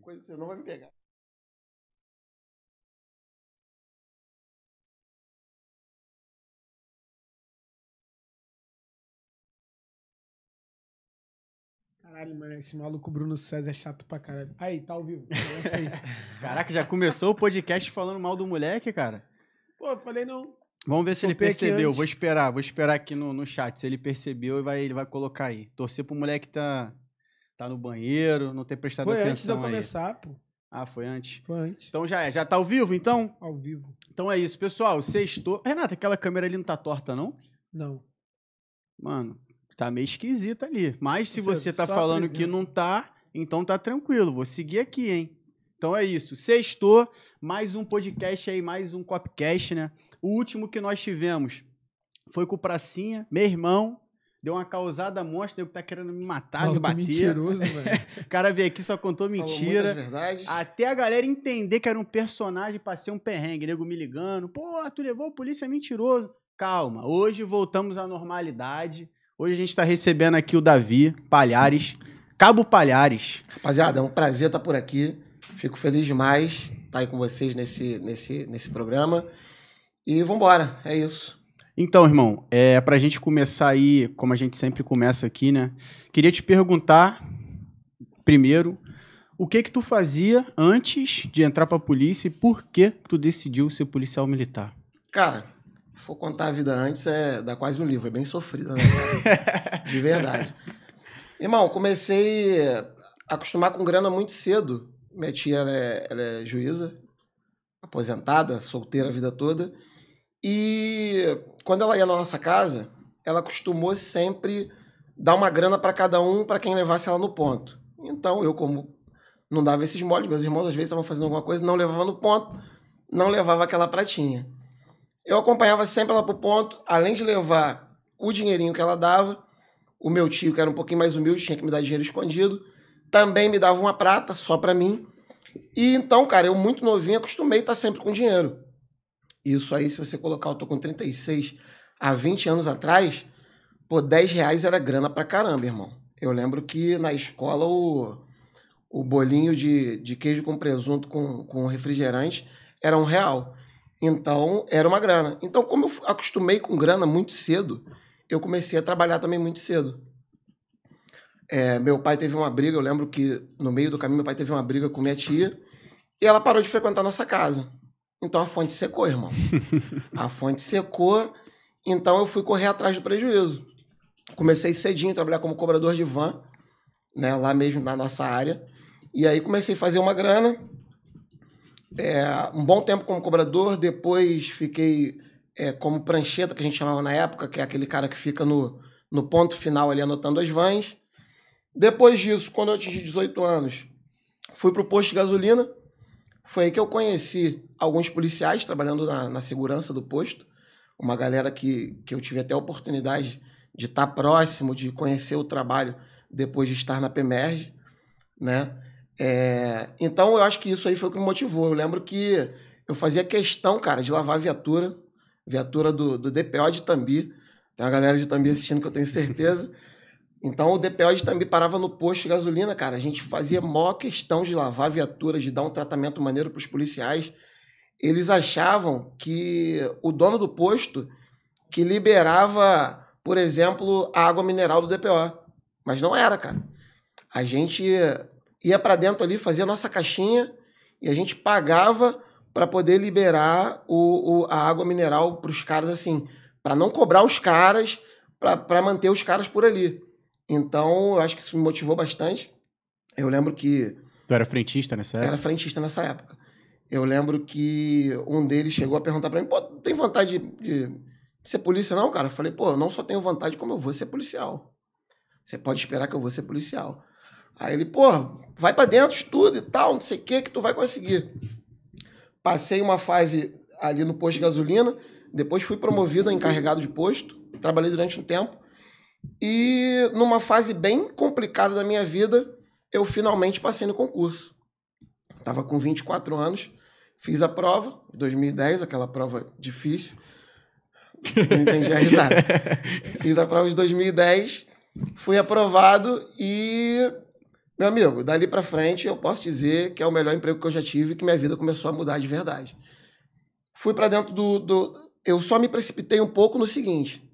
Uhum. coisa, você assim, não vai me pegar. Caralho, mano, esse maluco Bruno César é chato pra caralho. Aí, tá ao vivo. É Caraca, já começou o podcast falando mal do moleque, cara? Pô, falei não. Vamos ver se ele percebeu. Vou esperar, vou esperar aqui no, no chat. Se ele percebeu, ele vai, ele vai colocar aí. Torcer pro moleque tá, tá no banheiro, não ter prestado foi atenção. Foi antes de eu começar, pô. Ah, foi antes? Foi antes. Então já é. Já tá ao vivo, então? Ao vivo. Então é isso, pessoal. Sextou. Renata, aquela câmera ali não tá torta, não? Não. Mano, tá meio esquisita ali. Mas se você, você tá falando que não tá, então tá tranquilo. Vou seguir aqui, hein? Então é isso. Sextou, mais um podcast aí, mais um Copcast, né? O último que nós tivemos foi com o Pracinha, meu irmão, Deu uma causada monstra, nego tá querendo me matar, me bater. Mentiroso, velho. o cara veio aqui, só contou mentira. Até a galera entender que era um personagem pra ser um perrengue. Nego me ligando. Pô, tu levou a polícia, é mentiroso. Calma, hoje voltamos à normalidade. Hoje a gente tá recebendo aqui o Davi Palhares, Cabo Palhares. Rapaziada, é um prazer estar tá por aqui. Fico feliz demais estar tá aí com vocês nesse, nesse, nesse programa. E vambora, é isso. Então, irmão, é, para a gente começar aí, como a gente sempre começa aqui, né? Queria te perguntar, primeiro, o que que tu fazia antes de entrar para a polícia e por que tu decidiu ser policial militar? Cara, se for contar a vida antes, é, dá quase um livro, é bem sofrido, né? de verdade. Irmão, comecei a acostumar com grana muito cedo. Minha tia ela é, ela é juíza, aposentada, solteira a vida toda. E quando ela ia na nossa casa, ela costumou sempre dar uma grana para cada um, para quem levasse ela no ponto. Então, eu, como não dava esses moles, meus irmãos às vezes estavam fazendo alguma coisa, não levava no ponto, não levava aquela pratinha. Eu acompanhava sempre ela pro ponto, além de levar o dinheirinho que ela dava, o meu tio, que era um pouquinho mais humilde, tinha que me dar dinheiro escondido, também me dava uma prata só para mim. E então, cara, eu muito novinho acostumei estar sempre com dinheiro. Isso aí, se você colocar, eu tô com 36, há 20 anos atrás, pô, 10 reais era grana pra caramba, irmão. Eu lembro que na escola o, o bolinho de, de queijo com presunto com, com refrigerante era um real. Então, era uma grana. Então, como eu acostumei com grana muito cedo, eu comecei a trabalhar também muito cedo. É, meu pai teve uma briga, eu lembro que no meio do caminho meu pai teve uma briga com minha tia e ela parou de frequentar nossa casa. Então a fonte secou, irmão. a fonte secou, então eu fui correr atrás do prejuízo. Comecei cedinho a trabalhar como cobrador de van, né, lá mesmo na nossa área. E aí comecei a fazer uma grana. É, um bom tempo como cobrador, depois fiquei é, como prancheta, que a gente chamava na época, que é aquele cara que fica no, no ponto final ali anotando as vans. Depois disso, quando eu atingi 18 anos, fui pro posto de gasolina foi aí que eu conheci alguns policiais trabalhando na, na segurança do posto, uma galera que, que eu tive até a oportunidade de estar tá próximo, de conhecer o trabalho depois de estar na PEMERG, né? É, então eu acho que isso aí foi o que me motivou. Eu lembro que eu fazia questão, cara, de lavar a viatura, viatura do, do DPO de Tambi. Tem uma galera de Tambi assistindo que eu tenho certeza. Então o DPO de também parava no posto de gasolina, cara. A gente fazia maior questão de lavar a viatura, de dar um tratamento maneiro para os policiais. Eles achavam que o dono do posto que liberava, por exemplo, a água mineral do DPO. Mas não era, cara. A gente ia para dentro ali, fazia nossa caixinha e a gente pagava para poder liberar o, o, a água mineral para os caras, assim, para não cobrar os caras, para manter os caras por ali. Então, eu acho que isso me motivou bastante. Eu lembro que. Tu era frentista nessa época? Era frentista nessa época. Eu lembro que um deles chegou a perguntar para mim: pô, tem vontade de, de ser polícia, não, cara? Eu falei: pô, eu não só tenho vontade, como eu vou ser policial. Você pode esperar que eu vou ser policial. Aí ele, pô, vai para dentro, estuda e tal, não sei o que, que tu vai conseguir. Passei uma fase ali no posto de gasolina, depois fui promovido a encarregado de posto, trabalhei durante um tempo. E numa fase bem complicada da minha vida, eu finalmente passei no concurso. Estava com 24 anos, fiz a prova, 2010, aquela prova difícil. Não entendi a risada. Fiz a prova de 2010, fui aprovado e. Meu amigo, dali para frente eu posso dizer que é o melhor emprego que eu já tive, e que minha vida começou a mudar de verdade. Fui para dentro do, do. Eu só me precipitei um pouco no seguinte: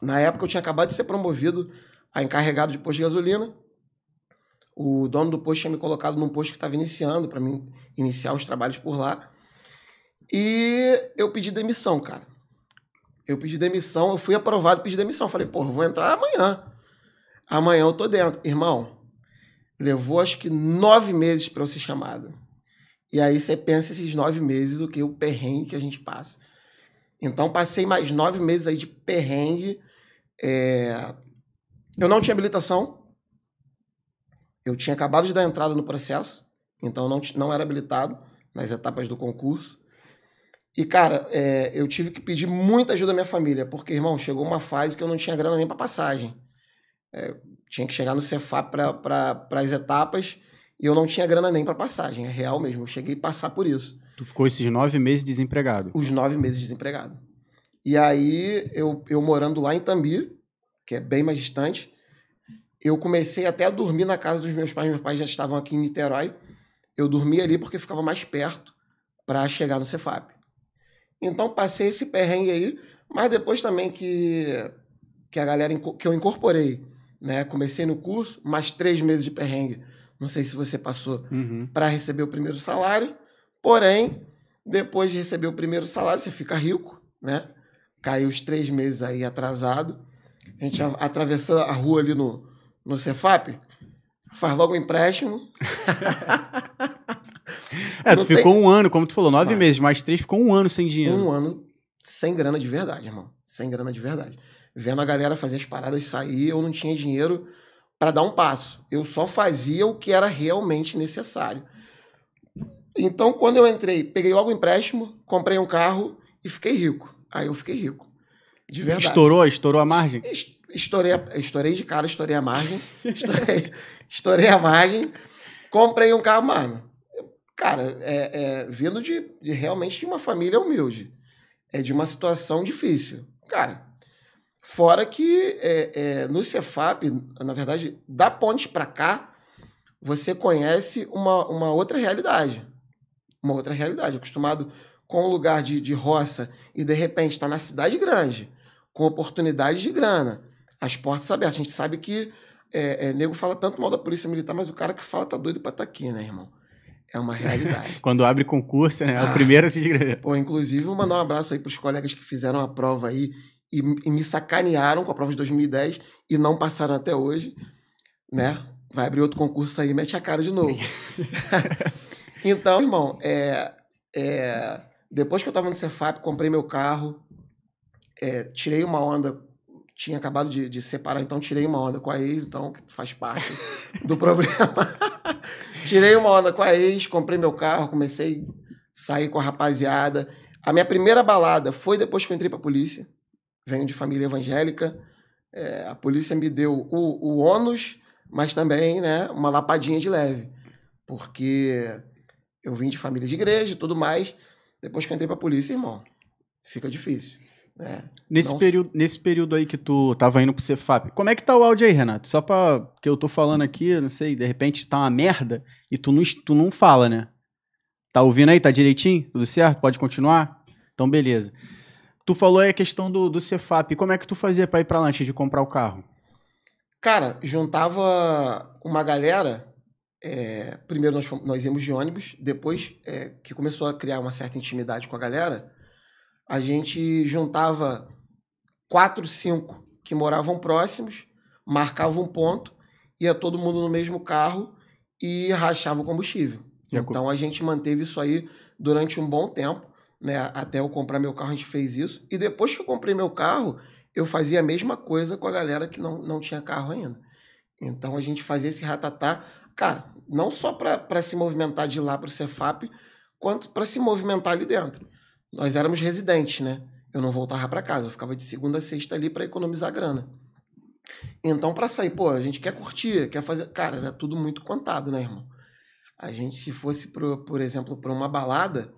na época eu tinha acabado de ser promovido a encarregado de posto de gasolina. O dono do posto tinha me colocado num posto que estava iniciando, para mim iniciar os trabalhos por lá. E eu pedi demissão, cara. Eu pedi demissão, eu fui aprovado, pedi demissão. Falei, porra, vou entrar amanhã. Amanhã eu tô dentro. Irmão, levou acho que nove meses para eu ser chamado E aí você pensa esses nove meses, o que? O perrengue que a gente passa. Então passei mais nove meses aí de perrengue é... Eu não tinha habilitação. Eu tinha acabado de dar entrada no processo, então não, não era habilitado nas etapas do concurso. E, cara, é, eu tive que pedir muita ajuda à minha família, porque, irmão, chegou uma fase que eu não tinha grana nem para passagem. É, tinha que chegar no Cefá para as etapas e eu não tinha grana nem para passagem. É real mesmo, eu cheguei a passar por isso. Tu ficou esses nove meses desempregado? Os nove meses desempregado. E aí, eu, eu morando lá em Tambi, que é bem mais distante, eu comecei até a dormir na casa dos meus pais. Meus pais já estavam aqui em Niterói. Eu dormia ali porque ficava mais perto para chegar no Cefap. Então passei esse perrengue aí, mas depois também que, que a galera que eu incorporei, né? Comecei no curso, mais três meses de perrengue. Não sei se você passou uhum. para receber o primeiro salário. Porém, depois de receber o primeiro salário, você fica rico, né? caiu os três meses aí atrasado. A gente atravessou a rua ali no, no Cefap, faz logo um empréstimo. é, tu ficou tem- um ano, como tu falou, nove Vai. meses, mais três, ficou um ano sem dinheiro. Um ano sem grana de verdade, irmão. Sem grana de verdade. Vendo a galera fazer as paradas sair, eu não tinha dinheiro pra dar um passo. Eu só fazia o que era realmente necessário. Então, quando eu entrei, peguei logo o empréstimo, comprei um carro e fiquei rico. Aí eu fiquei rico. De verdade. Estourou? Estourou a margem? Estourei, estourei de cara, estourei a margem. Estourei, estourei a margem. Comprei um carro, mano. Cara, é, é vindo de, de, realmente de uma família humilde. É de uma situação difícil. Cara, fora que é, é, no Cefap, na verdade, da ponte para cá, você conhece uma, uma outra realidade. Uma outra realidade. Acostumado com um lugar de, de roça e de repente está na cidade grande, com oportunidades de grana, as portas abertas. A gente sabe que é, é, nego fala tanto mal da polícia militar, mas o cara que fala tá doido para estar tá aqui, né, irmão? É uma realidade. Quando abre concurso, né? É o ah. primeiro a se inscrever. Pô, inclusive, vou mandar um abraço aí pros colegas que fizeram a prova aí e, e, me sacanearam com a prova de 2010 e não passaram até hoje, né? Vai abrir outro concurso aí, mete a cara de novo. então, irmão, é, é, depois que eu estava no Cefap, comprei meu carro, é, tirei uma onda, tinha acabado de, de, separar, então tirei uma onda com a ex, então faz parte do problema. tirei uma onda com a ex, comprei meu carro, comecei a sair com a rapaziada. A minha primeira balada foi depois que eu entrei para a polícia. Venho de família evangélica. É, a polícia me deu o, o ônus, mas também né, uma lapadinha de leve. Porque eu vim de família de igreja e tudo mais. Depois que eu entrei pra polícia, irmão, fica difícil. Né? nesse, não... período, nesse período aí que tu tava indo pro Cefap, como é que tá o áudio aí, Renato? Só pra que eu tô falando aqui, não sei, de repente tá uma merda e tu não, tu não fala, né? Tá ouvindo aí? Tá direitinho? Tudo certo? Pode continuar? Então, beleza. Tu falou aí a questão do, do Cefap. Como é que tu fazia pra ir pra lá antes de comprar o carro? Cara, juntava uma galera é, primeiro nós, fomos, nós íamos de ônibus, depois é, que começou a criar uma certa intimidade com a galera, a gente juntava quatro, cinco que moravam próximos, marcava um ponto, ia todo mundo no mesmo carro e rachava o combustível. Então a gente manteve isso aí durante um bom tempo, né? Até eu comprar meu carro, a gente fez isso. E depois que eu comprei meu carro, eu fazia a mesma coisa com a galera que não, não tinha carro ainda. Então a gente fazia esse ratatá cara, não só para se movimentar de lá para o Cefap, quanto para se movimentar ali dentro. Nós éramos residentes, né? Eu não voltava para casa, eu ficava de segunda a sexta ali para economizar grana. Então, para sair, pô, a gente quer curtir, quer fazer. Cara, era tudo muito contado, né, irmão? A gente, se fosse, pro, por exemplo, para uma balada,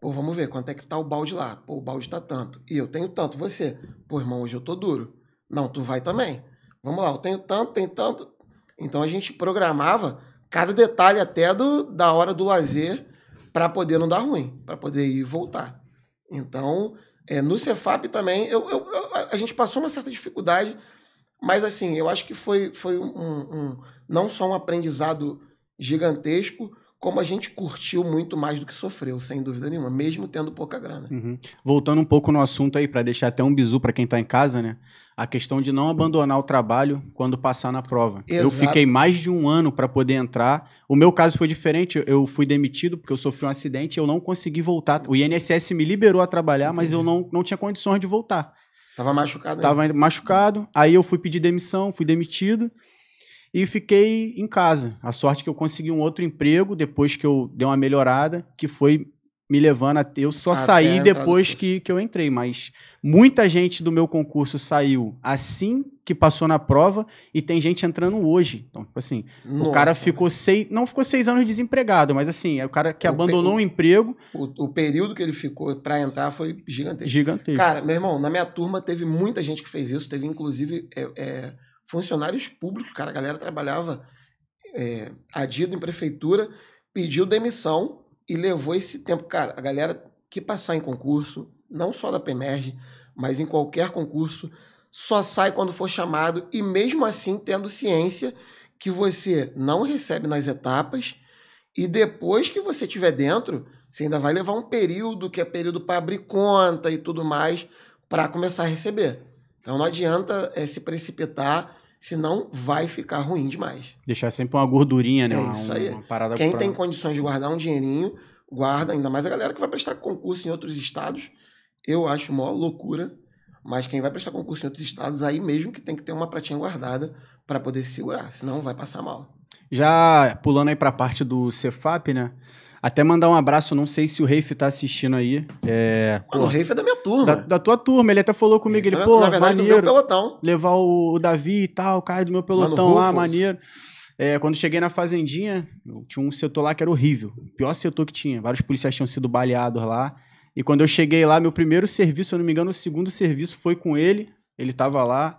pô, vamos ver quanto é que tá o balde lá. Pô, o balde tá tanto. E eu tenho tanto. Você, pô, irmão, hoje eu tô duro. Não, tu vai também. Vamos lá, eu tenho tanto, tenho tanto. Então a gente programava cada detalhe até do, da hora do lazer para poder não dar ruim, para poder ir e voltar. Então, é, no Cefap também, eu, eu, eu, a gente passou uma certa dificuldade, mas assim, eu acho que foi, foi um, um não só um aprendizado gigantesco, como a gente curtiu muito mais do que sofreu, sem dúvida nenhuma, mesmo tendo pouca grana. Uhum. Voltando um pouco no assunto aí, para deixar até um bizu para quem está em casa, né? A questão de não abandonar o trabalho quando passar na prova. Exato. Eu fiquei mais de um ano para poder entrar. O meu caso foi diferente. Eu fui demitido porque eu sofri um acidente e eu não consegui voltar. O INSS me liberou a trabalhar, mas eu não, não tinha condições de voltar. Tava machucado. Ainda. Tava machucado. Aí eu fui pedir demissão, fui demitido e fiquei em casa. A sorte que eu consegui um outro emprego depois que eu dei uma melhorada, que foi me levando a ter. Eu só Até saí depois que, que eu entrei, mas muita gente do meu concurso saiu assim que passou na prova e tem gente entrando hoje. Então, tipo assim, Nossa. o cara né? ficou seis. Não ficou seis anos desempregado, mas assim, é o cara que o abandonou o, um emprego. O, o, período que ele ficou para entrar foi gigantesco. Gigantesco. Cara, meu irmão, na minha turma teve muita gente que fez isso, teve inclusive. É, é funcionários públicos, cara, a galera trabalhava é, adido em prefeitura, pediu demissão e levou esse tempo. Cara, a galera que passar em concurso, não só da PEMERG, mas em qualquer concurso, só sai quando for chamado e mesmo assim tendo ciência que você não recebe nas etapas e depois que você tiver dentro, você ainda vai levar um período que é período para abrir conta e tudo mais para começar a receber. Então não adianta é, se precipitar, senão vai ficar ruim demais. Deixar sempre uma gordurinha, né? É uma, isso aí. Quem pra... tem condições de guardar um dinheirinho, guarda, ainda mais a galera que vai prestar concurso em outros estados. Eu acho mó loucura. Mas quem vai prestar concurso em outros estados, aí mesmo que tem que ter uma pratinha guardada para poder se segurar, senão vai passar mal. Já pulando aí para a parte do Cefap, né? Até mandar um abraço, não sei se o Reif tá assistindo aí. É, Mano, pô, o Reif é da minha turma. Da, da, tua turma, ele até falou comigo, ele, é pô, na verdade, maneiro, do meu pelotão. levar o, o Davi e tal, o cara do meu pelotão Mano, lá, maneiro. É, quando cheguei na Fazendinha, tinha um setor lá que era horrível. O pior setor que tinha. Vários policiais tinham sido baleados lá. E quando eu cheguei lá, meu primeiro serviço, se eu não me engano, o segundo serviço foi com ele. Ele tava lá.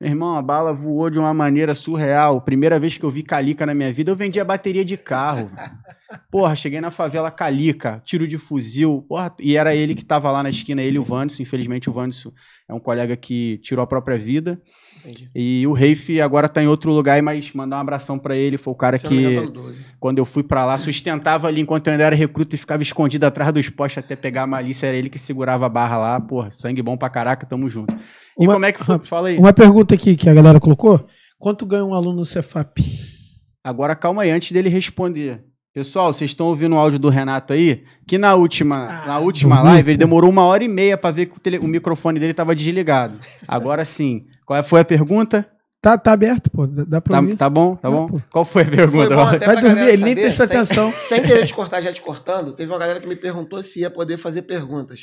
Meu irmão, a bala voou de uma maneira surreal. Primeira vez que eu vi calica na minha vida, eu vendia bateria de carro. Porra, cheguei na favela calica, tiro de fuzil. Porra, e era ele que estava lá na esquina, ele e o Vanderson. Infelizmente, o Vanderson é um colega que tirou a própria vida. Entendi. E o Rafe agora tá em outro lugar, mas mandar um abração para ele. Foi o cara que, quando eu fui para lá, sustentava ali enquanto eu ainda era recruta e ficava escondido atrás dos postes até pegar a malícia. Era ele que segurava a barra lá. Pô, sangue bom pra caraca, tamo junto. E uma, como é que foi? Ah, Fala aí. Uma pergunta aqui que a galera colocou: quanto ganha um aluno no Cefap? Agora calma aí, antes dele responder. Pessoal, vocês estão ouvindo o áudio do Renato aí? Que na última, ah, na última live ele demorou uma hora e meia para ver que o, tele, o microfone dele estava desligado. Agora sim, qual é, foi a pergunta? Tá, tá aberto, pô. Dá pra tá, ouvir. Tá bom, tá Dá, bom. Pô. Qual foi a pergunta? Foi Vai dormir, ele nem prestou atenção. Sem querer te cortar, já te cortando, teve uma galera que me perguntou se ia poder fazer perguntas.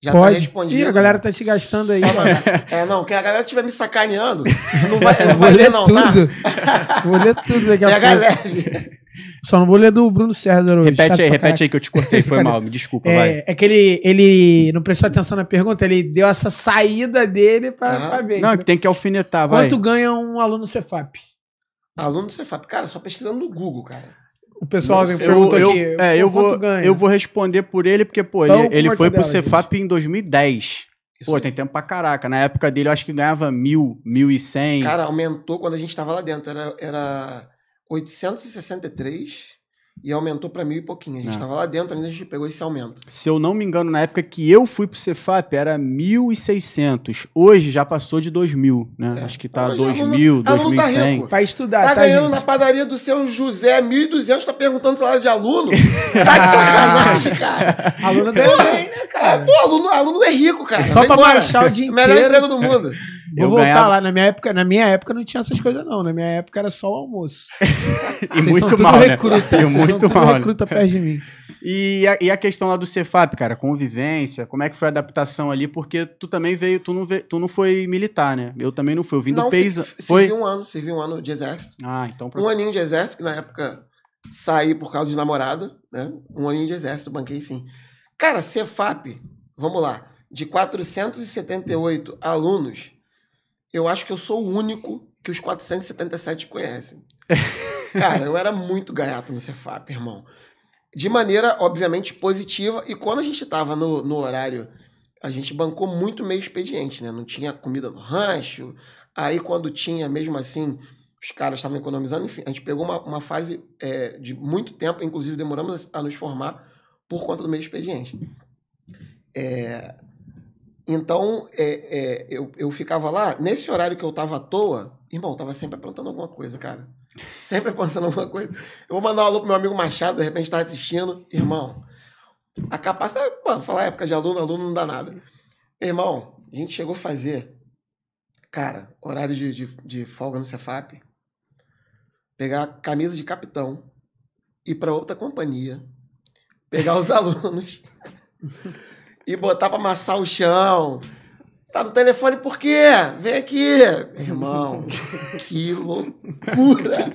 Já tá Pode. tá respondido. Ih, a galera tá te gastando aí. é, não, que a galera estiver me sacaneando, não vai, não vai ler, não, tá? tudo. Tá? Vou ler tudo daqui a pouco. Só não vou ler do Bruno César hoje. Repete aí, repete aí que eu te cortei, foi mal, me desculpa, é, vai. É que ele, ele não prestou atenção na pergunta, ele deu essa saída dele para ah, Não, tem que alfinetar, Quanto vai. Quanto ganha um aluno Cefap? Aluno Cefap, cara, só pesquisando no Google, cara. O pessoal me perguntou eu, aqui. Eu, é, eu vou, ganha? eu vou responder por ele, porque, pô, então, ele, ele foi pro Cefap em 2010. Isso Pô, aí. tem tempo pra caraca. Na época dele, eu acho que ganhava mil, mil e cem. Cara, aumentou quando a gente tava lá dentro. Era, era 863 e aumentou para mil e pouquinho. A gente estava é. lá dentro, ainda a gente pegou esse aumento. Se eu não me engano, na época que eu fui para o Cefap era 1.600. Hoje já passou de 2.000, né? É. Acho que tá 2.000, 2.100. Tá para estudar, tá, tá ganhando tá, gente. na padaria do seu José 1.200, tá perguntando salário de aluno. tá de sacanagem, cara. aluno ganha bem, né, é, cara? É, pô, aluno, aluno é rico, cara. Só para marchar o dinheiro Melhor emprego do mundo. Vou eu voltar ganhava... lá. Na minha, época, na minha época não tinha essas coisas, não. Na minha época era só o almoço. Ah, e muito mal, né? recruta, né? E muito mal. recruta né? perto de mim. E a, e a questão lá do Cefap, cara, convivência, como é que foi a adaptação ali? Porque tu também veio, tu não, veio, tu não foi militar, né? Eu também não fui. Eu vim não, do PEISA. Foi? Servi um ano, servi um ano de exército. Ah, então... Pra... Um aninho de exército, que na época saí por causa de namorada, né? Um aninho de exército, banquei sim. Cara, Cefap, vamos lá, de 478 alunos, eu acho que eu sou o único que os 477 conhecem. Cara, eu era muito gaiato no Cefap, irmão. De maneira, obviamente, positiva. E quando a gente tava no, no horário, a gente bancou muito meio expediente, né? Não tinha comida no rancho. Aí, quando tinha, mesmo assim, os caras estavam economizando. Enfim, a gente pegou uma, uma fase é, de muito tempo. Inclusive, demoramos a nos formar por conta do meio expediente. É, então, é, é, eu, eu ficava lá, nesse horário que eu tava à toa, irmão, tava sempre aprontando alguma coisa, cara. Sempre aprontando alguma coisa. Eu vou mandar um alô pro meu amigo Machado, de repente tá assistindo. Irmão, a capacidade. Mano, falar é época de aluno, aluno não dá nada. Irmão, a gente chegou a fazer, cara, horário de, de, de folga no Cefap, pegar a camisa de capitão, ir para outra companhia, pegar os alunos e botar pra amassar o chão. Tá no telefone por quê? Vem aqui. Irmão, que loucura.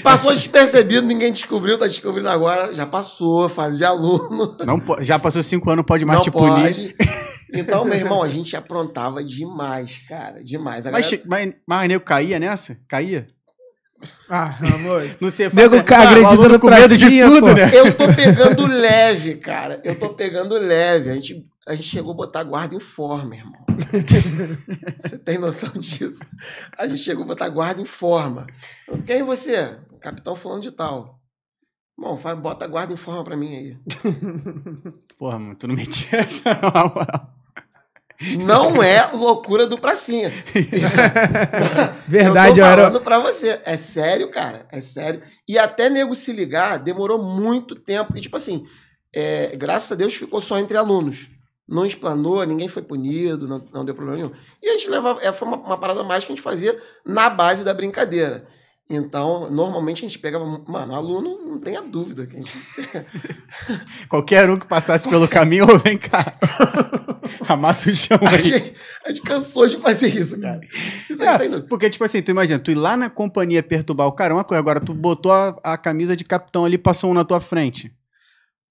Passou despercebido, ninguém descobriu, tá descobrindo agora. Já passou, fase de aluno. Não, já passou cinco anos, pode mais Não te punir. Então, meu irmão, a gente aprontava demais, cara, demais. Galera... Mas, mas, mas nego caía nessa? Caía? Ah, amor. Não sei, Nego cara, acreditando ah, com medo de tudo, pô. né? Eu tô pegando leve, cara. Eu tô pegando leve. A gente, a gente chegou a botar guarda em forma, irmão. você tem noção disso? A gente chegou a botar guarda em forma. Quem é você? Capitão fulano de tal. Bom, vai, bota guarda em forma pra mim aí. Porra, mano, tu não metia essa, não, não é loucura do pracinha. Verdade, eu tô falando eu pra você. É sério, cara. É sério. E até nego se ligar, demorou muito tempo. E tipo assim, é, graças a Deus ficou só entre alunos. Não explanou, ninguém foi punido, não, não deu problema nenhum. E a gente levava. É, foi uma, uma parada mais que a gente fazia na base da brincadeira. Então, normalmente a gente pegava. Mano, aluno, não tenha dúvida. Que a gente... Qualquer um que passasse pelo caminho, ou vem cá. Amassa o chão aí. A gente, a gente, cansou de fazer isso, cara. Isso é, porque, tipo assim, tu imagina, tu ir lá na companhia perturbar o cara, é uma coisa, agora tu botou a, a camisa de capitão ali, passou um na tua frente.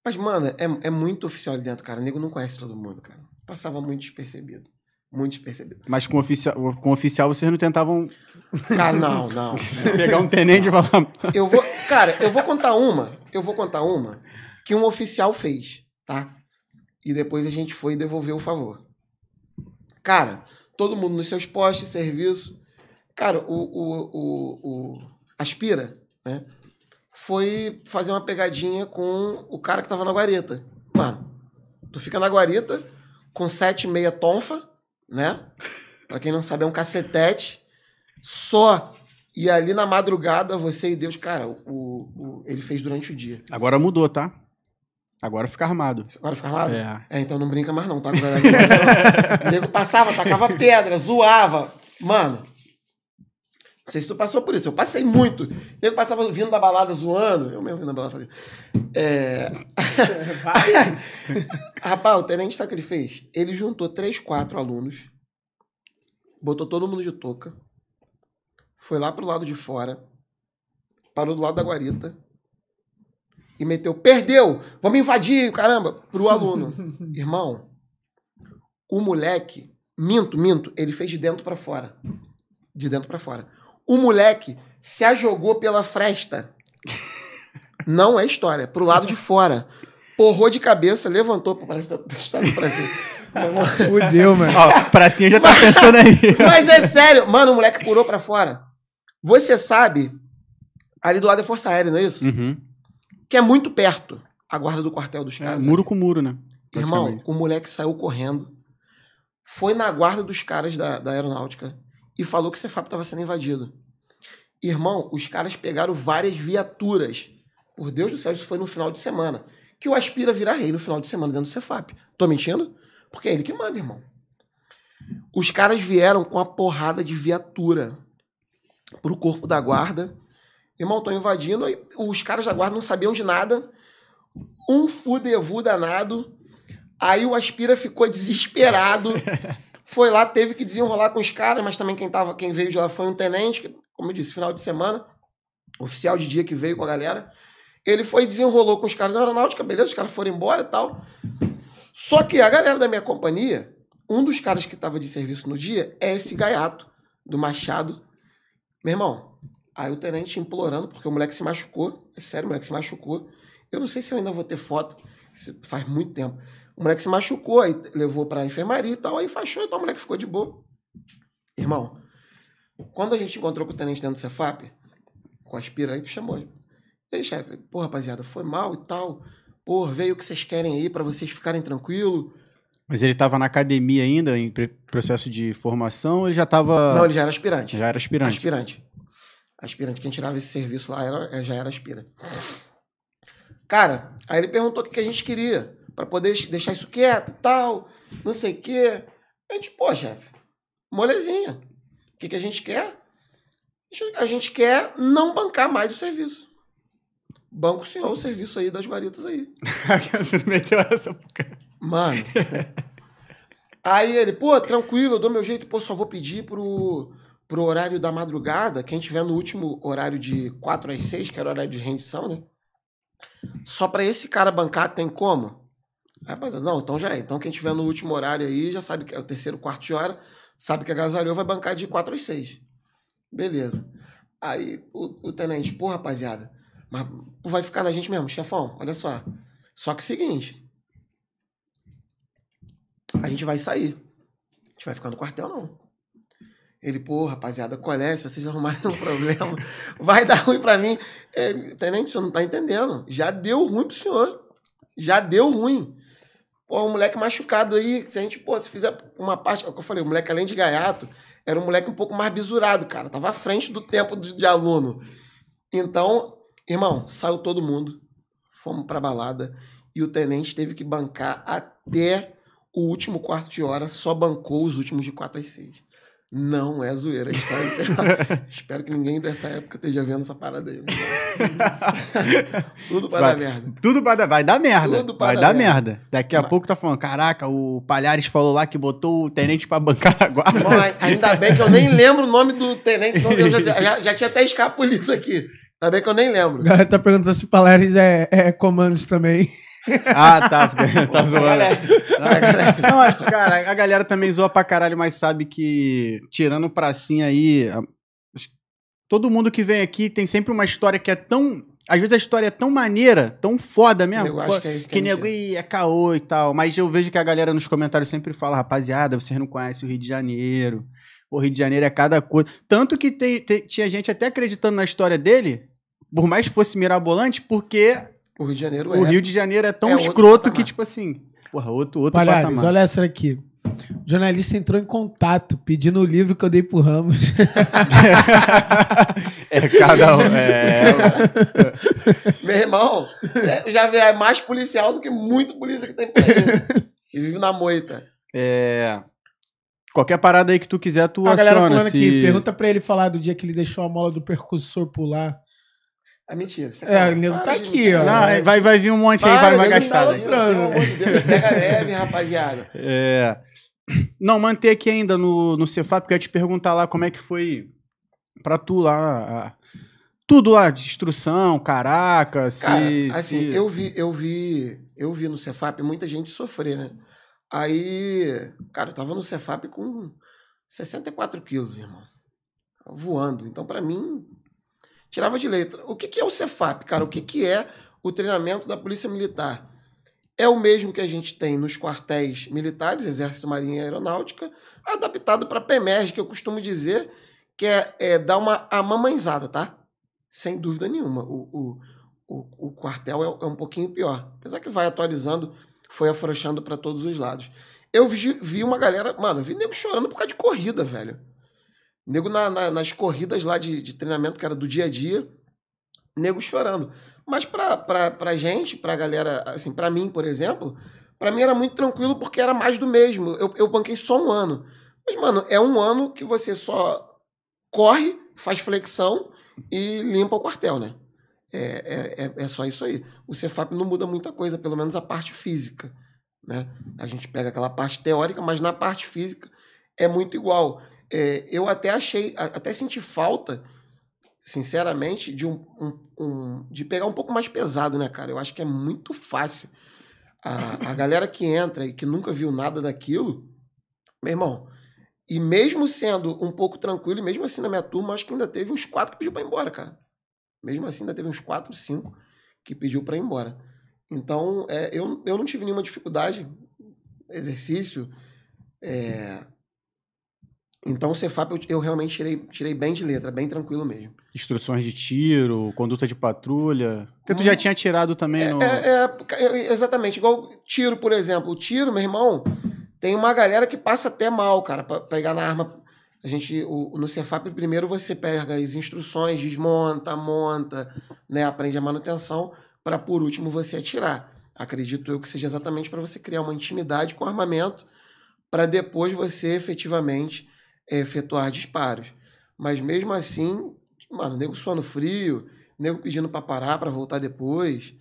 Mas, mano, é, é muito oficial ali dentro, cara. O nego não conhece todo mundo, cara. Passava muito despercebido muito despercebido. Mas com oficial, com oficial vocês não tentavam. Cara, ah, não, não. Pegar um tenente não. e falar. Eu vou, cara, eu vou contar uma. Eu vou contar uma que um oficial fez, tá? E depois a gente foi devolver o favor. Cara, todo mundo nos seus postos, serviço. Cara, o, o, o, o Aspira, né? Foi fazer uma pegadinha com o cara que tava na guarita. Mano, tu fica na guarita com sete e meia tonfa né? Pra quem não sabe, é um cacetete só. E ali na madrugada, você e Deus, cara, o, o ele fez durante o dia. Agora mudou, tá? Agora fica armado. Agora fica armado? É. é então não brinca mais não, tá? É o nego passava, tacava pedra, zoava. Mano, não sei se tu passou por isso. Eu passei muito. Eu passava vindo da balada zoando. Eu mesmo vindo da balada fazia. É... Rapaz, o tenente sabe o que ele fez? Ele juntou três, quatro alunos, botou todo mundo de touca, foi lá pro lado de fora, parou do lado da guarita e meteu: Perdeu! Vamos invadir, caramba! Pro aluno. Irmão, o moleque, minto, minto, ele fez de dentro para fora. De dentro para fora. O moleque se ajogou pela fresta. Não é história, é pro lado de fora. Porrou de cabeça, levantou, parece que tá estado pra cima. Fudeu, mano. Ó, cima já tá mas, pensando aí. Mas é sério, mano, o moleque pulou pra fora. Você sabe, ali do lado é Força Aérea, não é isso? Uhum. Que é muito perto a guarda do quartel dos é, caras. É, muro ali. com muro, né? Irmão, o moleque saiu correndo, foi na guarda dos caras da, da aeronáutica, e falou que o Cefap estava sendo invadido. Irmão, os caras pegaram várias viaturas. Por Deus do céu, isso foi no final de semana. Que o Aspira virar rei no final de semana dentro do Cefap. Tô mentindo? Porque é ele que manda, irmão. Os caras vieram com a porrada de viatura pro corpo da guarda. Irmão, estou invadindo. os caras da guarda não sabiam de nada. Um fudevu danado. Aí o Aspira ficou desesperado. Foi lá, teve que desenrolar com os caras, mas também quem, tava, quem veio de lá foi um tenente, que, como eu disse, final de semana, oficial de dia que veio com a galera. Ele foi desenrolou com os caras da aeronáutica, beleza, os caras foram embora e tal. Só que a galera da minha companhia, um dos caras que estava de serviço no dia é esse gaiato do Machado. Meu irmão, aí o tenente implorando, porque o moleque se machucou, é sério, o moleque se machucou. Eu não sei se eu ainda vou ter foto, faz muito tempo. O moleque se machucou, aí levou pra enfermaria e tal, aí fechou e então tal, o moleque ficou de boa. Irmão, quando a gente encontrou com o tenente dentro do Cefap, com a aspira aí, chamou. aí, chefe, pô, rapaziada, foi mal e tal. Pô, veio o que vocês querem aí para vocês ficarem tranquilo Mas ele tava na academia ainda, em processo de formação, ou ele já tava Não, ele já era aspirante. Já era aspirante. Aspirante. Aspirante. Quem tirava esse serviço lá era, já era aspira. Cara, aí ele perguntou o que a gente queria para poder deixar isso quieto e tal, não sei o quê. A gente, pô, chefe, molezinha. O que, que a gente quer? A gente quer não bancar mais o serviço. banco o senhor o serviço aí das guaritas aí. Você meteu essa cara. Mano. aí ele, pô, tranquilo, eu dou meu jeito, pô, só vou pedir pro, pro horário da madrugada, quem tiver no último horário de 4 às 6, que era o horário de rendição, né? Só para esse cara bancar tem como? Aí, não, então já é. Então quem tiver no último horário aí, já sabe que é o terceiro, quarto de hora, sabe que a Gasalhou vai bancar de quatro às seis. Beleza. Aí o, o tenente, pô, rapaziada, mas vai ficar na gente mesmo, chefão, olha só. Só que é o seguinte, a gente vai sair. A gente vai ficar no quartel, não. Ele, pô, rapaziada, qual é? Se vocês arrumarem um problema, vai dar ruim para mim. É, tenente, o senhor não tá entendendo. Já deu ruim pro senhor. Já deu ruim. Pô, um moleque machucado aí, se a gente, pô, se fizer uma parte. É o que eu falei, o moleque, além de gaiato, era um moleque um pouco mais bisurado, cara. Tava à frente do tempo de, de aluno. Então, irmão, saiu todo mundo. Fomos pra balada. E o tenente teve que bancar até o último quarto de hora, só bancou os últimos de quatro às seis. Não é zoeira, tá Espero que ninguém dessa época esteja vendo essa parada aí. tudo vai, dar merda. Tudo vai dar, vai dar merda. vai dar, dar merda. merda. Daqui a pouco tá falando, caraca, o Palhares falou lá que botou o tenente pra bancar a guarda. Bom, ainda bem que eu nem lembro o nome do tenente, senão eu já, já, já tinha até escapulido aqui. Ainda bem que eu nem lembro. tá perguntando se o Palhares é, é comandos também. Ah, tá. tá zoando. Não, é, cara, a galera também zoa pra caralho, mas sabe que, tirando pracinha aí, todo mundo que vem aqui tem sempre uma história que é tão. Às vezes a história é tão maneira, tão foda mesmo. Eu acho que é- é é caô e tal. Mas eu vejo que a galera nos comentários sempre fala, rapaziada, vocês não conhecem o Rio de Janeiro. O Rio de Janeiro é cada coisa. Tanto que tem- tem- tinha gente até acreditando na história dele, por mais que fosse mirabolante, porque o Rio de Janeiro é. O Rio de Janeiro é tão é escroto que, tipo assim. Porra, outro, outro Palhares, patamar. olha essa aqui. O jornalista entrou em contato pedindo o livro que eu dei pro Ramos. é cada um. É... é, é. Meu irmão, é, já é mais policial do que muito polícia que tem ele. E vive na moita. É. Qualquer parada aí que tu quiser, tu a aciona. Galera se... aqui, pergunta pra ele falar do dia que ele deixou a mola do percussor pular. É mentira. é, tá o nego tá aqui, ó. Não, vai, vai vir um monte para, aí, vai vai gastada. Pelo amor de Deus, pega leve, rapaziada. É. Não, manter aqui ainda no, no Cefap, porque eu ia te perguntar lá como é que foi pra tu lá. A, tudo lá, de instrução, caraca, se, Cara, assim, se... eu vi, eu vi, eu vi no Cefap muita gente sofrer, né? Aí, cara, eu tava no Cefap com 64 quilos, irmão. Voando. Então, para mim, tirava de letra. O que, que é o Cefap, cara? O que, que é o treinamento da Polícia Militar? É o mesmo que a gente tem nos quartéis militares, Exército, Marinha e Aeronáutica, adaptado para PEMERG, que eu costumo dizer que é, é dar uma amamãezada, tá? Sem dúvida nenhuma. O, o, o, o quartel é, é, um pouquinho pior. Apesar que vai atualizando, foi afrouxando para todos os lados. Eu vi, vi uma galera, mano, vi nego chorando por causa de corrida, velho. Nego na, na, nas corridas lá de, de treinamento, cara, do dia a dia, nego chorando. Mas pra, pra, pra gente, pra galera, assim, pra mim, por exemplo, pra mim era muito tranquilo porque era mais do mesmo. Eu, eu banquei só um ano. Mas, mano, é um ano que você só corre, faz flexão e limpa o quartel, né? É, é, é, é só isso aí. O Cefap não muda muita coisa, pelo menos a parte física. Né? A gente pega aquela parte teórica, mas na parte física é muito igual. É, eu até achei, até senti falta, sinceramente, de um, um, um, de pegar um pouco mais pesado, né, cara? Eu acho que é muito fácil. A, a galera que entra e que nunca viu nada daquilo, meu irmão, e mesmo sendo um pouco tranquilo, e mesmo assim na minha turma, acho que ainda teve uns quatro que pediu pra ir embora, cara. Mesmo assim, ainda teve uns quatro, cinco que pediu para ir embora. Então, é, eu, eu não tive nenhuma dificuldade. Exercício, é, então o Cefap eu, eu, realmente tirei, tirei bem de letra, bem tranquilo mesmo. Instruções de tiro, conduta de patrulha. Porque hum, tu já hum. tinha tirado também. É, no... é, é, exatamente. Igual tiro, por exemplo. tiro, meu irmão, tem uma galera que passa até mal, cara, pra pegar na arma. A gente, o, no Cefap, primeiro você pega as instruções, desmonta, monta, né? Aprende a manutenção, para por último você atirar. Acredito eu que seja exatamente para você criar uma intimidade com o armamento, para depois você efetivamente é, efetuar disparos. Mas mesmo assim, mano, nego suando frio, nego pedindo para parar, para voltar depois.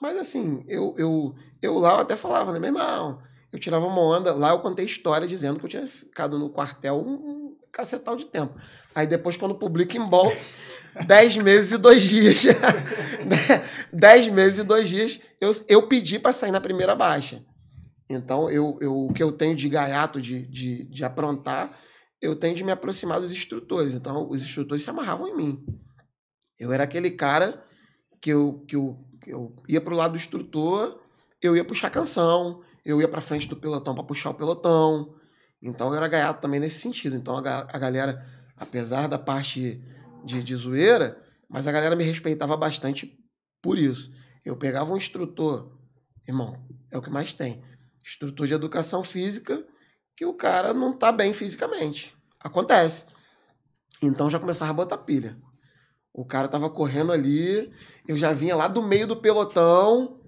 Mas assim, eu, eu, eu lá eu até falava, né, meu irmão? Eu tirava uma onda, lá eu contei história dizendo que eu tinha ficado no quartel um, cacetal de tempo. Aí depois, quando publica em bom, dez meses e dois dias. Né, dez meses e dois dias, eu, eu pedi para sair na primeira baixa. Então, eu, eu, o que eu tenho de gaiato, de, de, de aprontar, eu tenho de me aproximar dos instrutores. Então, os instrutores se amarravam em mim. Eu era aquele cara que eu, que eu, que eu ia pro lado do instrutor, eu ia puxar canção, eu ia pra frente do pelotão para puxar o pelotão. Então, eu era gaiato também nesse sentido. Então, a, a galera, apesar da parte de, de zoeira, mas a galera me respeitava bastante por isso. Eu pegava um instrutor, irmão, é o que mais tem. Instrutor de educação física que o cara não tá bem fisicamente. Acontece. Então já começava a botar pilha. O cara tava correndo ali, eu já vinha lá do meio do pelotão.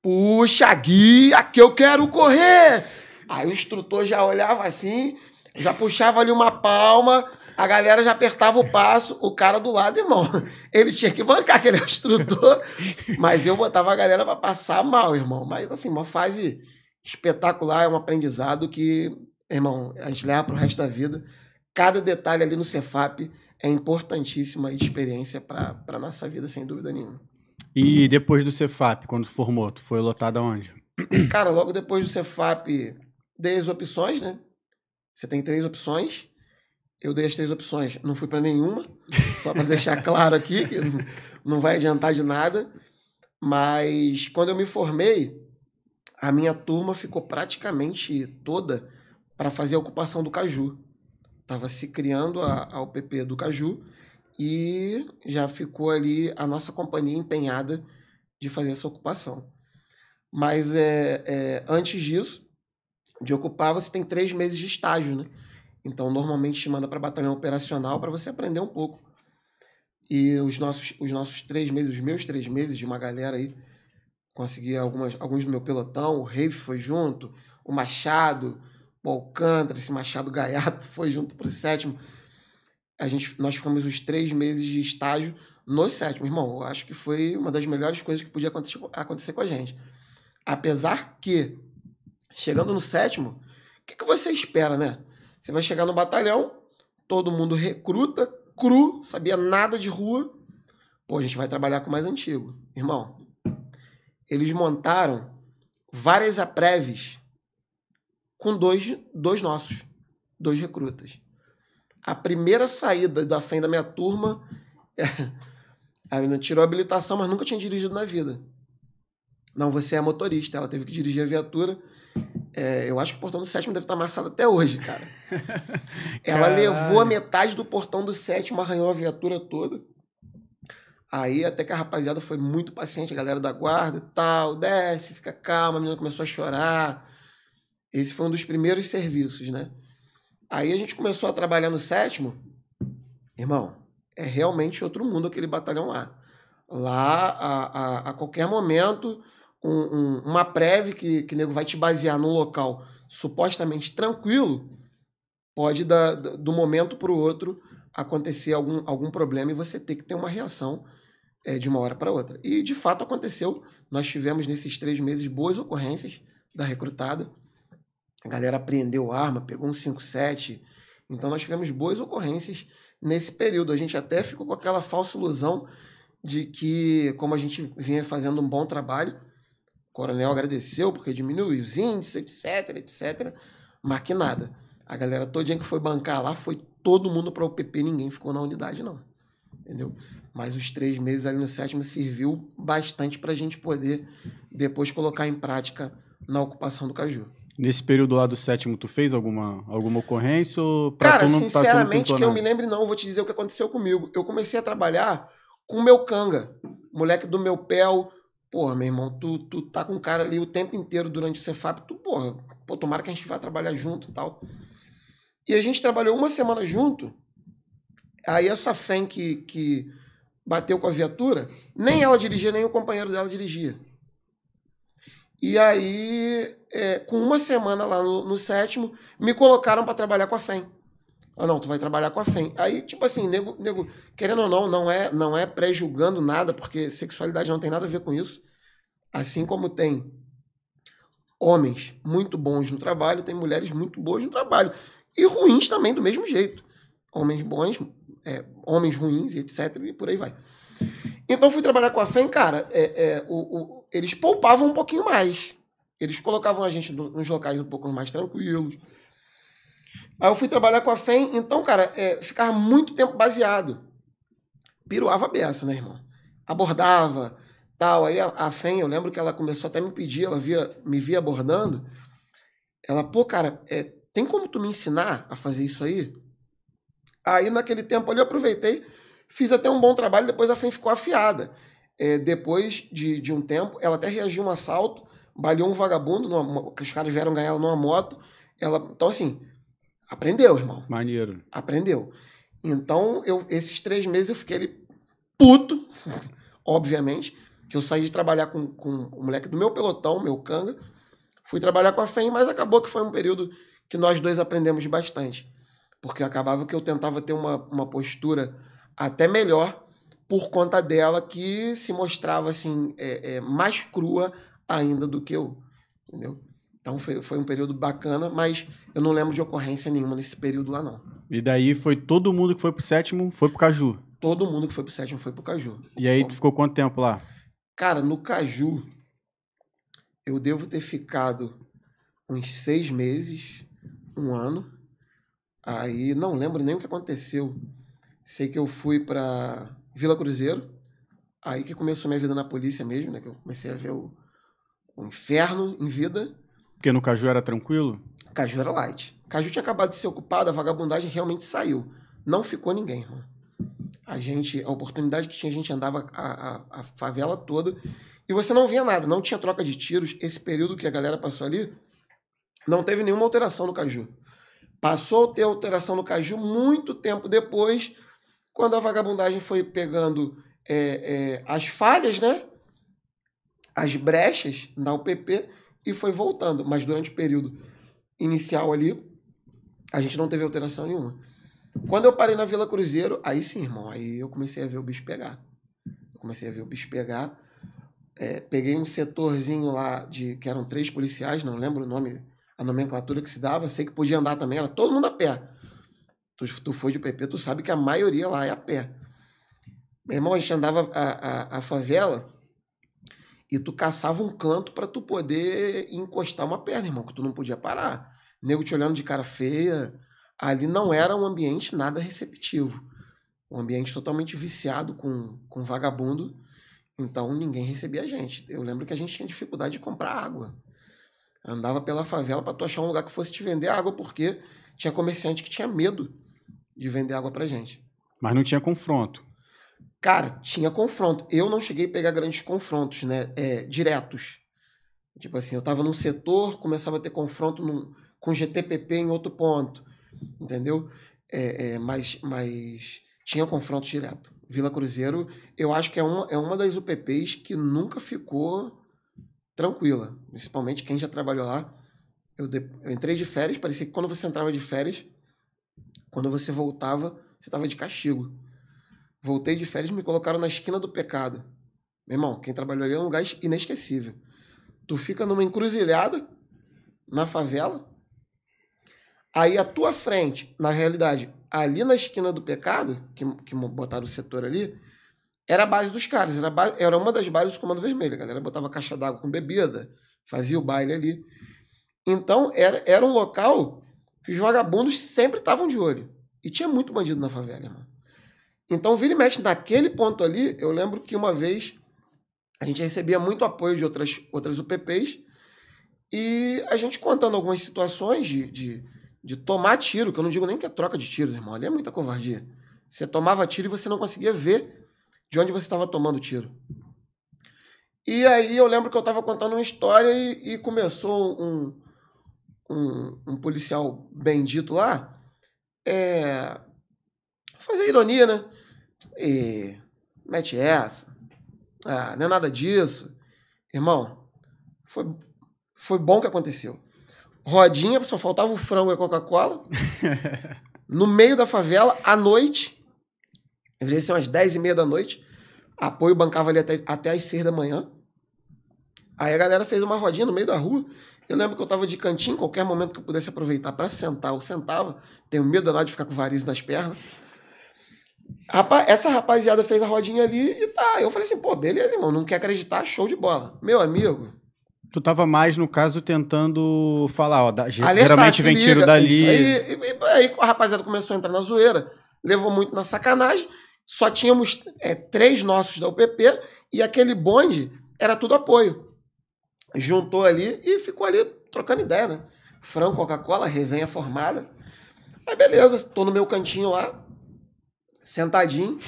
Puxa, guia, que eu quero correr! Aí o instrutor já olhava assim, já puxava ali uma palma, a galera já apertava o passo, o cara do lado, irmão. Ele tinha que bancar, que ele é o instrutor, mas eu botava a galera pra passar mal, irmão. Mas assim, uma fase espetacular, é um aprendizado que, irmão, a gente leva para o resto da vida. Cada detalhe ali no Cefap é importantíssima experiência para a nossa vida, sem dúvida nenhuma. E depois do Cefap, quando formou, tu foi lotado aonde? Cara, logo depois do Cefap, dei as opções, né? Você tem três opções. Eu dei as três opções. Não fui para nenhuma, só para deixar claro aqui que não vai adiantar de nada. Mas quando eu me formei, a minha turma ficou praticamente toda para fazer a ocupação do caju. Estava se criando a, a do caju e já ficou ali a nossa companhia empenhada de fazer essa ocupação. Mas é, é, antes disso, de ocupar, você tem três meses de estágio, né? Então, normalmente te manda para batalhão operacional para você aprender um pouco. E os nossos, os nossos três meses, os meus três meses, de uma galera aí consegui algumas, alguns do meu pelotão, o Reif foi junto, o Machado, o Alcântara, esse Machado Gaiato foi junto para o sétimo. A gente, nós ficamos os três meses de estágio no sétimo. Irmão, eu acho que foi uma das melhores coisas que podia acontecer, acontecer com a gente. Apesar que, chegando no sétimo, o que, que você espera, né? Você vai chegar no batalhão, todo mundo recruta, cru, sabia nada de rua. Pô, a gente vai trabalhar com o mais antigo. Irmão, eles montaram várias apreves com dois, dois nossos, dois recrutas. A primeira saída da FEM da minha turma, a menina tirou a habilitação, mas nunca tinha dirigido na vida. Não, você é motorista, ela teve que dirigir a viatura. É, eu acho que o portão do sétimo deve estar amassado até hoje, cara. Ela Caralho. levou a metade do portão do sétimo, arranhou a viatura toda. Aí até que a rapaziada foi muito paciente, a galera da guarda e tal, desce, fica calma, a menina começou a chorar. Esse foi um dos primeiros serviços, né? Aí a gente começou a trabalhar no sétimo. Irmão, é realmente outro mundo aquele batalhão lá. Lá, a, a, a qualquer momento, um, um, uma prévia que, que nego vai te basear num local supostamente tranquilo, pode, do momento para o outro, acontecer algum, algum problema e você ter que ter uma reação é, de uma hora para outra. E de fato aconteceu. Nós tivemos nesses três meses boas ocorrências da recrutada. A galera apreendeu arma, pegou um 5-7. Então nós tivemos boas ocorrências nesse período. A gente até ficou com aquela falsa ilusão de que, como a gente vinha fazendo um bom trabalho, o coronel agradeceu porque diminuiu os índices, etc, etc. Mas que nada. A galera todinha que foi bancar lá foi todo mundo para o PP, ninguém ficou na unidade, não. Entendeu? Mas os três meses ali no sétimo serviu bastante para a gente poder depois colocar em prática na ocupação do caju. Nesse período lá do sétimo, tu fez alguma, alguma ocorrência? Ou Cara, não, tá- sinceramente, que eu me lembre não, vou te dizer o que aconteceu comigo. Eu comecei a trabalhar com o meu canga, moleque do meu pé, Porra, meu irmão, tu, tu tá com o cara ali o tempo inteiro durante o Cefap, tu, porra, pô, tomara que a gente vá trabalhar junto e tal. E a gente trabalhou uma semana junto. Aí essa FEM que, que bateu com a viatura, nem ela dirigia, nem o companheiro dela dirigia. E aí, é, com uma semana lá no, no sétimo, me colocaram para trabalhar com a FEM. Ah, não, tu vai trabalhar com a FEM. Aí, tipo assim, nego, nego querendo ou não, não é, não é pré-julgando nada, porque sexualidade não tem nada a ver com isso. Assim como tem homens muito bons no trabalho, tem mulheres muito boas no trabalho. E ruins também, do mesmo jeito. Homens bons, é, homens ruins, etc. E por aí vai. Então fui trabalhar com a FEM, cara, é, é, o, o, eles poupavam um pouquinho mais. Eles colocavam a gente nos locais um pouco mais tranquilos. Aí eu fui trabalhar com a FEM, então, cara, é, ficava muito tempo baseado. Piruava a beça, né, irmão? Abordava, tal. Aí a, a FEM, eu lembro que ela começou até a me pedir, ela via, me via abordando. Ela, pô, cara, é, tem como tu me ensinar a fazer isso aí? Aí naquele tempo ali eu aproveitei, fiz até um bom trabalho, depois a FEM ficou afiada. É, depois de, de um tempo, ela até reagiu um assalto, baleou um vagabundo, numa, que os caras vieram ganhar ela numa moto. Ela, então, assim, aprendeu, irmão. Maneiro. Aprendeu. Então, eu, esses três meses eu fiquei ali puto, obviamente, que eu saí de trabalhar com, com o moleque do meu pelotão, meu canga, fui trabalhar com a FEM, mas acabou que foi um período que nós dois aprendemos bastante porque acabava que eu tentava ter uma, uma postura até melhor por conta dela que se mostrava assim é, é, mais crua ainda do que eu, entendeu? Então foi, foi um período bacana, mas eu não lembro de ocorrência nenhuma nesse período lá não. E daí foi todo mundo que foi pro sétimo foi pro Caju? Todo mundo que foi pro sétimo foi pro Caju. E aí tu ficou quanto tempo lá? Cara, no Caju eu devo ter ficado uns seis meses, um ano. Aí não lembro nem o que aconteceu. Sei que eu fui para Vila Cruzeiro, aí que começou minha vida na polícia mesmo, né? Que eu comecei a ver o, o inferno em vida. Porque no Caju era tranquilo? Caju era light. Caju tinha acabado de ser ocupado, a vagabundagem realmente saiu. Não ficou ninguém, né. A gente, a oportunidade que tinha, a gente andava a, a, a favela toda e você não via nada, não tinha troca de tiros. Esse período que a galera passou ali, não teve nenhuma alteração no Caju. Passou a ter alteração no caju muito tempo depois, quando a vagabundagem foi pegando é, é, as falhas, né? as brechas na UPP e foi voltando. Mas durante o período inicial ali, a gente não teve alteração nenhuma. Quando eu parei na Vila Cruzeiro, aí sim, irmão, aí eu comecei a ver o bicho pegar. Eu comecei a ver o bicho pegar. É, peguei um setorzinho lá de que eram três policiais, não lembro o nome a nomenclatura que se dava, sei que podia andar também, era todo mundo a pé. Tu, tu foi de PP, tu sabe que a maioria lá é a pé. Meu irmão, a gente andava a, a, a favela e tu caçava um canto para tu poder encostar uma perna, irmão, que tu não podia parar. Nego te olhando de cara feia. Ali não era um ambiente nada receptivo. Um ambiente totalmente viciado com, com vagabundo. Então ninguém recebia a gente. Eu lembro que a gente tinha dificuldade de comprar água. Andava pela favela para tu achar um lugar que fosse te vender água, porque tinha comerciante que tinha medo de vender água pra gente. Mas não tinha confronto. Cara, tinha confronto. Eu não cheguei a pegar grandes confrontos, né? É, diretos. Tipo assim, eu tava num setor, começava a ter confronto num, com GTPP em outro ponto. Entendeu? É, é, mas, mas tinha confronto direto. Vila Cruzeiro, eu acho que é uma, é uma das UPPs que nunca ficou tranquila, principalmente quem já trabalhou lá. Eu, de... eu entrei de férias, parecia que quando você entrava de férias, quando você voltava, você estava de castigo. Voltei de férias, me colocaram na esquina do pecado. Meu irmão, quem trabalhou ali é um lugar inesquecível. Tu fica numa encruzilhada, na favela, aí a tua frente, na realidade, ali na esquina do pecado, que, que botaram o setor ali, era a base dos caras, era, era uma das bases do Comando Vermelho. A galera botava caixa d'água com bebida, fazia o baile ali. Então, era, era um local que os vagabundos sempre estavam de olho. E tinha muito bandido na favela, irmão. Então, vira e mexe, naquele ponto ali, eu lembro que uma vez a gente recebia muito apoio de outras, outras UPPs e a gente contando algumas situações de, de, de tomar tiro, que eu não digo nem que é troca de tiros, irmão, ali é muita covardia. Você tomava tiro e você não conseguia ver de onde você estava tomando o tiro. E aí eu lembro que eu estava contando uma história e, e começou um, um, um, policial bendito lá é, fazer ironia, né? E mete essa. Ah, não é nada disso. Irmão, foi, foi bom que aconteceu. Rodinha, só faltava o frango e a Coca-Cola. no meio da favela, à noite, às vezes são as 10 e meia da noite. Apoio bancava ali até, até às 6 da manhã. Aí a galera fez uma rodinha no meio da rua. Eu lembro que eu tava de cantinho, qualquer momento que eu pudesse aproveitar para sentar, eu sentava. Tenho medo lá de ficar com variz nas pernas. Rapaz, essa rapaziada fez a rodinha ali e tá. Eu falei assim, pô, beleza, irmão, não quer acreditar, show de bola. Meu amigo. Tu tava mais, no caso, tentando falar, ó, da, alertar, geralmente vem liga, tiro dali. Aí, aí, aí a rapaziada começou a entrar na zoeira, levou muito na sacanagem só tínhamos é, três nossos da UPP e aquele bonde era tudo apoio. Juntou ali e ficou ali trocando ideia, né? Franco, Coca-Cola, resenha formada. Mas beleza, tô no meu cantinho lá, sentadinho.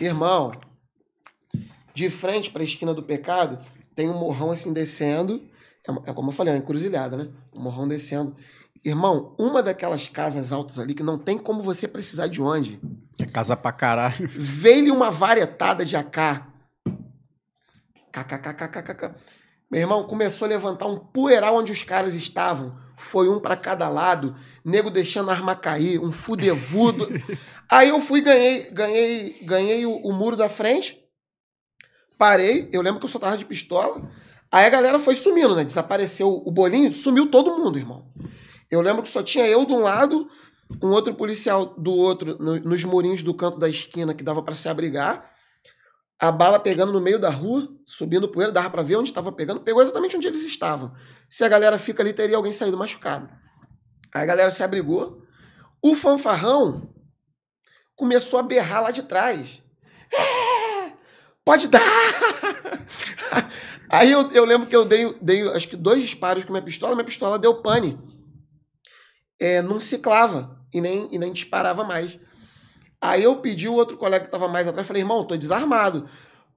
Irmão, de frente para a esquina do pecado, tem um morrão assim descendo. É, é como eu falei, é uma encruzilhada, né? Um morrão descendo. Irmão, uma daquelas casas altas ali que não tem como você precisar de onde. É casa pra caralho. Veio-lhe uma varetada de AK. KKKKKK. Meu irmão, começou a levantar um poeiral onde os caras estavam. Foi um para cada lado. Nego deixando a arma cair, um fudevudo. Aí eu fui, ganhei, ganhei, ganhei o, o muro da frente. Parei, eu lembro que eu só tava de pistola. Aí a galera foi sumindo, né? Desapareceu o bolinho, sumiu todo mundo, irmão. Eu lembro que só tinha eu de um lado, um outro policial do outro, no, nos murinhos do canto da esquina que dava para se abrigar. A bala pegando no meio da rua, subindo poeira, dava para ver onde estava pegando, pegou exatamente onde eles estavam. Se a galera fica ali, teria alguém saído machucado. Aí a galera se abrigou. O fanfarrão começou a berrar lá de trás. É, pode dar! Aí eu, eu lembro que eu dei, dei, acho que dois disparos com minha pistola, minha pistola deu pane é, não ciclava e nem, e nem disparava mais. Aí eu pedi o outro colega que estava mais atrás, falei, irmão, tô desarmado.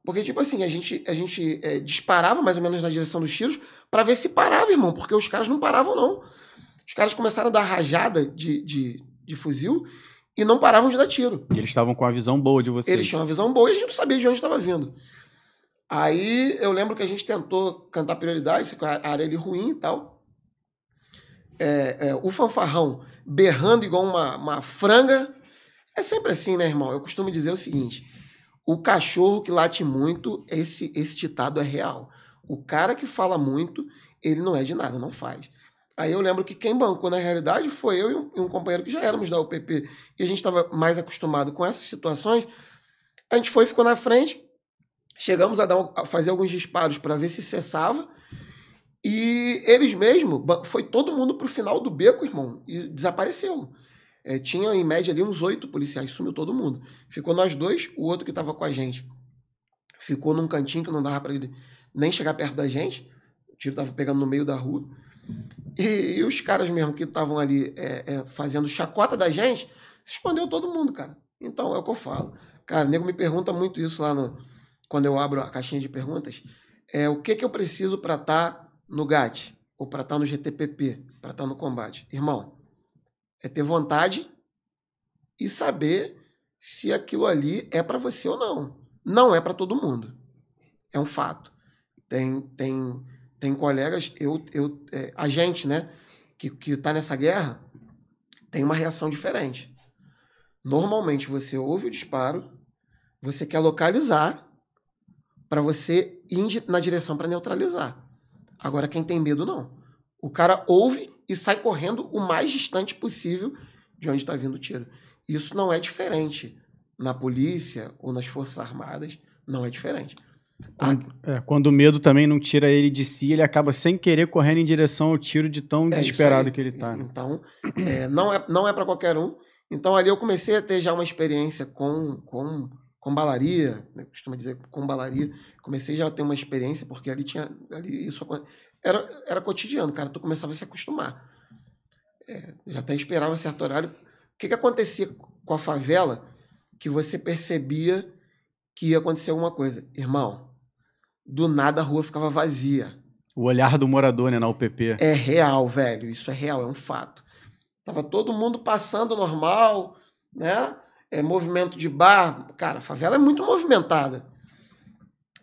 Porque, tipo assim, a gente, a gente é, disparava mais ou menos na direção dos tiros para ver se parava, irmão, porque os caras não paravam, não. Os caras começaram a dar rajada de, de, de fuzil e não paravam de dar tiro. E eles estavam com a visão boa de você Eles tinham uma visão boa e a gente não sabia de onde estava vindo. Aí eu lembro que a gente tentou cantar prioridade, a área ali ruim e tal é, é, o fanfarrão berrando igual uma, uma franga. É sempre assim, né, irmão? Eu costumo dizer o seguinte: o cachorro que late muito, esse, esse ditado é real. O cara que fala muito, ele não é de nada, não faz. Aí eu lembro que quem bancou na realidade foi eu e um, e um companheiro que já éramos da UPP e a gente estava mais acostumado com essas situações. A gente foi, ficou na frente, chegamos a, dar, a fazer alguns disparos para ver se cessava eles mesmo, foi todo mundo pro final do beco, irmão, e desapareceu. É, tinha em média ali uns oito policiais, sumiu todo mundo. Ficou nós dois, o outro que estava com a gente ficou num cantinho que não dava para ele nem chegar perto da gente. O tiro tava pegando no meio da rua. E, e os caras mesmo que estavam ali é, é, fazendo chacota da gente, se escondeu todo mundo, cara. Então é o que eu falo. Cara, o nego me pergunta muito isso lá no, quando eu abro a caixinha de perguntas. É o que que eu preciso para estar tá no GAT ou para estar tá no GTPP, para estar tá no combate. Irmão, é ter vontade e saber se aquilo ali é para você ou não. Não é para todo mundo. É um fato. Tem tem tem colegas, eu, eu é, a gente, né, que que tá nessa guerra, tem uma reação diferente. Normalmente você ouve o disparo, você quer localizar para você ir na direção para neutralizar. Agora, quem tem medo, não. O cara ouve e sai correndo o mais distante possível de onde está vindo o tiro. Isso não é diferente na polícia ou nas Forças Armadas, não é diferente. Tá? Quando, é, quando o medo também não tira ele de si, ele acaba sem querer correndo em direção ao tiro de tão é desesperado que ele está. Né? Então, é, não é, não é para qualquer um. Então, ali eu comecei a ter já uma experiência com, com combalaria, né, costuma dizer combalaria, comecei já a ter uma experiência, porque ali tinha, ali isso era, era cotidiano, cara, tu começava a se acostumar. É, já até esperava certo horário. O que, que acontecia com a favela que você percebia que ia acontecer alguma coisa? Irmão, do nada a rua ficava vazia. O olhar do morador, né, na UPP. É real, velho, isso é real, é um fato. Tava todo mundo passando normal, né? é, movimento de bar. Cara, a favela é muito movimentada.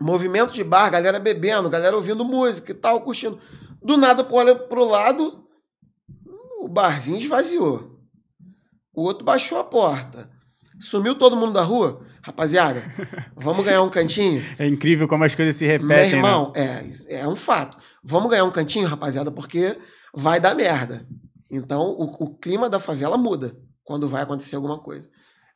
Movimento de bar, galera bebendo, galera ouvindo música e tal, curtindo. Do nada, olha pro lado, o barzinho esvaziou. O outro baixou a porta. Sumiu todo mundo da rua. Rapaziada, vamos ganhar um cantinho? É incrível como as coisas se repetem. Meu irmão, né? é, é um fato. Vamos ganhar um cantinho, rapaziada, porque vai dar merda. Então, o, o clima da favela muda quando vai acontecer alguma coisa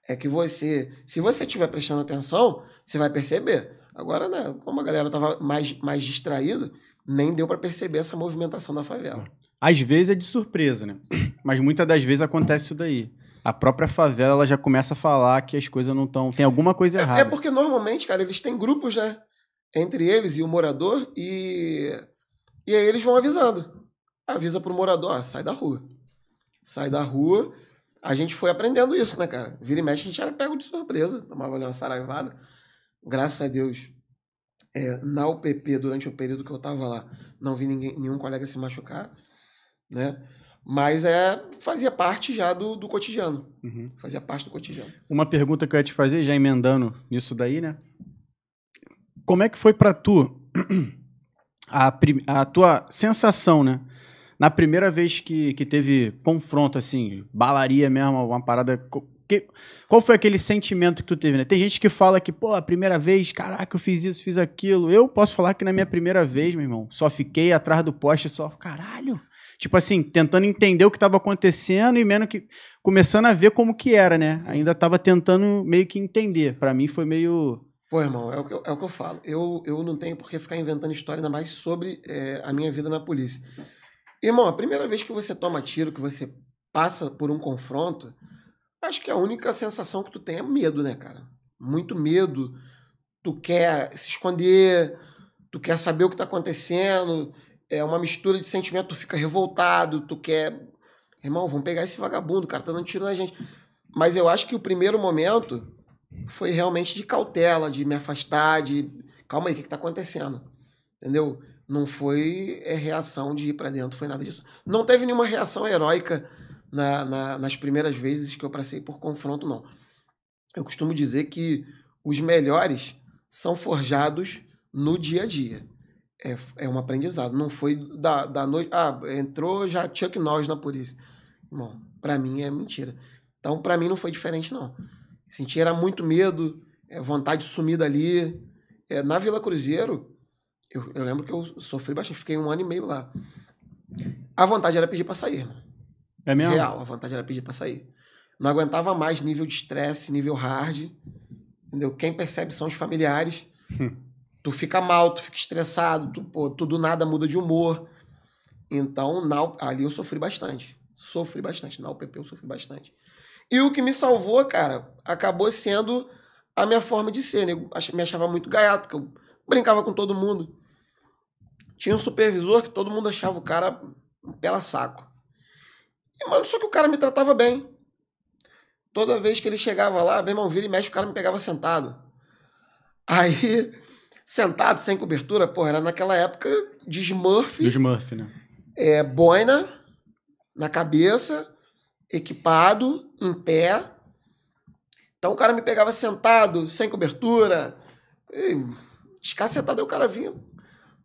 é que você, se você estiver prestando atenção, você vai perceber. Agora, né, como a galera estava mais, mais distraída, nem deu para perceber essa movimentação da favela. Às vezes é de surpresa, né? Mas muitas das vezes acontece isso daí. A própria favela ela já começa a falar que as coisas não estão. Tem alguma coisa errada. É, é porque normalmente, cara, eles têm grupos, né? Entre eles e o morador, e. E aí eles vão avisando. Avisa pro morador, ó, sai da rua. Sai da rua a gente foi aprendendo isso, né, cara? Vira e mexe, a gente era pego de surpresa, tomava ali uma saraivada. Graças a Deus, é, na UPP, durante o período que eu tava lá, não vi ninguém, nenhum colega se machucar, né? Mas é, fazia parte já do, do cotidiano. Uhum. Fazia parte do cotidiano. Uma pergunta que eu ia te fazer, já emendando nisso daí, né? Como é que foi para tu a, a tua sensação, né? Na primeira vez que, que teve confronto, assim, balaria mesmo, uma parada. Que, qual foi aquele sentimento que tu teve, né? Tem gente que fala que, pô, a primeira vez, caraca, eu fiz isso, fiz aquilo. Eu posso falar que na minha primeira vez, meu irmão, só fiquei atrás do poste, só, caralho. Tipo assim, tentando entender o que estava acontecendo e menos que começando a ver como que era, né? Ainda estava tentando meio que entender. Para mim foi meio Pô, irmão, é o que eu, é o que eu falo. Eu, eu não tenho por que ficar inventando história ainda mais sobre é, a minha vida na polícia. Irmão, a primeira vez que você toma tiro, que você passa por um confronto, acho que a única sensação que tu tem é medo, né, cara? Muito medo. Tu quer se esconder, tu quer saber o que tá acontecendo. É uma mistura de sentimento, tu fica revoltado, tu quer. Irmão, vamos pegar esse vagabundo, o cara tá dando tiro na gente. Mas eu acho que o primeiro momento foi realmente de cautela, de me afastar, de. Calma aí, o que, que tá acontecendo? Entendeu? Não foi é, reação de ir para dentro, foi nada disso. Não teve nenhuma reação heróica na, na, nas primeiras vezes que eu passei por confronto, não. Eu costumo dizer que os melhores são forjados no dia a dia. É, é um aprendizado. Não foi da, da noite. Ah, entrou já Chuck Norris na polícia. Bom, para mim é mentira. Então, para mim não foi diferente, não. Sentia era muito medo, é, vontade sumida ali. É, na Vila Cruzeiro, eu, eu lembro que eu sofri bastante, fiquei um ano e meio lá. A vontade era pedir pra sair, É mesmo? Real, a vontade era pedir pra sair. Não aguentava mais nível de estresse, nível hard. Entendeu? Quem percebe são os familiares. Hum. Tu fica mal, tu fica estressado, tu, pô, tudo do nada muda de humor. Então, na, ali eu sofri bastante. Sofri bastante. Na UPP eu sofri bastante. E o que me salvou, cara, acabou sendo a minha forma de ser. Né? Eu me achava muito gaiato, que eu brincava com todo mundo. Tinha um supervisor que todo mundo achava o cara um pela saco. E, mano, só que o cara me tratava bem. Toda vez que ele chegava lá, bem irmão, vira e mexe, o cara me pegava sentado. Aí, sentado, sem cobertura, porra, era naquela época de Smurf. De Smurf, né? É, boina na cabeça, equipado, em pé. Então o cara me pegava sentado, sem cobertura. E, descacetado, aí o cara vinha,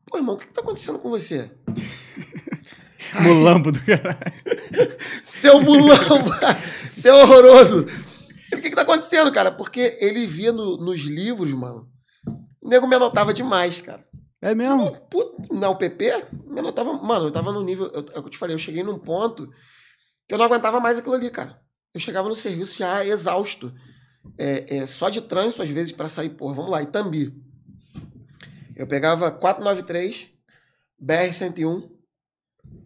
Pô, irmão, o que, que tá acontecendo com você? mulambo do caralho. Seu mulambo! seu horroroso! O que, que tá acontecendo, cara? Porque ele via no, nos livros, mano. O nego me anotava demais, cara. É mesmo? Puto, na UPP, me anotava. Mano, eu tava no nível. Eu, eu te falei, eu cheguei num ponto que eu não aguentava mais aquilo ali, cara. Eu chegava no serviço já exausto. É, é, só de trânsito, às vezes, para sair, porra, vamos lá, Itambi. Eu pegava 493, BR-101,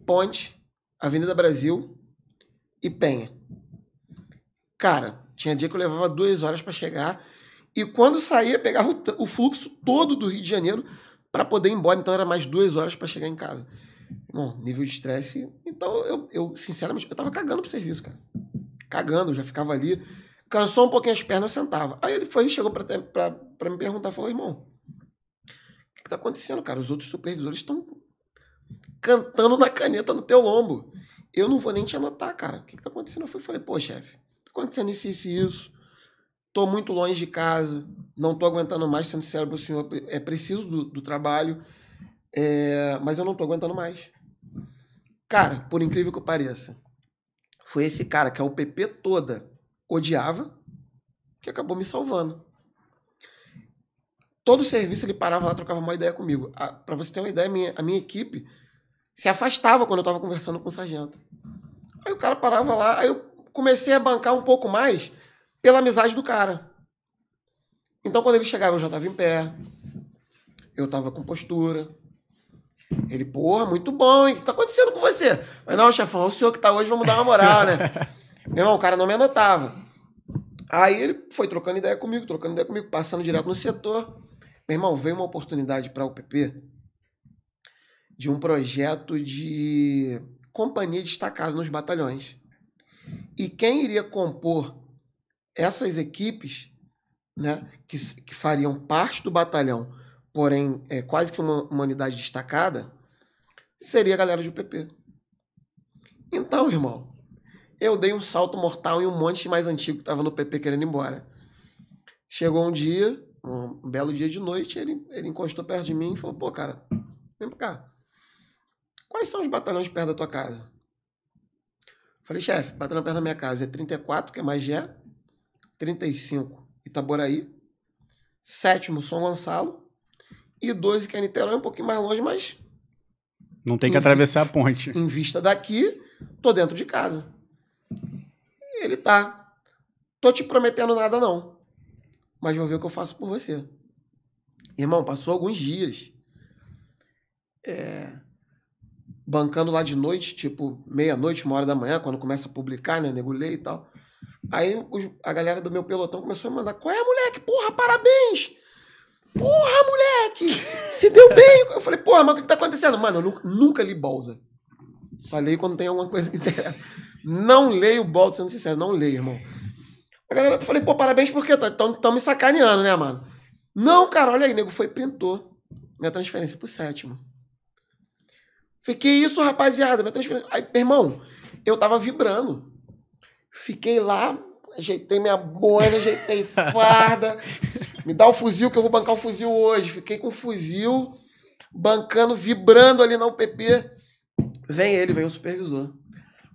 Ponte, Avenida Brasil e Penha. Cara, tinha dia que eu levava duas horas para chegar. E quando saía, pegava o, o fluxo todo do Rio de Janeiro para poder ir embora. Então era mais duas horas para chegar em casa. Bom, nível de estresse. Então eu, eu, sinceramente, eu tava cagando pro serviço, cara. Cagando, eu já ficava ali. Cansou um pouquinho as pernas, eu sentava. Aí ele foi, chegou para me perguntar, falou, irmão, está acontecendo, cara. Os outros supervisores estão cantando na caneta no teu lombo. Eu não vou nem te anotar, cara. O que, está acontecendo? Eu fui, falei, pô, chefe, tá acontecendo isso, isso e isso. Tô muito longe de casa. Não tô aguentando mais, sendo cérebro, o senhor. É preciso do, do trabalho. É, mas eu não tô aguentando mais. Cara, por incrível que pareça, foi esse cara que a UPP toda odiava que acabou me salvando todo serviço ele parava lá, trocava uma ideia comigo. Para você ter uma ideia, minha, a minha equipe se afastava quando eu estava conversando com o sargento. Aí o cara parava lá, aí eu comecei a bancar um pouco mais pela amizade do cara. Então quando ele chegava, eu já tava em pé, eu tava com postura. Ele, porra, muito bom, hein? O que tá acontecendo com você? Mas não, chefão, é o senhor que tá hoje, vamos dar uma moral, né? Meu irmão, o cara não me anotava. Aí ele foi trocando ideia comigo, trocando ideia comigo, passando direto no setor. Meu irmão, veio uma oportunidade para o PP de um projeto de companhia destacada nos batalhões. E quem iria compor essas equipes, né, que, que fariam parte do batalhão, porém é, quase que uma, uma unidade destacada, seria a galera do PP. Então, irmão, eu dei um salto mortal em um monte mais antigo que estava no PP querendo ir embora. Chegou um dia, um belo dia de noite, ele, ele encostou perto de mim e falou: Pô, cara, vem pra cá. Quais são os batalhões perto da tua casa? Falei, chefe, batalhão perto da minha casa é 34, que é Magé, 35, Itaboraí, sétimo, São Gonçalo, e 12, que é Niterói, um pouquinho mais longe, mas. Não tem que atravessar a ponte. Em vista daqui, tô dentro de casa. ele tá. Tô te prometendo nada, não mas vou ver o que eu faço por você. Irmão, passou alguns dias. É, bancando lá de noite, tipo meia-noite, uma hora da manhã, quando começa a publicar, né? Negulei e tal. Aí os, a galera do meu pelotão começou a mandar: Qual é, moleque? Porra, parabéns! Porra, moleque! Se deu bem! Eu falei: Porra, mas o que, que tá acontecendo? Mano, eu nunca, nunca li Bolsa. Só leio quando tem alguma coisa que interessa. Não leio Bolsa, sendo sincero, não leio, irmão. A galera falei, pô, parabéns porque estão tá, me sacaneando, né, mano? Não, cara, olha aí, nego, foi printou minha transferência pro sétimo. Fiquei isso, rapaziada, minha transferência. Aí, irmão, eu tava vibrando. Fiquei lá, ajeitei minha boina, ajeitei farda. Me dá o fuzil que eu vou bancar o fuzil hoje. Fiquei com o fuzil, bancando, vibrando ali na UPP. Vem ele, vem o supervisor.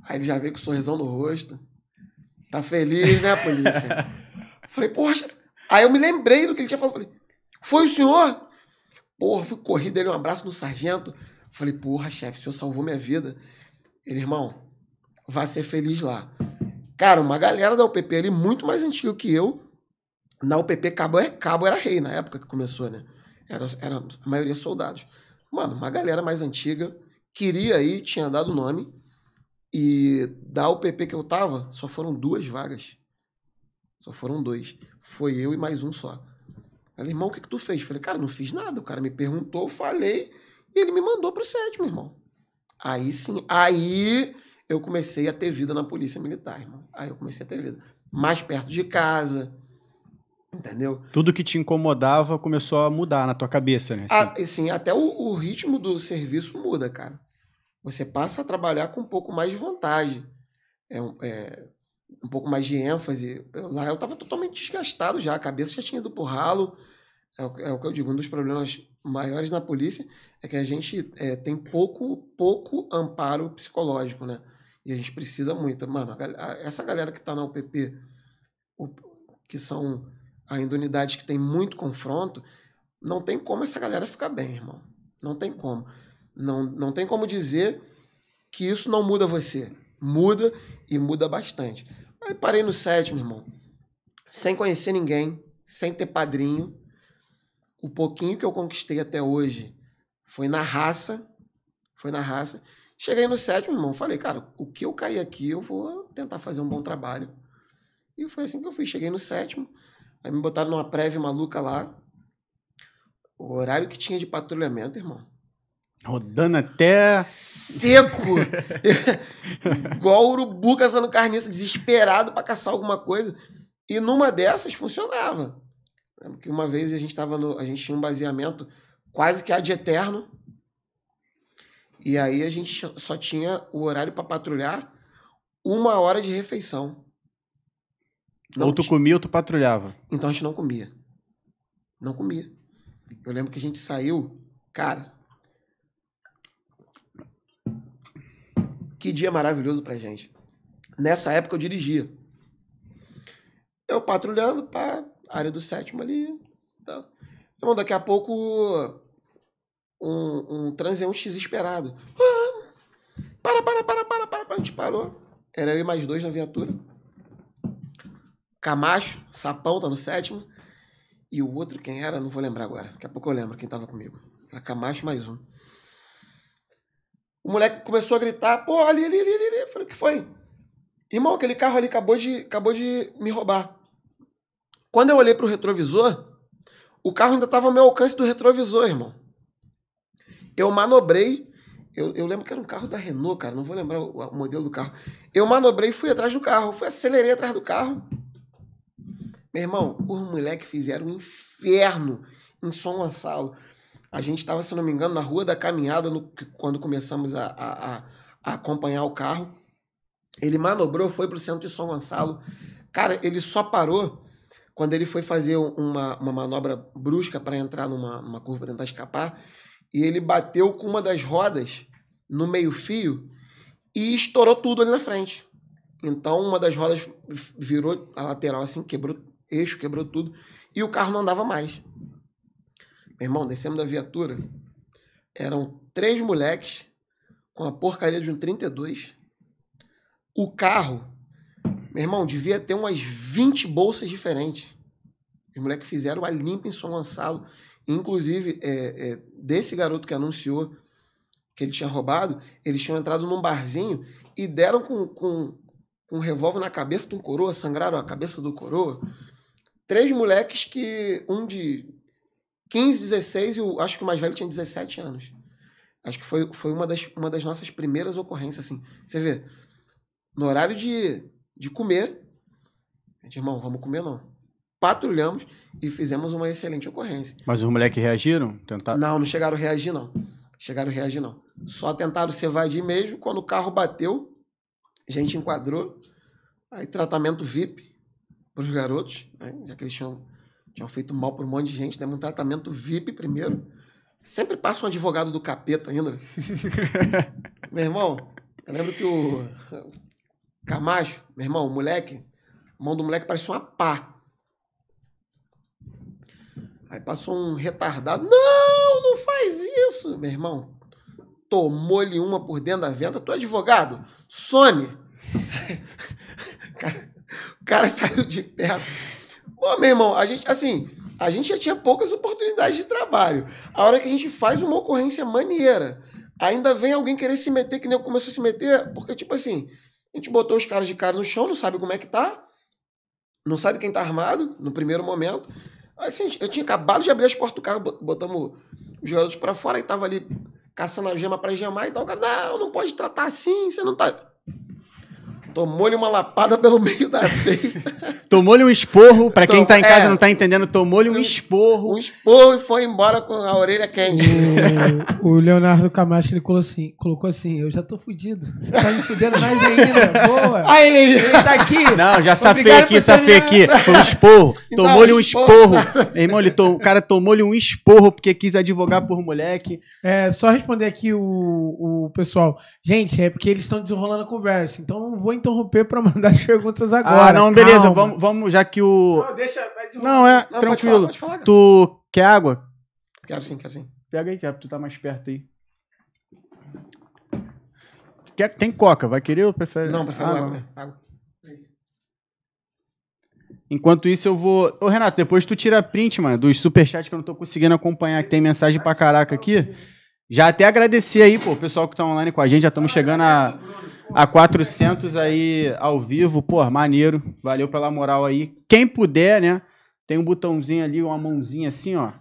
Aí ele já veio com o sorrisão no rosto. Tá feliz, né, polícia? falei, poxa. Aí eu me lembrei do que ele tinha falado. Falei, foi o senhor? Porra, fui correr, ele um abraço no sargento. Falei, porra, chefe, o senhor salvou minha vida. Ele, irmão, vá ser feliz lá. Cara, uma galera da UPP ali, muito mais antiga que eu, na UPP Cabo, é, Cabo era rei na época que começou, né? Era, era a maioria soldados. Mano, uma galera mais antiga queria ir, tinha dado o nome. E da UPP que eu tava, só foram duas vagas. Só foram dois. Foi eu e mais um só. Falei, irmão, o que, que tu fez? falei, cara, não fiz nada. O cara me perguntou, eu falei, e ele me mandou pro sétimo, irmão. Aí sim, aí eu comecei a ter vida na polícia militar, irmão. Aí eu comecei a ter vida. Mais perto de casa, entendeu? Tudo que te incomodava começou a mudar na tua cabeça, né? Ah, assim, a, assim até o, o ritmo do serviço muda, cara você passa a trabalhar com um pouco mais de vontade, é um, é, um pouco mais de ênfase. Eu, lá eu estava totalmente desgastado já, a cabeça já tinha ido pro ralo. É o, é o, que eu digo, um dos problemas maiores na polícia é que a gente é, tem pouco, pouco amparo psicológico, né? E a gente precisa muito. Mano, a, a, essa galera que está na UPP, o, que são ainda unidades que tem muito confronto, não tem como essa galera ficar bem, irmão. Não tem como. Não, não tem como dizer que isso não muda você. Muda e muda bastante. Aí parei no sétimo, irmão. Sem conhecer ninguém, sem ter padrinho. O pouquinho que eu conquistei até hoje foi na raça. Foi na raça. Cheguei no sétimo, irmão. Falei, cara, o que eu caí aqui, eu vou tentar fazer um bom trabalho. E foi assim que eu fui. Cheguei no sétimo. Aí me botaram numa prévia maluca lá. O horário que tinha de patrulhamento, irmão. Rodando até. Seco! Igual urubu caçando carniça, desesperado para caçar alguma coisa. E numa dessas funcionava. Porque uma vez a gente tava no. A gente tinha um baseamento quase que ad eterno. E aí a gente só tinha o horário para patrulhar uma hora de refeição. Não ou tu comia ou tu patrulhava. Então a gente não comia. Não comia. Eu lembro que a gente saiu, cara, Que dia maravilhoso pra gente. Nessa época eu dirigia. Eu patrulhando pra área do sétimo ali. Tá. Então, daqui a pouco, um, um transeunte é desesperado. Ah, para, para, para, para, para, para. A gente parou. Era eu e mais dois na viatura. Camacho, Sapão, tá no sétimo. E o outro, quem era, não vou lembrar agora. Daqui a pouco eu lembro quem tava comigo. Era Camacho mais um. O moleque começou a gritar, pô, ali, ali, ali, ali. Eu falei, o que foi? Irmão, aquele carro ali acabou de, acabou de me roubar. Quando eu olhei pro retrovisor, o carro ainda estava ao meu alcance do retrovisor, irmão. Eu manobrei. Eu, eu, lembro que era um carro da Renault, cara. Não vou lembrar o, o modelo do carro. Eu manobrei e fui atrás do carro. Fui, acelerei atrás do carro. Meu irmão, os moleques fizeram um inferno em São Gonçalo a gente estava, se não me engano, na Rua da Caminhada, no, quando começamos a, a, a acompanhar o carro. Ele manobrou, foi para o centro de São Gonçalo. Cara, ele só parou quando ele foi fazer uma, uma manobra brusca para entrar numa, numa curva, tentar escapar. E ele bateu com uma das rodas no meio-fio e estourou tudo ali na frente. Então, uma das rodas virou a lateral, assim, quebrou eixo, quebrou tudo. E o carro não andava mais. Meu irmão, descemos da viatura. Eram três moleques com a porcaria de um 32. O carro, meu irmão, devia ter umas 20 bolsas diferentes. Os moleques fizeram a limpa em São Gonçalo. Inclusive, é, é, desse garoto que anunciou que ele tinha roubado, eles tinham entrado num barzinho e deram com, com, com um revólver na cabeça de um coroa, sangraram a cabeça do coroa. Três moleques que um de 15, 16, eu acho que o mais velho tinha 17 anos. Acho que foi, foi uma, das, uma das nossas primeiras ocorrências, assim. Você vê, no horário de, de comer, irmão, vamos comer não. Patrulhamos e fizemos uma excelente ocorrência. Mas os moleques reagiram? Tentaram? Não, não chegaram a reagir, não. Chegaram a reagir, não. Só tentaram se evadir mesmo. Quando o carro bateu, a gente enquadrou. Aí tratamento VIP para os garotos, né? já que eles tinham tinham feito mal para um monte de gente, demos né? um tratamento VIP primeiro. Sempre passa um advogado do capeta ainda. meu irmão, eu lembro que o Camacho, meu irmão, o moleque, a mão do moleque parecia uma pá. Aí passou um retardado. Não, não faz isso, meu irmão. Tomou-lhe uma por dentro da venda. Tu é advogado? Some! o cara saiu de perto. Pô, meu irmão, a gente, assim, a gente já tinha poucas oportunidades de trabalho. A hora que a gente faz uma ocorrência maneira, ainda vem alguém querer se meter, que nem eu começou a se meter, porque, tipo assim, a gente botou os caras de cara no chão, não sabe como é que tá, não sabe quem tá armado, no primeiro momento. Assim, eu tinha acabado de abrir as portas do carro, botamos os jogadores para fora e tava ali caçando a gema para gemar e tal. O cara, não, não pode tratar assim, você não tá. Tomou-lhe uma lapada pelo meio da vez. tomou-lhe um esporro, para quem tá em casa é, não tá entendendo, tomou-lhe um esporro. Um esporro e foi embora com a orelha quente. o, o Leonardo Camacho ele colocou assim, colocou assim: "Eu já tô fudido. Você tá me fudendo mais ainda, boa". Aí ele, ele tá aqui. Não, já safei aqui, safei aqui. Foi um esporro. Tomou-lhe um esporro. Meu irmão, ele to... o cara tomou-lhe um esporro porque quis advogar por moleque. É, só responder aqui o, o pessoal. Gente, é porque eles estão desenrolando a conversa. Então não vou entrar interromper para mandar as perguntas ah, agora. Ah, não, beleza. Vamos, vamos, já que o. Não, deixa. Não, é, não, tranquilo. Pode falar, pode falar, tu quer água? Quero sim, quero sim. Pega aí, Cap, é tu tá mais perto aí. Quer, tem coca, vai querer ou prefere? Não, prefere água. água. Né? água. Enquanto isso, eu vou. Ô, Renato, depois tu tira print, mano, dos superchats que eu não tô conseguindo acompanhar, que tem mensagem pra caraca aqui. Já até agradecer aí, pô, o pessoal que tá online com a gente, já estamos chegando a a 400 aí ao vivo. Pô, maneiro. Valeu pela moral aí. Quem puder, né? Tem um botãozinho ali, uma mãozinha assim, ó.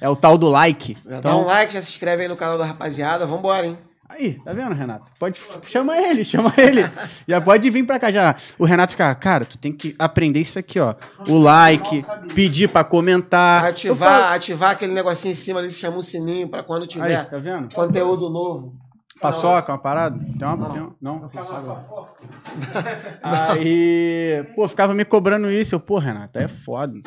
É o tal do like. então... Dá um like, já se inscreve aí no canal da rapaziada. Vambora, hein? Aí, tá vendo, Renato? Pode chama ele, chama ele. Já pode vir pra cá já. O Renato fica, cara, tu tem que aprender isso aqui, ó. O like, pedir pra comentar. Ativar, falo... ativar aquele negocinho em cima ali, chama o sininho pra quando tiver aí, tá vendo? conteúdo novo. Paçoca, uma parada? Tem uma, não, tem uma, não. não. Aí, pô, ficava me cobrando isso. Eu, pô, Renato, é foda.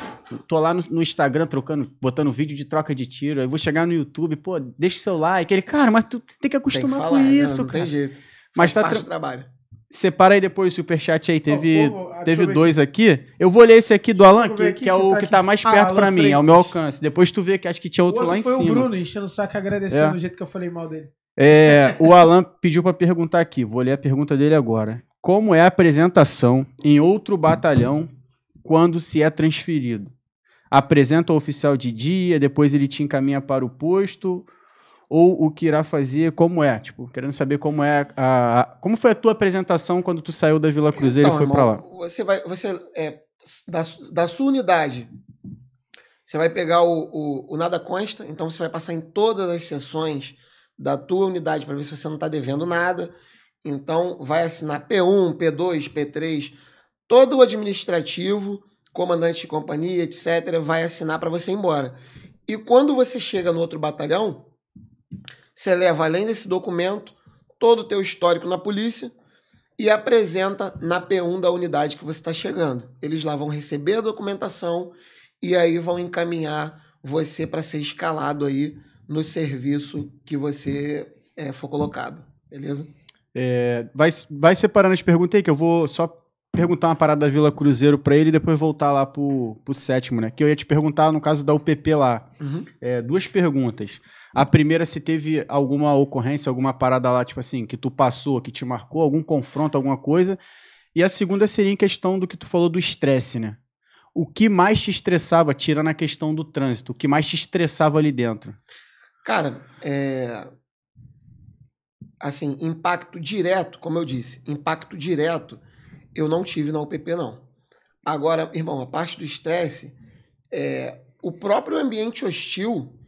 tô lá no, no, Instagram trocando, botando vídeo de troca de tiro. Aí vou chegar no YouTube, pô, deixa o seu like. Ele, cara, mas tu tem que acostumar tem que falar, com né? isso, não, não cara. Não tem jeito. Mas tá. Tra... trabalho. Separa aí depois o superchat aí. Teve, oh, teve dois aqui. aqui. Eu vou ler esse aqui do Alan, que, aqui, que, é o que tá, que tá mais ah, perto ah, para mim, ao é meu alcance. Depois tu vê que acho que tinha outro, outro lá em cima. Foi o Bruno enchendo o saco agradecendo é. do jeito que eu falei mal dele. É, o Alan pediu para perguntar aqui, vou ler a pergunta dele agora. Como é a apresentação em outro batalhão quando se é transferido? Apresenta o oficial de dia, depois ele te encaminha para o posto ou o que irá fazer, como é? Tipo, querendo saber como é a, a como foi a tua apresentação quando tu saiu da Vila Cruzeiro então, e foi para lá? Você vai, você é, da, da sua unidade, você vai pegar o, o, o nada consta, então você vai passar em todas as sessões da tua unidade para ver se você não está devendo nada. Então, vai assinar P1, P2, P3, todo o administrativo, comandante de companhia, etc., vai assinar para você ir embora. E quando você chega no outro batalhão, você leva, além desse documento, todo o teu histórico na polícia e apresenta na P1 da unidade que você está chegando. Eles lá vão receber a documentação e aí vão encaminhar você para ser escalado aí no serviço que você é, for colocado, beleza? É, vai, vai separando as perguntas aí, que eu vou só perguntar uma parada da Vila Cruzeiro para ele e depois voltar lá pro, pro sétimo, né? Que eu ia te perguntar, no caso da UPP lá, uhum. é, duas perguntas. A primeira, se teve alguma ocorrência, alguma parada lá, tipo assim, que tu passou, que te marcou, algum confronto, alguma coisa. E a segunda seria em questão do que tu falou do estresse, né? O que mais te estressava, tirando a questão do trânsito, o que mais te estressava ali dentro? Cara, é, assim, impacto direto, como eu disse, impacto direto eu não tive na UPP, não. Agora, irmão, a parte do estresse, é, o próprio ambiente hostil,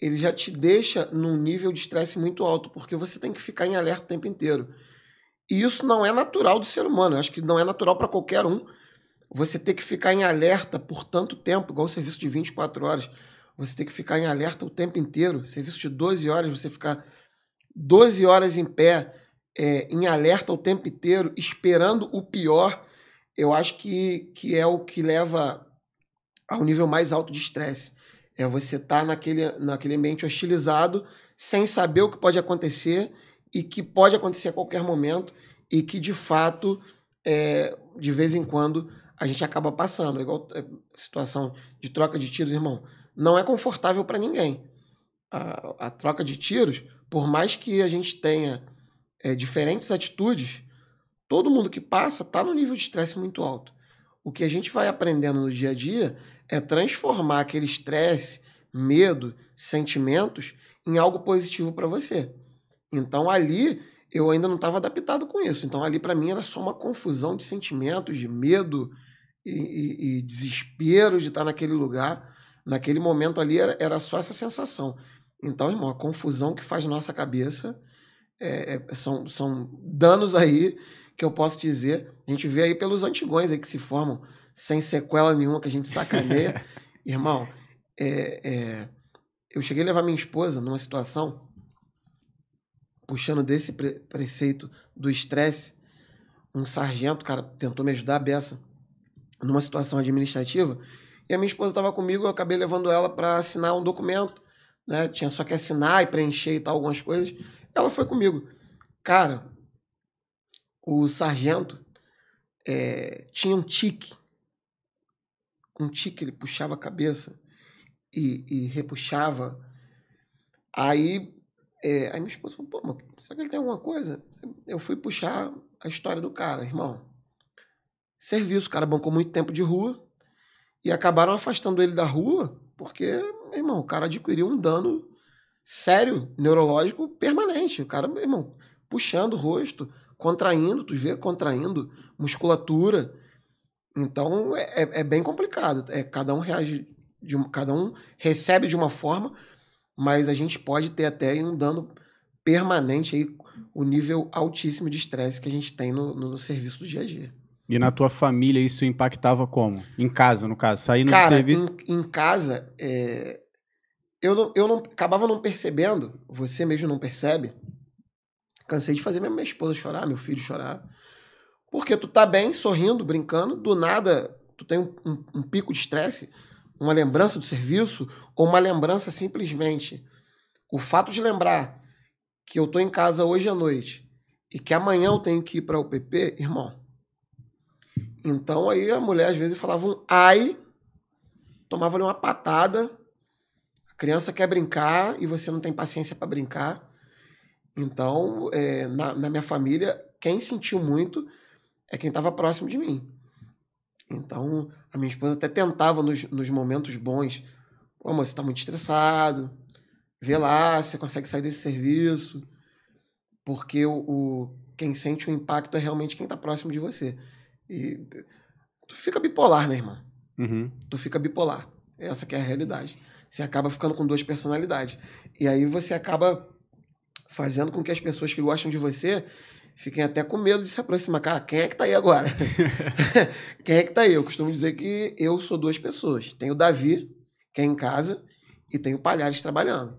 ele já te deixa num nível de estresse muito alto, porque você tem que ficar em alerta o tempo inteiro. E isso não é natural do ser humano, eu acho que não é natural para qualquer um você ter que ficar em alerta por tanto tempo, igual o serviço de 24 horas você tem que ficar em alerta o tempo inteiro. Serviço de 12 horas, você ficar 12 horas em pé, é, em alerta o tempo inteiro, esperando o pior, eu acho que, que é o que leva ao nível mais alto de estresse. É você estar tá naquele, naquele ambiente hostilizado, sem saber o que pode acontecer e que pode acontecer a qualquer momento e que, de fato, é, de vez em quando, a gente acaba passando. É igual a é, situação de troca de tiros, irmão não é confortável para ninguém. A, a, troca de tiros, por mais que a gente tenha é, diferentes atitudes, todo mundo que passa está no nível de estresse muito alto. O que a gente vai aprendendo no dia a dia é transformar aquele estresse, medo, sentimentos em algo positivo para você. Então ali eu ainda não estava adaptado com isso. Então ali para mim era só uma confusão de sentimentos, de medo e, e, e desespero de estar tá naquele lugar. Naquele momento ali era, era só essa sensação. Então, irmão, a confusão que faz nossa cabeça é, é, são, são danos aí que eu posso dizer. A gente vê aí pelos antigões aí que se formam, sem sequela nenhuma, que a gente sacaneia. Irmão, é, é, eu cheguei a levar minha esposa numa situação, puxando desse pre preceito do estresse, um sargento, cara, tentou me ajudar a beça numa situação administrativa e a minha esposa estava comigo, eu acabei levando ela para assinar um documento, né? Tinha só que assinar e preencher e tal, algumas coisas. Ela foi comigo. Cara, o sargento é, tinha um tique. Um tique, ele puxava a cabeça e, e repuxava. Aí, é, aí minha esposa falou, pô, mas será que ele tem alguma coisa? Eu fui puxar a história do cara, irmão. Serviço, o cara bancou muito tempo de rua, e acabaram afastando ele da rua, porque, meu irmão, o cara adquiriu um dano sério, neurológico, permanente. O cara, meu irmão, puxando o rosto, contraindo, tu vê contraindo musculatura. Então é, é, é bem complicado. É, cada um reage, de, cada um recebe de uma forma, mas a gente pode ter até um dano permanente aí, o nível altíssimo de estresse que a gente tem no, no, no serviço do dia a dia. E na tua família isso impactava como? Em casa, no caso, saindo Cara, do serviço? Em, em casa, é... eu, não, eu não acabava não percebendo, você mesmo não percebe. Cansei de fazer mesmo minha esposa chorar, meu filho chorar. Porque tu tá bem, sorrindo, brincando, do nada tu tem um, um, um pico de estresse, uma lembrança do serviço, ou uma lembrança simplesmente. O fato de lembrar que eu tô em casa hoje à noite e que amanhã eu tenho que ir para o PP, irmão então aí a mulher às vezes falava um ai, tomava ali uma patada. A criança quer brincar e você não tem paciência para brincar. Então, é, na, na minha família, quem sentiu muito é quem estava próximo de mim. Então, a minha esposa até tentava nos, nos momentos bons. Pô, amor, você está muito estressado. Vê lá se você consegue sair desse serviço. Porque o, o, quem sente o impacto é realmente quem está próximo de você. E tu fica bipolar, né, irmão? Uhum. Tu fica bipolar. Essa que é a realidade. Você acaba ficando com duas personalidades. E aí você acaba fazendo com que as pessoas que gostam de você fiquem até com medo de se aproximar. Cara, quem é que tá aí agora? quem é que tá aí? Eu costumo dizer que eu sou duas pessoas. Tem o Davi, que é em casa, e tem o Palhares trabalhando.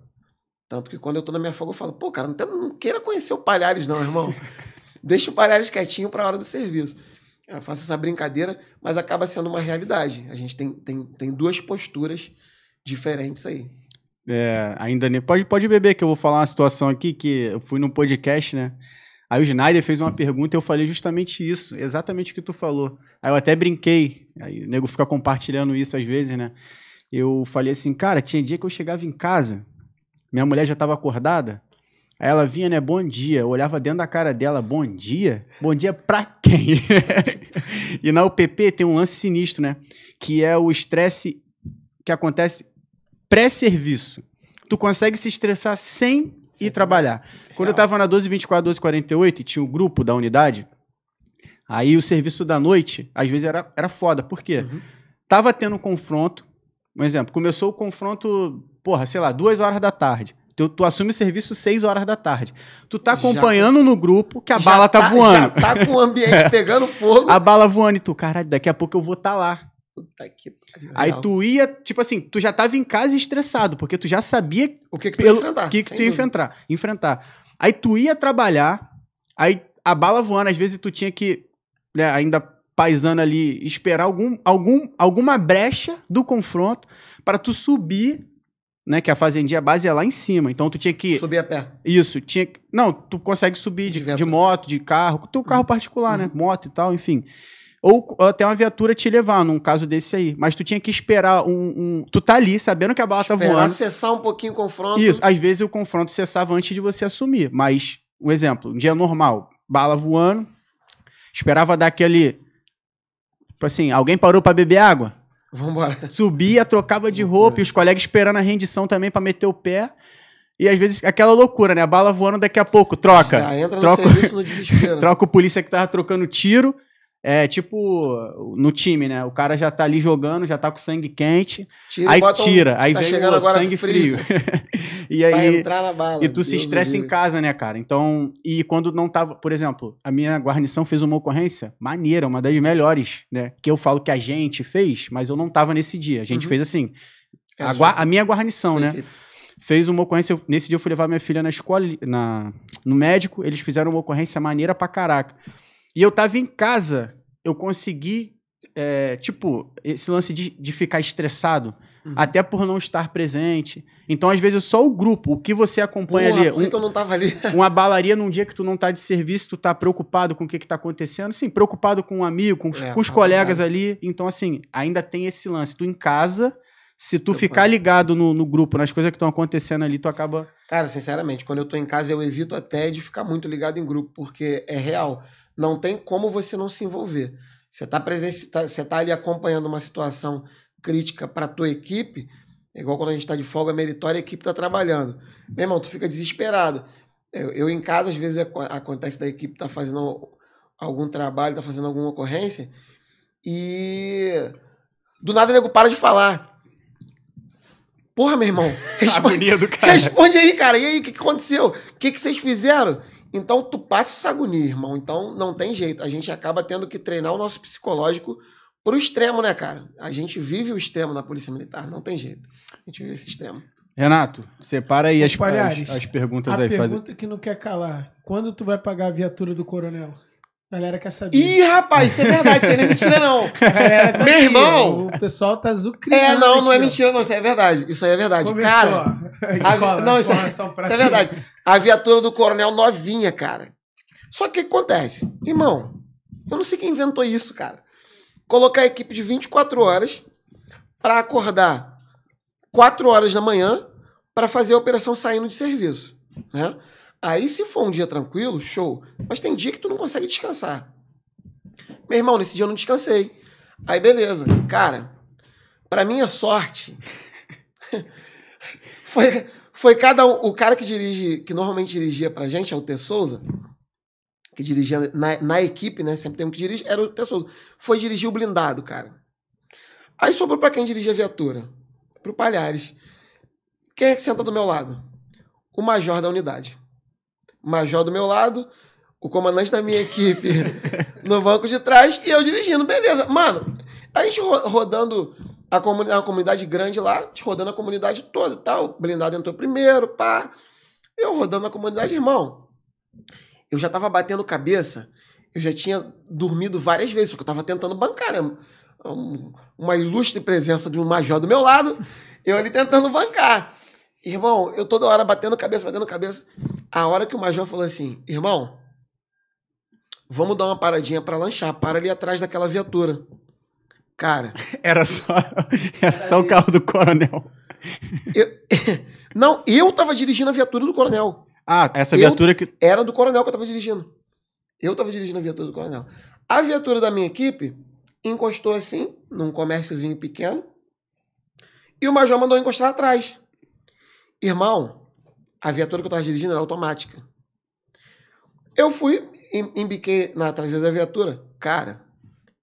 Tanto que quando eu tô na minha folga, eu falo, pô, cara, não, tem, não queira conhecer o Palhares, não, irmão. Deixa o Palhares quietinho pra hora do serviço. Eu faço essa brincadeira, mas acaba sendo uma realidade. A gente tem, tem, tem duas posturas diferentes aí. É, ainda nem. Pode, pode beber, que eu vou falar uma situação aqui que eu fui num podcast, né? Aí o Schneider fez uma pergunta e eu falei justamente isso, exatamente o que tu falou. Aí eu até brinquei, aí o nego fica compartilhando isso às vezes, né? Eu falei assim, cara, tinha dia que eu chegava em casa, minha mulher já estava acordada, Aí ela vinha, né? Bom dia. Eu olhava dentro da cara dela, bom dia? Bom dia pra quem? e na UPP tem um lance sinistro, né? Que é o estresse que acontece pré-serviço. Tu consegue se estressar sem ir trabalhar. Real. Quando eu tava na 1224, 1248 e tinha o um grupo da unidade, aí o serviço da noite, às vezes era, era foda. Por quê? Uhum. Tava tendo um confronto, um exemplo, começou o confronto, porra, sei lá, duas horas da tarde. Tu, tu assume serviço 6 horas da tarde. Tu tá acompanhando já, no grupo que a bala tá, tá, voando. Já tá com o ambiente é. pegando fogo. A bala voando e tu, caralho, daqui a pouco eu vou tá lá. Puta que pariu. Aí tu ia, tipo assim, tu já tava em casa estressado, porque tu já sabia o que, que tu pelo, ia enfrentar. que, que tu ia enfrentar, enfrentar. Aí tu ia trabalhar, aí a bala voando, às vezes tu tinha que, né, ainda paisando ali, esperar algum, algum, alguma brecha do confronto para tu subir né? Que a fazenda base é lá em cima. Então tu tinha que. Subir a pé. Isso, tinha Não, tu consegue subir de, de, de moto, de carro, teu carro uhum. particular, né? Uhum. Moto e tal, enfim. Ou até uma viatura te levar, num caso desse aí. Mas tu tinha que esperar um. um... Tu tá ali, sabendo que a bala tá voando. cessar um pouquinho o confronto. Isso, às vezes o confronto cessava antes de você assumir. Mas, um exemplo, um dia normal, bala voando, esperava dar aquele. Tipo assim, alguém parou para beber água? Vambora. Subia, trocava de roupa, e os colegas esperando a rendição também para meter o pé. E às vezes aquela loucura, né? A bala voando daqui a pouco, troca. Já entra troca, no serviço no desespero. troca o polícia que tava trocando tiro é tipo no time, né? O cara já tá ali jogando, já tá com sangue quente, tira, aí tira, um, aí tá vem o sangue frio. e aí bala, e tu Deus se estressa em casa, né, cara? Então, e quando não tava, por exemplo, a minha guarnição fez uma ocorrência maneira, uma das melhores, né? Que eu falo que a gente fez, mas eu não tava nesse dia. A gente uhum. fez assim, é a, a, minha guarnição, né? Equipe. Fez uma ocorrência. Nesse dia eu fui levar minha filha na escola, na, no médico. Eles fizeram uma ocorrência maneira pra caraca. E eu tava em casa, eu consegui, é, tipo, esse lance de, de ficar estressado, uhum. até por não estar presente. Então, às vezes, só o grupo, o que você acompanha Porra, ali. Por um, que eu não tava ali? uma balaria num dia que tu não tá de serviço, tu tá preocupado com o que, que tá acontecendo. Sim, preocupado com um amigo, com, é, com os tá colegas ali. Então, assim, ainda tem esse lance. Tu em casa, se tu eu ficar ligado no, no, grupo, nas coisas que estão acontecendo ali, tu acaba. Cara, sinceramente, quando eu tô em casa, eu evito até de ficar muito ligado em grupo, porque é real não tem como você não se envolver. Você está tá, você está ali acompanhando uma situação crítica para tua equipe, é igual quando a gente está de folga meritória, a equipe está trabalhando. Meu irmão, tu fica desesperado. Eu, é, eu em casa, às vezes, acontece da equipe tá fazendo algum trabalho, está fazendo alguma ocorrência, e do nada o nego para de falar. Porra, meu irmão. Responde, do cara. responde aí, cara. E aí, o que, que aconteceu? O que, que vocês fizeram? Então, tu passa essa agonia, irmão. Então, não tem jeito. A gente acaba tendo que treinar o nosso psicológico pro extremo, né, cara? A gente vive o extremo na Polícia Militar, não tem jeito. A gente vive esse extremo. Renato, separa aí as, as, as, perguntas a aí. A pergunta que não quer calar. Quando tu vai pagar a viatura do coronel? A galera quer saber. Ih, rapaz, isso é verdade, isso aí não é mentira, não. Tá Meu aqui, irmão! O pessoal tá zucrindo. É, não, não é mentira, não. Isso aí é verdade. Isso aí é verdade. Começou. Cara, a, não, isso, é, isso é verdade. A viatura do coronel novinha, cara. Só que o que acontece? Irmão, eu não sei quem inventou isso, cara. Colocar a equipe de 24 horas para acordar 4 horas da manhã para fazer a operação saindo de serviço, né? Aí se for um dia tranquilo, show. Mas tem dia que tu não consegue descansar. Meu irmão, nesse dia eu não descansei. Aí beleza. Cara, para minha sorte, foi foi cada um. O cara que dirige, que normalmente dirigia pra gente, é o T. Souza, que dirigia na, na equipe, né? Sempre tem um que dirige, era o T. Souza. Foi dirigir o blindado, cara. Aí sobrou pra quem dirigia a viatura? Pro Palhares. Quem é que senta do meu lado? O major da unidade. Major do meu lado, o comandante da minha equipe no banco de trás e eu dirigindo. Beleza. Mano, a gente rodando a comunidade grande lá, rodando a comunidade toda, tal. Tá? O blindado entrou primeiro, pá. Eu rodando a comunidade, irmão. Eu já tava batendo cabeça. Eu já tinha dormido várias vezes, só que eu tava tentando bancar, né? Uma ilustre presença de um major do meu lado, eu ali tentando bancar. Irmão, eu toda hora batendo cabeça, batendo cabeça. A hora que o major falou assim, irmão, vamos dar uma paradinha para lanchar, para ali atrás daquela viatura. Cara. Era só, era só o carro do coronel. Eu, não, eu tava dirigindo a viatura do coronel. Ah, essa eu, viatura que. Era do coronel que eu tava dirigindo. Eu tava dirigindo a viatura do coronel. A viatura da minha equipe encostou assim, num comérciozinho pequeno. E o major mandou encostar atrás. Irmão, a viatura que eu tava dirigindo era automática. Eu fui, embiquei na traseira da viatura. Cara,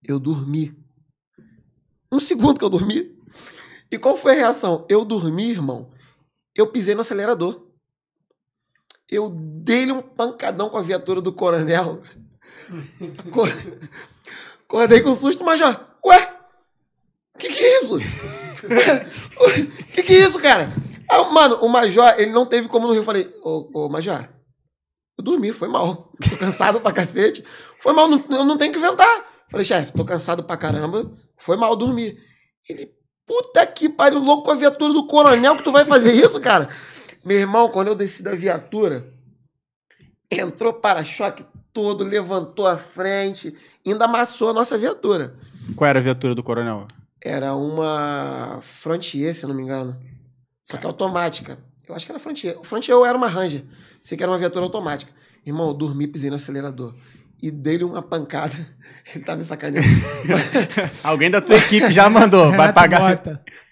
eu dormi um segundo que eu dormi. E qual foi a reação? Eu dormi, irmão. Eu pisei no acelerador. Eu dei-lhe um pancadão com a viatura do coronel. Acordei com susto, mas já. Ué? O que, que é isso? O que, que é isso, cara? Ah, mano, o Major, ele não teve como no Rio. Eu falei, ô, ô Major, eu dormi, foi mal. Tô cansado pra cacete. Foi mal, não, eu não tenho que inventar. Falei, chefe, tô cansado pra caramba foi mal dormir. Ele, puta que pariu, louco com a viatura do coronel que tu vai fazer isso, cara? Meu irmão, quando eu desci da viatura, entrou para-choque todo, levantou a frente, ainda amassou a nossa viatura. Qual era a viatura do coronel? Era uma Frontier, se eu não me engano. Só que automática. Eu acho que era Frontier. O Frontier era uma Ranger. Sei que era uma viatura automática. Irmão, eu dormi, pisei no acelerador. E dei-lhe uma pancada ele tá me sacaneando. Alguém da tua equipe já mandou, vai pagar.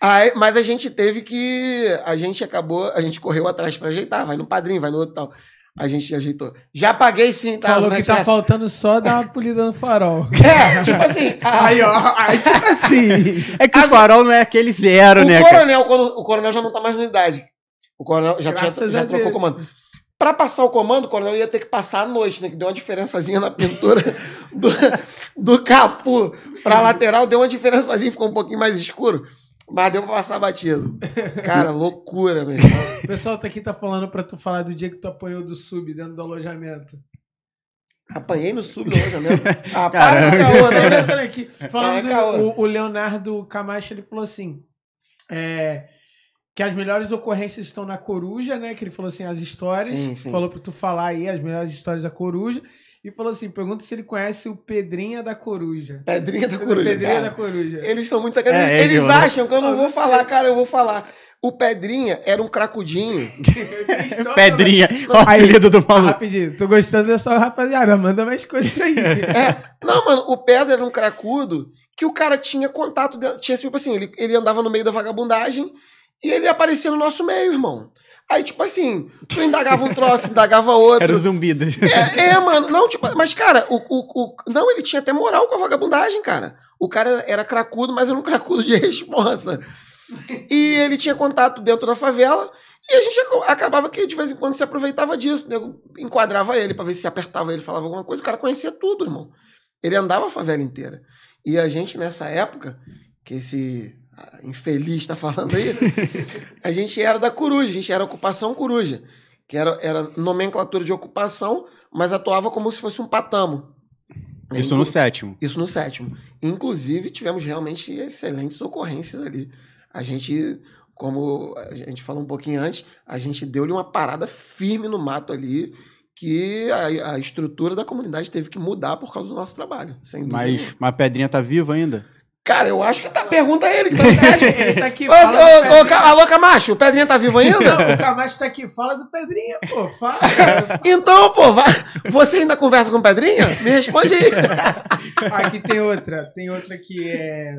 Aí, mas a gente teve que. A gente acabou, a gente correu atrás para ajeitar, vai no padrinho, vai no outro tal. A gente ajeitou. Já paguei sim, tá? Falou né, que tá essa. faltando só dar uma polida no farol. É, tipo assim. Aí, ó. Aí, tipo assim. É que a... o farol não é aquele zero, o né? Coronel, o coronel já não tá mais na unidade. O coronel já, já, já trocou comando. Para passar o comando, o coronel ia ter que passar a noite, né? Que deu uma diferençazinha na pintura do, do capu para lateral, deu uma diferençazinha, ficou um pouquinho mais escuro. Mas deu pra passar batido. Cara, loucura, velho. O pessoal tá aqui tá falando pra tu falar do dia que tu apanhou do sub dentro do alojamento. Apanhei no sub do alojamento. Ah, para de caô, né? Falando do, o, o, Leonardo Camacho, ele falou assim: é, que as melhores ocorrências estão na coruja, né? Que ele falou assim, as histórias. Sim, sim. Falou pra tu falar aí as melhores histórias da coruja. E falou assim: pergunta se ele conhece o Pedrinha da Coruja. Pedrinha da Coruja. Pedrinha cara. da Coruja. Eles estão muito sacanagem. É, eles eu... Né? acham que eu não vou você... falar, cara, eu vou falar. O Pedrinha era um cracudinho. história, Pedrinha. Olha né? o apelido do tá, maluco. Rapidinho, tô gostando dessa rapaziada. Manda mais coisas aí. é. Não, mano, o Pedro era um cracudo que o cara tinha contato. Tinha, tipo assim, ele, ele andava no meio da vagabundagem e ele aparecia no nosso meio, irmão. Aí, tipo assim, tu indagava um troço, indagava outro. Era zumbido. É, é mano. Não, tipo, mas, cara, o, o, o, Não, ele tinha até moral com a vagabundagem, cara. O cara era, era cracudo, mas era um cracudo de responsa. E ele tinha contato dentro da favela. E a gente acabava que de vez em quando se aproveitava disso. Né? Enquadrava ele para ver se apertava ele, falava alguma coisa. O cara conhecia tudo, irmão. Ele andava a favela inteira. E a gente, nessa época, que esse infeliz está falando aí, a gente era da coruja, a gente era ocupação coruja, que era, era nomenclatura de ocupação, mas atuava como se fosse um patamo. Isso Inclu no sétimo. Isso no sétimo. Inclusive, tivemos realmente excelentes ocorrências ali. A gente, como a gente falou um pouquinho antes, a gente deu-lhe uma parada firme no mato ali, que a, a, estrutura da comunidade teve que mudar por causa do nosso trabalho. Sem dúvida. Mas, mas a pedrinha tá viva ainda? Cara, eu acho que tá. Pergunta a ele que tá aqui. ele tá aqui. Ô, ô, ô, Alô, Camacho, o Pedrinha tá vivo ainda? Não, o Camacho tá aqui. Fala do Pedrinha, pô. Fala. Cara. então, pô, você ainda conversa com o Pedrinha? Me responde aí. aqui tem outra. Tem outra que é.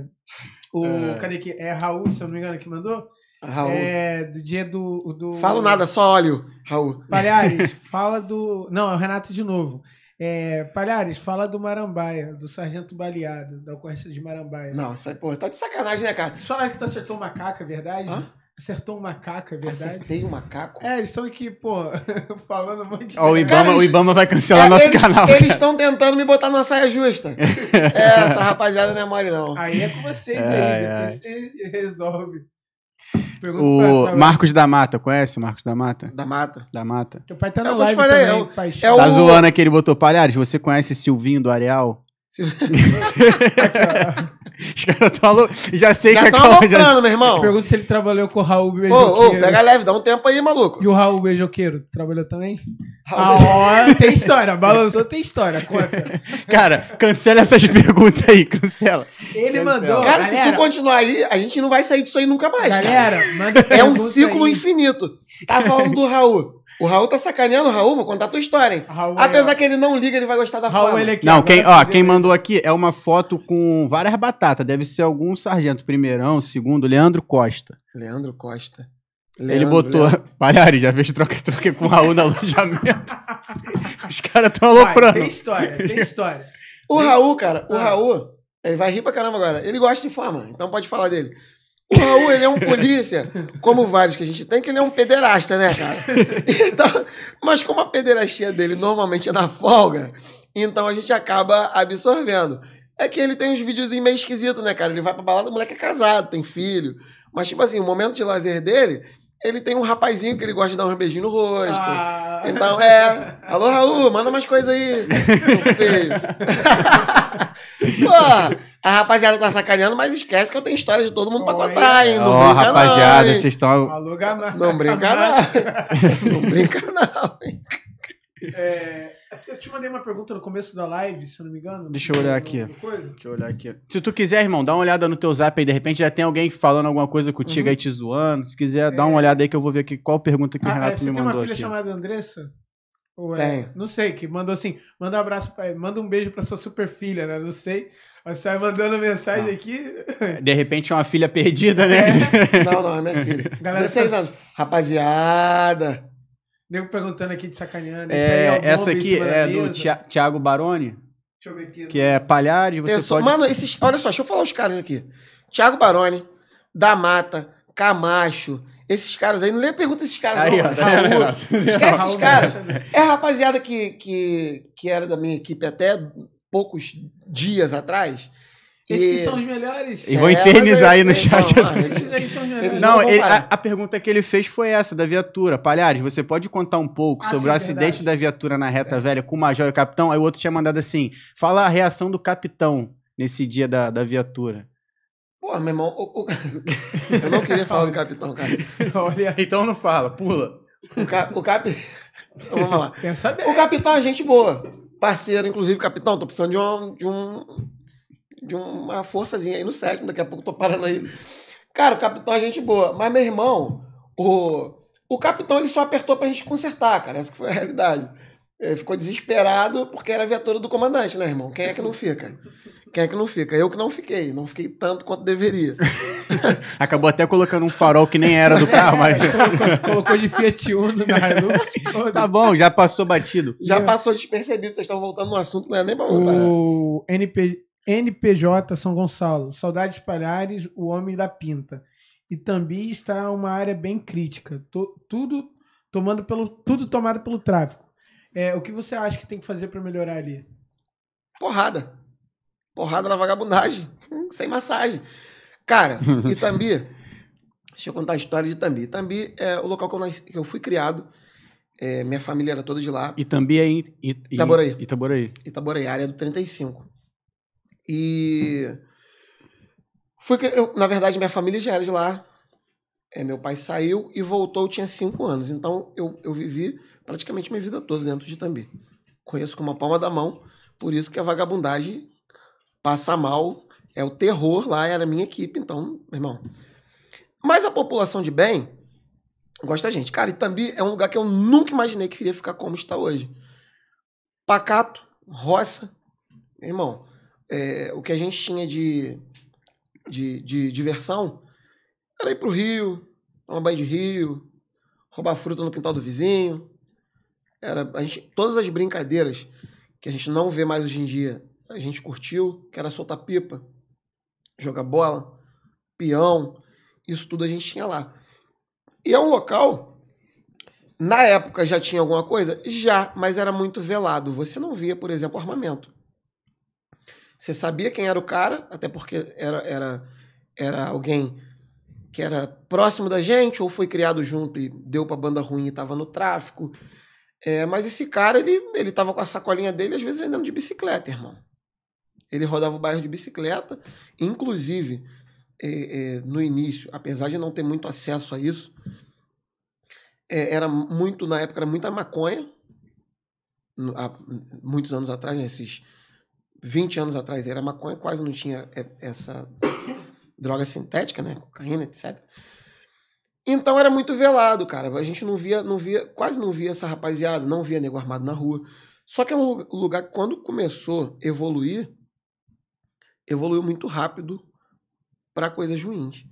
O. É. Cadê que? É Raul, se eu não me engano, que mandou? Raul. É, do dia do. do... Falo nada, só óleo, Raul. Palhares, fala do. Não, é o Renato de novo. É, Palhares, fala do Marambaia, do Sargento Baleado, da ocorrência de Marambaia. Não, isso, é, pô, tá de sacanagem, né, cara? Só que tu acertou uma caca, é verdade? Hã? Acertou um macaco, é verdade? Acertei um macaco? É, eles estão aqui, pô, falando um monte de oh, o, Ibama, cara, o Ibama vai cancelar é, nosso eles, canal. Eles estão tentando me botar na saia justa. é, essa rapaziada não é mole, não. Aí é com vocês é, aí, depois você resolve. Pergunta o pra, pra Marcos da Mata, conhece o Marcos da Mata? Da Mata. Da Mata. Teu pai tá na é live falei, também, é o, paixão. É o... Tá zoando aqui, ele botou Palhares, você conhece Silvinho do Areal? Silvinho. Os caras estão alô... Já sei já que é calma. Já... meu irmão. Pergunta se ele trabalhou com o Raul Beijoqueiro. Ô, ô, pega leve, dá um tempo aí, maluco. E o Raul Beijoqueiro, trabalhou também? Raul... A ah, hora tem história, balançou tem história, conta. Cara, cancela essas perguntas aí, cancela. Ele cancela. mandou. Cara, galera, se tu continuar aí, a gente não vai sair disso aí nunca mais. Galera, cara. manda É um ciclo aí. infinito. Tá falando do Raul. O Raul tá sacaneando, Raul, vou contar a tua história, hein? Raul, Apesar que ele não liga, ele vai gostar da Raul, fala. Ele aqui, não, quem, ó, quem mandou aqui é uma foto com várias batatas. Deve ser algum sargento, primeirão, segundo, Leandro Costa. Leandro Costa. Leandro, ele botou. palhares. Palhari, já fez troca-troca com o Raul no alojamento. Os caras tão aloprando. tem história, tem história. O Raul, cara, o ah. Raul, ele vai rir pra caramba agora. Ele gosta de fama, então pode falar dele. O Raul, ele é um polícia, como vários que a gente tem, que ele é um pederasta, né, cara? Então, mas como a pederastia dele normalmente é na folga, então a gente acaba absorvendo. É que ele tem uns videozinhos meio esquisitos, né, cara? Ele vai pra balada, o moleque é casado, tem filho. Mas, tipo assim, o momento de lazer dele ele tem um rapazinho que ele gosta de dar um beijinho no rosto. Ah. Então, é. Alô, Raul, manda mais coisa aí. feio. Pô, a rapaziada tá sacaneando, mas esquece que eu tenho história de todo mundo pra contar, hein? Ó oh, rapaziada, não, vocês estão. Não brinca, não. não brinca, não. É, é eu te mandei uma pergunta no começo da live, se eu não me engano. Deixa eu olhar aqui. Deixa eu olhar aqui. Se tu quiser, irmão, dá uma olhada no teu zap aí. De repente já tem alguém falando alguma coisa contigo uhum. aí te zoando. Se quiser, é... dá uma é. olhada aí que eu vou ver aqui qual pergunta que ah, o Renato é, me mandou. Você tem uma filha aqui. chamada Andressa? Ou é, não sei, que mandou assim, manda um abraço pra, manda um beijo pra sua super filha, né? Não sei. Você vai mandando mensagem não. aqui. De repente é uma filha perdida, né? É. Não, não, é minha filha. Galera 16 tá... anos. Rapaziada, Nego perguntando aqui de sacaneando. É, é essa aqui é do Thiago Baroni. Deixa eu ver aqui. Que né? é palhares, você sou, pode... Mano, esses, olha só, deixa eu falar os caras aqui. Thiago Baroni, da Mata, Camacho, esses caras aí, não lembro pergunta esses caras, aí, não. Ó, tá Raul, é, esquece Raul, esses caras. É a rapaziada que, que, que era da minha equipe até poucos dias atrás, que são os melhores. E vou é, infernizar aí, no chat. Não, Não, ele, a, a, pergunta que ele fez foi essa, da viatura. Palhares, você pode contar um pouco ah, sobre sim, o é acidente verdade. da viatura na reta é. velha com o Major e o Capitão? Aí o outro tinha mandado assim, fala a reação do Capitão nesse dia da, da viatura. Pô, meu irmão, o, o... eu não queria falar do Capitão, cara. Olha, então não fala, pula. O, cap, o cap... falar. O Capitão é gente boa. Parceiro, inclusive, Capitão, tô precisando de um... De um de uma forçazinha aí no sétimo, daqui a pouco tô parando aí. Cara, o capitão é gente boa. Mas, meu irmão, o, o capitão ele só apertou pra gente consertar, cara. Essa que foi a realidade. Ele ficou desesperado porque era a viatura do comandante, né, irmão? Quem é que não fica? Quem é que não fica? Eu que não fiquei. Não fiquei tanto quanto deveria. Acabou até colocando um farol que nem era do carro, mas... É, colocou, colocou de Fiat Uno na Hilux. tá bom, já passou batido. Já passou despercebido. Vocês estão voltando no assunto, não é nem pra voltar. O NP... NPJ São Gonçalo, Saudades Palhares, o Homem da Pinta. E também está uma área bem crítica, tudo tomando pelo tudo tomado pelo tráfico. É, o que você acha que tem que fazer para melhorar ali? Porrada. Porrada na vagabundagem, sem massagem. Cara, Itambi, deixa eu contar a história de Itambi. Itambi é o local que eu, nasci, que eu fui criado. É, minha família era toda de lá. Itambi é em It, Itaboraí. Itaboraí. Itaboraí, área do 35. E. Fui, eu, na verdade, minha família já era de lá. É, meu pai saiu e voltou, eu tinha cinco anos. Então eu, eu vivi praticamente minha vida toda dentro de Itambi. Conheço com uma palma da mão, por isso que a vagabundagem passa mal. É o terror lá, era a minha equipe, então, meu irmão. Mas a população de bem gosta da gente. Cara, Itambi é um lugar que eu nunca imaginei que iria ficar como está hoje. Pacato, roça, meu irmão é, o que a gente tinha de, de, de diversão era ir pro rio, tomar banho de rio, roubar fruta no quintal do vizinho. Era, a gente, todas as brincadeiras que a gente não vê mais hoje em dia, a gente curtiu, que era soltar pipa, jogar bola, peão, isso tudo a gente tinha lá. E é um local, na época já tinha alguma coisa? Já, mas era muito velado. Você não via, por exemplo, armamento. Você sabia quem era o cara, até porque era, era, era alguém que era próximo da gente ou foi criado junto e deu pra banda ruim e tava no tráfico. É, mas esse cara, ele, ele tava com a sacolinha dele, às vezes vendendo de bicicleta, irmão. Ele rodava o bairro de bicicleta, inclusive, é, é, no início, apesar de não ter muito acesso a isso, é, era muito, na época, era muita maconha, há muitos anos atrás, né, esses 20 anos atrás era maconha, quase não tinha essa droga sintética, né? Cocaína, etc. Então era muito velado, cara. A gente não via, não via, quase não via essa rapaziada, não via nego armado na rua. Só que é um lugar que quando começou a evoluir, evoluiu muito rápido para coisas ruins.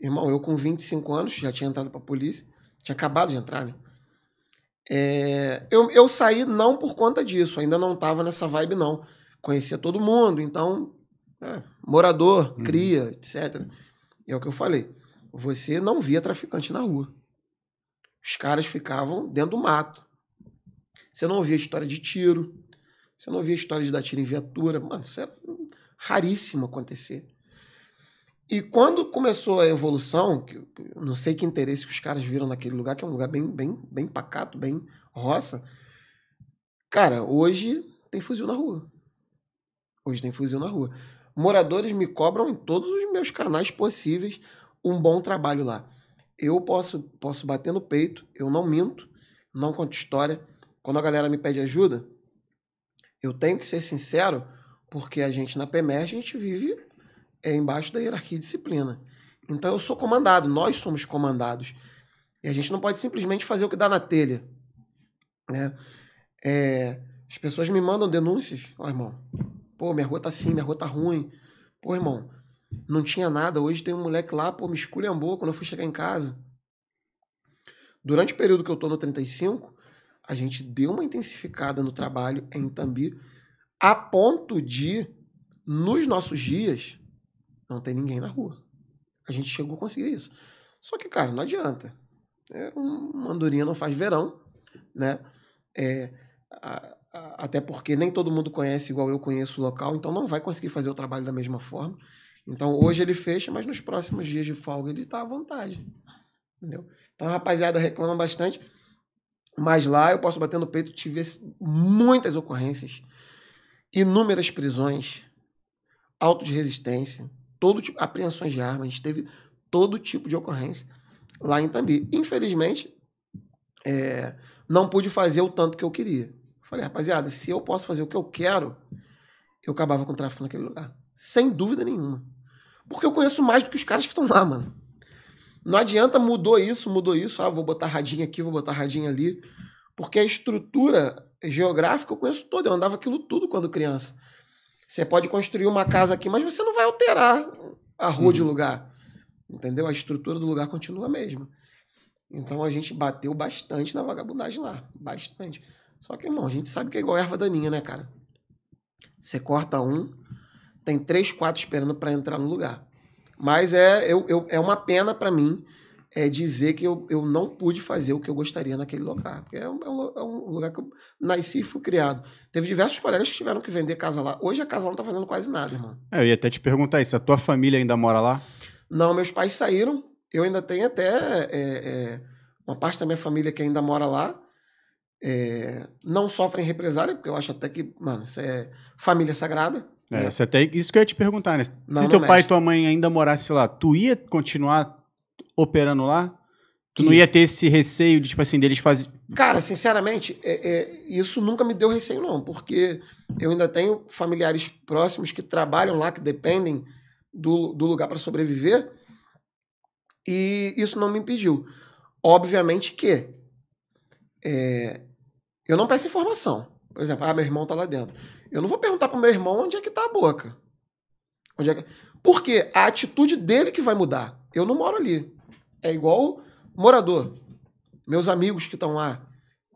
Irmão, eu com 25 anos já tinha entrado pra polícia, tinha acabado de entrar, né? É, eu, eu saí não por conta disso, ainda não tava nessa vibe, não conhecia todo mundo, então, é, morador, uhum. cria, etc. E é o que eu falei. Você não via traficante na rua. Os caras ficavam dentro do mato. Você não ouvia história de tiro. Você não ouvia história de dar tiro em viatura. Mano, isso é raríssimo acontecer. E quando começou a evolução, que não sei que interesse que os caras viram naquele lugar, que é um lugar bem, bem, bem pacato, bem roça. Cara, hoje tem fuzil na rua. Hoje tem fuzil na rua. Moradores me cobram em todos os meus canais possíveis um bom trabalho lá. Eu posso, posso bater no peito, eu não minto, não conto história. Quando a galera me pede ajuda, eu tenho que ser sincero, porque a gente na PMER, a gente vive é, embaixo da hierarquia e disciplina. Então eu sou comandado, nós somos comandados. E a gente não pode simplesmente fazer o que dá na telha. Né? É, as pessoas me mandam denúncias. Ó, oh, irmão, Pô, minha rua tá assim, minha rua tá ruim. Pô, irmão, não tinha nada. Hoje tem um moleque lá, pô, me esculhambou quando eu fui chegar em casa. Durante o período que eu tô no 35, a gente deu uma intensificada no trabalho em Itambi, a ponto de, nos nossos dias, não tem ninguém na rua. A gente chegou a conseguir isso. Só que, cara, não adianta. É, uma andorinha não faz verão, né? É, a, até porque nem todo mundo conhece igual eu conheço o local, então não vai conseguir fazer o trabalho da mesma forma. Então hoje ele fecha, mas nos próximos dias de folga ele está à vontade. Entendeu? Então a rapaziada reclama bastante, mas lá eu posso bater no peito, tive muitas ocorrências, inúmeras prisões, auto de resistência, todo tipo, apreensões de armas, teve todo tipo de ocorrência lá em Tambi. Infelizmente, é, não pude fazer o tanto que eu queria. Falei, rapaziada, se eu posso fazer o que eu quero, eu acabava com o tráfico naquele lugar. Sem dúvida nenhuma. Porque eu conheço mais do que os caras que estão lá, mano. Não adianta, mudou isso, mudou isso. Ah, vou botar radinha aqui, vou botar radinha ali. Porque a estrutura geográfica eu conheço toda. Eu andava aquilo tudo quando criança. Você pode construir uma casa aqui, mas você não vai alterar a rua uhum. de lugar. Entendeu? A estrutura do lugar continua a mesma. Então a gente bateu bastante na vagabundagem lá. Bastante. Só que, irmão, a gente sabe que é igual erva daninha, né, cara? Você corta um, tem três, quatro esperando para entrar no lugar. Mas é, eu, eu é uma pena para mim é dizer que eu, eu não pude fazer o que eu gostaria naquele lugar. Porque é um, é, é um lugar que eu nasci e fui criado. Teve diversos colegas que tiveram que vender casa lá. Hoje a casa não tá fazendo quase nada, irmão. É, eu ia até te perguntar isso. A tua família ainda mora lá? Não, meus pais saíram. Eu ainda tenho até é, é, uma parte da minha família que ainda mora lá é, não sofrem represália, porque eu acho até que, mano, isso é família sagrada. É, até, né? isso que eu ia te perguntar, né? Não, Se teu pai mexe. e tua mãe ainda morassem lá, tu ia continuar operando lá? Tu e... não ia ter esse receio de, tipo assim, deles fazer. Cara, sinceramente, é, é, isso nunca me deu receio, não, porque eu ainda tenho familiares próximos que trabalham lá, que dependem do, do lugar para sobreviver, e isso não me impediu. Obviamente que é, eu não peço informação. Por exemplo, ah, meu irmão tá lá dentro. Eu não vou perguntar pro meu irmão onde é que tá a boca. Onde é que... Porque a atitude dele que vai mudar. Eu não moro ali. É igual morador. Meus amigos que estão lá,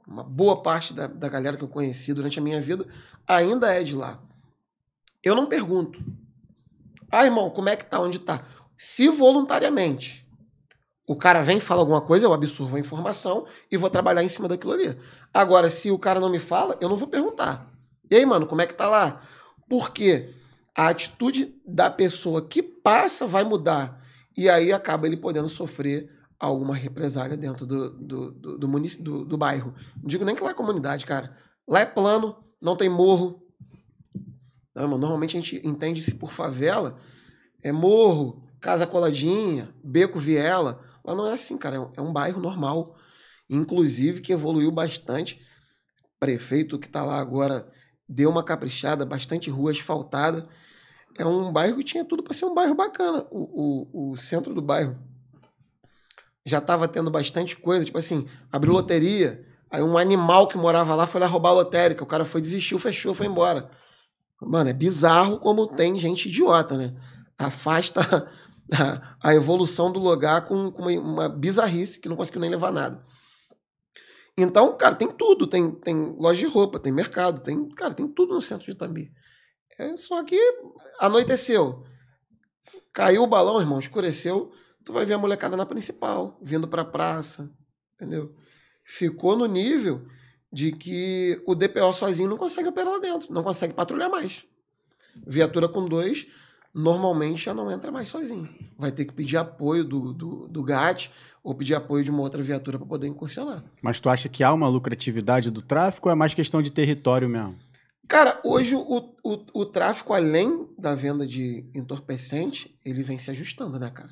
uma boa parte da, da galera que eu conheci durante a minha vida, ainda é de lá. Eu não pergunto. Ah, irmão, como é que tá? Onde tá? Se voluntariamente o cara vem fala alguma coisa, eu absorvo a informação e vou trabalhar em cima daquilo ali. Agora, se o cara não me fala, eu não vou perguntar. E aí, mano, como é que tá lá? Porque a atitude da pessoa que passa vai mudar. E aí acaba ele podendo sofrer alguma represália dentro do, do, do, do, munic... do, do bairro. Não digo nem que lá é comunidade, cara. Lá é plano, não tem morro. Não, mano, normalmente a gente entende se por favela é morro, casa coladinha, beco viela. Lá não é assim, cara. É, é um bairro normal. Inclusive que evoluiu bastante. Prefeito que está lá agora deu uma caprichada, bastante rua asfaltada. É um bairro que tinha tudo para ser um bairro bacana. O, o, o centro do bairro já estava tendo bastante coisa. Tipo assim, abriu loteria. Aí um animal que morava lá foi lá roubar a lotérica. O cara foi, desistiu, fechou, foi embora. Mano, é bizarro como tem gente idiota, né? Afasta a evolução do lugar com, com uma, uma, bizarrice que não conseguiu nem levar nada. Então, cara, tem tudo. Tem, tem loja de roupa, tem mercado, tem, cara, tem tudo no centro de Itambi. É, só que anoiteceu. Caiu o balão, irmão, escureceu. Tu vai ver a molecada na principal, vindo pra praça, entendeu? Ficou no nível de que o DPO sozinho não consegue operar lá dentro, não consegue patrulhar mais. Viatura com dois, normalmente já não entra mais sozinho. Vai ter que pedir apoio do, do, do GAT ou pedir apoio de uma outra viatura para poder incursionar. Mas tu acha que há uma lucratividade do tráfico ou é mais questão de território mesmo? Cara, hoje o, o, o tráfico, além da venda de entorpecente, ele vem se ajustando, né, cara?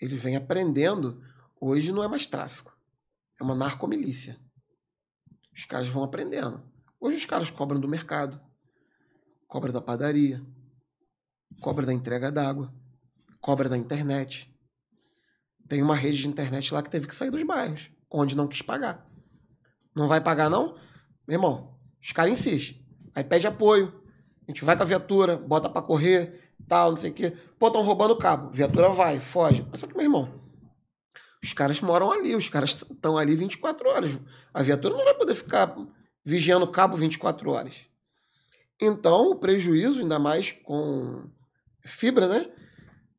Ele vem aprendendo. Hoje não é mais tráfico. É uma narcomilícia. Os caras vão aprendendo. Hoje os caras cobram do mercado, cobra da padaria, Cobra da entrega d'água, cobra da internet. Tem uma rede de internet lá que teve que sair dos bairros, onde não quis pagar. Não vai pagar, não? Meu irmão, os caras insistem. Aí pede apoio. A gente vai com a viatura, bota para correr, tal, não sei o quê. Pô, estão roubando o cabo. viatura vai, foge. Mas só que, meu irmão, os caras moram ali, os caras estão ali 24 horas. A viatura não vai poder ficar vigiando o cabo 24 horas. Então, o prejuízo, ainda mais com fibra, né?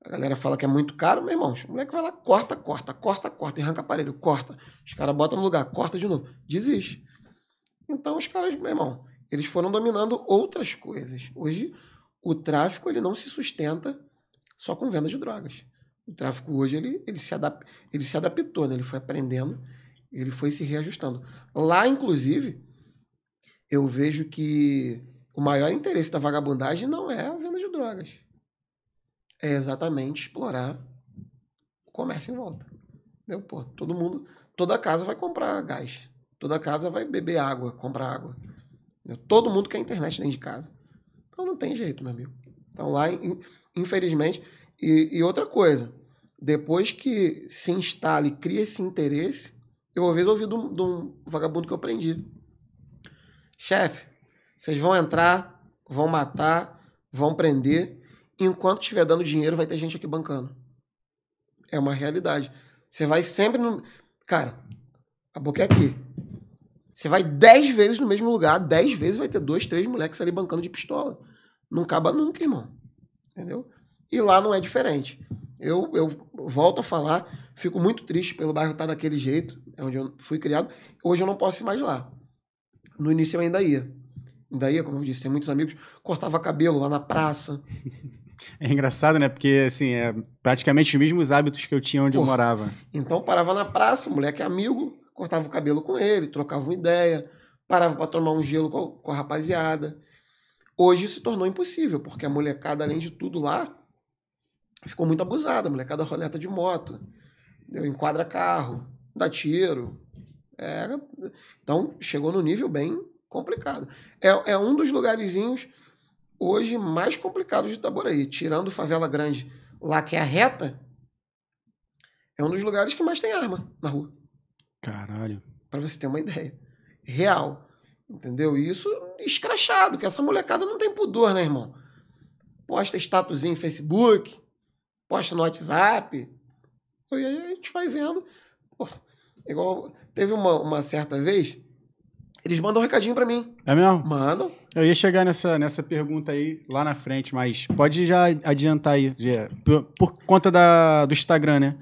A galera fala que é muito caro, meu irmão, o moleque vai lá, corta, corta, corta, corta, arranca aparelho, corta. Os caras botam no lugar, corta de novo, desiste. Então os caras, meu irmão, eles foram dominando outras coisas. Hoje o tráfico ele não se sustenta só com venda de drogas. O tráfico hoje ele, ele, se, adap, ele se adaptou, né? ele foi aprendendo, ele foi se reajustando. Lá, inclusive, eu vejo que o maior interesse da vagabundagem não é a venda de drogas é exatamente explorar o comércio em volta. Entendeu? Pô, todo mundo, toda casa vai comprar gás, toda casa vai beber água, comprar água. Entendeu? Todo mundo quer internet dentro de casa. Então não tem jeito, meu amigo. Então lá, infelizmente, e, e outra coisa, depois que se instala e cria esse interesse, eu uma vez ouvi de um, vagabundo que eu aprendi. Chefe, vocês vão entrar, vão matar, vão prender, enquanto estiver dando dinheiro, vai ter gente aqui bancando. É uma realidade. Você vai sempre no. Cara, a boca é aqui. Você vai dez vezes no mesmo lugar, dez vezes vai ter dois, três moleques ali bancando de pistola. Não acaba nunca, irmão. Entendeu? E lá não é diferente. Eu, eu volto a falar, fico muito triste pelo bairro estar tá daquele jeito, é onde eu fui criado. Hoje eu não posso ir mais lá. No início eu ainda ia. Ainda ia, como eu disse, tem muitos amigos, cortava cabelo lá na praça. É engraçado, né? Porque, assim, é praticamente os mesmos hábitos que eu tinha onde Porra. eu morava. Então, parava na praça, o moleque é amigo, cortava o cabelo com ele, trocava uma ideia, parava para tomar um gelo com a, com a rapaziada. Hoje se tornou impossível, porque a molecada, além de tudo lá, ficou muito abusada. A molecada roleta de moto, enquadra carro, dá tiro. É... Então, chegou no nível bem complicado. É, é um dos lugarzinhos hoje mais complicados de Itaboraí, tirando Favela Grande, lá que é a reta, é um dos lugares que mais tem arma na rua. Caralho. Para você ter uma ideia. Real. Entendeu? E isso escrachado, que essa molecada não tem pudor, né, irmão? Posta status em Facebook, posta no WhatsApp. E aí a gente vai vendo. Pô, igual teve uma, uma certa vez eles mandam um recadinho para mim. É mesmo? Mandam. Eu ia chegar nessa, nessa pergunta aí lá na frente, mas pode já adiantar aí. Já, por, por, conta da, do Instagram, né?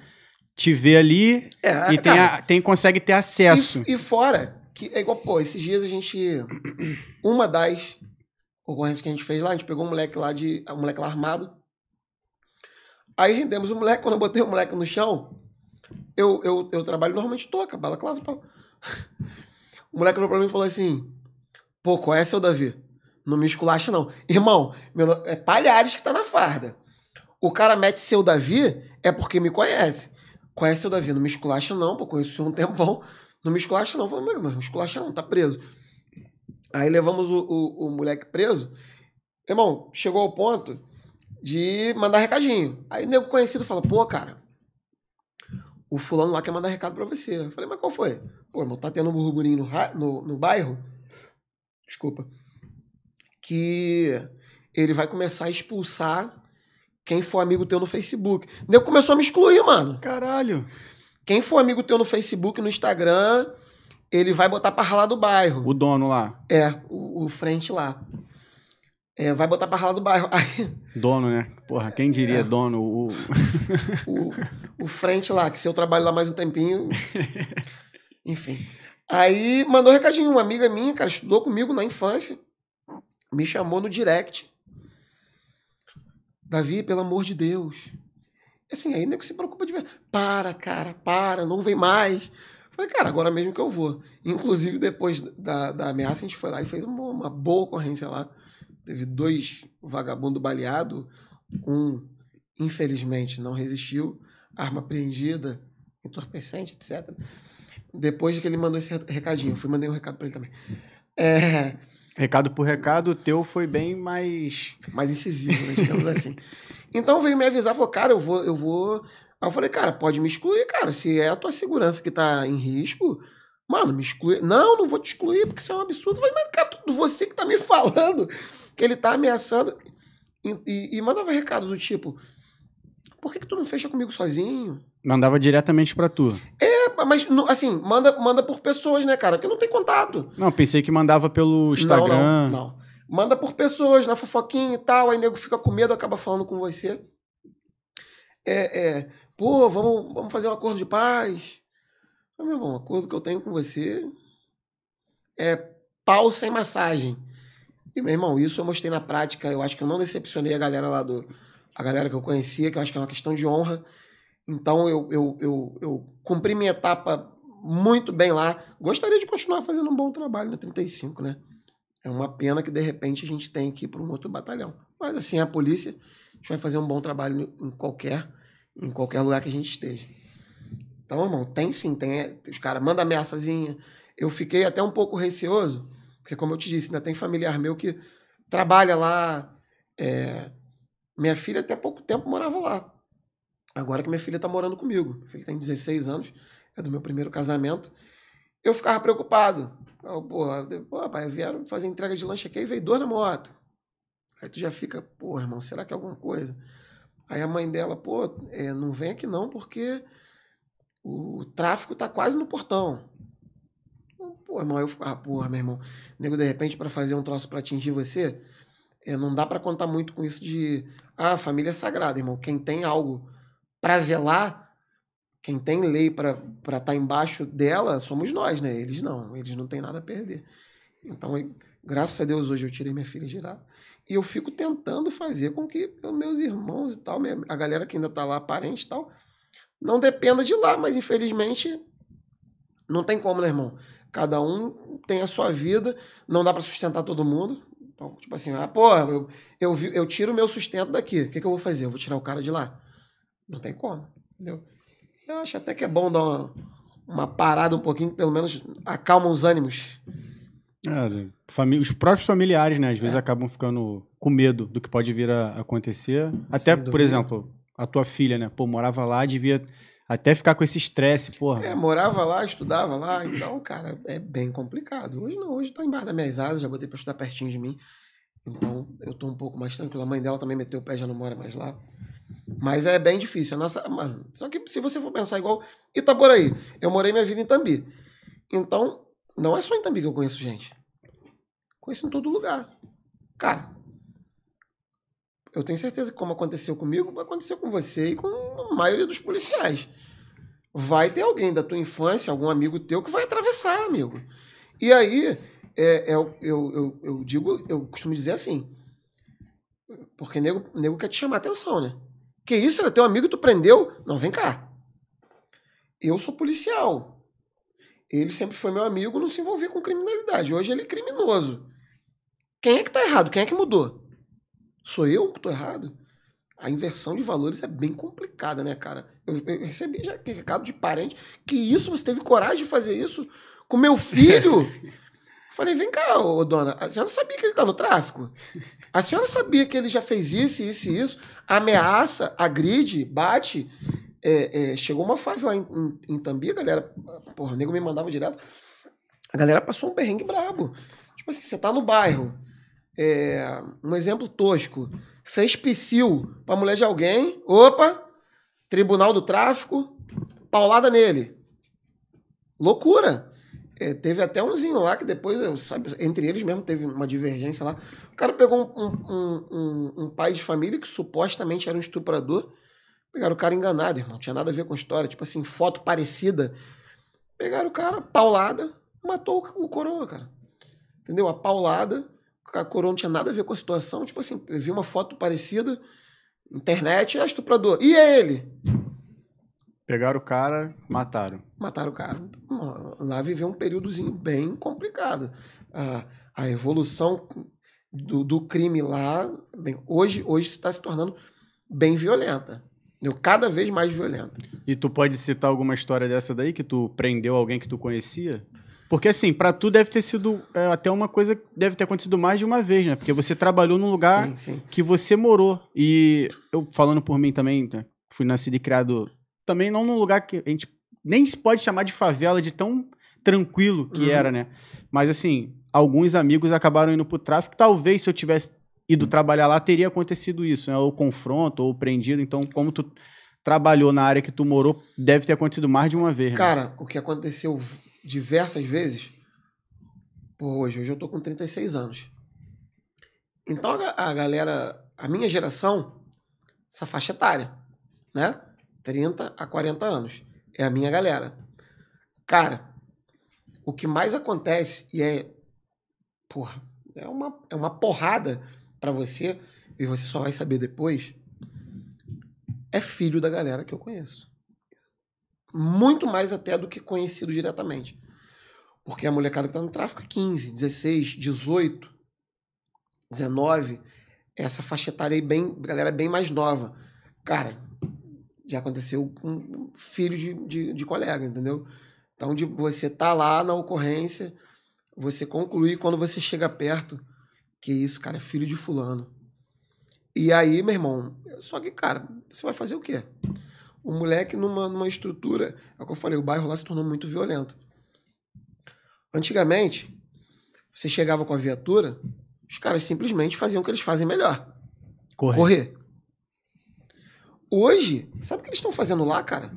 Te vê ali é, e tem, a, tem, consegue ter acesso. E, e, fora, que é igual, pô, esses dias a gente. Uma das ocorrências que a gente fez lá, a gente pegou um moleque lá de. um moleque lá armado. Aí rendemos o moleque, quando eu botei o moleque no chão, eu, eu, eu trabalho normalmente toca, bala clava e tal. O moleque olhou pra mim e falou assim: Pô, qual é seu Davi? Não me esculacha, não. Irmão, meu, é Palhares que tá na farda. O cara mete seu Davi é porque me conhece. Conhece é, seu Davi? Não me esculacha, não, pô. Conheço o senhor um tempão. Não me esculacha, não. falei, meu, não me esculacha, não, tá preso. Aí levamos o, o, o moleque preso. Irmão, chegou ao ponto de mandar recadinho. Aí o nego conhecido fala, pô, cara, o fulano lá quer mandar recado para você. Eu falei, mas qual foi? Pô, irmão, tá tendo um burburinho no, no, no bairro, desculpa, que ele vai começar a expulsar quem for amigo teu no Facebook. Nego começou a me excluir, mano. Caralho. Quem for amigo teu no Facebook, no Instagram, ele vai botar pra ralar do bairro. O dono lá. É, o, o frente lá. É, vai botar pra ralar do bairro. Aí... Dono, né? Porra, quem diria é. dono? O... o... o frente lá, que se eu trabalho lá mais um tempinho. Enfim. Aí mandou um recadinho, uma amiga minha, cara, estudou comigo na infância, me chamou no direct. Davi, pelo amor de Deus. Assim, ainda que se preocupa de ver. Para, cara, para, não vem mais. Falei, cara, agora mesmo que eu vou. Inclusive, depois da, da ameaça, a gente foi lá e fez uma, uma boa ocorrência lá. Teve dois vagabundo baleado, um infelizmente não resistiu, arma apreendida, entorpecente, etc. Depois que ele mandou esse recadinho, eu fui mandei um recado para ele também. É... Recado por recado, o teu foi bem mais. Mais incisivo, né, digamos assim. Então veio me avisar, falou, cara, eu vou, eu vou. Aí eu falei, cara, pode me excluir, cara. Se é a tua segurança que tá em risco, mano, me exclui. Não, não vou te excluir, porque isso é um absurdo. Eu falei, mas, cara, você que tá me falando que ele tá ameaçando e, e, e mandava recado do tipo: por que, que tu não fecha comigo sozinho? Mandava diretamente pra tu. É, mas assim, manda, manda por pessoas, né, cara? eu não tem contato. Não, pensei que mandava pelo Instagram. Não, não, não. Manda por pessoas, na fofoquinha e tal, aí nego fica com medo, acaba falando com você. É, é, pô, vamos, vamos fazer um acordo de paz. O meu irmão, o acordo que eu tenho com você é pau sem massagem. E, meu irmão, isso eu mostrei na prática. Eu acho que eu não decepcionei a galera lá do. A galera que eu conhecia, que eu acho que é uma questão de honra. Então eu, eu, eu, eu cumpri minha etapa muito bem lá. Gostaria de continuar fazendo um bom trabalho na 35, né? É uma pena que de repente a gente tem que ir para um outro batalhão. Mas assim, a polícia a gente vai fazer um bom trabalho em qualquer, em qualquer lugar que a gente esteja. Então, irmão, tem sim, tem. É, os caras mandam ameaçazinha. Eu fiquei até um pouco receoso porque, como eu te disse, ainda tem familiar meu que trabalha lá. É... Minha filha, até pouco tempo, morava lá. Agora que minha filha está morando comigo. Minha filha tem 16 anos, é do meu primeiro casamento. Eu ficava preocupado. Eu, porra, pô, pai, vieram fazer entrega de lanche aqui e veio dor na moto. Aí tu já fica, pô, irmão, será que é alguma coisa? Aí a mãe dela, pô, é, não vem aqui não, porque o tráfico tá quase no portão. Pô, irmão, eu fico, ah, porra, meu irmão, nego, de repente, para fazer um troço para atingir você, é, não dá para contar muito com isso de, ah, família é sagrada, irmão. Quem tem algo pra zelar, quem tem lei para estar tá embaixo dela, somos nós, né? Eles não, eles não têm nada a perder. Então, graças a Deus, hoje eu tirei minha filha de lá. E eu fico tentando fazer com que meus irmãos e tal, a galera que ainda está lá, parente e tal, não dependa de lá, mas infelizmente não tem como, né, irmão? Cada um tem a sua vida, não dá para sustentar todo mundo. Então, tipo assim, ah, porra, eu, eu, eu tiro o meu sustento daqui. O que, que eu vou fazer? Eu vou tirar o cara de lá? Não tem como, entendeu? Eu acho até que é bom dar uma, uma parada um pouquinho, que pelo menos acalma os ânimos. É, os próprios familiares, né? Às vezes é. acabam ficando com medo do que pode vir a acontecer. Até, por exemplo, a tua filha, né? Pô, morava lá, devia até ficar com esse estresse, porra. É, morava lá, estudava lá, então, cara, é bem complicado. Hoje não, hoje tá embaixo das minhas asas, já botei pra estudar pertinho de mim. Então, eu tô um pouco mais tranquilo. A mãe dela também meteu o pé, já não mora mais lá. Mas é bem difícil. A nossa, mano, só que se você for pensar igual Itaboraí, eu morei minha vida em Tambi. Então, não é só em Tambi que eu conheço gente. Conheço em todo lugar. Cara, eu tenho certeza que, como aconteceu comigo, aconteceu com você e com a maioria dos policiais. Vai ter alguém da tua infância, algum amigo teu, que vai atravessar, amigo. E aí, é, é, eu, eu, eu digo, eu costumo dizer assim, porque nego, nego quer te chamar atenção, né? Que isso, era teu amigo, tu prendeu? Não, vem cá. Eu sou policial. Ele sempre foi meu amigo, não se envolvia com criminalidade. Hoje ele é criminoso. Quem é que tá errado? Quem é que mudou? Sou eu que estou errado? A inversão de valores é bem complicada, né, cara? Eu, eu recebi já recado de parente que isso, você teve coragem de fazer isso com meu filho? falei, vem cá, ô dona, a senhora sabia que ele está no tráfico? A senhora sabia que ele já fez isso, isso e isso? Ameaça, agride, bate. É, é, chegou uma fase lá em, em, em Tambi, a galera, porra, o nego me mandava direto. A galera passou um perrengue brabo. Tipo assim, você tá no bairro, é, um exemplo tosco. Fez psil pra mulher de alguém. Opa! Tribunal do Tráfico. Paulada nele. Loucura! É, teve até umzinho lá que depois, eu, sabe, entre eles mesmo teve uma divergência lá. O cara pegou um, um, um, um, pai de família que supostamente era um estuprador. Pegaram o cara enganado, irmão. Não tinha nada a ver com a história. Tipo assim, foto parecida. Pegaram o cara, paulada, matou o coroa, cara. Entendeu? A paulada a coroa não tinha nada a ver com a situação. Tipo assim, eu vi uma foto parecida, internet, é estuprador. E é ele? Pegaram o cara, mataram. Mataram o cara. Então, lá viveu um períodozinho bem complicado. A, a evolução do, do crime lá, bem, hoje hoje está se tornando bem violenta. Cada vez mais violenta. E tu pode citar alguma história dessa daí que tu prendeu alguém que tu conhecia? Porque, assim, para tu deve ter sido é, até uma coisa que deve ter acontecido mais de uma vez, né? Porque você trabalhou num lugar sim, sim. que você morou. E eu, falando por mim também, né? fui nascido e criado também não num lugar que a gente nem pode chamar de favela, de tão tranquilo que uhum. era, né? Mas, assim, alguns amigos acabaram indo pro tráfico. Talvez se eu tivesse ido uhum. trabalhar lá, teria acontecido isso, né? Ou confronto, ou prendido. Então, como tu trabalhou na área que tu morou, deve ter acontecido mais de uma vez. Né? Cara, né? o que aconteceu diversas vezes hoje. Hoje eu tô com 36 anos. Então a galera, a minha geração, essa faixa etária, né? 30 a 40 anos. É a minha galera. Cara, o que mais acontece e é. Porra, é uma, é uma porrada para você, e você só vai saber depois. É filho da galera que eu conheço muito mais até do que conhecido diretamente. Porque a molecada que está no tráfico é 15, 16, 18, 19, essa faixa etária aí bem, galera bem mais nova. Cara, já aconteceu com filhos de, de, de, colega, entendeu? Então, de você tá lá na ocorrência, você conclui quando você chega perto, que isso, cara, é filho de fulano. E aí, meu irmão, só que, cara, você vai fazer o quê? o moleque numa, numa estrutura. É o que eu falei, o bairro lá se tornou muito violento. Antigamente, você chegava com a viatura, os caras simplesmente faziam o que eles fazem melhor: correr. correr. Hoje, sabe o que eles estão fazendo lá, cara?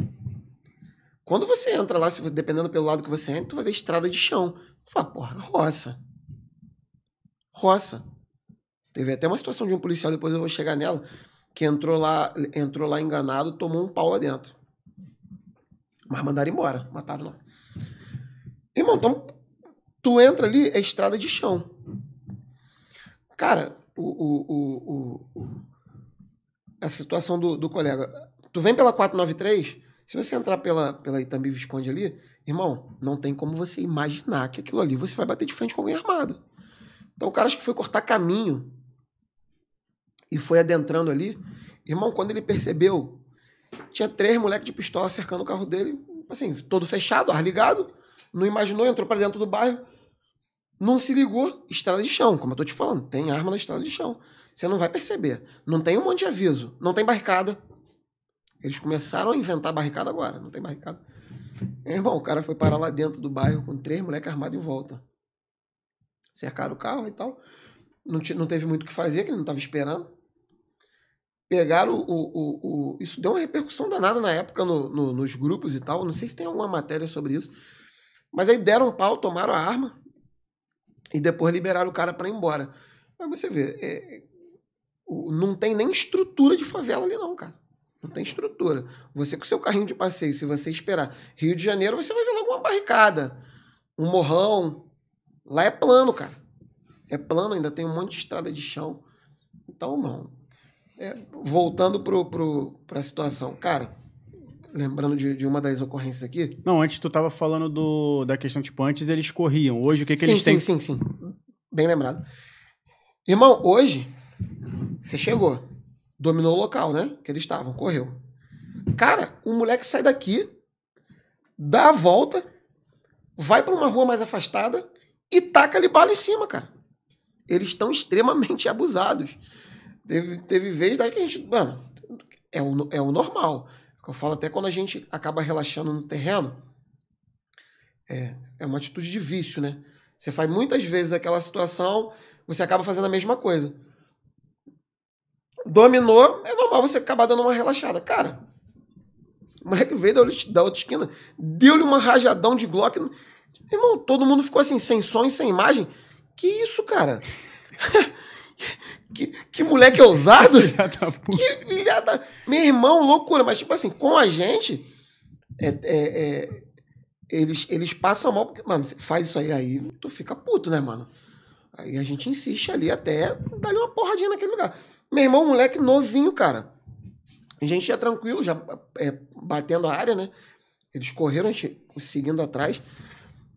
Quando você entra lá, dependendo pelo lado que você entra, tu vai ver estrada de chão. Tu fala, porra, roça. Roça. Teve até uma situação de um policial, depois eu vou chegar nela, que entrou lá, entrou lá enganado, tomou um pau lá dentro. Mas mandaram embora, mataram lá. Irmão, então, tu entra ali, é estrada de chão. Cara, o, o, o, o a situação do, do colega. Tu vem pela 493, se você entrar pela, pela Itambi Visconde ali, irmão, não tem como você imaginar que aquilo ali você vai bater de frente com alguém armado. Então o cara acho que foi cortar caminho e foi adentrando ali. Irmão, quando ele percebeu, tinha três moleques de pistola cercando o carro dele, assim, todo fechado, ar ligado. Não imaginou, entrou para dentro do bairro. Não se ligou, estrada de chão, como eu tô te falando, tem arma na estrada de chão. Você não vai perceber. Não tem um monte de aviso, não tem barricada. Eles começaram a inventar barricada agora, não tem barricada. irmão, o cara foi parar lá dentro do bairro com três moleques armados em volta. Cercaram o carro e tal. Não, não teve muito o que fazer, que ele não estava esperando pegaram o, o, o, Isso deu uma repercussão danada na época no, no, nos grupos e tal. Não sei se tem alguma matéria sobre isso. Mas aí deram um pau, tomaram a arma e depois liberaram o cara para ir embora. Mas você vê, é, não tem nem estrutura de favela ali, não, cara. Não tem estrutura. Você com seu carrinho de passeio, se você esperar Rio de Janeiro, você vai ver logo uma barricada, um morrão. Lá é plano, cara. É plano, ainda tem um monte de estrada de chão. Então, mano, é, voltando para a situação, cara, lembrando de, de, uma das ocorrências aqui. Não, antes tu estava falando do, da questão, tipo, antes eles corriam, hoje o que, que sim, eles sim, têm? Sim, sim, sim. Bem lembrado. Irmão, hoje, você chegou, dominou o local, né? Que eles estavam, correu. Cara, o um moleque sai daqui, dá a volta, vai para uma rua mais afastada e taca ali bala em cima, cara. Eles estão extremamente abusados. Teve, teve vez daí que a gente. Mano, é o, é o normal. É eu falo até quando a gente acaba relaxando no terreno. É, é uma atitude de vício, né? Você faz muitas vezes aquela situação, você acaba fazendo a mesma coisa. Dominou, é normal você acabar dando uma relaxada. Cara, o moleque veio da outra esquina, deu-lhe uma rajadão de Glock. Irmão, todo mundo ficou assim, sem som e sem imagem. Que isso, cara? Que, que moleque ousado! Que filhada. Meu irmão, loucura. Mas, tipo assim, com a gente, é, é, é, eles, eles passam mal. Porque, mano, você faz isso aí, aí tu fica puto, né, mano? Aí a gente insiste ali até dar uma porradinha naquele lugar. Meu irmão, moleque novinho, cara. A gente ia tranquilo, já é, batendo a área, né? Eles correram, a gente seguindo atrás.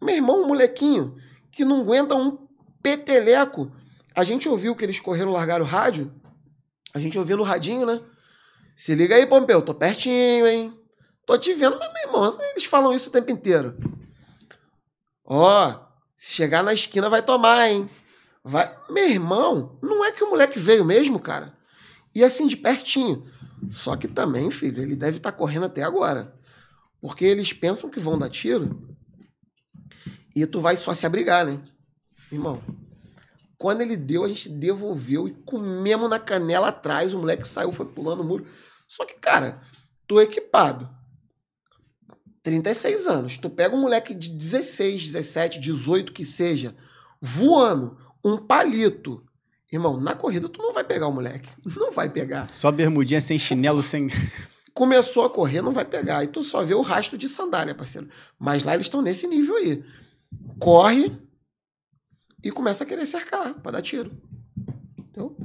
Meu irmão, um molequinho, que não aguenta um peteleco a gente ouviu que eles correram, largaram o rádio. A gente ouviu no radinho, né? Se liga aí, Pompeu, tô pertinho, hein? Tô te vendo, mas, meu irmão, eles falam isso o tempo inteiro. Ó, oh, se chegar na esquina vai tomar, hein? Vai. Meu irmão, não é que o moleque veio mesmo, cara? E assim, de pertinho. Só que também, filho, ele deve estar tá correndo até agora. Porque eles pensam que vão dar tiro e tu vai só se abrigar, né? Irmão, quando ele deu, a gente devolveu e comemos na canela atrás. O moleque saiu, foi pulando o muro. Só que, cara, tô equipado. 36 anos. Tu pega um moleque de 16, 17, 18, que seja, voando, um palito. Irmão, na corrida tu não vai pegar o moleque. Não vai pegar. Só bermudinha sem chinelo, sem. Começou a correr, não vai pegar. E tu só vê o rastro de sandália, parceiro. Mas lá eles estão nesse nível aí. Corre, e começa a querer cercar para dar tiro. Então,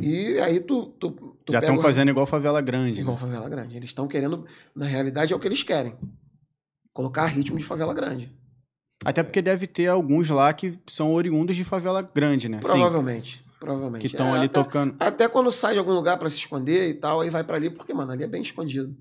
e aí tu. tu, tu Já estão fazendo igual favela grande. Igual né? favela grande. Eles estão querendo, na realidade, é o que eles querem. Colocar ritmo de favela grande. Até porque deve ter alguns lá que são oriundos de favela grande, né? Provavelmente. Sim. Provavelmente. Que estão é, ali até, tocando. Até quando sai de algum lugar para se esconder e tal, aí vai para ali, porque, mano, ali é bem escondido.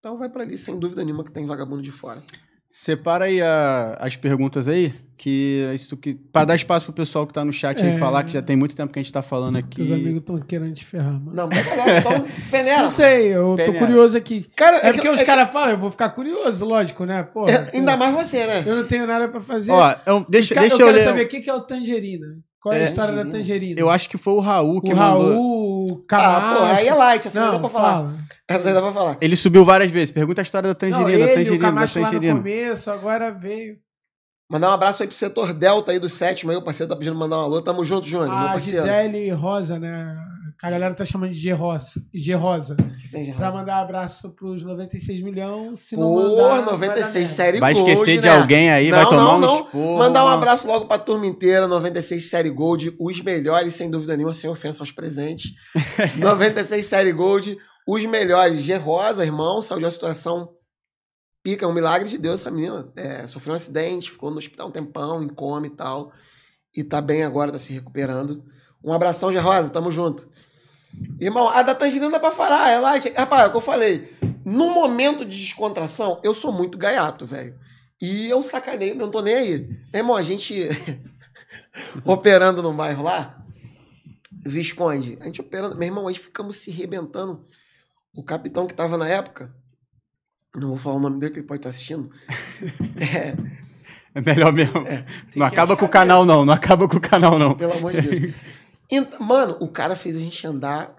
Então vai para ali, sem dúvida nenhuma, que tem vagabundo de fora. Separa aí a, as perguntas aí, que é isso que para dar espaço pro pessoal que tá no chat é. aí falar, que já tem muito tempo que a gente tá falando aqui. Os amigos estão querendo te ferrar, mano. Não, mas então peneira. Não sei, eu tô curioso aqui. Cara, é, é que, os é caras falam, eu vou ficar curioso, lógico, né? pô é, ainda mais você, né? Eu não tenho nada para fazer. Ó, eu, deixa, deixa eu, eu quero ler. saber o que, que é o Tangerina. Qual é, a é. história tangerina. da Tangerina? Eu acho que foi o Raul que o mandou. Raul Camacho. Ah, pô, aí é light, essa não, daí dá pra falar. Fala. Essa daí dá pra falar. Ele subiu várias vezes. Pergunta a história da tangerina, não, ele, tangerina, o Camacho da Lá no começo, agora veio. Mandar um abraço aí pro setor Delta aí do sétimo aí, o parceiro tá pedindo mandar um alô. Tamo junto, Júnior. A ah, Gisele Rosa, né? A galera tá chamando de G Rosa. G Rosa. Tem, pra mandar um abraço pros 96 milhões, por Pô, mandar... 96, série Vai Gold, esquecer né? de alguém aí, não, vai tomar não, um esporro. Mandar um abraço logo pra turma inteira, 96 série Gold, os melhores, sem dúvida nenhuma, sem ofensa aos presentes. 96 série Gold, os melhores. G Rosa, irmão, saiu a situação Pica, é um milagre de Deus, essa menina é, sofreu um acidente, ficou no hospital um tempão, em coma e tal. E tá bem agora, tá se recuperando. Um abração, G. Rosa, tamo junto. Irmão, a da tangerina dá pra falar, é light. Rapaz, é o que eu falei. No momento de descontração, eu sou muito gaiato, velho. E eu sacaneio, não tô nem aí. Meu irmão, a gente operando no bairro lá, Visconde, a gente operando, meu irmão, a gente ficamos se rebentando. O capitão que tava na época, não vou falar o nome dele, que ele pode estar assistindo. é. É melhor mesmo. É, não acaba com o canal, não. Não acaba com o canal, não. Pelo amor de Deus. Então, mano, o cara fez a gente andar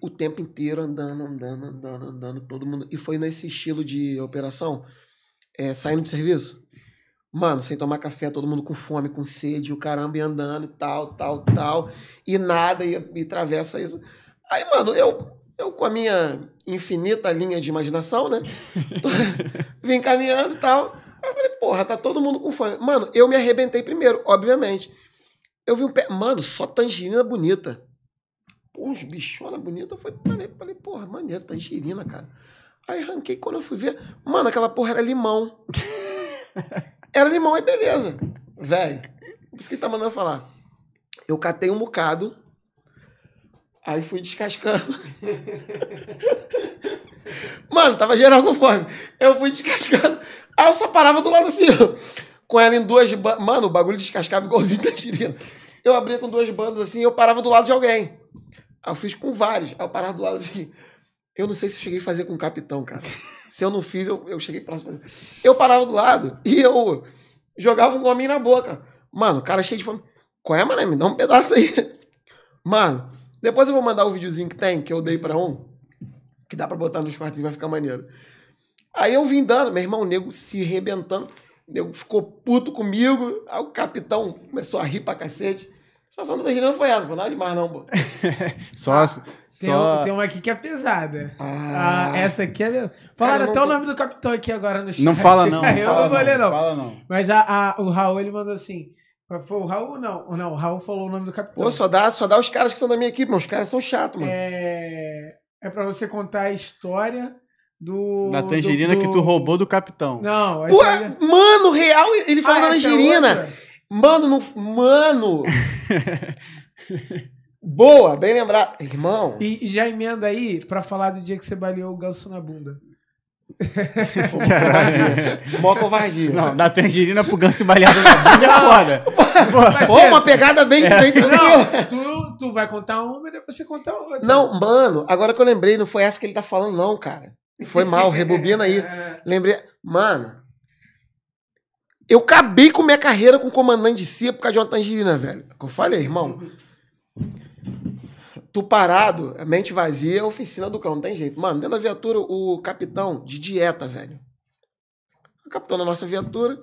o tempo inteiro, andando, andando, andando, andando, todo mundo. E foi nesse estilo de operação, é, saindo de serviço. Mano, sem tomar café, todo mundo com fome, com sede, o caramba, e andando e tal, tal, tal. E nada, e, e atravessa isso. Aí, mano, eu eu, com a minha infinita linha de imaginação, né? Vim caminhando e tal. Aí eu falei, porra, tá todo mundo com fome. Mano, eu me arrebentei primeiro, obviamente. Eu vi um pé. Mano, só tangerina bonita. Pô, uns bichona bonita. Foi, falei, falei, porra, maneiro, tangerina, cara. Aí arranquei quando eu fui ver. Mano, aquela porra era limão. era limão, aí beleza. Velho. Por isso que ele tá mandando falar. Eu catei um bocado Aí fui descascando. Mano, tava geral com fome. Eu fui descascando. Aí eu só parava do lado assim, Com ela em duas bandas. Mano, o bagulho descascava igualzinho tangerina. Tá eu abria com duas bandas assim eu parava do lado de alguém. Aí eu fiz com vários. Aí eu parava do lado assim. Eu não sei se eu cheguei a fazer com o capitão, cara. Se eu não fiz, eu, eu cheguei próximo. Eu parava do lado e eu jogava um gominho na boca. Mano, o cara cheio de fome. Qual é, mano? Me dá um pedaço aí. Mano, depois eu vou mandar o videozinho que tem, que eu dei para um, que dá para botar nos quartinhos, vai ficar maneiro. Aí eu vim dando, meu irmão, o nego se rebentando, o nego ficou puto comigo, aí o capitão começou a rir pra cacete. A situação do não foi essa, pô. Nada demais, não, pô. só. Ah, tem, só... Um, tem uma aqui que é pesada. Ah. ah essa aqui é. Falaram até tô... o nome do capitão aqui agora no chat. Não fala, não. não eu fala, não vou ler, não. não. Mas a, a, o Raul ele mandou assim: foi o Raul, não. Não, o Raul falou o nome do capitão. Pô, só dá, só dá os caras que são da minha equipe, mano. Os caras são chatos, mano. É, é pra você contar a história do. Da tangerina do, do... que tu roubou do capitão. Não, Pô, história... mano, real, ele falou ah, da tangerina. É mano, não. Mano! Boa, bem lembrado. Irmão. E, e já emenda aí pra falar do dia que você baleou o ganso na bunda. Mó covardia. Não, dá tangerina pro ganso baleado na bunda é Pô, Ou uma pegada bem, é. bem não, tu, tu vai contar uma e depois você conta outra. Não, mano, agora que eu lembrei, não foi essa que ele tá falando, não, cara. Foi mal, rebobina aí. Lembrei. Mano, eu acabei com minha carreira com comandante de si por causa de uma tangerina, velho. É que eu falei, irmão tu parado, mente vazia, é oficina do cão, não tem jeito. Mano, dentro da viatura, o capitão de dieta, velho. O capitão da nossa viatura.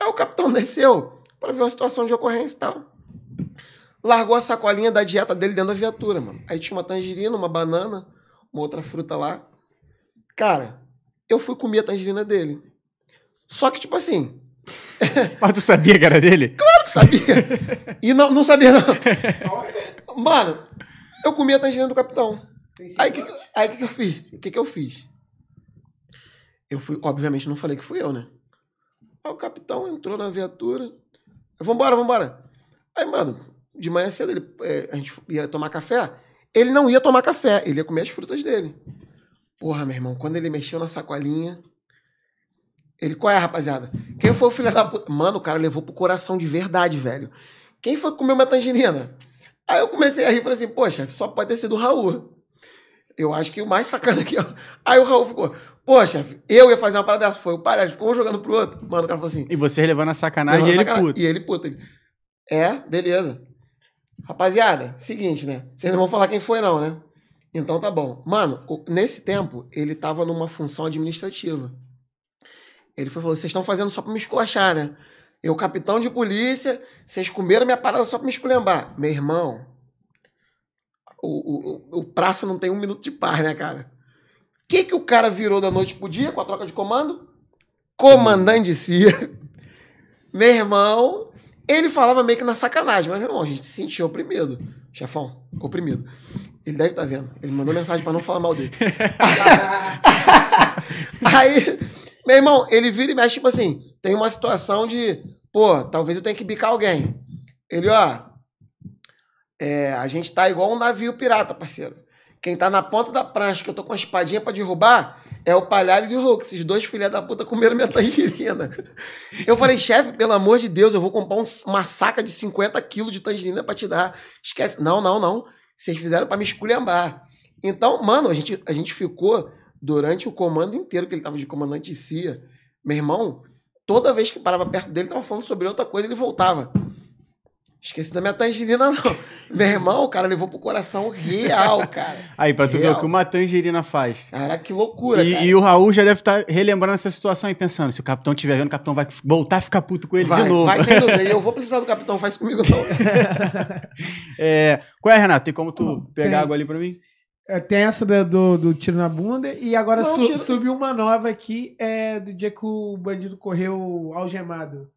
Aí o capitão desceu para ver uma situação de ocorrência e tal. Largou a sacolinha da dieta dele dentro da viatura, mano. Aí tinha uma tangerina, uma banana, uma outra fruta lá. Cara, eu fui comer a tangerina dele. Só que, tipo assim. Mas tu sabia que era dele? Claro que sabia! E não, não sabia, não. Mano, eu comi a tangerina do capitão. Aí que, que, que eu fiz? O que, que eu fiz? Eu fui, obviamente, não falei que fui eu, né? Aí o capitão entrou na viatura. Vambora, vambora. Aí, mano, de manhã cedo ele, é, a gente ia tomar café. Ele não ia tomar café, ele ia comer as frutas dele. Porra, meu irmão, quando ele mexeu na sacolinha. Ele, qual é, rapaziada? Quem foi o filho da puta? Mano, o cara levou pro coração de verdade, velho. Quem foi que comeu minha tangerina? Aí eu comecei a rir e falei assim, poxa, só pode ter sido o Raul. Eu acho que o mais sacana aqui, ó. Aí o Raul ficou, poxa, eu ia fazer uma parada dessa. Foi o Parelli, ficou um jogando pro outro. Mano, o cara falou assim. E você levando a sacanagem levando e ele puta. puto. E ele puto. Ele, é, beleza. Rapaziada, seguinte, né? Vocês não vão falar quem foi, não, né? Então tá bom. Mano, nesse tempo, ele tava numa função administrativa. Ele foi, falou: vocês estão fazendo só pra me esculachar, né? Eu, capitão de polícia, vocês comeram minha parada só pra me esculhambar. Meu irmão, o, o, o praça não tem um minuto de par, né, cara? O que, que o cara virou da noite pro dia com a troca de comando? Comandante CIA. Meu irmão, ele falava meio que na sacanagem, mas, meu irmão, a gente se sentiu oprimido. Chefão, oprimido. Ele deve estar tá vendo. Ele mandou mensagem para não falar mal dele. aí, meu irmão, ele vira e mexe, tipo assim, tem uma situação de, pô, talvez eu tenha que bicar alguém. Ele, ó, é, a gente tá igual um navio pirata, parceiro. Quem tá na ponta da prancha, que eu tô com a espadinha pra derrubar, é o Palhares e o Hulk. Esses dois filha da puta comeram minha tangerina. Eu falei, chefe, pelo amor de Deus, eu vou comprar um, uma saca de 50 quilos de tangerina pra te dar. Esquece. Não, não, não. Vocês fizeram para me esculhambar. Então, mano, a gente, a gente ficou durante o comando inteiro que ele estava de comandante CIA, meu irmão, toda vez que parava perto dele, tava falando sobre outra coisa, ele voltava. Esqueci da minha tangerina, não. Meu irmão, o cara levou pro coração real, cara. Aí, pra tu real. ver o que uma tangerina faz. Cara que loucura, e, cara. E o Raul já deve estar tá relembrando essa situação e pensando: se o capitão estiver vendo, o capitão vai voltar a ficar puto com ele vai, de novo. Vai, sem dúvida. eu vou precisar do capitão, faz comigo não. é, qual é, Renato? Tem como tu pegar Tem. água ali pra mim? É, tem essa do, do, tiro na bunda e agora su, tiro... subiu uma nova aqui é, do dia que o bandido correu algemado.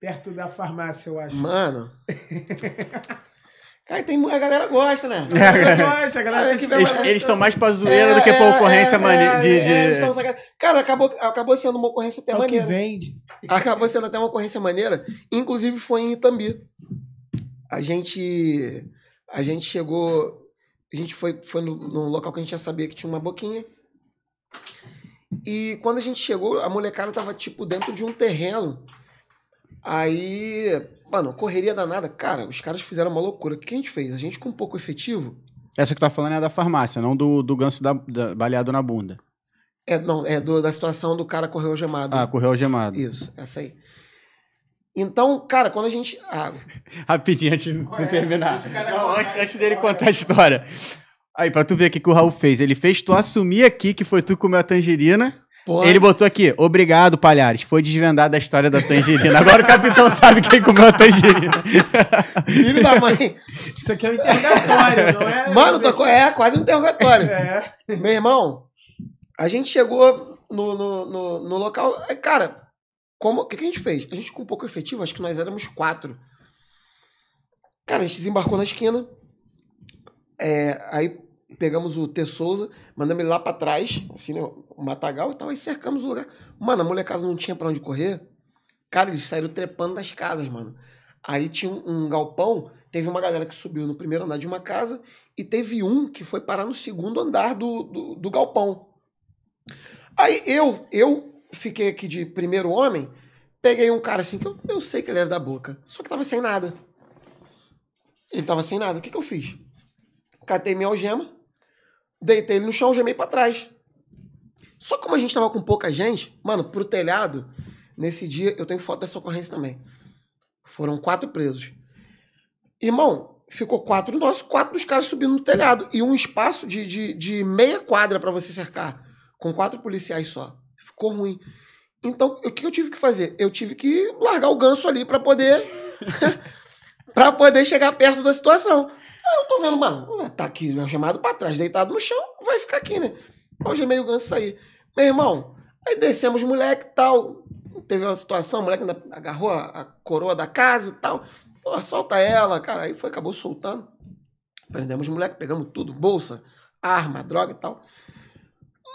Perto da farmácia, eu acho. Mano. Cara, tem, a galera gosta, né? É, a galera gosta, a galera que Eles estão mais pra zoeira é, do que pra é, ocorrência é, maneira. De, é, de... É, Cara, acabou, acabou sendo uma ocorrência até é maneira. Que vende. Acabou sendo até uma ocorrência maneira. Inclusive foi em Itambi. A gente. A gente chegou a gente foi, foi no, num local que a gente já sabia que tinha uma boquinha. E quando a gente chegou, a molecada tava, tipo, dentro de um terreno. Aí, mano, correria danada. Cara, os caras fizeram uma loucura. O que a gente fez? A gente, com pouco efetivo... Essa que tá falando é da farmácia, não do, do ganso da, da, baleado na bunda. É, não, é do, da situação do cara correu algemado. Ah, correu algemado. Isso, essa aí. Então, cara, quando a gente. Ah, Rapidinho, antes de é? terminar. Não, antes, antes dele contar a história. Aí, pra tu ver o que, o Raul fez. Ele fez tu assumir aqui que foi tu que comeu a tangerina. Porra. Ele botou aqui, obrigado, Palhares. Foi desvendada a história da tangerina. Agora o capitão sabe quem comeu a tangerina. Filho da mãe. Isso aqui é um interrogatório, não é? Mano, tô, é quase um interrogatório. É. Meu irmão, a gente chegou no, no, no, no local. É, cara, como, o que, que a gente fez? A gente, com pouco efetivo, acho que nós éramos quatro. Cara, a gente desembarcou na esquina. É, aí pegamos o T. Souza, mandamos ele lá para trás, assim, né, o matagal e tal, e cercamos o lugar. Mano, a molecada não tinha para onde correr. Cara, eles saíram trepando das casas, mano. Aí tinha um, um, galpão, teve uma galera que subiu no primeiro andar de uma casa e teve um que foi parar no segundo andar do, do, do galpão. Aí eu, eu fiquei aqui de primeiro homem, peguei um cara assim, que eu, eu sei que ele era da boca, só que tava sem nada. Ele tava sem nada. O que, que eu fiz? Catei minha algema, deitei ele no chão, gemei pra trás. Só como a gente tava com pouca gente, mano, pro telhado, nesse dia, eu tenho foto dessa ocorrência também. Foram quatro presos. Irmão, ficou quatro nossos, quatro dos caras subindo no telhado. E um espaço de, de, de meia quadra para você cercar. Com quatro policiais só. Ficou ruim. Então, o que eu tive que fazer? Eu tive que largar o ganso ali para poder. para poder chegar perto da situação. Aí eu tô vendo, mano, né, tá aqui, meu né, chamado para trás, deitado no chão, vai ficar aqui, né? Hoje é meio ganso sair. Meu irmão, aí descemos moleque tal. Teve uma situação, o moleque ainda agarrou a, a coroa da casa e tal. Pô, solta ela, cara. Aí foi, acabou soltando. Prendemos moleque, pegamos tudo, bolsa, arma, droga e tal.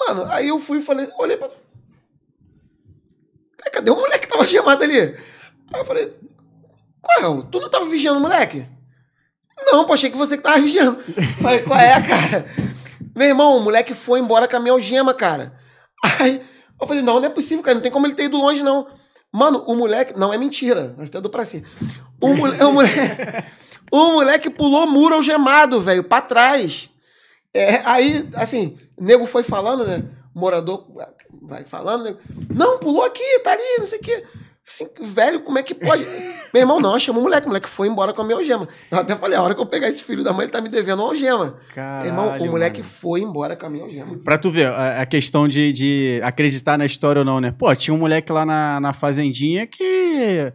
Mano, aí eu fui e falei, olhei pra cadê o moleque que tava gemado ali? Aí eu falei, qual é? Tu não tava vigiando o moleque? Não, pô, achei que você que tava vigiando. Falei, qual é, cara? Meu irmão, o moleque foi embora com a minha algema, cara. Aí eu falei, não, não é possível, cara, não tem como ele ter ido longe, não. Mano, o moleque. Não é mentira, mas até do pra si. O, o, moleque... o moleque pulou muro algemado, velho, pra trás. É, aí, assim, o nego foi falando, né? morador ah, vai falando, né? não, pulou aqui, tá ali, não sei o quê. Assim, velho, como é que pode? Meu irmão, não, chamou o moleque. O moleque foi embora com a minha algema. Eu até falei, a hora que eu pegar esse filho da mãe, ele tá me devendo uma algema. Caralho, Meu irmão, o moleque mano. foi embora com a minha algema. Pra tu ver, a, questão de, de, acreditar na história ou não, né? Pô, tinha um moleque lá na, na fazendinha que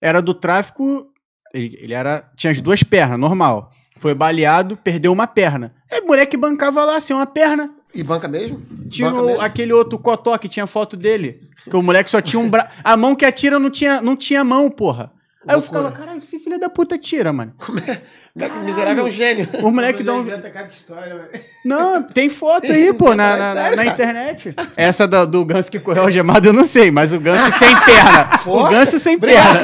era do tráfico. Ele, ele era. Tinha as duas pernas, normal. Foi baleado, perdeu uma perna. É moleque bancava lá, assim, uma perna. E banca mesmo? Tinha aquele outro cotó que tinha foto dele. Que o moleque só tinha um braço. A mão que atira não tinha, não tinha mão, porra. Aí eu ficava, caralho, esse filho da puta tira, mano. É? Caralho, miserável é um gênio. O moleque dá é Um... História, não, tem foto aí, pô, na, na, na, na internet. Essa do, do ganso que correu algemado eu não sei, mas o ganso sem perna. Porra, o ganso sem perna.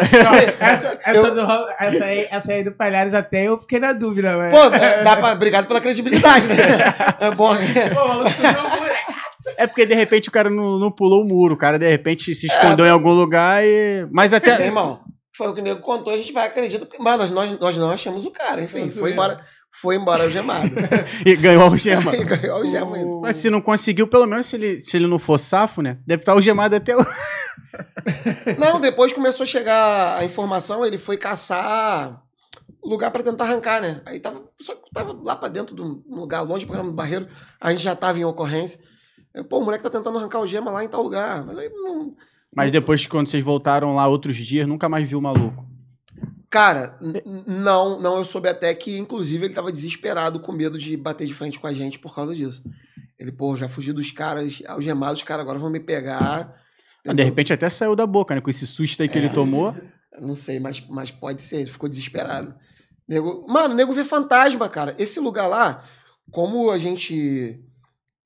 essa, essa, eu... do, essa, aí, essa aí do Palhares até eu fiquei na dúvida, velho. Pô, né, dá pra, obrigado pela credibilidade, né? É bom. Né? Pô, é porque de repente o cara não, não pulou o muro, o cara de repente se escondeu é. em algum lugar e. Mas até. Meu irmão, foi o que o nego contou, a gente vai acreditar. Mas nós, nós, não achamos o cara, enfim. Nossa, foi é. embora, foi embora algemado. e ganhou algema. e ganhou algema Mas se não conseguiu, pelo menos se ele, se ele não for safo, né? Deve estar algemado até hoje. não, depois começou a chegar a informação, ele foi caçar lugar para tentar arrancar, né? Aí tava, só que tava lá para dentro de um lugar longe, para do barreiro, a gente já tava em ocorrência. Eu, Pô, o moleque tá tentando arrancar o gema lá em tal lugar. Mas aí não, mas hum. depois, quando vocês voltaram lá outros dias, nunca mais viu o maluco? Cara, não, não. Eu soube até que, inclusive, ele tava desesperado com medo de bater de frente com a gente por causa disso. Ele, pô, já fugi dos caras algemados, os caras agora vão me pegar. Ah, de repente até saiu da boca, né? Com esse susto aí que é, ele tomou. Não sei, mas, mas pode ser, ele ficou desesperado. Nego... Mano, nego vê fantasma, cara. Esse lugar lá, como a gente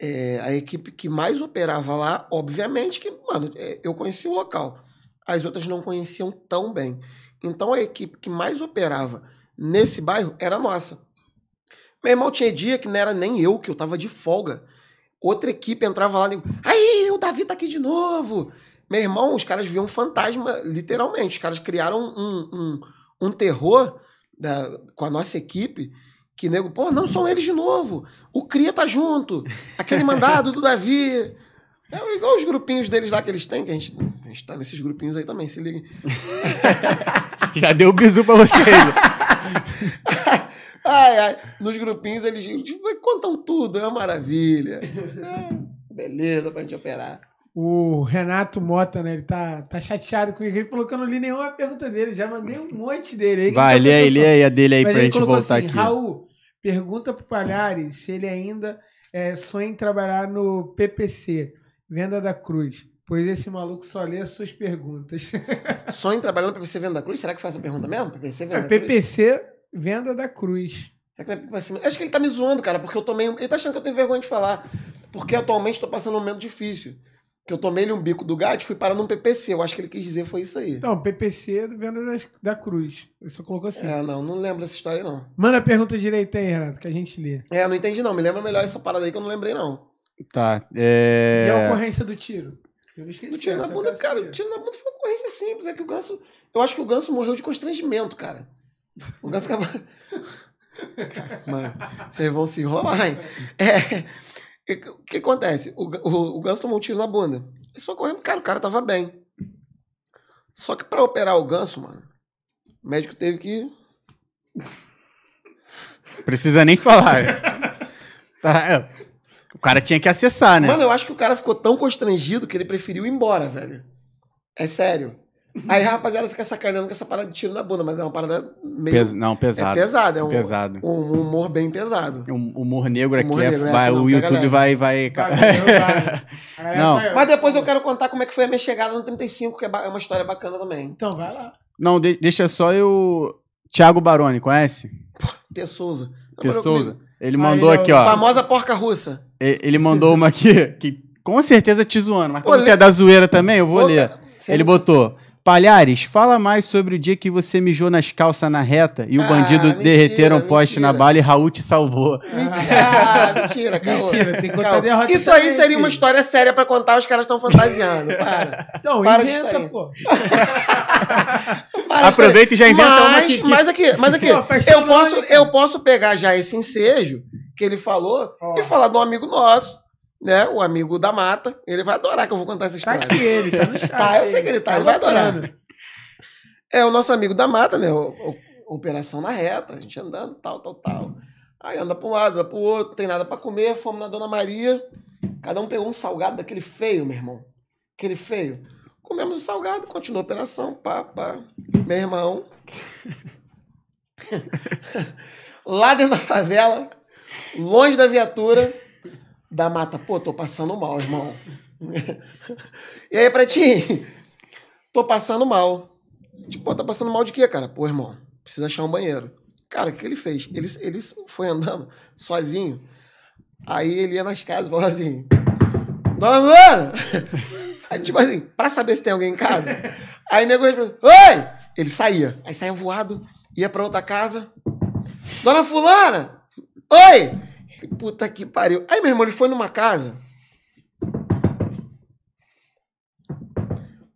é, a equipe que mais operava lá, obviamente que, mano, eh, eu conhecia o local. As outras não conheciam tão bem. Então a equipe que mais operava nesse bairro era nossa. Meu irmão tinha dia que não era nem eu, que eu tava de folga. Outra equipe entrava lá e aí, o Davi tá aqui de novo. Meu irmão, os caras viam um fantasma, literalmente. Os caras criaram um, um, um terror da, com a nossa equipe que nego, pô, não são eles de novo. O Cria tá junto. Aquele mandado do Davi. É igual os grupinhos deles lá que eles têm, que a gente, a gente tá nesses grupinhos aí também, se liguem. Já deu bisu pra vocês. ai, ai. Nos grupinhos eles, eles tipo, contam tudo, é uma maravilha. É, beleza pra gente operar. O Renato Mota, né? Ele tá, tá chateado comigo. Ele falou que eu não li nenhuma pergunta dele. Já mandei um monte dele. Aí Vai, tá lê aí, lê aí a dele aí Mas pra gente voltar assim, aqui. Raul, pergunta pro Palhares se ele ainda é, sonha em trabalhar no PPC, Venda da Cruz. Pois esse maluco só lê as suas perguntas. Sonha em trabalhar no PPC Venda da Cruz? Será que faz a pergunta mesmo? PPC Venda é, da PPC Cruz? Venda da Cruz. Acho que ele tá me zoando, cara, porque eu tomei. Ele tá achando que eu tenho vergonha de falar. Porque atualmente estou passando um momento difícil que eu tomei ele um bico do gato e fui parar num PPC. Eu acho que ele quis dizer foi isso aí. Então PPC é Venda da, da Cruz. Ele só colocou assim. É, não, não lembro dessa história, não. Manda a pergunta direito aí, Renato, que a gente lê. É, não entendi, não. Me lembra melhor essa parada aí que eu não lembrei, não. Tá. É... E a ocorrência do tiro? Eu esqueci. O tiro na bunda, cara, o tiro na bunda foi uma ocorrência simples. É que o Ganso. Eu acho que o Ganso morreu de constrangimento, cara. O Ganso acabou. Mano, vocês vão se enrolar, hein? É. O que acontece? O, o, o Ganso tomou um tiro na bunda. Ele socorreu, cara, o cara tava bem. Só que para operar o Ganso, mano, o médico teve que. Precisa nem falar. tá, é, o cara tinha que acessar, né? Mano, eu acho que o cara ficou tão constrangido que ele preferiu ir embora, velho. É sério. Aí a rapaziada fica sacaneando com essa parada de tiro na bunda, mas é uma parada meio. Pes... Não, pesado. É pesado, é um, pesado. um humor bem pesado. O humor negro aqui é, é, vai, o YouTube vai. vai... vai não. Mas depois eu quero contar como é que foi a minha chegada no 35, que é, é uma história bacana também. Então vai lá. Não, de deixa só eu. Tiago Baroni, conhece? T. Souza. Souza. Ele mandou Aí, aqui, ó. Famosa porca russa. Ele mandou uma aqui, que com certeza te zoando, mas como que é da zoeira também, eu vou Pô, ler. Ele botou. Palhares, fala mais sobre o dia que você mijou nas calças na reta e o ah, bandido mentira, derreteram um poste na bala e Raul te salvou. Mentira, ah, mentira, caô. Mentira, tem que Isso aí seria filho. uma história séria para contar, os caras estão fantasiando. Para. Então, para inventa, pô. para Aproveita e já inventa mas, uma aqui. Mas aqui, mas aqui, Pô, eu, posso, eu posso pegar já esse ensejo que ele falou oh. e falar de um amigo nosso né? O amigo da mata. Ele vai adorar que eu vou contar essa tá história. Tá aqui ele, tá no chat. Tá, eu sei que ele tá, tá ele vai adorar. É o nosso amigo da mata, né? O, o, operação na reta, a gente andando, tal, tal, tal. Aí anda pra um lado, anda pro outro, tem nada para comer, fomos na Dona Maria. Cada um pegou um salgado daquele feio, meu irmão. Aquele feio. Comemos o salgado, continuou a operação, pá, pá. Meu irmão. Lá dentro da favela, longe da viatura da mata. Pô, tô passando mal, irmão. e aí, Pretinho? Tô passando mal. Tipo, tá passando mal de quê, cara? Pô, irmão, precisa achar um banheiro. Cara, o que ele fez? Ele, ele foi andando sozinho. Aí ele ia nas casas e assim: Dona fulana Aí, tipo assim, pra saber se tem alguém em casa. Aí o negócio Oi! Ele saía. Aí saía voado, ia pra outra casa. Dona Fulana! Oi! Puta que pariu. Aí, meu irmão, ele foi numa casa.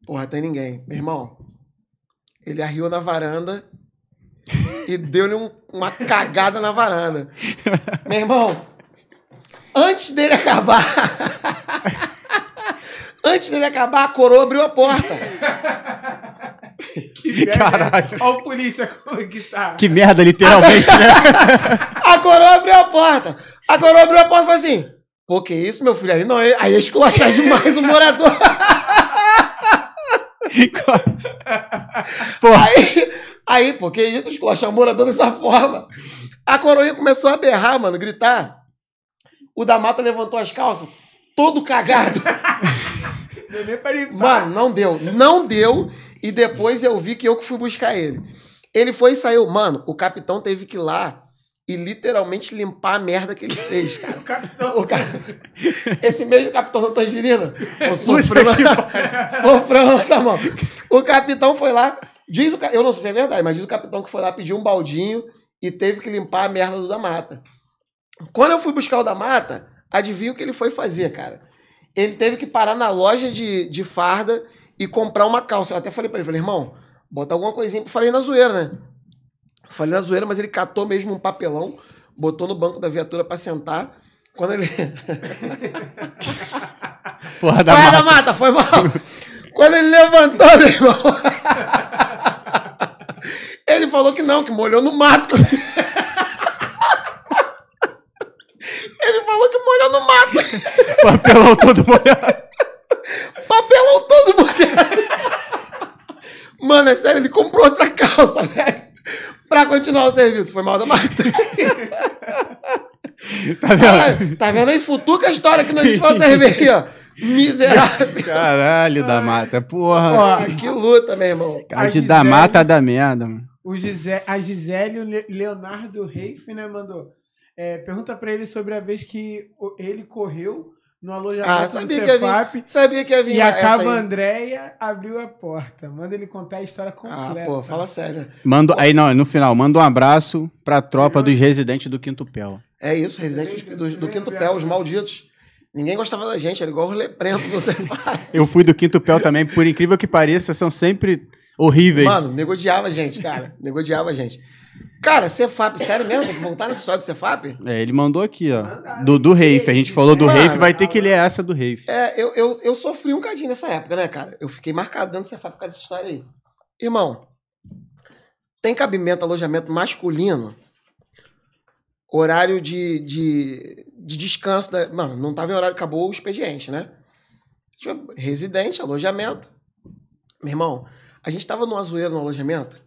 Porra, tem ninguém. Meu irmão, ele arriou na varanda e deu-lhe um, uma cagada na varanda. Meu irmão, antes dele acabar. antes dele acabar, a coroa abriu a porta. Que merda. Olha o polícia como que tá. Que merda, literalmente, né? a coroa abriu a porta. A coroa abriu a porta e falou assim: pô, que isso, meu filho? Aí, não, aí é esculachar demais o morador. pô. Aí, aí, pô, que isso, esculachar o morador dessa forma. A coroinha começou a berrar, mano, gritar. O da mata levantou as calças, todo cagado. Mano, não deu. Não deu. E depois eu vi que eu que fui buscar ele. Ele foi e saiu. Mano, o capitão teve que ir lá e literalmente limpar a merda que ele fez, cara. o capitão. O ca... Esse mesmo capitão da Tangerina sofrendo sofrendo na nossa mão. O capitão foi lá, diz o... eu não sei se é verdade, mas diz o capitão que foi lá pedir um baldinho e teve que limpar a merda do da mata. Quando eu fui buscar o da mata, adivinha o que ele foi fazer, cara? Ele teve que parar na loja de, de farda e comprar uma calça. Eu até falei para ele, falei, irmão, bota alguma coisinha. Falei na zoeira, né? Falei na zoeira, mas ele catou mesmo um papelão, botou no banco da viatura para sentar. Quando ele. Porra da, Porra mata. da mata, foi mal. Quando ele levantou, meu irmão. ele falou que não, que molhou no mato. ele falou que molhou no mato. Papelão todo molhado. Papelão todo molhado. Mano, é sério, ele comprou outra calça, velho. Pra continuar o serviço. Foi mal da mata. tá vendo? Ah, tá vendo aí? Futuca a história que nós vamos servir, ó. Miserável. Caralho, da mata, porra. que luta, meu irmão. Cara, de da mata da merda, mano. O Gisele, a Gisele, Leonardo Reif, né, mandou. É, pergunta pra ele sobre a vez que ele correu no alojamento ah, sabia que sabia que havia E acaba a Andréia abriu a porta. Manda ele contar a história ah, completa. Ah, pô, fala sério. Mando, aí não, no final, manda um abraço pra tropa dos residentes do Quinto Pel. É isso, residentes do, do, Quinto Pel, os malditos. Ninguém gostava da gente, era igual o leprento do Cefaz. Eu fui do Quinto Pel também, por incrível que pareça, são sempre horríveis. Mano, negociava a gente, cara. Negociava a gente. Cara, Cefap, sério mesmo? Tem que voltar nessa história do Cefap? É, ele mandou aqui, ó. Do, do Rafe. A gente falou do Mano, Rafe, vai tá ter que ler essa do Rafe. É, eu, eu, eu sofri um cadinho nessa época, né, cara? Eu fiquei marcado dentro do Cefap por causa dessa história aí. Irmão, tem cabimento alojamento masculino? Horário de, de, de descanso. Da... Mano, não tava em horário, acabou o expediente, né? Tipo, residente, alojamento. Meu irmão, a gente tava numa zoeira no alojamento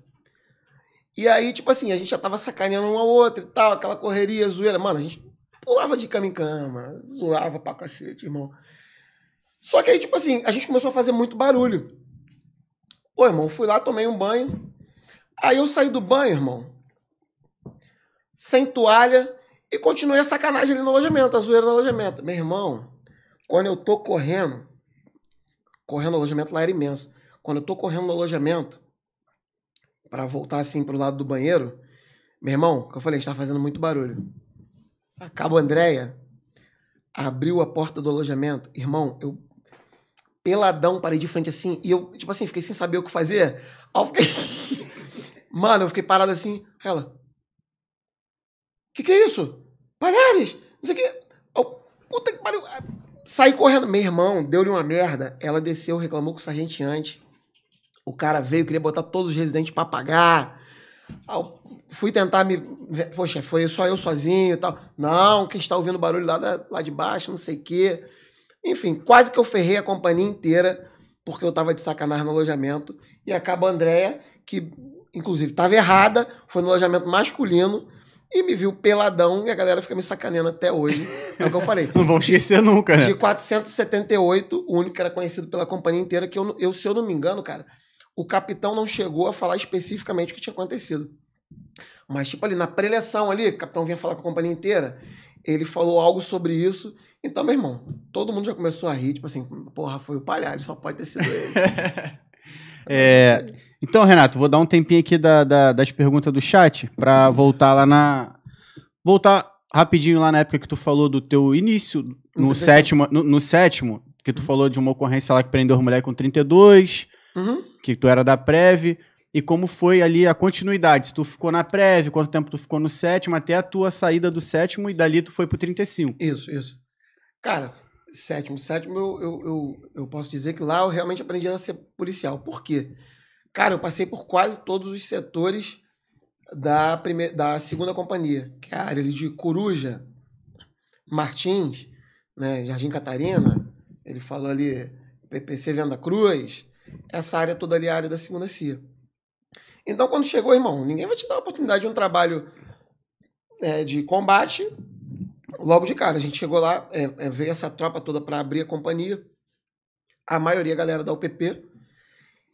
e aí, tipo assim, a gente já tava sacaneando uma outra e tal, aquela correria, zoeira. Mano, a gente pulava de cama em cama, zoava pra cacete, irmão. Só que aí, tipo assim, a gente começou a fazer muito barulho. o irmão, fui lá, tomei um banho. Aí eu saí do banho, irmão, sem toalha, e continuei a sacanagem ali no alojamento, a zoeira no alojamento. Meu irmão, quando eu tô correndo, correndo no alojamento lá era imenso. Quando eu tô correndo no alojamento, para voltar assim pro lado do banheiro, meu irmão, que eu falei, está fazendo muito barulho. A Andréia abriu a porta do alojamento. Irmão, eu peladão parei de frente assim e eu, tipo assim, fiquei sem saber o que fazer. eu fiquei... Mano, eu fiquei parado assim. Ela. Que que é isso? Palhares! Não sei o que. Oh, puta que pariu. Saí correndo. Meu irmão, deu-lhe uma merda. Ela desceu, reclamou com o sargente antes. O cara veio, queria botar todos os residentes pra pagar. Ah, fui tentar me. Poxa, foi só eu sozinho e tal. Não, quem está ouvindo barulho lá, da, lá de baixo, não sei o quê. Enfim, quase que eu ferrei a companhia inteira, porque eu tava de sacanagem no alojamento. E acaba a Andrea, que inclusive estava errada, foi no alojamento masculino e me viu peladão e a galera fica me sacaneando até hoje. É o que eu falei. não vão esquecer nunca, né? De 478, o único que era conhecido pela companhia inteira, que eu, eu, se eu não me engano, cara, o capitão não chegou a falar especificamente o que tinha acontecido. Mas, tipo, ali na preleção ali, o capitão vinha falar com a companhia inteira, ele falou algo sobre isso. Então, meu irmão, todo mundo já começou a rir, tipo assim, porra, foi o palhaço, só pode ter sido ele. é, então, Renato, vou dar um tempinho aqui da, da, das perguntas do chat para voltar lá na. Voltar rapidinho lá na época que tu falou do teu início, no sétimo, no, no sétimo, que tu uhum. falou de uma ocorrência lá que prendeu as mulher com 32. Uhum que tu era da Prev e como foi ali a continuidade. Se tu ficou na Prev, quanto tempo tu ficou no sétimo, até a tua saída do sétimo e dali tu foi pro 35. Isso, isso. Cara, sétimo, sétimo eu, eu, eu, eu posso dizer que lá eu realmente aprendi a ser policial. Por quê? Cara, eu passei por quase todos os setores da, primeira, da segunda companhia, que é a área de Coruja, Martins, né, Jardim Catarina, ele falou ali PPC Venda Cruz, essa área toda ali, a área da segunda CIA. Então, quando chegou, irmão, ninguém vai te dar a oportunidade de um trabalho é, de combate logo de cara. A gente chegou lá, é, é, veio essa tropa toda para abrir a companhia. A maioria, a galera da UPP.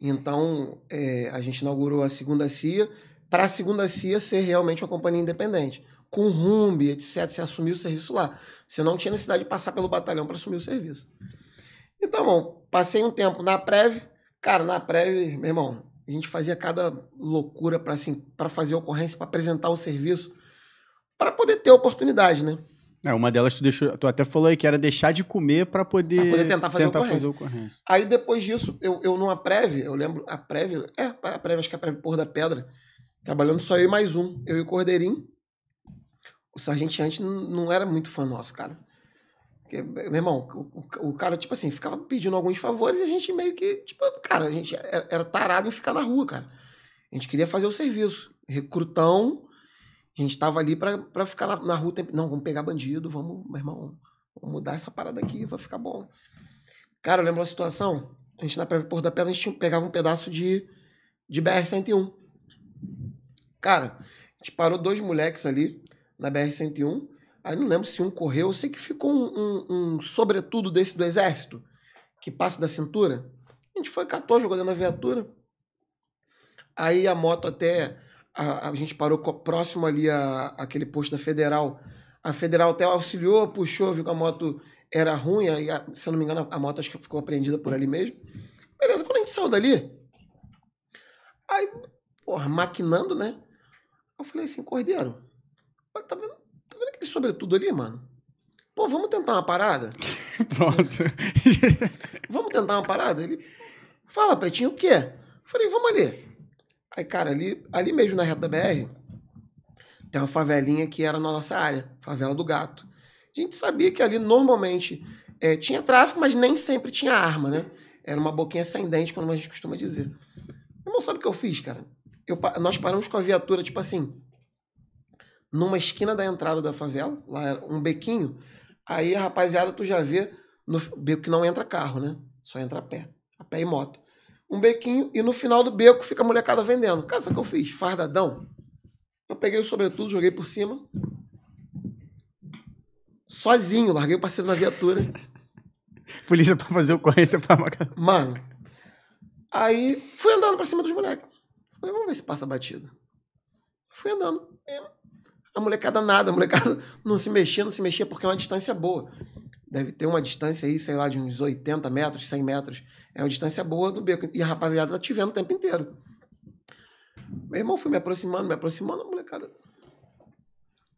Então, é, a gente inaugurou a segunda CIA para a segunda CIA ser realmente uma companhia independente. Com rumbo, etc. Você assumiu o serviço lá. Você não tinha necessidade de passar pelo batalhão para assumir o serviço. Então, bom, passei um tempo na prévia Cara, na prévia, meu irmão, a gente fazia cada loucura para assim, para fazer ocorrência, para apresentar o serviço, para poder ter oportunidade, né? É, uma delas tu deixou, tu até falou aí que era deixar de comer para poder, pra poder tentar, fazer, tentar ocorrência. fazer ocorrência. Aí depois disso, eu, eu numa prévia, eu lembro, a prévia, é, a prévia, acho que é a prévia Porra da Pedra, trabalhando só eu e mais um, eu e o Cordeirinho. O Sargento antes não era muito fã nosso, cara. Porque, meu irmão, o, o, cara, tipo assim, ficava pedindo alguns favores e a gente meio que, tipo, cara, a gente era, era tarado em ficar na rua, cara. A gente queria fazer o serviço. Recrutão, a gente tava ali pra, pra ficar na, na rua. não, vamos pegar bandido, vamos, meu irmão, vamos mudar essa parada aqui, vai ficar bom. Cara, eu lembro uma situação. A gente na Porto da Pedra, a gente pegava um pedaço de, de BR-101. Cara, a gente parou dois moleques ali na BR-101 Aí não lembro se um correu. Eu sei que ficou um, um, um sobretudo desse do exército, que passa da cintura. A gente foi, catou, jogou dentro da viatura. Aí a moto até. A, a gente parou próximo ali a, aquele posto da Federal. A Federal até auxiliou, puxou, viu que a moto era ruim. Aí, se eu não me engano, a moto acho que ficou apreendida por ali mesmo. Beleza, quando a gente saiu dali. Aí, porra, maquinando, né? Eu falei assim, Cordeiro, tá vendo? sobretudo ali, mano, pô, vamos tentar uma parada? Pronto. vamos tentar uma parada? Ele, fala, Pretinho, o quê? Falei, vamos ali. Aí, cara, ali, ali mesmo na reta da BR, tem uma favelinha que era na nossa área, favela do gato. A gente sabia que ali normalmente é, tinha tráfico, mas nem sempre tinha arma, né? Era uma boquinha sem dente, como a gente costuma dizer. Irmão, sabe o que eu fiz, cara? Eu, nós paramos com a viatura, tipo assim, numa esquina da entrada da favela, lá era um bequinho. Aí a rapaziada, tu já vê no beco que não entra carro, né? Só entra a pé, a pé e moto. Um bequinho e no final do beco fica a molecada vendendo. Cara, sabe o que eu fiz? Fardadão. Eu peguei o sobretudo, joguei por cima. Sozinho, larguei o parceiro na viatura. Polícia pra fazer ocorrência pra macar. Mano. Aí fui andando pra cima dos moleques. Falei, vamos ver se passa batido. Fui andando. A molecada nada, a molecada não se mexia, não se mexia porque é uma distância boa. Deve ter uma distância aí, sei lá, de uns 80 metros, 100 metros. É uma distância boa do beco. E a rapaziada tá te vendo o tempo inteiro. Meu irmão foi me aproximando, me aproximando, a molecada.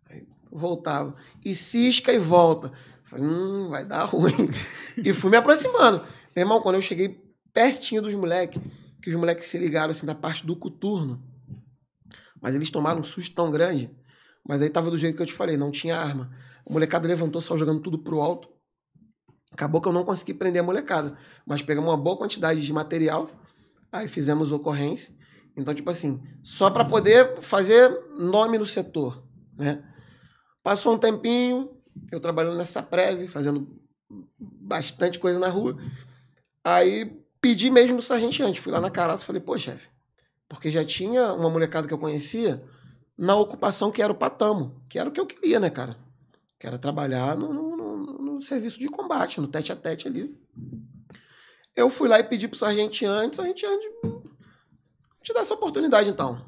Aí voltava. E cisca e volta. Falei, hum, vai dar ruim. e fui me aproximando. Meu irmão, quando eu cheguei pertinho dos moleques, que os moleques se ligaram assim da parte do coturno. Mas eles tomaram um susto tão grande mas aí tava do jeito que eu te falei, não tinha arma. A molecada levantou, só jogando tudo pro alto. Acabou que eu não consegui prender a molecada. Mas pegamos uma boa quantidade de material, aí fizemos ocorrência. Então, tipo assim, só para poder fazer nome no setor, né? Passou um tempinho, eu trabalhando nessa prévia, fazendo bastante coisa na rua. Aí pedi mesmo o sargento antes, fui lá na caraça e falei, pô, chefe, porque já tinha uma molecada que eu conhecia na ocupação que era o patamo, que era o que eu queria, né, cara? Que era trabalhar no, no, no, no serviço de combate, no tete a tete ali. Eu fui lá e pedi pro sargento antes, sargento antes, te dá essa oportunidade então.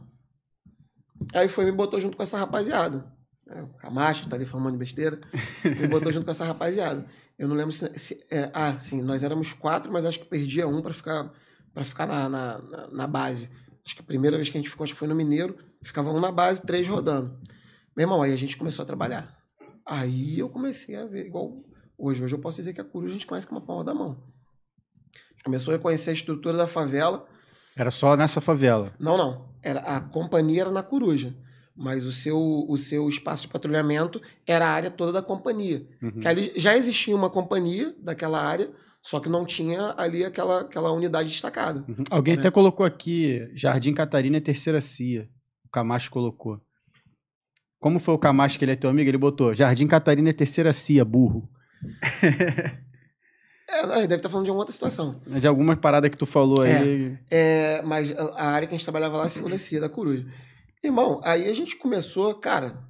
Aí foi me botou junto com essa rapaziada. É, o Camacho, tá ali falando besteira. Me botou junto com essa rapaziada. Eu não lembro se. se é, ah, sim, nós éramos quatro, mas acho que perdia um para ficar para ficar na, na, na, base. Acho que a primeira vez que a gente ficou, acho que foi no Mineiro. Ficava um na base, três rodando. Meu irmão, aí a gente começou a trabalhar. Aí eu comecei a ver, igual hoje. Hoje eu posso dizer que a Coruja a gente conhece com uma palma da mão. A gente começou a conhecer a estrutura da favela. Era só nessa favela? Não, não. Era, a companhia era na Coruja. Mas o seu, o seu espaço de patrulhamento era a área toda da companhia. Uhum. Que ali já existia uma companhia daquela área, só que não tinha ali aquela, aquela unidade destacada. Uhum. Alguém né? até colocou aqui, Jardim Catarina é terceira CIA. O Camacho colocou. Como foi o Camacho que ele é teu amigo? Ele botou, Jardim Catarina é terceira CIA, burro. É, não, deve estar tá falando de uma outra situação. De alguma parada que tu falou é. aí. É, é, mas a área que a gente trabalhava lá, é a segunda CIA da Coruja. Irmão, aí a gente começou, cara,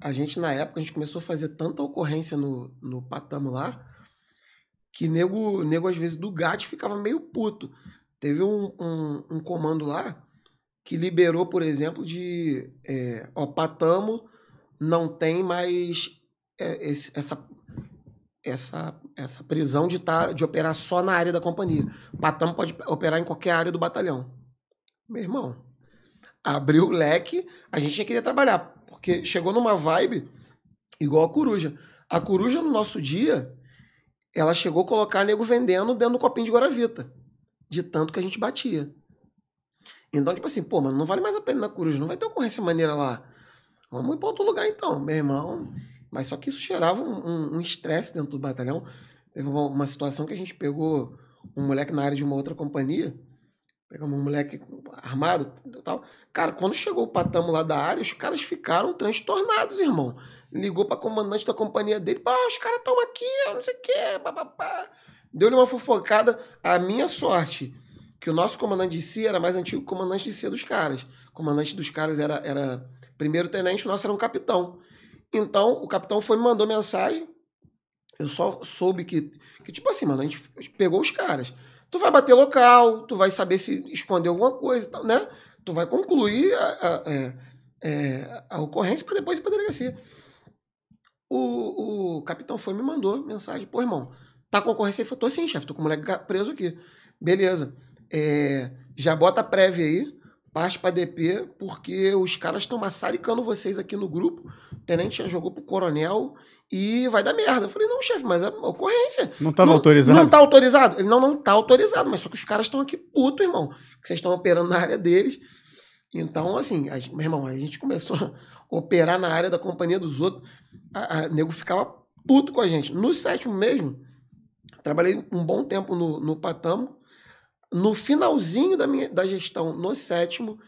a gente na época, a gente começou a fazer tanta ocorrência no, no Patamo lá, que nego, nego às vezes do GAT ficava meio puto. Teve um, um, um comando lá que liberou, por exemplo, de é, ó, Patamo não tem mais é, esse, essa, essa, essa prisão de, tá, de operar só na área da companhia. Patamo pode operar em qualquer área do batalhão. Meu irmão, abriu o leque, a gente já queria trabalhar, porque chegou numa vibe igual a coruja. A coruja no nosso dia, ela chegou a colocar nego vendendo dentro do copinho de Guaravita, de tanto que a gente batia. Então, tipo assim, pô, mano, não vale mais a pena na Coruja, não vai ter ocorrência maneira lá. Vamos ir pra outro lugar então, meu irmão. Mas só que isso gerava um estresse um, um dentro do batalhão. Teve uma, uma situação que a gente pegou um moleque na área de uma outra companhia Pegamos um moleque armado tal. Cara, quando chegou o patamo lá da área, os caras ficaram transtornados, irmão. Ligou pra comandante da companhia dele, pá, os caras estão aqui, não sei o quê, Deu-lhe uma fofocada. A minha sorte, que o nosso comandante de si era mais antigo que o comandante de si dos caras. O comandante dos caras era, era primeiro tenente, o nosso era um capitão. Então, o capitão foi me mandou mensagem. Eu só soube que, que tipo assim, mano, a gente pegou os caras. Tu vai bater local, tu vai saber se esconder alguma coisa, né? Tu vai concluir a, a, a, é, é, a ocorrência para depois ir para delegacia. O, o, capitão foi me mandou mensagem: pô, irmão, tá com ocorrência? Eu falei: tô sim, chefe, tô com o moleque preso aqui. Beleza. É, já bota prévia aí parte pra DP, porque os caras estão massaricando vocês aqui no grupo. O tenente já jogou pro coronel e vai dar merda. Eu falei, não, chefe, mas é uma ocorrência. Não estava autorizado? Não está autorizado. Ele, não, não está autorizado, mas só que os caras estão aqui puto, irmão, que vocês estão operando na área deles. Então, assim, a, meu irmão, a gente começou a operar na área da companhia dos outros. A, a nego ficava puto com a gente. No sétimo mesmo, trabalhei um bom tempo no, no Patamo, no finalzinho da, minha, da gestão, no sétimo,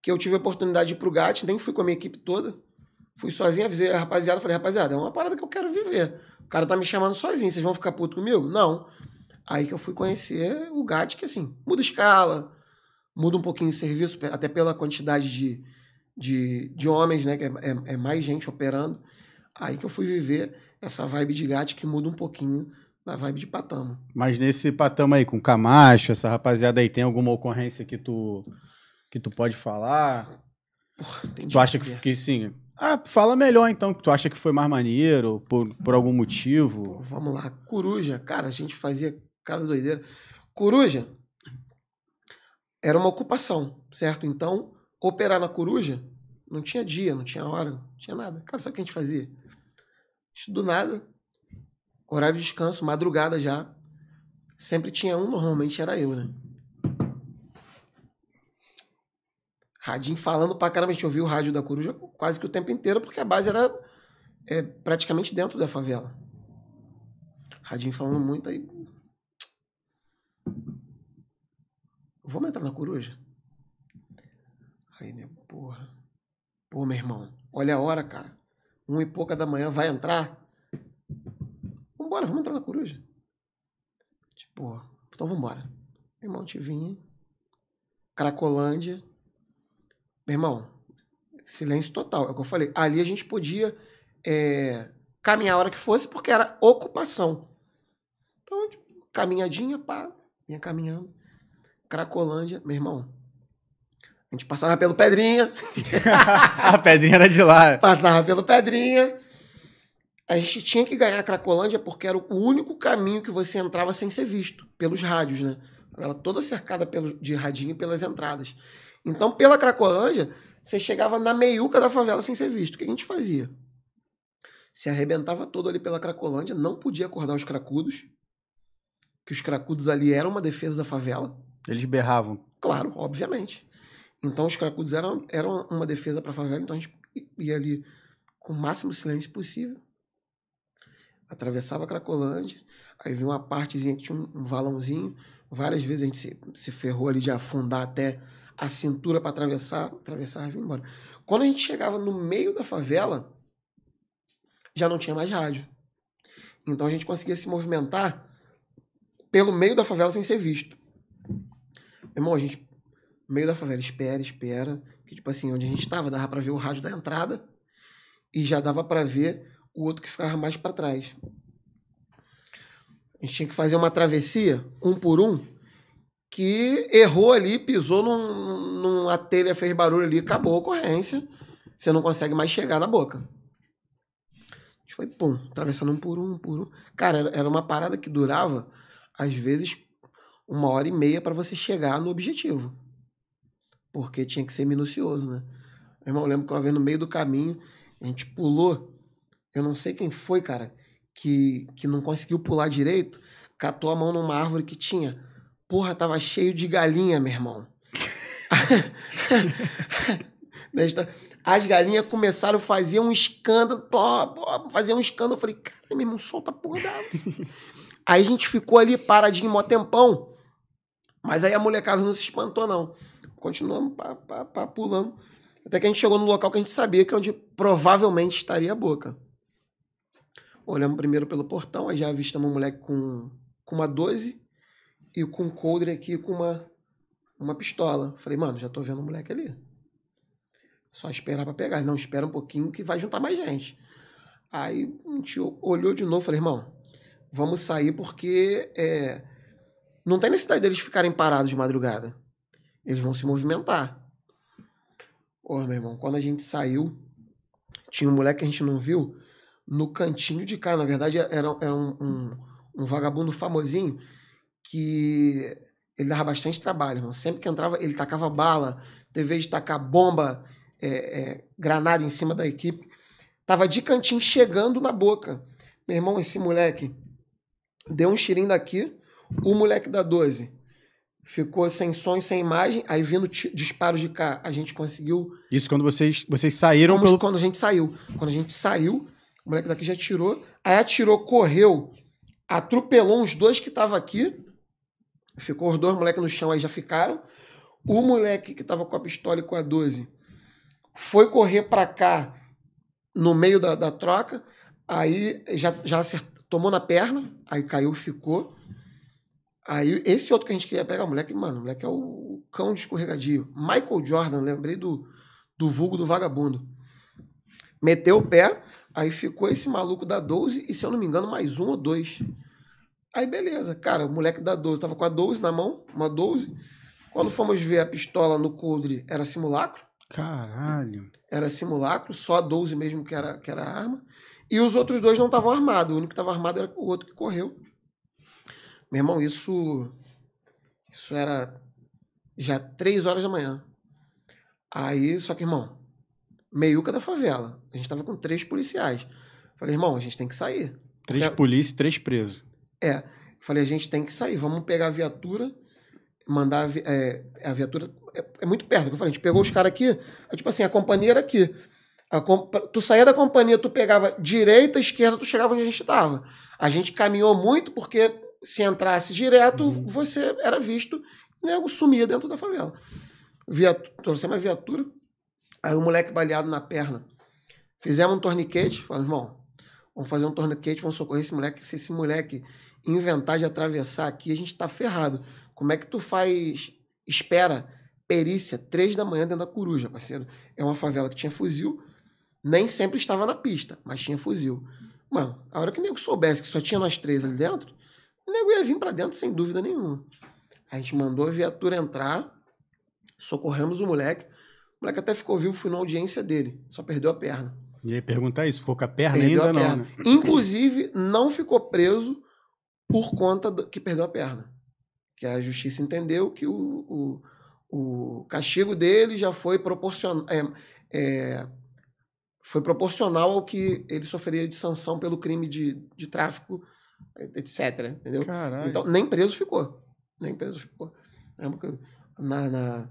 que eu tive a oportunidade de ir pro GAT, nem fui com a minha equipe toda. Fui sozinho, avisei a rapaziada, falei, rapaziada, é uma parada que eu quero viver. O cara tá me chamando sozinho, vocês vão ficar puto comigo? Não. Aí que eu fui conhecer o GAT, que assim, muda escala, muda um pouquinho o serviço, até pela quantidade de, de, de homens, né? Que é, é, é mais gente operando. Aí que eu fui viver essa vibe de GAT que muda um pouquinho na vibe de Patama. Mas nesse Patama aí, com Camacho, essa rapaziada aí, tem alguma ocorrência que tu, que tu pode falar? Porra, tem tu acha que, que sim? Ah, fala melhor então, que tu acha que foi mais maneiro, por, por algum motivo. Pô, vamos lá, coruja, cara, a gente fazia cada doideira. Coruja era uma ocupação, certo? Então, operar na coruja não tinha dia, não tinha hora, não tinha nada. Cara, sabe o que a gente fazia? A gente, do nada, horário de descanso, madrugada já. Sempre tinha um, normalmente era eu, né? Radinho falando pra caramba, a gente ouvia o rádio da Coruja quase que o tempo inteiro, porque a base era é, praticamente dentro da favela. Radinho falando muito aí. Vamos entrar na coruja? Aí, né? Porra. Pô, meu irmão, olha a hora, cara. Um e pouca da manhã vai entrar? Bora, vamos entrar na coruja. Tipo, então vambora. Meu irmão, te vinha. Cracolândia. Meu irmão, silêncio total. É o que eu falei. Ali a gente podia é, caminhar a hora que fosse, porque era ocupação. Então, tipo, caminhadinha, pá, vinha caminhando. Cracolândia, meu irmão. A gente passava pelo Pedrinha. a Pedrinha era de lá. Passava pelo Pedrinha a gente tinha que ganhar a Cracolândia porque era o único caminho que você entrava sem ser visto, pelos rádios, né? Ela toda cercada pelo, de radinho pelas entradas. Então, pela Cracolândia, você chegava na meiuca da favela sem ser visto. O que a gente fazia? Se arrebentava todo ali pela Cracolândia, não podia acordar os cracudos, que os cracudos ali eram uma defesa da favela. Eles berravam? Claro, obviamente. Então, os cracudos eram, eram uma defesa para a favela, então a gente ia ali com o máximo silêncio possível atravessava a Cracolândia, aí vinha uma partezinha que tinha um, um valãozinho, várias vezes a gente se, se ferrou ali de afundar até a cintura para atravessar, atravessar e embora. Quando a gente chegava no meio da favela, já não tinha mais rádio. Então a gente conseguia se movimentar pelo meio da favela sem ser visto. Irmão, a gente meio da favela espera, espera, que tipo assim, onde a gente estava dava para ver o rádio da entrada e já dava para ver o outro que ficava mais para trás. A gente tinha que fazer uma travessia, um por um, que errou ali, pisou num, numa telha, fez barulho ali, acabou a ocorrência. Você não consegue mais chegar na boca. A gente foi, pum, atravessando um por um, um por um. Cara, era uma parada que durava, às vezes, uma hora e meia para você chegar no objetivo. Porque tinha que ser minucioso, né? Meu irmão, eu lembro que uma vez no meio do caminho, a gente pulou eu não sei quem foi, cara, que, que não conseguiu pular direito, catou a mão numa árvore que tinha. Porra, tava cheio de galinha, meu irmão. As galinhas começaram a fazer um escândalo, fazer um escândalo. Eu falei, cara, meu irmão, solta a porra da árvore. Aí a gente ficou ali paradinho mó tempão. Mas aí a molecada não se espantou, não. Continuamos pá, pá, pá, pulando. Até que a gente chegou no local que a gente sabia que é onde provavelmente estaria a boca. Olhamos primeiro pelo portão, aí já avistamos um moleque com, com uma 12 e com um coldre aqui com uma, uma pistola. Falei, mano, já tô vendo o um moleque ali. Só esperar para pegar. Não, espera um pouquinho que vai juntar mais gente. Aí a gente olhou de novo, falei, irmão, vamos sair porque é, não tem necessidade deles ficarem parados de madrugada. Eles vão se movimentar. Ô, meu irmão, quando a gente saiu, tinha um moleque que a gente não viu, no cantinho de cá. Na verdade, é, era, era um, um, um, vagabundo famosinho que ele dava bastante trabalho, mano Sempre que entrava, ele tacava bala, teve vez de tacar bomba, é, é, granada em cima da equipe. Tava de cantinho chegando na boca. Meu irmão, esse moleque deu um xirim daqui, o moleque da 12 ficou sem som sem imagem, aí vindo disparos de cá, a gente conseguiu. Isso quando vocês vocês saíram pelo... quando a gente saiu. Quando a gente saiu, o moleque daqui já tirou. Aí atirou, correu, atropelou uns dois que estavam aqui. Ficou os dois moleques no chão, aí já ficaram. O moleque que tava com a pistola e com a 12 foi correr para cá no meio da, da troca. Aí já, já acertou, tomou na perna, aí caiu, ficou. Aí esse outro que a gente queria pegar, o moleque, mano, o moleque é o cão de escorregadio. Michael Jordan, lembrei do, do vulgo do vagabundo. Meteu o pé, Aí ficou esse maluco da 12 e, se eu não me engano, mais um ou dois. Aí beleza, cara, o moleque da 12 tava com a 12 na mão, uma 12. Quando fomos ver a pistola no coldre, era simulacro. Caralho. Era simulacro, só a 12 mesmo que era, que era a arma. E os outros dois não estavam armados. O único que estava armado era o outro que correu. Meu irmão, isso. Isso era já três horas da manhã. Aí, só que, irmão, meiuca da favela a gente tava com três policiais. Falei, irmão, a gente tem que sair. Três porque... polícia três presos. É. Falei, a gente tem que sair, vamos pegar a viatura, mandar a, vi... é, a viatura. É, é, muito perto, eu falei, a gente pegou os caras aqui, é, tipo assim, a companhia era aqui. Comp... Tu saía da companhia, tu pegava direita, esquerda, tu chegava onde a gente tava. A gente caminhou muito porque se entrasse direto, uhum. você era visto, e nego sumia dentro da favela. Viatu... Trouxe uma viatura, aí o um moleque baleado na perna. Fizemos um torniquete, falamos, irmão, vamos fazer um torniquete, vamos socorrer esse moleque. Se esse moleque inventar de atravessar aqui, a gente tá ferrado. Como é que tu faz espera, perícia, três da manhã dentro da coruja, parceiro? É uma favela que tinha fuzil, nem sempre estava na pista, mas tinha fuzil. Mano, a hora que o nego soubesse que só tinha nós três ali dentro, o nego ia vir para dentro sem dúvida nenhuma. A gente mandou a viatura entrar, socorremos o moleque. O moleque até ficou vivo, fui na audiência dele, só perdeu a perna. E aí perguntar isso, ficou com a perna perdeu ainda a perna. não. Né? Inclusive, não ficou preso por conta do, que perdeu a perna. Que a justiça entendeu que o, o, o castigo dele já foi proporcional. É, é, foi proporcional ao que ele sofreria de sanção pelo crime de, de tráfico, etc. Entendeu? Caralho. Então, nem preso ficou. Nem preso ficou. É na, na...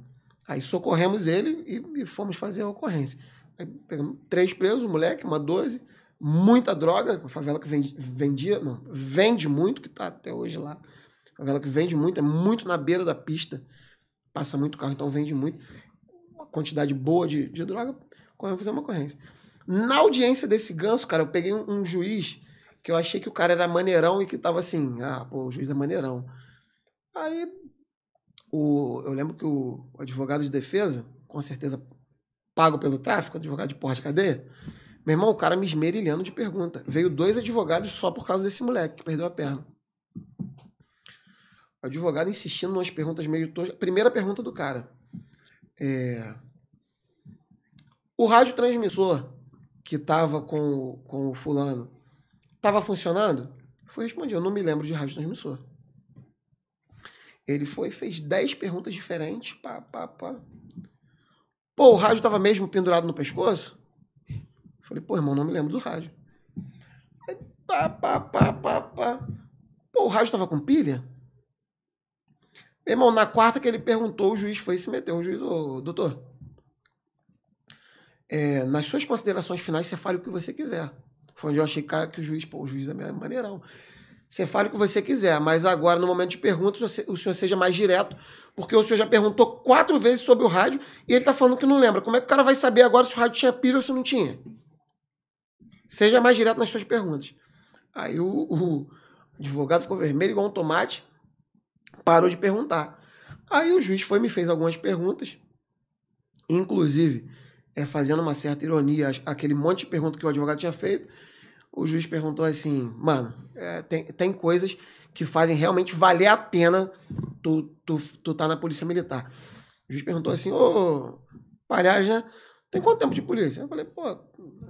Aí socorremos ele e, e fomos fazer a ocorrência. Aí pegamos três presos, um moleque, uma 12, muita droga, a favela que vende, vendia, não, vende muito, que tá até hoje lá. A favela que vende muito, é muito na beira da pista. Passa muito carro, então vende muito. Uma quantidade boa de, de droga, correu fazer uma ocorrência. Na audiência desse ganso, cara, eu peguei um, um juiz que eu achei que o cara era maneirão e que tava assim, ah, pô, o juiz é maneirão. Aí o, eu lembro que o advogado de defesa, com certeza pago pelo tráfico, advogado de porra de cadeia. Meu irmão, o cara me esmerilhando de pergunta. Veio dois advogados só por causa desse moleque que perdeu a perna. O advogado insistindo umas perguntas meio toscas. Primeira pergunta do cara. É... O rádio transmissor que estava com, com o fulano estava funcionando? Foi respondido, eu não me lembro de rádio transmissor. Ele foi fez dez perguntas diferentes, pá, pá, pá. Pô, o rádio estava mesmo pendurado no pescoço? Falei, pô, irmão, não me lembro do rádio. Aí, pá, pá, pá, pá, pá. Pô, o rádio estava com pilha? Meu irmão, na quarta que ele perguntou, o juiz foi e se meteu. O juiz, ô, doutor, é, nas suas considerações finais, você fale o que você quiser. Foi onde eu achei cara, que o juiz, pô, o juiz é maneirão. Você fale o que você quiser, mas agora, no momento de perguntas, o senhor seja mais direto, porque o senhor já perguntou quatro vezes sobre o rádio e ele está falando que não lembra. Como é que o cara vai saber agora se o rádio tinha pilha ou se não tinha? Seja mais direto nas suas perguntas. Aí o, o advogado ficou vermelho igual um tomate, parou de perguntar. Aí o juiz foi me fez algumas perguntas, inclusive é, fazendo uma certa ironia aquele monte de perguntas que o advogado tinha feito o juiz perguntou assim, mano, é, tem, tem coisas que fazem realmente valer a pena tu, tu, tu tá na polícia militar. O juiz perguntou assim, ô, palhaço, né? Tem quanto tempo de polícia? Eu falei, pô,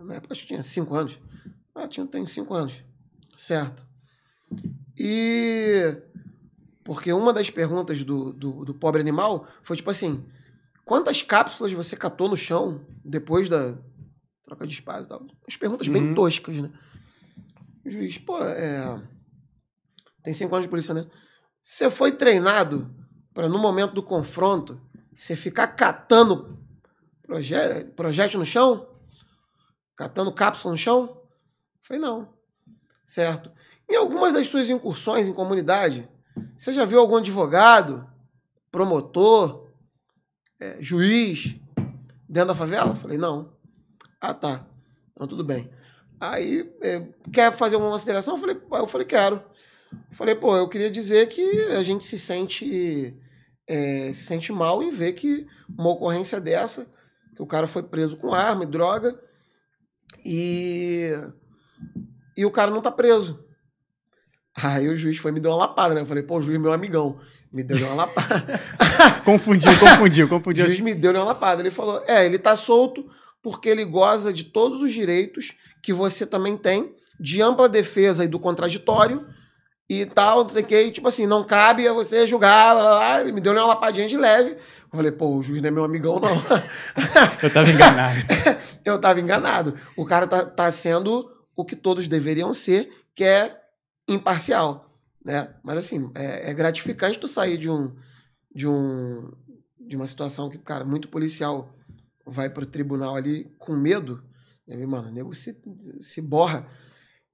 na época acho que tinha cinco anos. Ah, tinha, tem cinco anos. Certo. E... Porque uma das perguntas do, do, do pobre animal foi tipo assim, quantas cápsulas você catou no chão depois da troca de disparos e tal? As perguntas uhum. bem toscas, né? O juiz, pô, é... tem cinco anos de polícia, né? Você foi treinado para, no momento do confronto, você ficar catando proje... projétil no chão? Catando cápsula no chão? Eu falei, não. Certo. Em algumas das suas incursões em comunidade, você já viu algum advogado, promotor, é, juiz dentro da favela? Eu falei, não. Ah, tá. Então tudo bem. Aí, é, quer fazer uma consideração? Eu falei, eu falei, quero. Eu falei, pô, eu queria dizer que a gente se sente, é, se sente mal em ver que uma ocorrência dessa, que o cara foi preso com arma e droga, e, e o cara não tá preso. Aí o juiz foi me deu uma lapada, né? Eu falei, pô, o juiz é meu amigão. Me deu uma lapada. confundiu, confundiu, confundiu. O juiz me deu uma lapada. Ele falou, é, ele tá solto porque ele goza de todos os direitos que você também tem de ampla defesa e do contraditório e tal, não sei o que, e, tipo assim, não cabe a você julgar, blá, blá, blá. me deu uma lapadinha de leve. Eu falei, pô, o juiz não é meu amigão, não. eu tava enganado. eu tava enganado. O cara tá, tá sendo o que todos deveriam ser, que é imparcial, né? Mas assim, é, é gratificante tu sair de um de um de uma situação que, cara, muito policial vai pro tribunal ali com medo, né? Mano, o nego se, se borra.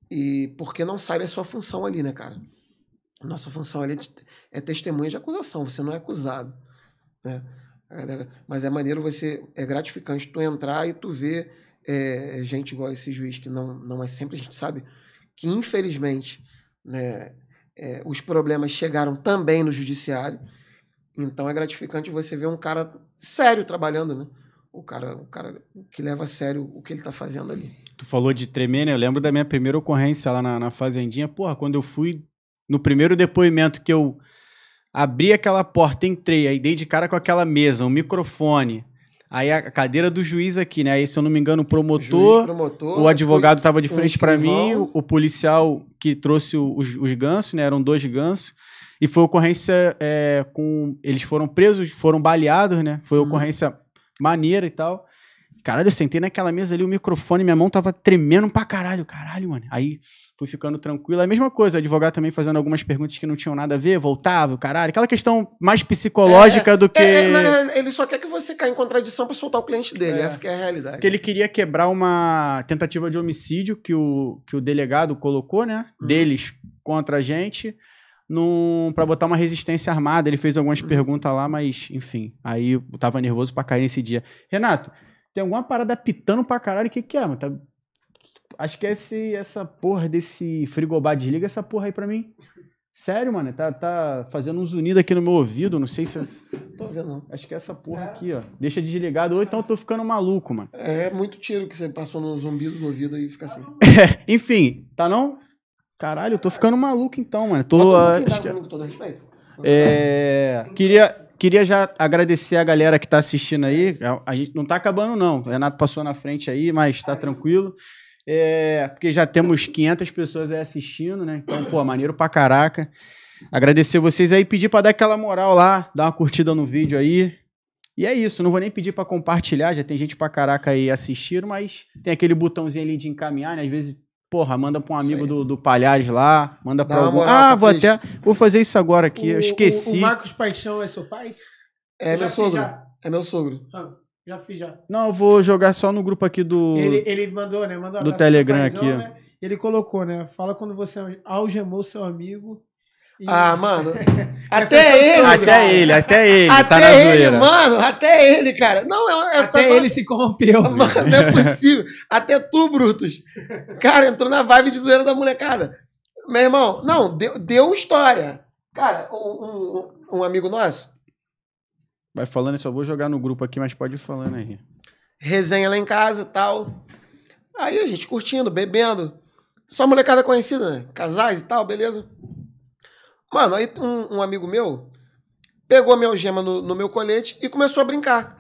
E porque não sabe a sua função ali, né, cara? Nossa função ali é, é testemunha de acusação, você não é acusado, né? Mas é maneiro você, é gratificante tu entrar e tu ver é, é, gente igual esse juiz, que não, não é sempre, a gente sabe que infelizmente né, é, os problemas chegaram também no judiciário, então é gratificante você ver um cara sério trabalhando, né? o cara, o cara que leva a sério o que ele tá fazendo ali. Tu falou de tremer, né? Eu lembro da minha primeira ocorrência lá na, na fazendinha. Porra, quando eu fui no primeiro depoimento que eu abri aquela porta, entrei, aí dei de cara com aquela mesa, um microfone. Aí a cadeira do juiz aqui, né? Aí, se eu não me engano, o promotor, juiz, promotor o advogado estava de frente para mim, o, o, policial que trouxe os, os gansos, né? Eram dois gansos. E foi ocorrência é, com. Eles foram presos, foram baleados, né? Foi hum. ocorrência maneira e tal. Caralho, eu sentei naquela mesa ali, o microfone, minha mão tava tremendo pra caralho. Caralho, mano. Aí fui ficando tranquilo. A mesma coisa, o advogado também fazendo algumas perguntas que não tinham nada a ver, voltava, caralho. Aquela questão mais psicológica é, do é, que. É, é, ele só quer que você caia em contradição pra soltar o cliente dele. É. Essa que é a realidade. Porque ele queria quebrar uma tentativa de homicídio que o, que o delegado colocou, né? Hum. Deles contra a gente para botar uma resistência armada. Ele fez algumas perguntas lá, mas enfim. Aí eu tava nervoso pra cair nesse dia. Renato, tem alguma parada pitando pra caralho? O que, que é, mano? Tá... Acho que é esse, essa porra desse frigobar. Desliga essa porra aí pra mim. Sério, mano, tá, tá fazendo uns unidos aqui no meu ouvido, não sei se. É... Tô vendo, não. Acho que é essa porra é. aqui, ó. Deixa desligado, ou então eu tô ficando maluco, mano. É muito tiro que você passou no zumbido do ouvido e fica assim. Enfim, tá não? Caralho, eu tô ficando maluco então, mano. Tô, ah, acho que... todo respeito. É, queria, queria já agradecer a galera que tá assistindo aí. A, é, a gente não tá acabando, não. O Renato passou na frente aí, mas tá tranquilo. É, porque já temos 500 pessoas aí assistindo, né? Então, pô, maneiro pra caraca. Agradecer vocês aí, pedir pra dar aquela moral lá, dar uma curtida no vídeo aí. E é isso, não vou nem pedir para compartilhar, já tem gente pra caraca aí assistindo, mas tem aquele botãozinho ali de encaminhar, né? Às vezes Porra, manda pra um amigo do, do Palhares lá, manda pra algum... ah, vou até... Vou fazer isso agora aqui, o, eu esqueci. O, o, Marcos Paixão é seu pai? É eu meu sogro. É meu sogro. Ah, já fiz já. Não, eu vou jogar só no grupo aqui do... Ele, ele mandou, né? Mandou do Telegram paizão, aqui. Né? Ele colocou, né? Fala quando você é algemou seu amigo ah, mano. É até, ele, tá até ele, até ele, até tá ele, mano, até ele, cara. Não, é Até ele se corrompeu. Mano, não é possível. até tu, Brutus. Cara, entrou na vibe de zoeira da molecada. Meu irmão, não, deu, deu história. Cara, um, um, um amigo nosso. Vai falando, eu só vou jogar no grupo aqui, mas pode ir falando aí. Resenha lá em casa e tal. Aí a gente curtindo, bebendo. Só molecada conhecida, né? Casais e tal, beleza. Mano, aí um, um amigo meu pegou a minha algema no, no meu colete e começou a brincar.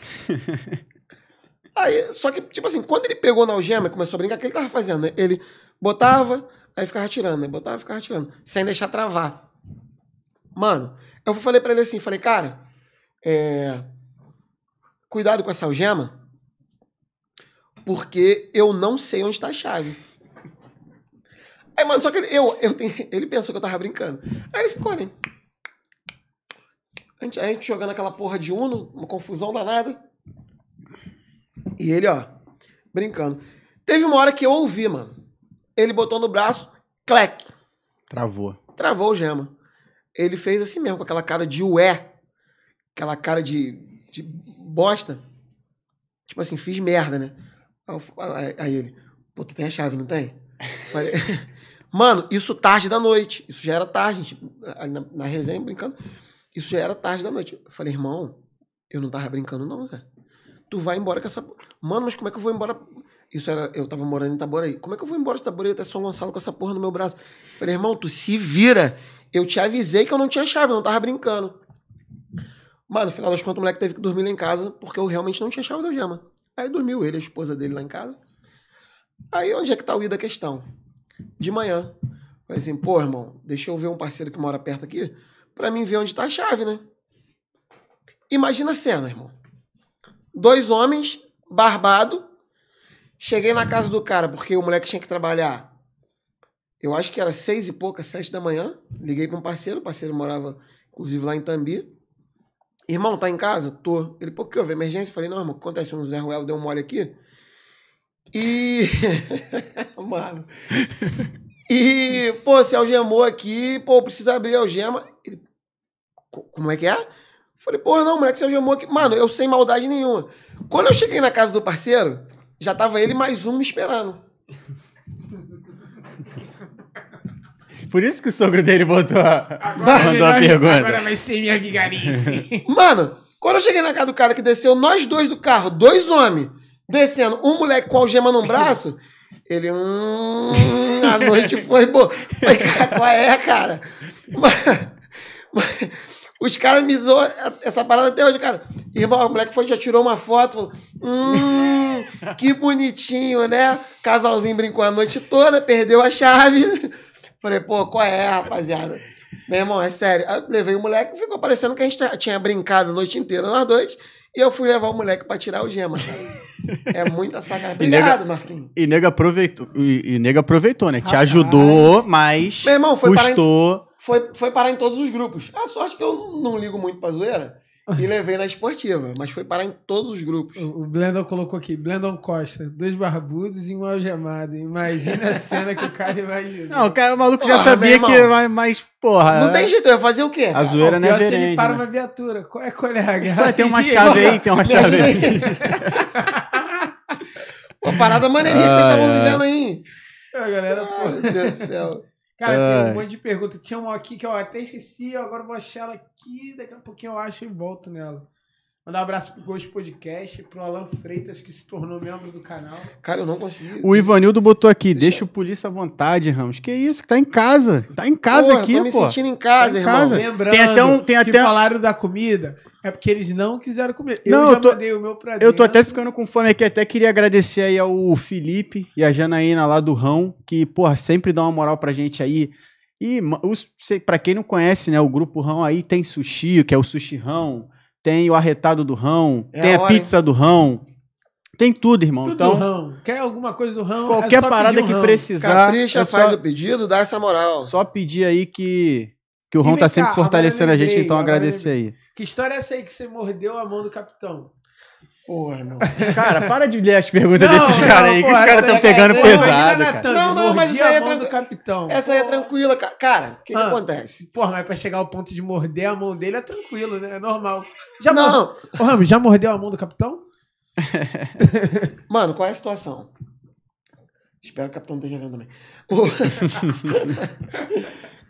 aí, só que, tipo assim, quando ele pegou na algema e começou a brincar, o que ele tava fazendo? Né? Ele botava, aí ficava atirando, né? Botava, ficava atirando, sem deixar travar. Mano, eu falei para ele assim, falei, cara, é... cuidado com essa algema, porque eu não sei onde está a chave. Aí, mano, só que ele, eu, eu tenho, ele pensou que eu tava brincando. Aí ele ficou, ali. Né? A gente, a gente jogando aquela porra de Uno, uma confusão danada. E ele, ó, brincando. Teve uma hora que eu ouvi, mano. Ele botou no braço, clec. Travou. Travou o gema. Ele fez assim mesmo, com aquela cara de ué. Aquela cara de, de bosta. Tipo assim, fiz merda, né? Aí, aí ele, pô, tu tem a chave, não tem? Falei, Mano, isso tarde da noite. Isso já era tarde, tipo, na, na resenha, brincando. Isso já era tarde da noite. Eu falei, irmão, eu não tava brincando, não, Zé. Tu vai embora com essa. Mano, mas como é que eu vou embora? Isso era. Eu tava morando em Itaboraí. Como é que eu vou embora de Itaboraí até São Gonçalo com essa porra no meu braço? Eu falei, irmão, tu se vira. Eu te avisei que eu não tinha chave, eu não tava brincando. Mano, no final das contas, o moleque teve que dormir lá em casa, porque eu realmente não tinha chave da gema. Aí dormiu ele, a esposa dele lá em casa. Aí onde é que tá o I da questão? de manhã. Falei assim, pô, irmão, deixa eu ver um parceiro que mora perto aqui, para mim ver onde tá a chave, né? Imagina a cena, irmão. Dois homens, barbado. Cheguei na casa do cara, porque o moleque tinha que trabalhar. Eu acho que era seis e pouca, sete da manhã. Liguei para um parceiro, o parceiro morava, inclusive, lá em Tambi. Irmão, tá em casa? Tô. Ele, pô, que houve? Emergência? Falei, não, irmão, acontece um Zé Ruelo deu um mole aqui. E. Mano. E, pô, se algemou aqui, pô, precisa abrir a algema. Ele, como é que é? Falei, pô, não, moleque, se algemou aqui. Mano, eu sem maldade nenhuma. Quando eu cheguei na casa do parceiro, já tava ele mais um me esperando. Por isso que o sogro dele botou a, agora mandou a pergunta. Agora vai ser minha vigarice. Mano, quando eu cheguei na casa do cara que desceu, nós dois do carro, dois homens, Descendo, um moleque com algema no braço, ele. Hum, a noite foi boa. Falei, qual é, cara? Mas, mas, os caras me essa parada até hoje, cara. Irmão, o moleque foi, já tirou uma foto, falou, hum, que bonitinho, né? Casalzinho brincou a noite toda, perdeu a chave. Falei, pô, qual é, rapaziada? Meu irmão, é sério. Eu levei o moleque, ficou parecendo que a gente tinha brincado a noite inteira, nós dois, e eu fui levar o moleque pra tirar o gema, cara. É muita sacanagem. Obrigado, Marquinhos. E nega aproveitou, e, e nega aproveitou, né? Te ajudou, mas Meu irmão, foi custou. Parar em, foi, foi parar em todos os grupos. A é sorte que eu não ligo muito pra zoeira. E levei na esportiva, mas foi parar em todos os grupos. O Blendon colocou aqui, Blendon Costa, dois barbudos e um algemado. Imagina a cena que o cara imagina. Não, o, cara, o maluco porra, já sabia que mas, mas, porra. Não tem jeito, eu ia fazer o quê? A zoeira não é verente. ele para né? uma viatura. Qual é, colega? Tem uma chave aí, tem uma chave aí. Uma parada maneirinha que vocês estavam vivendo aí. É, a galera, pô. Meu Deus do céu. Cara, tem um monte de pergunta. Tinha uma aqui que eu até esqueci, agora vou achar ela aqui, daqui a pouquinho eu acho e volto nela. Mandar um abraço pro Ghost Podcast, pro Alan Freitas, que se tornou membro do canal. Cara, eu não consegui. O Ivanildo botou aqui, deixa, deixa o polícia à vontade, Ramos. Que isso, tá em casa. Tá em casa aqui, pô. Tô me sentindo em casa, tá em irmão. Casa. Lembrando tem até um, tem até... que falaram da comida, é porque eles não quiseram comer. Eu não, eu tô... mandei o meu pra dentro. Eu tô até ficando com fome aqui, até queria agradecer aí ao Felipe e a Janaína lá do Rão, que, porra, sempre dá uma moral pra gente aí. E para quem não conhece, né, o grupo Rão aí tem sushi, que é o Sushi Rão, tem o arretado do rão, é tem a, a pizza do rão. Tem tudo, irmão. Tudo então, do rão. Quer alguma coisa do rão? É qualquer é parada um que rão. precisar. Capricha, é só, faz o pedido, dá essa moral. Só pedir aí que, que o rão tá cá, sempre fortalecendo a é gente, então é agradecer aí. Que história é essa aí que você mordeu a mão do capitão? Porra, não. Cara, para de ler as perguntas não, desses caras aí, porra, que os caras estão é pegando é, pesado. Não, cara. não, não mas isso aí é tranquilo. capitão. Essa aí é tranquila, cara. Cara, o que, ah, que, acontece? Porra, mas pra chegar ao ponto de morder a mão dele é tranquilo, né? É normal. Já não. Ô, Ramos, já mordeu a mão do capitão? Mano, qual é a situação? Espero que o capitão esteja vendo também.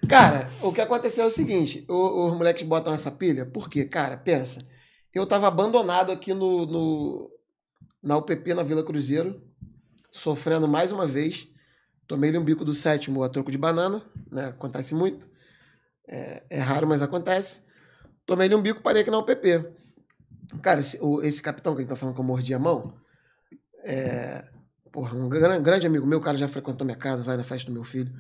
cara, o que aconteceu é o seguinte: os moleques botam essa pilha, por quê? Cara, pensa eu estava abandonado aqui no, no, na UPP, na Vila Cruzeiro, sofrendo mais uma vez. Tomei-lhe um bico do sétimo a troco de banana, né? Acontece muito. É, é raro, mas acontece. Tomei-lhe um bico, parei aqui na UPP. Cara, esse, o, esse capitão que ele tá falando que eu mordi a mão, é, porra, um grande amigo meu, o cara já frequentou minha casa, vai na festa do meu filho.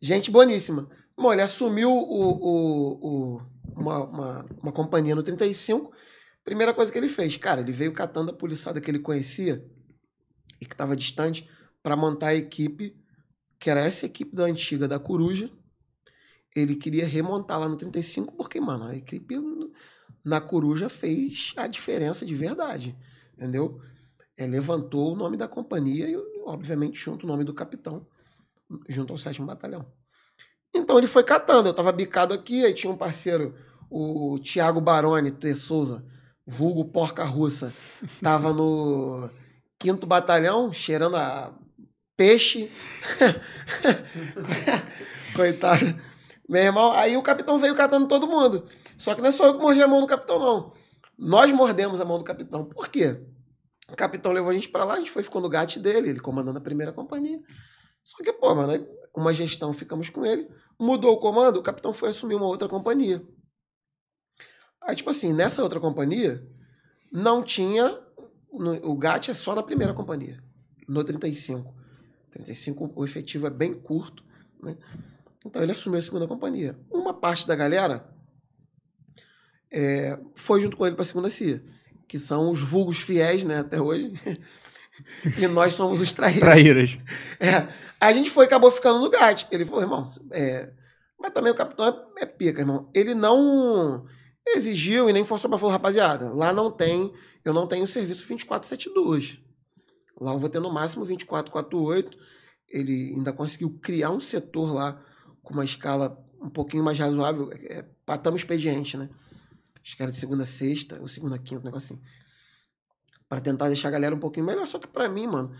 Gente boníssima. Bom, ele assumiu o, o, o uma, uma, uma companhia no 35 Primeira coisa que ele fez, cara, ele veio catando a poliçada que ele conhecia e que estava distante para montar a equipe, que era essa equipe da antiga da Coruja. Ele queria remontar lá no 35, porque, mano, a equipe na Coruja fez a diferença de verdade, entendeu? É, levantou o nome da companhia e, obviamente, junto o nome do capitão, junto ao sétimo batalhão. Então ele foi catando. Eu tava bicado aqui, aí tinha um parceiro, o Tiago Baroni T. Souza, vulgo porca russa, tava no quinto batalhão, cheirando a peixe. Coitado. Meu irmão, aí o capitão veio catando todo mundo. Só que não é só eu que mordi a mão do capitão, não. Nós mordemos a mão do capitão. Por quê? O capitão levou a gente para lá, a gente foi ficando gato dele, ele comandando a primeira companhia. Só que, pô, mano, uma gestão ficamos com ele. Mudou o comando, o capitão foi assumir uma outra companhia. Aí, tipo assim, nessa outra companhia, não tinha. No, o GAT é só na primeira companhia, no 35. 35 o efetivo é bem curto, né? Então ele assumiu a segunda companhia. Uma parte da galera é, foi junto com ele para a segunda CIA, que são os vulgos fiéis, né, até hoje. e nós somos os traíras. Traíras. É, a gente foi acabou ficando no GAT. Ele falou, irmão, é, mas também o capitão é, é pica, irmão. Ele não Exigiu e nem forçou para falar, rapaziada, lá não tem, eu não tenho serviço 2472. Lá eu vou ter no máximo 2448. Ele ainda conseguiu criar um setor lá com uma escala um pouquinho mais razoável, é, é, patamos expediente, né? Acho que era de segunda a sexta, ou segunda a quinta, um negócio assim. Pra tentar deixar a galera um pouquinho melhor. Só que para mim, mano,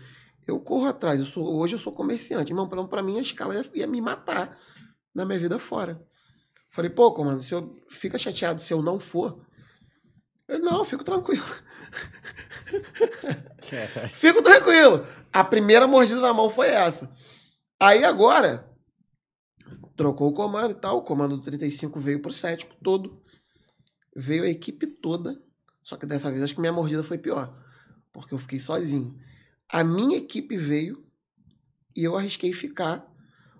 eu corro atrás. Eu sou, hoje eu sou comerciante. Irmão, para mim a escala ia, ia me matar na minha vida fora. Falei, pô, comando, se eu fica chateado se eu não for. Eu, não, fico tranquilo. fico tranquilo. A primeira mordida na mão foi essa. Aí agora, trocou o comando e tal. O comando do 35 veio pro cético todo. Veio a equipe toda. Só que dessa vez acho que minha mordida foi pior. Porque eu fiquei sozinho. A minha equipe veio e eu arrisquei ficar.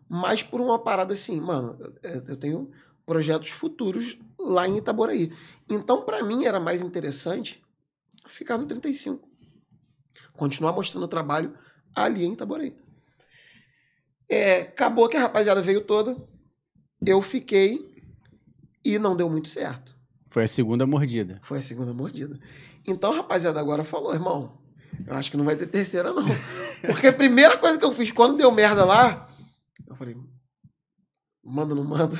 Mas por uma parada assim, mano, eu tenho projetos futuros lá em Itaboraí. Então, para mim, era mais interessante ficar no 35. Continuar mostrando o trabalho ali em Itaboraí. É, acabou que a rapaziada veio toda, eu fiquei e não deu muito certo. Foi a segunda mordida. Foi a segunda mordida. Então a rapaziada agora falou, irmão, eu acho que não vai ter terceira não. Porque a primeira coisa que eu fiz quando deu merda lá, eu falei, Manda, não manda.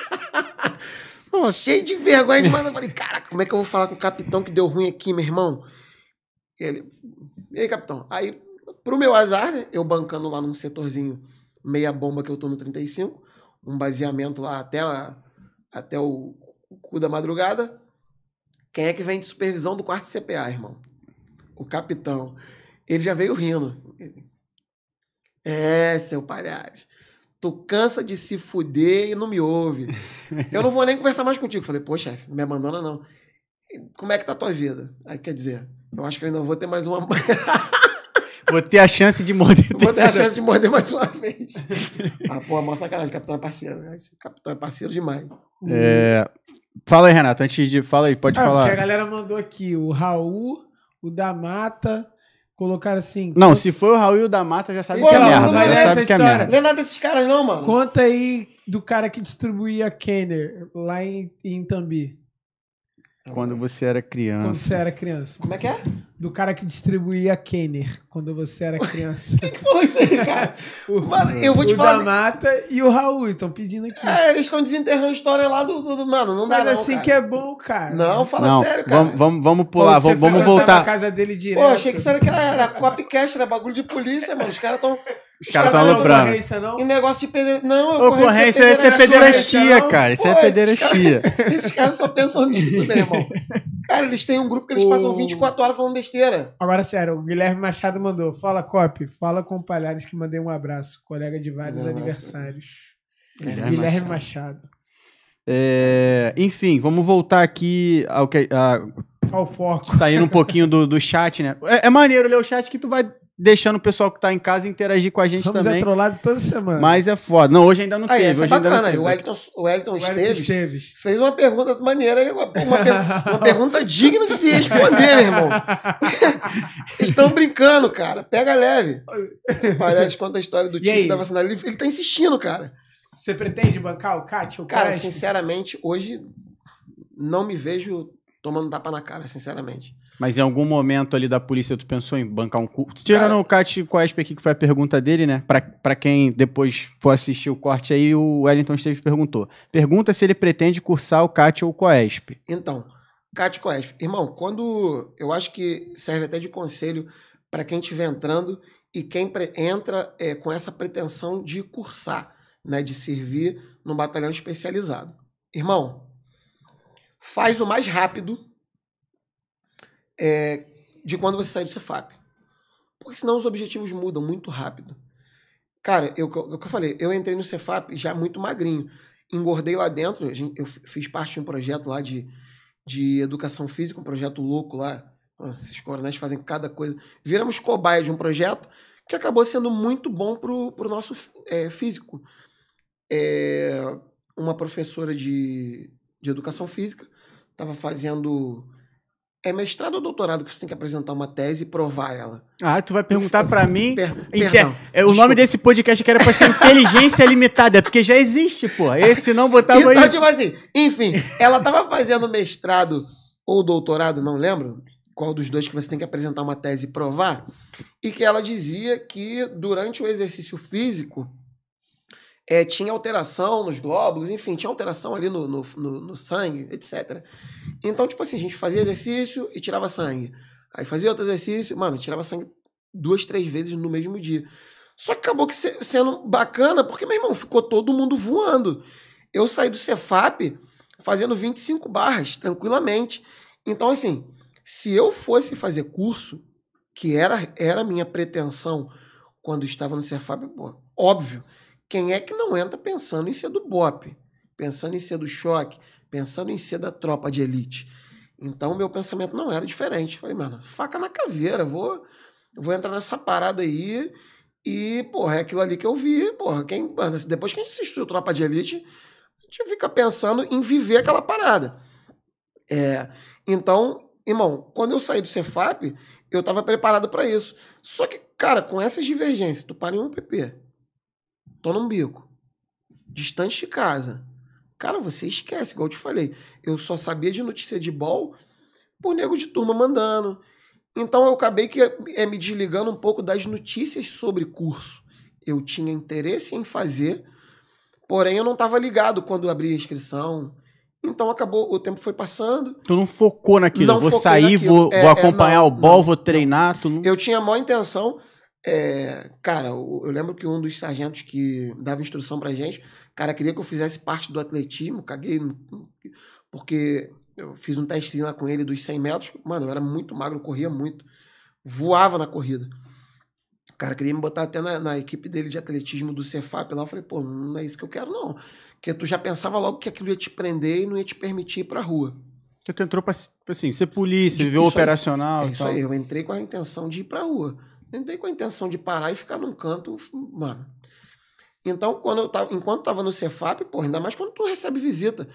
Cheio de vergonha de manda. Eu falei, caraca, como é que eu vou falar com o capitão que deu ruim aqui, meu irmão? Ele, e aí, capitão? Aí, pro meu azar, né, eu bancando lá num setorzinho, meia bomba que eu tô no 35, um baseamento lá até, a, até o, o cu da madrugada. Quem é que vem de supervisão do quarto CPA, irmão? O capitão. Ele já veio rindo. é, seu palhaço tu cansa de se fuder e não me ouve. Eu não vou nem conversar mais contigo. Falei, pô, chefe, não me abandona não. Como é que tá a tua vida? Aí, quer dizer, eu acho que eu ainda vou ter mais uma. vou ter a chance de morder. Vou ter a chance de morder mais uma vez. ah, pô, mó sacanagem, o capitão é parceiro. Né? Esse capitão é parceiro demais. É... Fala aí, Renato, antes de. Fala aí, pode ah, falar. Porque a galera mandou aqui o Raul, o da Mata colocar assim. Não, se foi o Raul e o da Mata, já sabe Pô, que é não, merda. Não, já sabe que é merda. Não é nada desses caras, não, mano. Conta aí do cara que distribuía Kenner lá em, em Tambi. Tá quando você era criança. Quando você era criança. Como é que é? Do cara que distribuía Kenner quando você era criança. Quem que falou é isso aí, cara? o, mano, eu vou te o falar. O da Mata e o Raul estão pedindo aqui. É, eles estão desenterrando história lá do, do, do. Mano, não dá Mas não, assim cara. que é bom, cara. Não, fala não, sério, cara. Vamos, vamos, vamos pular, Pô, vamos, vamos voltar. Na casa dele direto. Pô, achei que isso era, que era, era copycast, era bagulho de polícia, mano. Os caras estão. Os caras estão aloprando. E negócio de peder. Não, ocorrência, é ocorrência é pederastia, cara. Isso é pederastia. Esses caras só pensam nisso, meu irmão. Cara, eles têm um grupo que eles passam 24 horas falando besteira. Agora, sério, o Guilherme Machado mandou. Fala, Cop, fala com o Palhares que mandei um abraço. Colega de vários aniversários. Guilherme, Machado. Machado. É... enfim, vamos voltar aqui ao que. A... Ao foco. Saindo um pouquinho do, do chat, né? É, é maneiro ler o chat que tu vai deixando o pessoal que tá em casa interagir com a gente Ramos também. é trollado toda semana. Mas é foda. Não, hoje ainda não teve. Essa é bacana. Ainda O Wellington, Esteves, Esteves, fez uma pergunta maneira aí, uma, uma, uma pergunta digna de se responder, meu irmão. Vocês estão brincando, cara. Pega leve. Parece conta a história do time da vacina. Ele, ele tá insistindo, cara. Você pretende bancar o Cátio? O cara, cara, sinceramente, hoje não me vejo tomando tapa na cara, sinceramente. Mas em algum momento ali da polícia, tu pensou em bancar um curso? Tirando cara... o Cate Coesp aqui, que foi a pergunta dele, né? Pra, pra quem depois for assistir o corte aí, o Wellington Esteves perguntou. Pergunta se ele pretende cursar o Cate ou o Coesp. Então, Cate Coesp. Irmão, quando... Eu acho que serve até de conselho para quem estiver entrando e quem pre... entra é, com essa pretensão de cursar, né? De servir num batalhão especializado. Irmão, faz o mais rápido é, de quando você sai do Cefap. Porque senão os objetivos mudam muito rápido. Cara, eu, é o que eu falei, eu entrei no Cefap já muito magrinho. Engordei lá dentro, eu fiz parte de um projeto lá de, de educação física, um projeto louco lá. Esses coronéis fazem cada coisa. Viramos cobaia de um projeto que acabou sendo muito bom pro, pro nosso é, físico. É, uma professora de, de educação física estava fazendo. É mestrado ou doutorado que você tem que apresentar uma tese e provar ela. Ah, tu vai perguntar para mim. Per perdão, é, o nome desse podcast que era para ser Inteligência Limitada, é porque já existe, pô. Esse não botava então, aí. Tipo assim, enfim, ela estava fazendo mestrado ou doutorado, não lembro qual dos dois que você tem que apresentar uma tese e provar, e que ela dizia que durante o exercício físico é, tinha alteração nos glóbulos, enfim, tinha alteração ali no, no, no, no sangue, etc. Então, tipo assim, a gente fazia exercício e tirava sangue. Aí fazia outro exercício, mano, tirava sangue duas, três vezes no mesmo dia. Só que acabou que sendo bacana, porque, meu irmão, ficou todo mundo voando. Eu saí do Cefap fazendo 25 barras, tranquilamente. Então, assim, se eu fosse fazer curso, que era, era a minha pretensão quando estava no Cefap, pô, óbvio. Quem é que não entra pensando em ser do BOP, pensando em ser do choque, pensando em ser da tropa de elite? Então, meu pensamento não era diferente. Falei, mano, faca na caveira, vou, vou entrar nessa parada aí. E, porra, é aquilo ali que eu vi, porra. Quem, mano, depois que a gente assistiu Tropa de Elite, a gente fica pensando em viver aquela parada. É, então, irmão, quando eu saí do Cefap, eu tava preparado para isso. Só que, cara, com essas divergências, tu para em um PP, tô num bico, distante de casa. Cara, você esquece, igual eu te falei. Eu só sabia de notícia de bol por nego de turma mandando. Então eu acabei que é me desligando um pouco das notícias sobre curso. Eu tinha interesse em fazer, porém eu não estava ligado quando abri a inscrição. Então acabou, o tempo foi passando. Tu não focou naquilo, não vou sair, naquilo. Vou, é, vou é, acompanhar é, não, o bol, não, vou treinar. Não. Tu não... Eu tinha a maior intenção, é, cara, eu, lembro que um dos sargentos que dava instrução pra gente, cara, queria que eu fizesse parte do atletismo, caguei, porque eu fiz um testezinho lá com ele dos 100 metros, mano, eu era muito magro, corria muito, voava na corrida. Cara, queria me botar até na, na equipe dele de atletismo do Cefap lá, eu falei, pô, não é isso que eu quero não, porque tu já pensava logo que aquilo ia te prender e não ia te permitir ir pra rua. Tu entrou pra, assim, ser polícia, viver operacional é isso tal. aí, eu entrei com a intenção de ir pra rua. Entrei com a intenção de parar e ficar num canto, mano. Então, quando eu tava, enquanto tava no Cefap, pô, ainda mais quando tu recebe visita.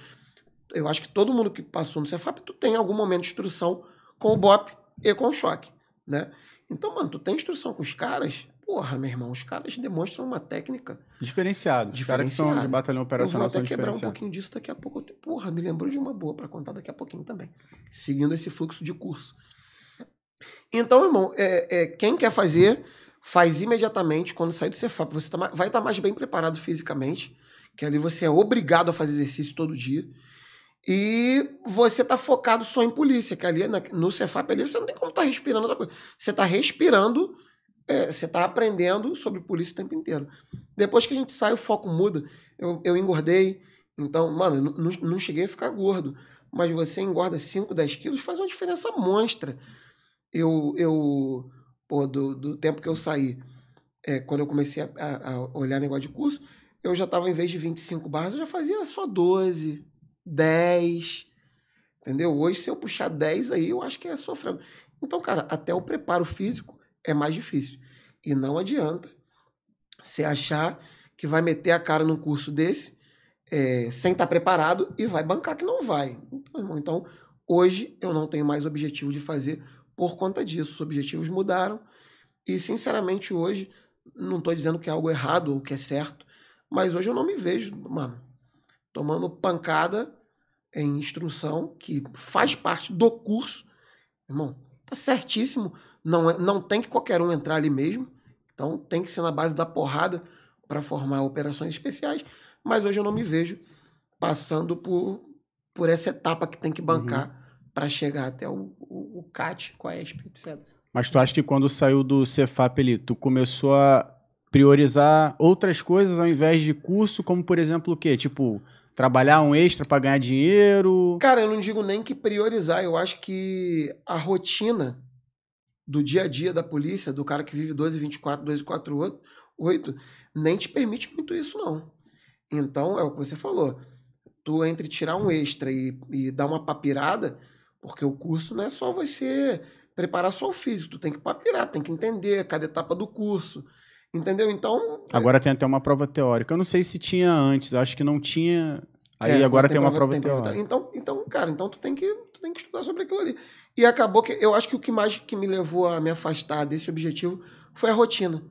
Eu acho que todo mundo que passou no Cefap, tu tem algum momento de instrução com o BOP e com o choque, né? Então, mano, tu tem instrução com os caras, porra, meu irmão, os caras demonstram uma técnica diferenciado Diferenciada. Cara de batalhão operacional eu vou até quebrar um pouquinho disso daqui a pouco. Porra, me lembrou de uma boa para contar daqui a pouquinho também. Seguindo esse fluxo de curso. Então, irmão, é, é, quem quer fazer, faz imediatamente quando sair do Cefap. Você tá, vai estar tá mais bem preparado fisicamente, que ali você é obrigado a fazer exercício todo dia. E você tá focado só em polícia, que ali na, no Cefap ali você não tem como estar tá respirando outra coisa. Você tá respirando, é, você tá aprendendo sobre polícia o tempo inteiro. Depois que a gente sai, o foco muda. Eu, eu engordei, então, mano, não, não cheguei a ficar gordo. Mas você engorda 5, 10 quilos, faz uma diferença monstra eu, eu pô, do, do tempo que eu saí, é, quando eu comecei a, a, a, olhar negócio de curso, eu já estava, em vez de 25 barras, eu já fazia só 12, 10. Entendeu? Hoje, se eu puxar 10 aí, eu acho que é sofrendo. Então, cara, até o preparo físico é mais difícil. E não adianta você achar que vai meter a cara num curso desse é, sem estar tá preparado e vai bancar que não vai. Então, então, hoje eu não tenho mais objetivo de fazer por conta disso. Os objetivos mudaram e, sinceramente, hoje, não estou dizendo que é algo errado ou que é certo, mas hoje eu não me vejo, mano, tomando pancada em instrução, que faz parte do curso. Irmão, tá certíssimo. Não, é, não tem que qualquer um entrar ali mesmo. Então tem que ser na base da porrada para formar operações especiais. Mas hoje eu não me vejo passando por, por essa etapa que tem que bancar uhum. para chegar até o, o o CAT, é ESP, etc. Mas tu acha que quando saiu do Cefap ali, tu começou a priorizar outras coisas ao invés de curso, como por exemplo o quê? Tipo, trabalhar um extra para ganhar dinheiro? Cara, eu não digo nem que priorizar, eu acho que a rotina do dia a dia da polícia, do cara que vive 12, 24, 12, 4, 8, nem te permite muito isso, não. Então, é o que você falou. Tu entre tirar um extra e, e dar uma papirada, porque o curso não é só você preparar só o físico, tu tem que papirar, tem que entender cada etapa do curso. Entendeu? Então. É agora é... tem até uma prova teórica. Eu não sei se tinha antes, acho que não tinha. Aí é, agora tem, tem, uma prova, tem prova teórica. Então, então, cara, então tu tem que tu tem que estudar sobre aquilo ali. E acabou que eu acho que o que mais que me levou a me afastar desse objetivo foi a rotina.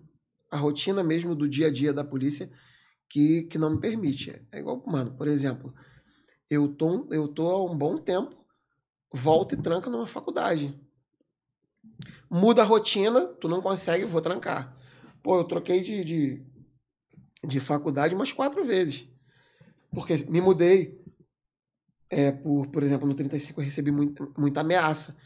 A rotina mesmo do dia a dia da polícia que, que não me permite. É igual, mano, por exemplo, eu tô, eu tô há um bom tempo volta e tranca numa faculdade. Muda a rotina, tu não consegue, vou trancar. Pô, eu troquei de, de, de faculdade umas quatro vezes. Porque me mudei. É, por, por exemplo, no 35 eu recebi muito, muita ameaça.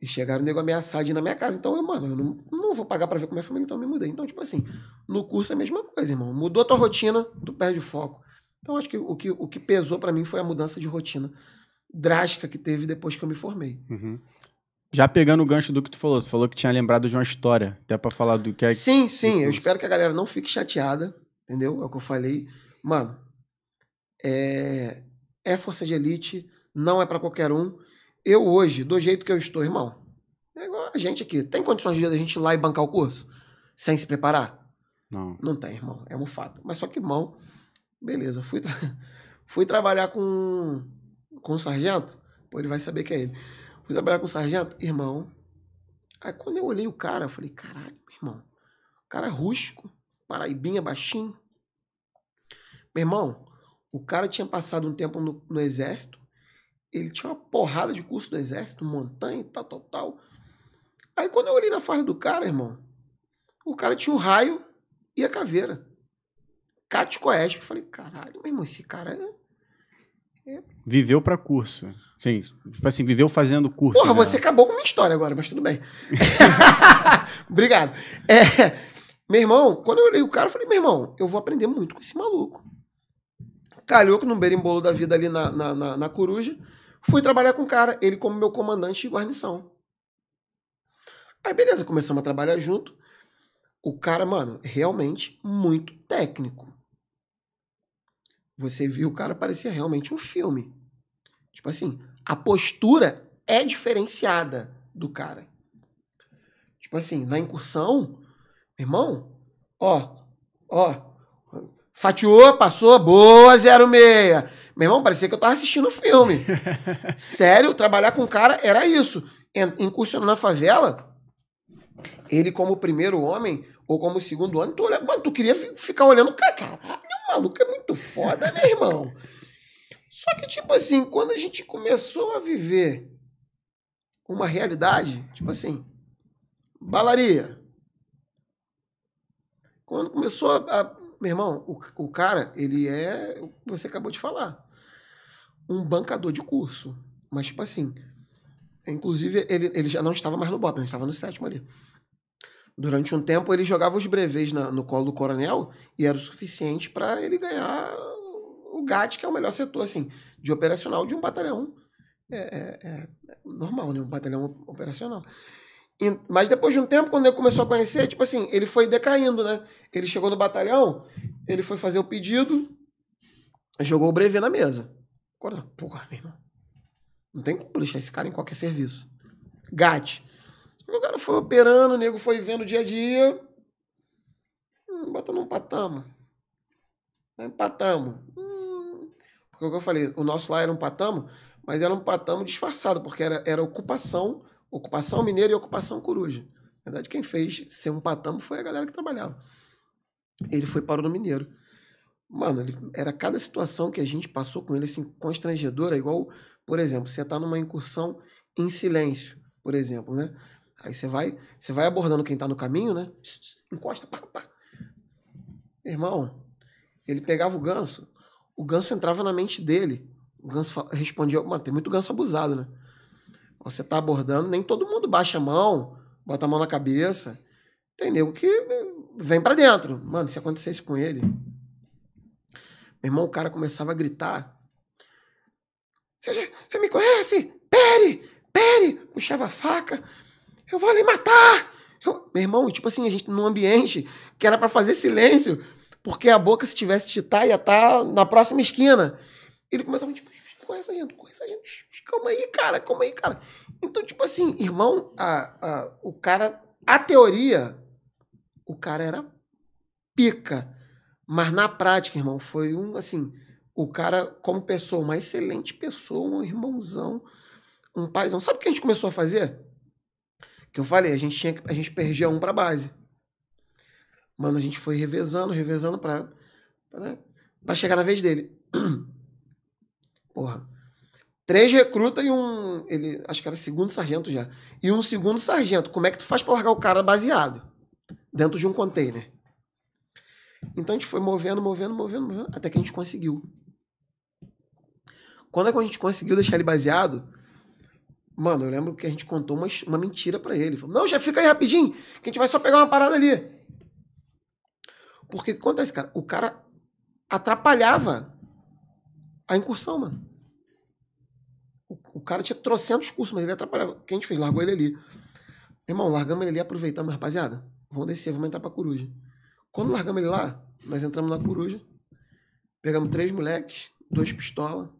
E chegaram nego ameaçar de ir na minha casa. Então, eu, mano, eu não, não vou pagar para ver com minha é família, então eu me mudei. Então, tipo assim, no curso é a mesma coisa, irmão. Mudou tua rotina, tu perde o foco. Então, acho que o que, o que pesou para mim foi a mudança de rotina drástica que teve depois que eu me formei. Uhum. Já pegando o gancho do que tu falou, tu falou que tinha lembrado de uma história, até para falar do que é. Sim, sim, eu espero que a galera não fique chateada, entendeu? É o que eu falei. Mano, é, é força de elite, não é para qualquer um. Eu hoje, do jeito que eu estou, irmão, é igual a gente aqui. Tem condições de a gente ir lá e bancar o curso? Sem se preparar? Não. Não tem, irmão. É um fato. Mas só que, irmão, beleza. Fui, tra... fui trabalhar com com o sargento, pô, ele vai saber que é ele. Fui trabalhar com o sargento, irmão. Aí quando eu olhei o cara, eu falei, caralho, meu irmão. Cara é rústico, paraibinha, baixinho. Meu irmão, o cara tinha passado um tempo no, no exército. Ele tinha uma porrada de curso do exército, montanha, tal, tal, tal. Aí quando eu olhei na farda do cara, irmão, o cara tinha o um raio e a caveira. Cate Oeste. Eu falei, caralho, meu irmão, esse cara é Viveu para curso. Sim, tipo assim, viveu fazendo curso. Porra, né? você acabou com minha história agora, mas tudo bem. Obrigado. É, meu irmão, quando eu olhei o cara, eu falei, meu irmão, eu vou aprender muito com esse maluco. Calhou que num berimbolo da vida ali na, na, na, na coruja. Fui trabalhar com o cara, ele como meu comandante de guarnição. Aí, beleza, começamos a trabalhar junto. O cara, mano, realmente muito técnico. Você viu o cara, parecia realmente um filme. Tipo assim, a postura é diferenciada do cara. Tipo assim, na incursão, irmão, ó, ó, fatiou, passou, boa, 06. Meu irmão, parecia que eu tava assistindo filme. Sério, trabalhar com o cara era isso. Incursionando na favela, ele como primeiro homem, ou como segundo homem, tu, olha, mano, tu queria ficar olhando o cara maluco é muito foda, meu né, irmão. Só que, tipo assim, quando a gente começou a viver uma realidade, tipo assim, balaria. Quando começou a. a meu irmão, o, o cara, ele é. Você acabou de falar. Um bancador de curso. Mas, tipo assim. Inclusive, ele, ele já não estava mais no Bob, ele estava no sétimo ali. Durante um tempo ele jogava os breves na, no colo do coronel e era o suficiente para ele ganhar o GAT, que é o melhor setor assim, de operacional de um batalhão. É, é, é normal, né? Um batalhão operacional. E, mas depois de um tempo, quando ele começou a conhecer, tipo assim, ele foi decaindo, né? Ele chegou no batalhão, ele foi fazer o pedido, jogou o breve na mesa. Coronel, porra, meu irmão. Não tem como deixar esse cara em qualquer serviço. GAT. O cara foi operando, o nego foi vendo dia a dia. Hum, bota num patama. Empatamos. Hum. Porque o que eu falei, o nosso lá era um patamo, mas era um patamo disfarçado, porque era, era ocupação, ocupação mineira e ocupação coruja. Na verdade, quem fez ser um patamo foi a galera que trabalhava. Ele foi para o mineiro. Mano, ele, era cada situação que a gente passou com ele, assim, constrangedora, igual, por exemplo, você tá numa incursão em silêncio, por exemplo, né? Aí você vai, você vai abordando quem tá no caminho, né? Encosta, pá, pá. Irmão, ele pegava o ganso, o ganso entrava na mente dele. O ganso respondia, mano, tem muito ganso abusado, né? Você tá abordando, nem todo mundo baixa a mão, bota a mão na cabeça. Tem nego que vem para dentro. Mano, se acontecesse com ele, meu irmão, o cara começava a gritar. Você, você me conhece? Pere! Pere! Puxava a faca. Eu vou lhe matar! Eu, meu irmão, tipo assim, a gente num ambiente que era para fazer silêncio, porque a boca, se tivesse digitar, ia estar tá na próxima esquina. Ele começava, tipo, corre essa gente, corre essa gente, calma aí, cara, calma aí, cara. Então, tipo assim, irmão, a, a, o cara, a teoria, o cara era pica. Mas na prática, irmão, foi um, assim, o cara, como pessoa, uma excelente pessoa, um irmãozão, um paizão. Sabe o que a gente começou a fazer? Que eu falei, a gente, tinha, a gente perdia um para base. Mano, a gente foi revezando, revezando para para né, chegar na vez dele. Porra. Três recrutas e um. Ele, acho que era segundo sargento já. E um segundo sargento. Como é que tu faz para largar o cara baseado? Dentro de um container. Então a gente foi movendo, movendo, movendo, movendo até que a gente conseguiu. Quando é que a gente conseguiu deixar ele baseado, Mano, eu lembro que a gente contou uma, uma mentira para ele. Falou, não, já fica aí rapidinho, que a gente vai só pegar uma parada ali. Porque o que acontece, cara? O cara atrapalhava a incursão, mano. O, o cara tinha trocentos cursos, mas ele atrapalhava. O que a gente fez? Largou ele ali. Irmão, largamos ele ali, aproveitamos, rapaziada. Vamos descer, vamos entrar pra coruja. Quando largamos ele lá, nós entramos na coruja, pegamos três moleques, dois pistola.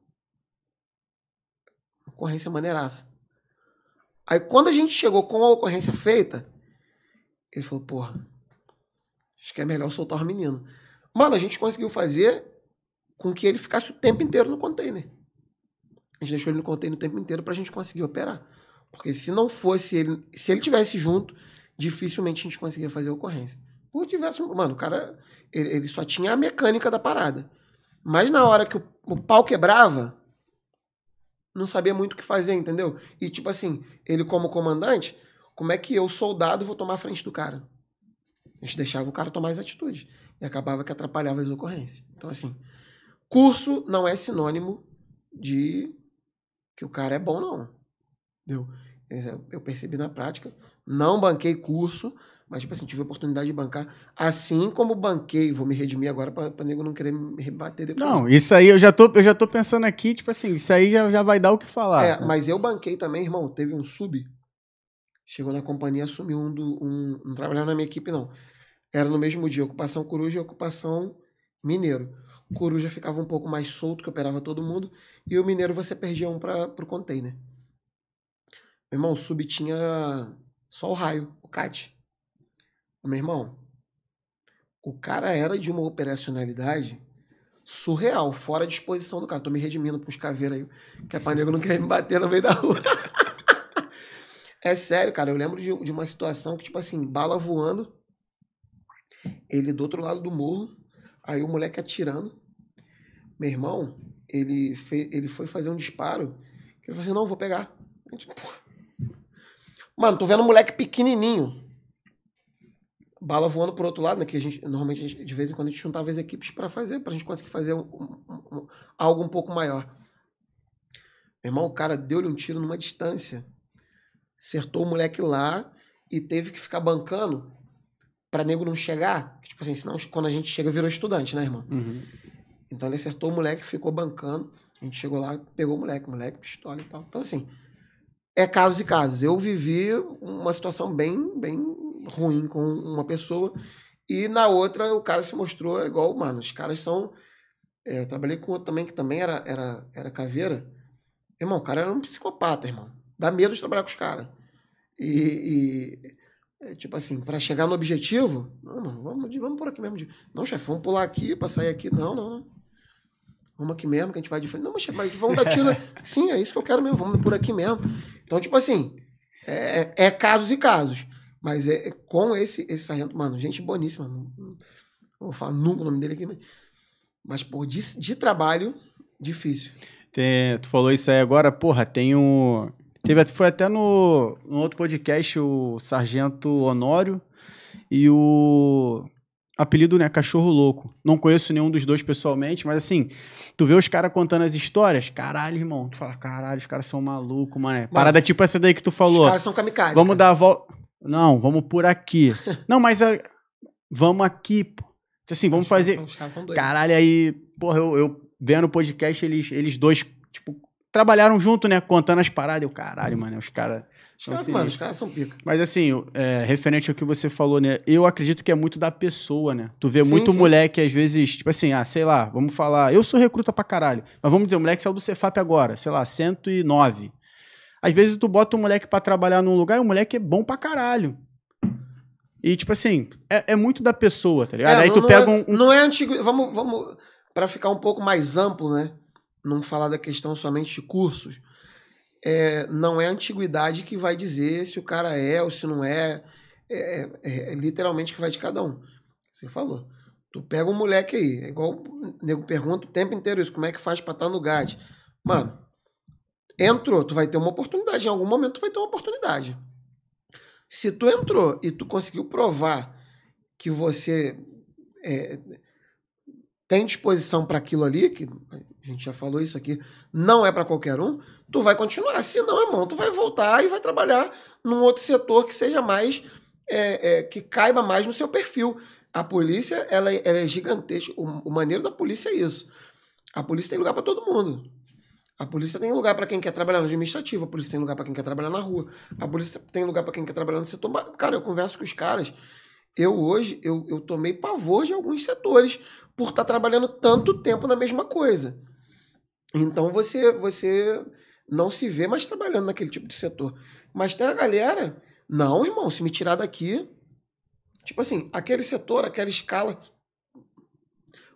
Ocorrência maneiraça. Aí quando a gente chegou com a ocorrência feita, ele falou, porra, acho que é melhor soltar o menino. Mano, a gente conseguiu fazer com que ele ficasse o tempo inteiro no container. A gente deixou ele no container o tempo inteiro pra gente conseguir operar. Porque se não fosse ele, se ele tivesse junto, dificilmente a gente conseguia fazer a ocorrência. Por tivesse, mano, o cara, ele, ele só tinha a mecânica da parada. Mas na hora que o, o pau quebrava, não sabia muito o que fazer, entendeu? E tipo assim, ele como comandante, como é que eu, soldado, vou tomar a frente do cara? A gente deixava o cara tomar as atitudes. E acabava que atrapalhava as ocorrências. Então, assim, curso não é sinônimo de que o cara é bom, não. Entendeu? É, eu percebi na prática, não banquei curso, mas, tipo assim, tive a oportunidade de bancar. Assim como banquei, vou me redimir agora pra, pra nego não querer me rebater depois. Não, isso aí eu já tô, eu já tô pensando aqui, tipo assim, isso aí já, já vai dar o que falar. É, né? mas eu banquei também, irmão. Teve um sub. Chegou na companhia, assumiu um do. Um, não trabalhava na minha equipe, não. Era no mesmo dia, ocupação coruja e ocupação mineiro. coruja ficava um pouco mais solto, que operava todo mundo, e o mineiro você perdia um para pro container. Meu irmão, o sub tinha só o raio, o cat meu irmão, o cara era de uma operacionalidade surreal, fora a disposição do cara. Tô me redimindo pros caveiros aí, que é pra nego não quer me bater no meio da rua. é sério, cara. Eu lembro de, de uma situação que, tipo assim, bala voando, ele do outro lado do morro, aí o moleque atirando. Meu irmão, ele, fez, ele foi fazer um disparo. Ele falou assim: não, vou pegar. Mano, tô vendo um moleque pequenininho bala voando por outro lado, né? Que a gente, normalmente, a gente, de vez em quando, a gente juntava as equipes para fazer, para a gente conseguir fazer um, um, um, algo um pouco maior. Meu irmão, o cara deu-lhe um tiro numa distância. Acertou o moleque lá e teve que ficar bancando para nego não chegar. Tipo assim, senão quando a gente chega, virou estudante, né, irmão? Uhum. Então ele acertou o moleque, ficou bancando. A gente chegou lá, pegou o moleque, moleque, pistola e tal. Então, assim, é casos e casos. Eu vivi uma situação bem, bem ruim com uma pessoa. E na outra, o cara se mostrou igual, mano, os caras são. É, eu trabalhei com outro também, que também era, era, era caveira. Irmão, o cara era um psicopata, irmão. Dá medo de trabalhar com os caras. E, e é, tipo assim, para chegar no objetivo, não, mano, vamos, vamos por aqui mesmo. Não, chefe, vamos pular aqui para sair aqui. Não, não, não. Vamos aqui mesmo, que a gente vai de frente. Não, mas, chefe, mas vamos dar tiro. Sim, é isso que eu quero mesmo, vamos por aqui mesmo. Então, tipo assim, é, é casos e casos. Mas é, é com esse, esse sargento, mano, gente boníssima. Não, não vou falar nunca o nome dele aqui, mas, mas pô, de, de trabalho, difícil. Tem, tu falou isso aí agora, porra, tem um. Teve, foi até no, no outro podcast o Sargento Honório e o apelido, né, Cachorro Louco. Não conheço nenhum dos dois pessoalmente, mas assim, tu vê os caras contando as histórias, caralho, irmão, tu fala, caralho, os caras são malucos, mano. Parada tipo essa daí que tu falou. Os caras são kamikazes. Vamos cara. dar a volta. Não, vamos por aqui. não, mas a... Eh, vamos aqui, pô. Tipo assim, vamos fazer. São, Caralho, aí, porra, eu, eu vendo o podcast, eles, eles dois, tipo, trabalharam junto, né? Contando as paradas. Eu, caralho, uhum. mano, os caras. Os caras, mano, os caras são pica. Mas assim, é, referente ao que você falou, né? Eu acredito que é muito da pessoa, né? Tu vê sim, muito sim. moleque, às vezes, tipo assim, ah, sei lá, vamos falar, eu sou recruta pra caralho. Mas vamos dizer, o moleque saiu do Cefap agora, sei lá, 109. Às vezes tu bota um moleque para trabalhar num lugar e o moleque é bom pra caralho. E, tipo assim, é, é muito da pessoa, tá ligado? É, Aí não, tu não é pega é, um, um. Não é antigo. Vamos. vamos para ficar um pouco mais amplo, né? Não falar da questão somente de cursos. É, não é a antiguidade que vai dizer se o cara é ou se não é. É, é, é, literalmente que vai de cada um. Você falou. Tu pega um moleque aí, é igual o nego pergunta o tempo inteiro isso, como é que faz pra estar tá no GAD? Mano, Entrou, tu vai ter uma oportunidade. Em algum momento tu vai ter uma oportunidade. Se tu entrou e tu conseguiu provar que você é, tem disposição para aquilo ali, que a gente já falou isso aqui, não é para qualquer um, tu vai continuar. Se não, irmão, tu vai voltar e vai trabalhar num outro setor que seja mais. É, é, que caiba mais no seu perfil. A polícia, ela, é, ela é gigantesca. O, o maneiro da polícia é isso. A polícia tem lugar para todo mundo. A polícia tem lugar para quem quer trabalhar no administrativo, a polícia tem lugar para quem quer trabalhar na rua, a polícia tem lugar para quem quer trabalhar no setor. Cara, eu converso com os caras. Eu hoje, eu, eu tomei pavor de alguns setores por estar tá trabalhando tanto tempo na mesma coisa. Então você, você não se vê mais trabalhando naquele tipo de setor. Mas tem a galera, não, irmão, se me tirar daqui. Tipo assim, aquele setor, aquela escala.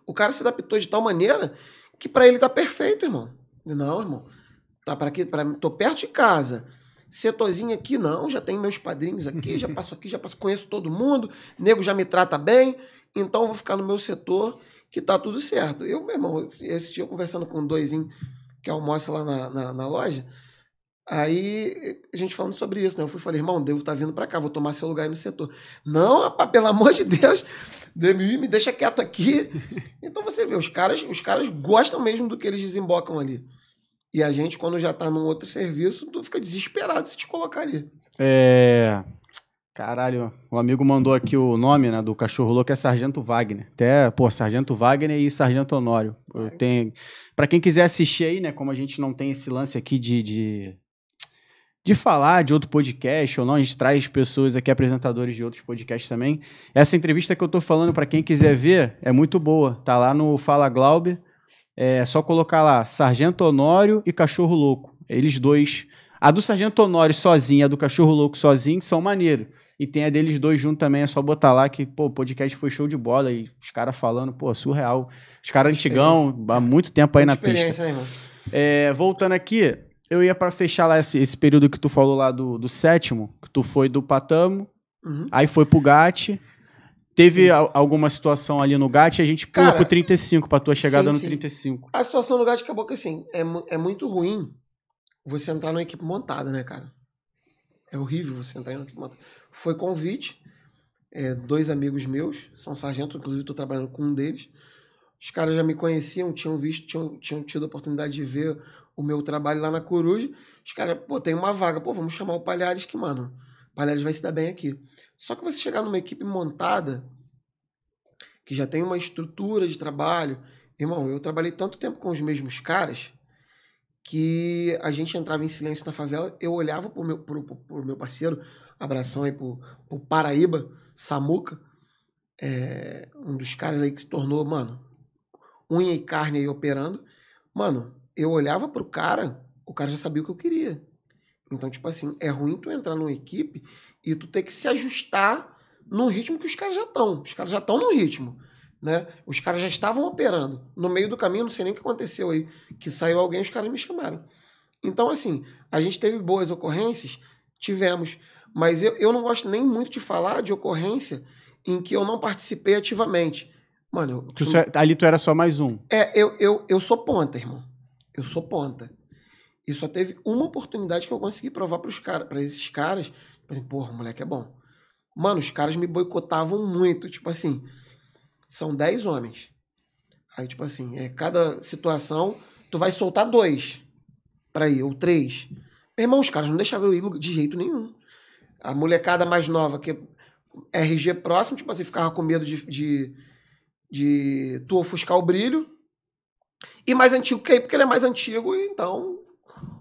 O cara se adaptou de tal maneira que para ele tá perfeito, irmão. Não, irmão. Tá para aqui, para tô perto de casa. Setorzinho aqui não, já tenho meus padrinhos aqui, já passo aqui, já passo, conheço todo mundo, nego já me trata bem, então vou ficar no meu setor que tá tudo certo. Eu, meu irmão, esse dia eu conversando com dois que almoça lá na, na, na loja, Aí eh, a gente falando sobre isso, né? Eu fui falei, irmão, devo estar tá vindo para cá, vou tomar seu lugar aí no setor. Não, rapaz, pelo amor de Deus, me deixa quieto aqui. Então você vê, os caras, os caras gostam mesmo do que eles desembocam ali. E a gente, quando já tá num outro serviço, tu fica desesperado se te colocar ali. É. Caralho, o amigo mandou aqui o nome né, do cachorro louco, é Sargento Wagner. Até, pô, Sargento Wagner e Sargento Honório. Eu tenho... Pra quem quiser assistir aí, né, como a gente não tem esse lance aqui de, de, de falar de outro podcast ou não, a gente traz pessoas aqui, apresentadores de outros podcasts também. Essa entrevista que eu tô falando, para quem quiser ver, é muito boa. Tá lá no Fala Glaube. É só colocar lá Sargento Honório e Cachorro Louco. Eles dois. A do Sargento Honório sozinha, a do Cachorro Louco sozinho, são maneiro. E tem a deles dois junto também, é só botar lá que, pô, o podcast foi show de bola. E os caras falando, pô, surreal. Os caras antigão, há muito tempo aí na pista. Aí, né, é, voltando aqui, eu ia para fechar lá esse, esse, período que tu falou lá do, do sétimo, que tu foi do Patamo, uhum. aí foi pro Gatti. Teve a, alguma situação ali no GAT e a gente pula Cara, pro 35 pra tua chegada sim, no sim. 35. A situação no GAT acabou que assim, é, é muito ruim você entrar numa equipe montada, né, cara? É horrível você entrar numa equipe montada. Foi convite, é, dois amigos meus, são sargentos, inclusive tô trabalhando com um deles. Os caras já me conheciam, tinham visto, tinham, tinham tido a oportunidade de ver o meu trabalho lá na Coruja. Os caras, pô, tem uma vaga, pô, vamos chamar o Palhares que, mano, o Palhares vai se dar bem aqui. Só que você chegar numa equipe montada, que já tem uma estrutura de trabalho. Irmão, eu trabalhei tanto tempo com os mesmos caras que a gente entrava em silêncio na favela, eu olhava pro meu, pro, pro meu parceiro, abração aí pro, pro Paraíba, Samuca, é, um dos caras aí que se tornou, mano, unha e carne aí operando. Mano, eu olhava pro cara, o cara já sabia o que eu queria. Então, tipo assim, é ruim tu entrar numa equipe e tu tem que se ajustar no ritmo que os caras já estão. Os caras já estão no ritmo. Né? Os caras já estavam operando. No meio do caminho, não sei nem o que aconteceu aí, que saiu alguém, os caras me chamaram. Então, assim, a gente teve boas ocorrências, tivemos, mas eu, eu não gosto nem muito de falar de ocorrência em que eu não participei ativamente. Mano, eu, tu, tu, é, ali tu era só mais um. É, eu, eu, eu sou ponta, irmão. Eu sou ponta. E só teve uma oportunidade que eu consegui provar para cara, esses caras Assim, Porra, o moleque é bom. Mano, os caras me boicotavam muito. Tipo assim, são 10 homens. Aí, tipo assim, é, cada situação, tu vai soltar dois pra ir, ou três. Meu irmão, os caras não deixavam eu ir de jeito nenhum. A molecada mais nova, que é RG próximo, tipo assim, ficava com medo de, de, de tu ofuscar o brilho. E mais antigo que aí, porque ele é mais antigo, então.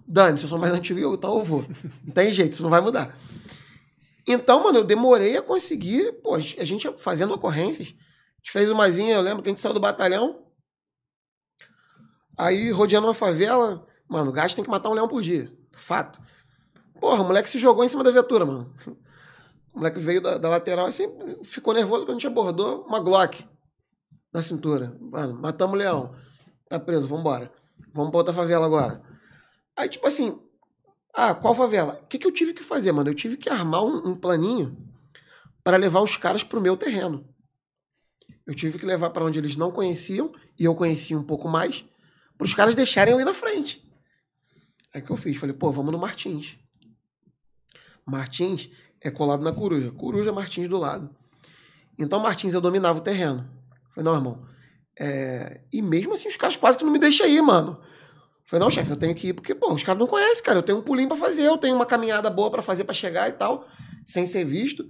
Dane, se eu sou mais antigo, então eu vou. Não tem jeito, isso não vai mudar. Então, mano, eu demorei a conseguir. Pô, a gente fazendo ocorrências. A gente fez umazinha, eu lembro que a gente saiu do batalhão. Aí, rodeando uma favela, mano, o gasto tem que matar um leão por dia. Fato. Porra, o moleque se jogou em cima da viatura, mano. O moleque veio da, da lateral assim, ficou nervoso quando a gente abordou uma Glock na cintura. Mano, matamos o leão. Tá preso, vambora. Vamos pra outra favela agora. Aí, tipo assim, ah, qual favela? O que, que eu tive que fazer, mano? Eu tive que armar um, um planinho para levar os caras pro meu terreno. Eu tive que levar para onde eles não conheciam e eu conhecia um pouco mais, para os caras deixarem eu ir na frente. Aí que eu fiz, falei, pô, vamos no Martins. Martins é colado na Coruja, Coruja Martins do lado. Então Martins eu dominava o terreno. Falei, não, irmão. É... E mesmo assim os caras quase que não me deixam ir, mano. Falei, não, chefe, eu tenho que ir, porque, pô, os caras não conhecem, cara. Eu tenho um pulinho pra fazer, eu tenho uma caminhada boa para fazer para chegar e tal, sem ser visto.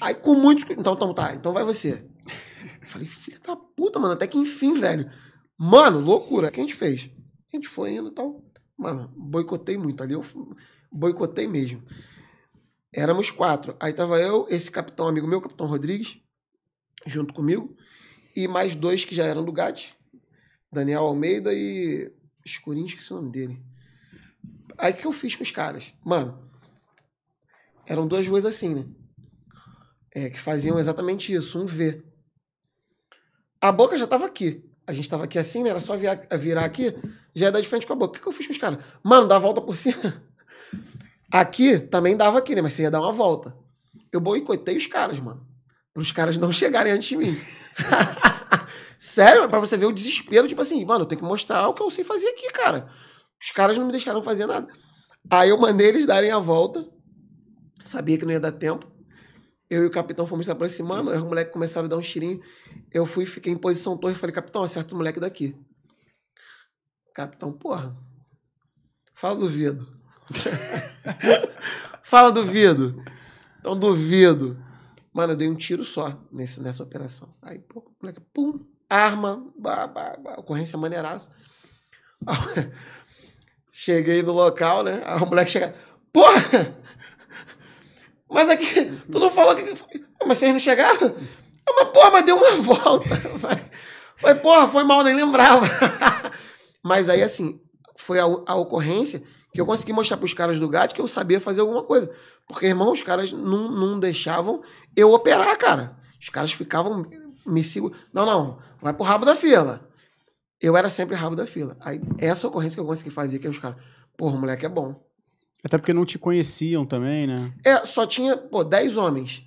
Aí com muitos. Então, então tá, então vai você. Eu falei, filha da puta, mano, até que enfim, velho. Mano, loucura. O que a gente fez? A gente foi indo e tal. Mano, boicotei muito ali. Eu boicotei mesmo. Éramos quatro. Aí tava eu, esse capitão amigo meu, capitão Rodrigues, junto comigo, e mais dois que já eram do GAT, Daniel Almeida e Escurinho, esqueci o nome dele. Aí o que eu fiz com os caras? Mano, eram duas ruas assim, né? É, que faziam exatamente isso, um V. A boca já tava aqui. A gente tava aqui assim, né? Era só virar, virar aqui, já ia dar de frente com a boca. O que, que eu fiz com os caras? Mano, dá a volta por cima. Aqui também dava aqui, né? Mas você ia dar uma volta. Eu boicotei os caras, mano. Para Os caras não chegarem antes de mim. Sério, pra você ver o desespero, tipo assim, mano, eu tenho que mostrar o que eu sei fazer aqui, cara. Os caras não me deixaram fazer nada. Aí eu mandei eles darem a volta. Sabia que não ia dar tempo. Eu e o capitão fomos se aproximando, aí os moleques começaram a dar um cheirinho. Eu fui, fiquei em posição torre e falei, capitão, acerta o moleque daqui. Capitão, porra. Fala duvido. Fala duvido. Então duvido. Mano, eu dei um tiro só nesse, nessa operação. Aí, pô, moleque, pum, arma, bah, bah, bah, ocorrência maneiraça. Cheguei no local, né? Aí o moleque chega, porra! Mas aqui, tu não falou que. Ah, mas vocês não chegaram? Ah, mas porra, mas deu uma volta. Foi, porra, foi mal, nem lembrava. mas aí, assim, foi a, a ocorrência que eu consegui mostrar para os caras do GAT que eu sabia fazer alguma coisa. Porque, irmão, os caras não, não deixavam eu operar, cara. Os caras ficavam me segurando. Não, não vai pro rabo da fila. Eu era sempre rabo da fila. Aí, essa ocorrência que eu consegui fazer, que é os caras, porra, o moleque é bom. Até porque não te conheciam também, né? É, só tinha, pô, 10 homens.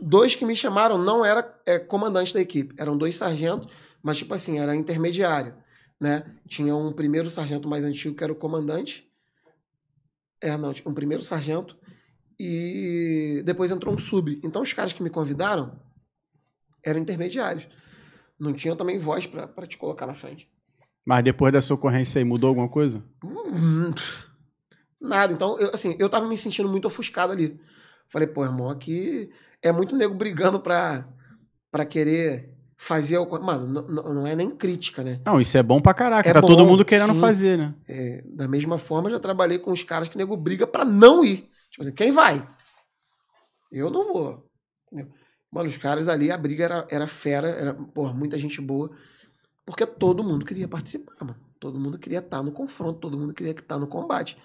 Dois que me chamaram não era é, comandante da equipe, eram dois sargentos, mas tipo assim, era intermediário, né? Tinha um primeiro sargento mais antigo que era o comandante. É, não, um primeiro sargento e depois entrou um sub. Então os caras que me convidaram eram intermediários não tinham também voz para te colocar na frente. Mas depois dessa ocorrência aí, mudou alguma coisa? Hum, nada. Então, eu, assim, eu tava me sentindo muito ofuscado ali. Falei, pô, irmão, aqui é muito nego brigando pra, pra querer fazer alguma Mano, não, não é nem crítica, né? Não, isso é bom pra caraca. É tá bom, todo mundo querendo sim. fazer, né? É, da mesma forma, já trabalhei com os caras que nego briga pra não ir. Tipo assim, quem vai? Eu não vou. Entendeu? Mano, os caras ali, a briga era, era fera, era, porra, muita gente boa. Porque todo mundo queria participar, mano. Todo mundo queria estar tá no confronto, todo mundo queria estar tá no combate.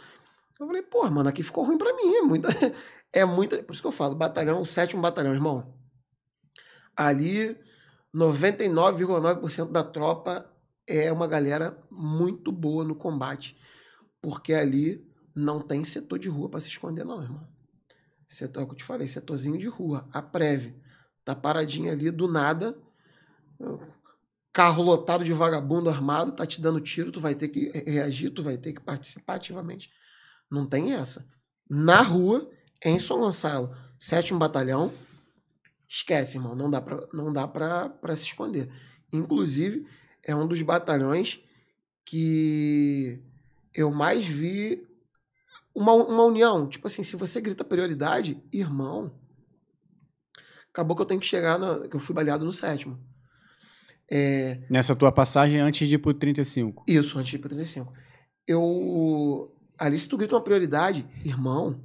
Eu falei, porra, mano, aqui ficou ruim pra mim. É muita. É muita. Por isso que eu falo, batalhão, sétimo batalhão, irmão. Ali, 99,9% da tropa é uma galera muito boa no combate. Porque ali não tem setor de rua para se esconder, não, irmão. Setor, é o que eu te falei, setorzinho de rua, a prévia. Tá paradinha ali, do nada. Carro lotado de vagabundo armado, tá te dando tiro, tu vai ter que reagir, tu vai ter que participar ativamente. Não tem essa. Na rua, em São Gonçalo, sétimo batalhão, esquece, irmão, não dá pra, não dá pra, pra se esconder. Inclusive, é um dos batalhões que eu mais vi uma, uma união. Tipo assim, se você grita prioridade, irmão, acabou que eu tenho que chegar, na, que eu fui baleado no sétimo. É... Nessa tua passagem antes de ir pro 35. Isso, antes de ir pro 35. Eu. Ali, se tu grita uma prioridade, irmão,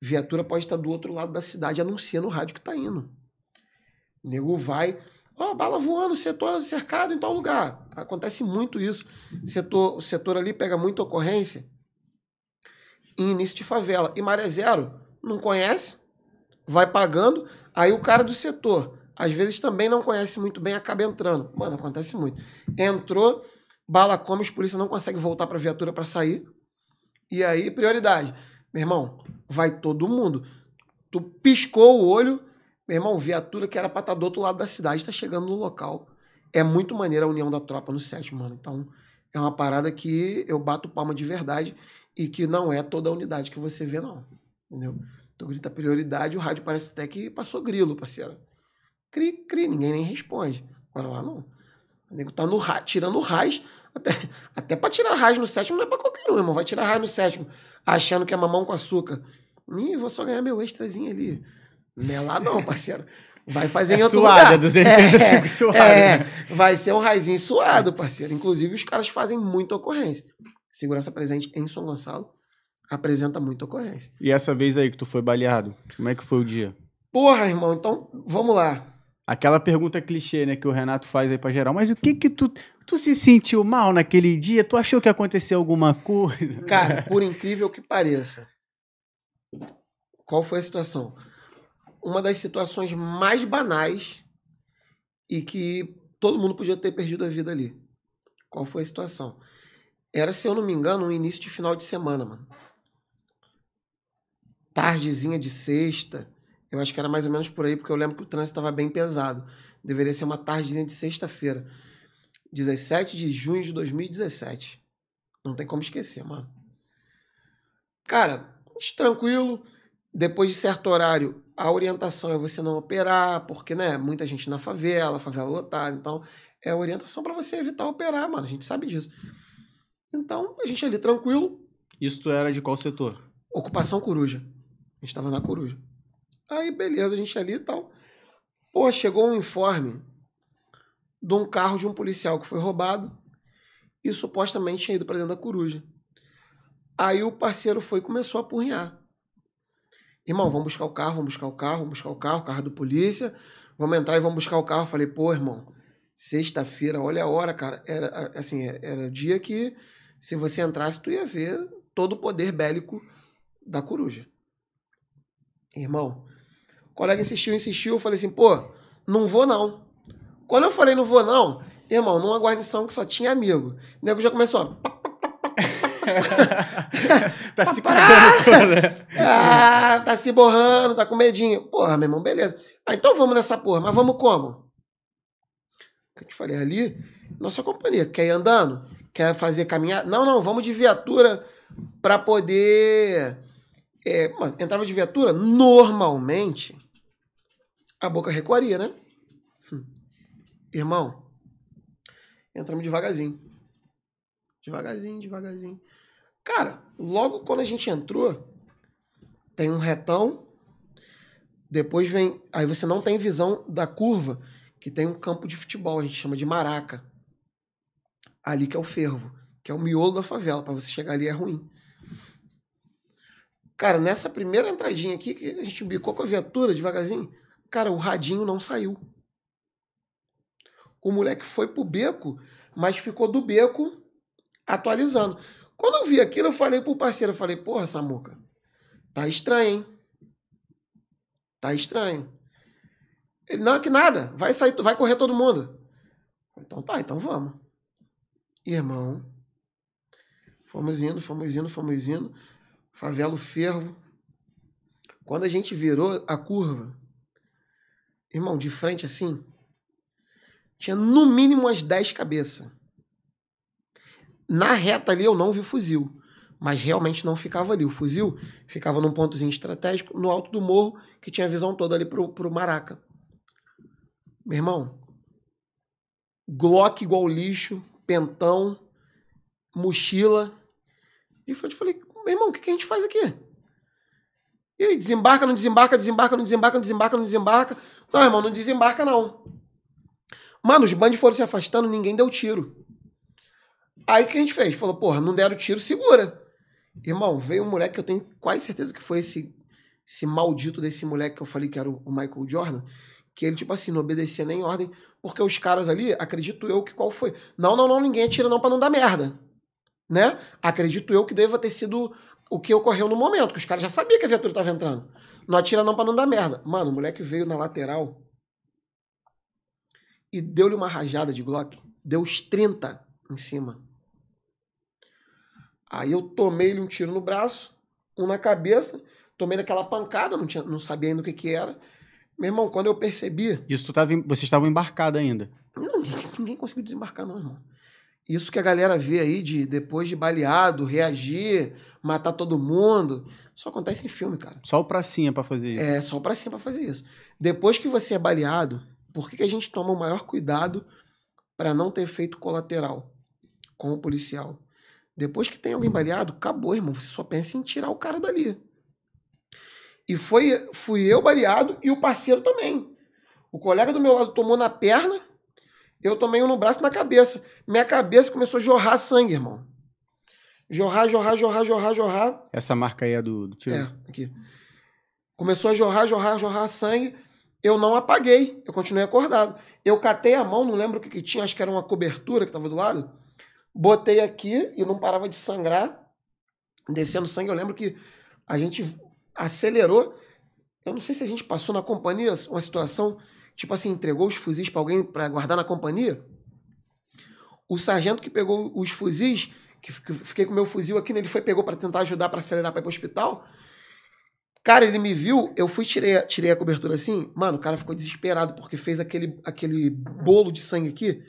viatura pode estar do outro lado da cidade anunciando o rádio que tá indo. O nego vai. Ó, oh, bala voando, setor cercado em tal lugar. Acontece muito isso. Setor, o setor ali pega muita ocorrência em início de favela. E Maré Zero não conhece, vai pagando. Aí o cara do setor, às vezes também não conhece muito bem, acaba entrando. Mano, acontece muito. Entrou, bala come, os polícia não consegue voltar para a viatura para sair. E aí, prioridade. Meu irmão, vai todo mundo. Tu piscou o olho, meu irmão, viatura que era pra estar tá do outro lado da cidade, está chegando no local. É muito maneira a união da tropa no sétimo, mano. Então, é uma parada que eu bato palma de verdade e que não é toda a unidade que você vê, não. Entendeu? Tu então grita prioridade, o rádio parece até que passou grilo, parceiro. Cri, cri, ninguém nem responde. Agora lá não. O nego tá no ra tirando raiz. Até, até pra tirar raiz no sétimo não é pra qualquer um, irmão. Vai tirar raiz no sétimo achando que é mamão com açúcar. Ih, vou só ganhar meu extrazinho ali. Não é lá não, parceiro. Vai fazer é em outro suada, lugar. 265 é, é suada. É, vai ser um raizinho suado, parceiro. Inclusive, os caras fazem muita ocorrência. Segurança presente em São Gonçalo apresenta muita ocorrência. E essa vez aí que tu foi baleado, como é que foi o dia? Porra, irmão, então vamos lá. Aquela pergunta clichê, né, que o Renato faz aí pra geral. Mas o que que tu... Tu se sentiu mal naquele dia? Tu achou que aconteceu alguma coisa? Cara, por incrível que pareça. Qual foi a situação? Uma das situações mais banais e que todo mundo podia ter perdido a vida ali. Qual foi a situação? Era, se eu não me engano, um início de final de semana, mano tardezinha de sexta. Eu acho que era mais ou menos por aí, porque eu lembro que o trânsito estava bem pesado. Deveria ser uma tardezinha de sexta-feira. 17 de junho de 2017. Não tem como esquecer, mano. Cara, tranquilo. Depois de certo horário, a orientação é você não operar, porque, né, muita gente na favela, favela lotada. Então, é a orientação para você evitar operar, mano. A gente sabe disso. Então, a gente ali tranquilo. Isso era de qual setor? Ocupação Coruja. A gente estava na coruja. Aí, beleza, a gente ali e tal. Pô, chegou um informe de um carro de um policial que foi roubado e supostamente tinha ido para dentro da coruja. Aí o parceiro foi e começou a apurrinhar. Irmão, vamos buscar o carro, vamos buscar o carro, vamos buscar o carro, o carro do polícia, vamos entrar e vamos buscar o carro. falei, pô, irmão, sexta-feira, olha a hora, cara. Era assim, era o dia que se você entrasse, tu ia ver todo o poder bélico da coruja. Irmão, o colega insistiu, insistiu. Eu falei assim, pô, não vou não. Quando eu falei não vou não, irmão, numa guarnição que só tinha amigo. O nego já começou. A... tá se cagando toda. Né? Ah, tá se borrando, tá com medinho. Porra, meu irmão, beleza. Ah, então vamos nessa porra, mas vamos como? Que eu te falei ali, nossa companhia, quer ir andando? Quer fazer caminhar? Não, não, vamos de viatura para poder é, mano, entrava de viatura, normalmente a boca recuaria, né? Hum. Irmão, entramos devagarzinho. Devagarzinho, devagarzinho. Cara, logo quando a gente entrou, tem um retão, depois vem. Aí você não tem visão da curva, que tem um campo de futebol, a gente chama de maraca. Ali que é o fervo, que é o miolo da favela. para você chegar ali é ruim. Cara, nessa primeira entradinha aqui, que a gente bicou com a viatura devagarzinho, cara, o radinho não saiu. O moleque foi pro beco, mas ficou do beco atualizando. Quando eu vi aquilo, eu falei pro parceiro, eu falei, porra, Samuca, tá estranho, hein? Tá estranho. Ele, não, que nada, vai sair, vai correr todo mundo. Então tá, então vamos. Irmão, fomos indo, fomos indo, fomos indo favela o fervo. Quando a gente virou a curva, irmão, de frente assim, tinha no mínimo umas 10 cabeças. Na reta ali eu não vi fuzil, mas realmente não ficava ali. O fuzil ficava num pontozinho estratégico no alto do morro, que tinha a visão toda ali pro, pro Maraca. Meu irmão, Glock igual lixo, pentão, mochila. E eu falei, meu irmão, o que, que a gente faz aqui? E aí, desembarca, não desembarca, desembarca, não desembarca, não desembarca, não desembarca. Não, irmão, não desembarca, não. Mano, os bandos foram se afastando, ninguém deu tiro. Aí o que a gente fez? Falou, porra, não deram tiro, segura. Irmão, veio um moleque que eu tenho quase certeza que foi esse, esse maldito desse moleque que eu falei que era o Michael Jordan, que ele, tipo assim, não obedecia nem ordem, porque os caras ali, acredito eu, que qual foi? Não, não, não, ninguém atira não pra não dar merda né? Acredito eu que deva ter sido o que ocorreu no momento, que os caras já sabiam que a viatura estava entrando. Não atira não para não dar merda. Mano, o moleque veio na lateral e deu-lhe uma rajada de Glock. Deu os 30 em cima. Aí eu tomei-lhe um tiro no braço, um na cabeça, tomei aquela pancada, não, tinha, não sabia ainda o que que era. Meu irmão, quando eu percebi... Isso tu tava, vocês estavam embarcados ainda? Não, ninguém conseguiu desembarcar não, irmão. Isso que a galera vê aí de depois de baleado, reagir, matar todo mundo, só acontece em filme, cara. Só o pracinha pra fazer isso. É, só o pracinha pra fazer isso. Depois que você é baleado, por que, que a gente toma o maior cuidado para não ter efeito colateral com o policial? Depois que tem alguém baleado, acabou, irmão. Você só pensa em tirar o cara dali. E foi, fui eu baleado e o parceiro também. O colega do meu lado tomou na perna, eu tomei um no braço e na cabeça. Minha cabeça começou a jorrar sangue, irmão. Jorrar, jorrar, jorrar, jorrar, jorrar. Essa marca aí é do, do É, aqui. Começou a jorrar, jorrar, jorrar sangue. Eu não apaguei, eu continuei acordado. Eu catei a mão, não lembro o que, que tinha, acho que era uma cobertura que estava do lado. Botei aqui e não parava de sangrar, descendo sangue. Eu lembro que a gente acelerou. Eu não sei se a gente passou na companhia uma situação Tipo assim, entregou os fuzis para alguém para guardar na companhia? O sargento que pegou os fuzis, que, que fiquei com meu fuzil aqui, né? ele foi pegou para tentar ajudar para acelerar para ir pro hospital. Cara, ele me viu, eu fui tirei, tirei a cobertura assim. Mano, o cara ficou desesperado porque fez aquele, aquele bolo de sangue aqui.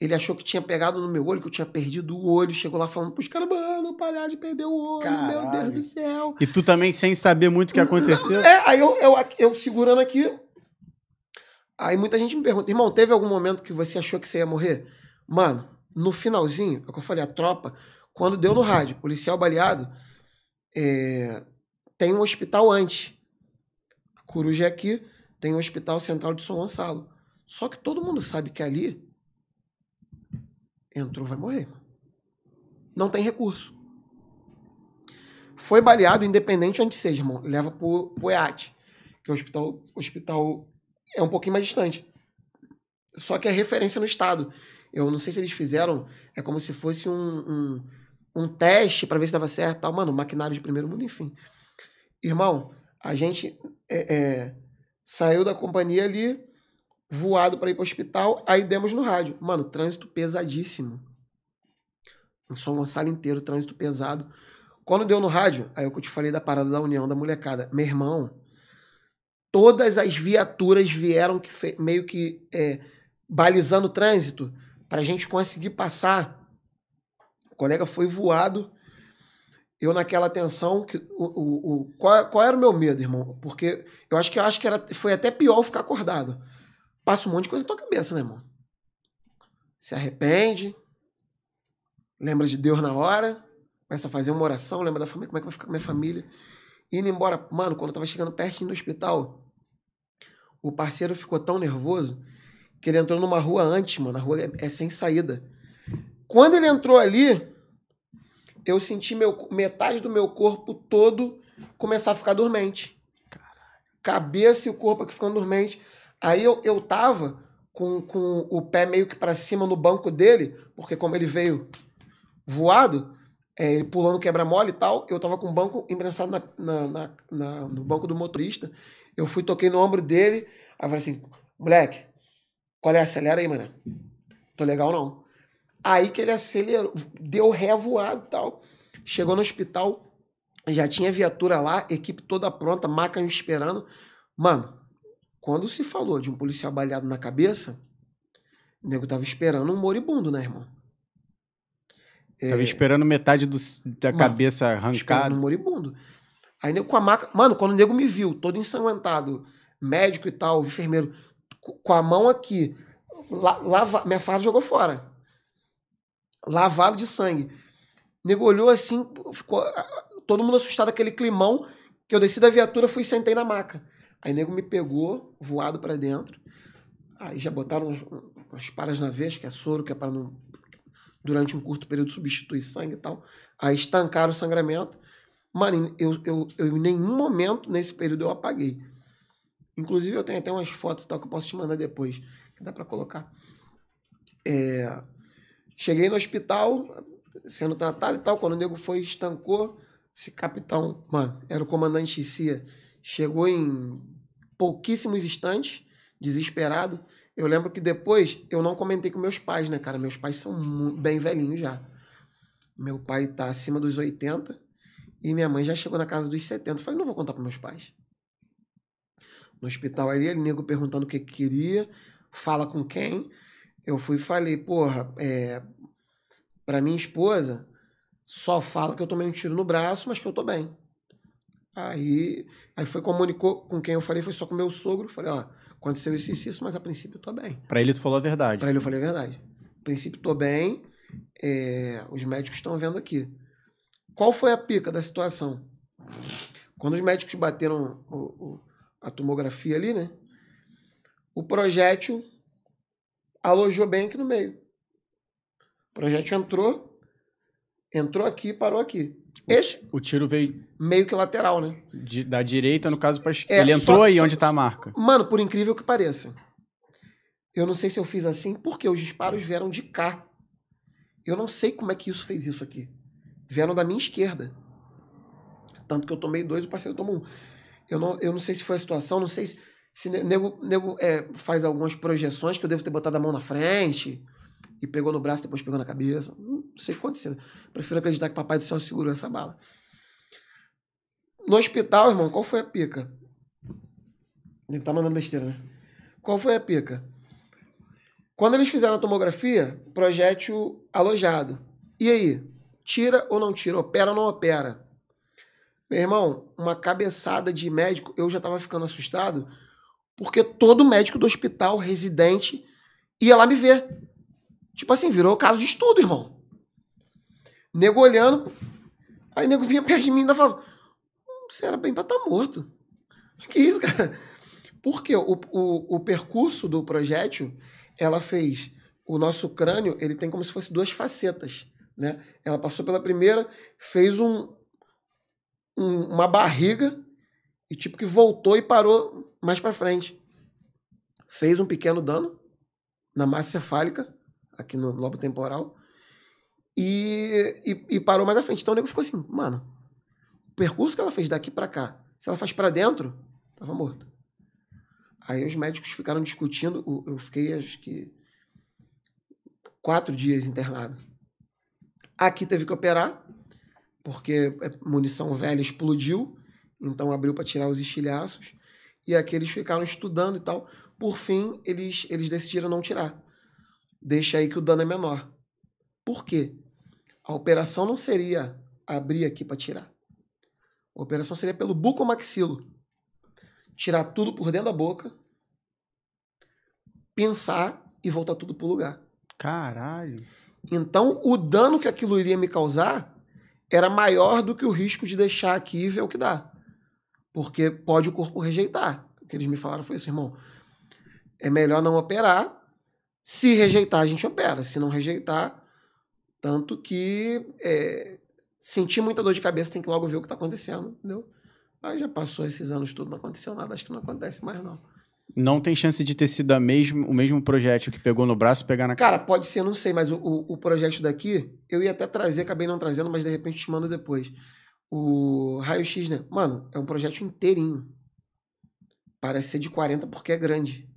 Ele achou que tinha pegado no meu olho, que eu tinha perdido o olho. Chegou lá falando pros caras, mano, palhaço, de perder o olho, Caralho. meu Deus do céu. E tu também sem saber muito o que aconteceu? É, aí eu, eu, eu segurando aqui, Aí muita gente me pergunta, irmão, teve algum momento que você achou que você ia morrer? Mano, no finalzinho, é o que eu falei, a tropa, quando deu no rádio, policial baleado, é, tem um hospital antes. A Coruja é aqui, tem um hospital central de São Gonçalo. Só que todo mundo sabe que ali entrou, vai morrer. Não tem recurso. Foi baleado, independente onde seja, irmão. Leva pro, pro EAT, que é o hospital, hospital é um pouquinho mais distante. Só que é referência no estado. Eu não sei se eles fizeram, é como se fosse um, um, um teste para ver se dava certo tal. Mano, maquinário de primeiro mundo, enfim. Irmão, a gente é, é, saiu da companhia ali, voado para ir para o hospital, aí demos no rádio. Mano, trânsito pesadíssimo. Um som Gonçalo inteiro, trânsito pesado. Quando deu no rádio, aí eu que eu te falei da parada da união da molecada. Meu irmão, todas as viaturas vieram que meio que é, balizando o trânsito para a gente conseguir passar. O colega foi voado. Eu naquela tensão que o, o, o qual, qual, era o meu medo, irmão? Porque eu acho que eu acho que era, foi até pior ficar acordado. Passa um monte de coisa na tua cabeça, né, irmão? Se arrepende, lembra de Deus na hora, começa a fazer uma oração, lembra da família, como é que vai ficar minha família? Indo embora, mano, quando eu tava chegando pertinho do hospital, o parceiro ficou tão nervoso que ele entrou numa rua antes, mano. A rua é, é sem saída. Quando ele entrou ali, eu senti meu, metade do meu corpo todo começar a ficar dormente. Cabeça e o corpo aqui ficando dormente. Aí eu, eu tava com, com o pé meio que para cima no banco dele, porque como ele veio voado, é, ele pulando quebra mole e tal, eu tava com o banco imprensado na, na, na, na, no banco do motorista. Eu fui, toquei no ombro dele, aí falei assim, moleque, qual é? Acelera aí, mano. Tô legal não. Aí que ele acelerou, deu ré voado e tal. Chegou no hospital, já tinha viatura lá, equipe toda pronta, maca me esperando. Mano, quando se falou de um policial baleado na cabeça, o nego tava esperando um moribundo, né, irmão? Tava é. esperando metade do, da mano, cabeça arrancada. moribundo. Aí nego com a maca. Mano, quando o nego me viu, todo ensanguentado, médico e tal, enfermeiro, com a mão aqui, la, lava, minha farda jogou fora. Lavado de sangue. O nego olhou assim, ficou todo mundo assustado, aquele climão, que eu desci da viatura, fui e sentei na maca. Aí o nego me pegou, voado para dentro. Aí já botaram umas paras na vez, que é soro, que é para não durante um curto período substitui sangue e tal, a estancar o sangramento. mano eu, eu, eu em nenhum momento nesse período eu apaguei. Inclusive eu tenho até umas fotos tal que eu posso te mandar depois, que dá para colocar. É, cheguei no hospital, sendo tratado e tal, quando o nego foi, estancou, esse capitão, mano, era o comandante Cia, chegou em pouquíssimos instantes, desesperado, eu lembro que depois eu não comentei com meus pais, né, cara? Meus pais são bem velhinhos já. Meu pai tá acima dos 80 e minha mãe já chegou na casa dos 70. Eu falei, não vou contar para meus pais. No hospital ali, ele nego perguntando o que queria, fala com quem. Eu fui e falei, porra, é, pra minha esposa, só fala que eu tomei um tiro no braço, mas que eu tô bem. Aí, aí foi, comunicou com quem eu falei, foi só com meu sogro. Falei, ó, aconteceu isso e isso, isso, mas a princípio eu tô bem. Para ele tu falou a verdade. Para ele eu falei a verdade. A princípio tô bem, é, os médicos estão vendo aqui. Qual foi a pica da situação? Quando os médicos bateram o, o, a tomografia ali, né? O projétil alojou bem aqui no meio. O projétil entrou, entrou aqui e parou aqui. Esse? O tiro veio. Meio que lateral, né? De, da direita, no caso, pra esquerda. É, ele entrou só, aí só, onde tá a marca. Mano, por incrível que pareça. Eu não sei se eu fiz assim, porque os disparos vieram de cá. Eu não sei como é que isso fez isso aqui. Vieram da minha esquerda. Tanto que eu tomei dois, o parceiro tomou um. Eu não, eu não sei se foi a situação, não sei se, se nego, nego é, faz algumas projeções que eu devo ter botado a mão na frente e pegou no braço, depois pegou na cabeça sei o que acontecendo. Prefiro acreditar que papai do céu segurou essa bala. No hospital, irmão, qual foi a pica? Ele tá mandando besteira, né? Qual foi a pica? Quando eles fizeram a tomografia, projétil alojado. E aí? Tira ou não tira? Opera ou não opera? Meu irmão, uma cabeçada de médico, eu já tava ficando assustado, porque todo médico do hospital, residente, ia lá me ver. Tipo assim, virou caso de estudo, irmão. Nego olhando. Aí nego vinha perto de mim e ainda falava: hum, Você era bem pra estar tá morto. Que isso, cara? Porque o, o, o percurso do projétil, ela fez. O nosso crânio, ele tem como se fosse duas facetas. Né? Ela passou pela primeira, fez um, um uma barriga e tipo que voltou e parou mais para frente. Fez um pequeno dano na massa cefálica, aqui no lobo temporal, e, e, e, parou mais à frente. Então o nego ficou assim, mano, o percurso que ela fez daqui para cá, se ela faz para dentro, tava morto. Aí os médicos ficaram discutindo, eu fiquei acho que quatro dias internado. Aqui teve que operar, porque é, munição velha explodiu, então abriu para tirar os estilhaços. E aqui eles ficaram estudando e tal. Por fim, eles, eles decidiram não tirar. Deixa aí que o dano é menor. Por quê? A operação não seria abrir aqui para tirar. A operação seria pelo bucomaxilo. Tirar tudo por dentro da boca, pensar e voltar tudo pro lugar. Caralho. Então, o dano que aquilo iria me causar era maior do que o risco de deixar aqui e ver o que dá. Porque pode o corpo rejeitar. O que eles me falaram foi isso, irmão. É melhor não operar. Se rejeitar, a gente opera. Se não rejeitar, tanto que é, senti muita dor de cabeça, tem que logo ver o que está acontecendo, entendeu? Aí já passou esses anos tudo, não aconteceu nada, acho que não acontece mais não. Não tem chance de ter sido a mesmo, o mesmo projétil que pegou no braço pegar na cara? Cara, pode ser, não sei, mas o, o, o projétil daqui, eu ia até trazer, acabei não trazendo, mas de repente te mando depois. O raio-x, né? Mano, é um projétil inteirinho. Parece ser de 40 porque é grande.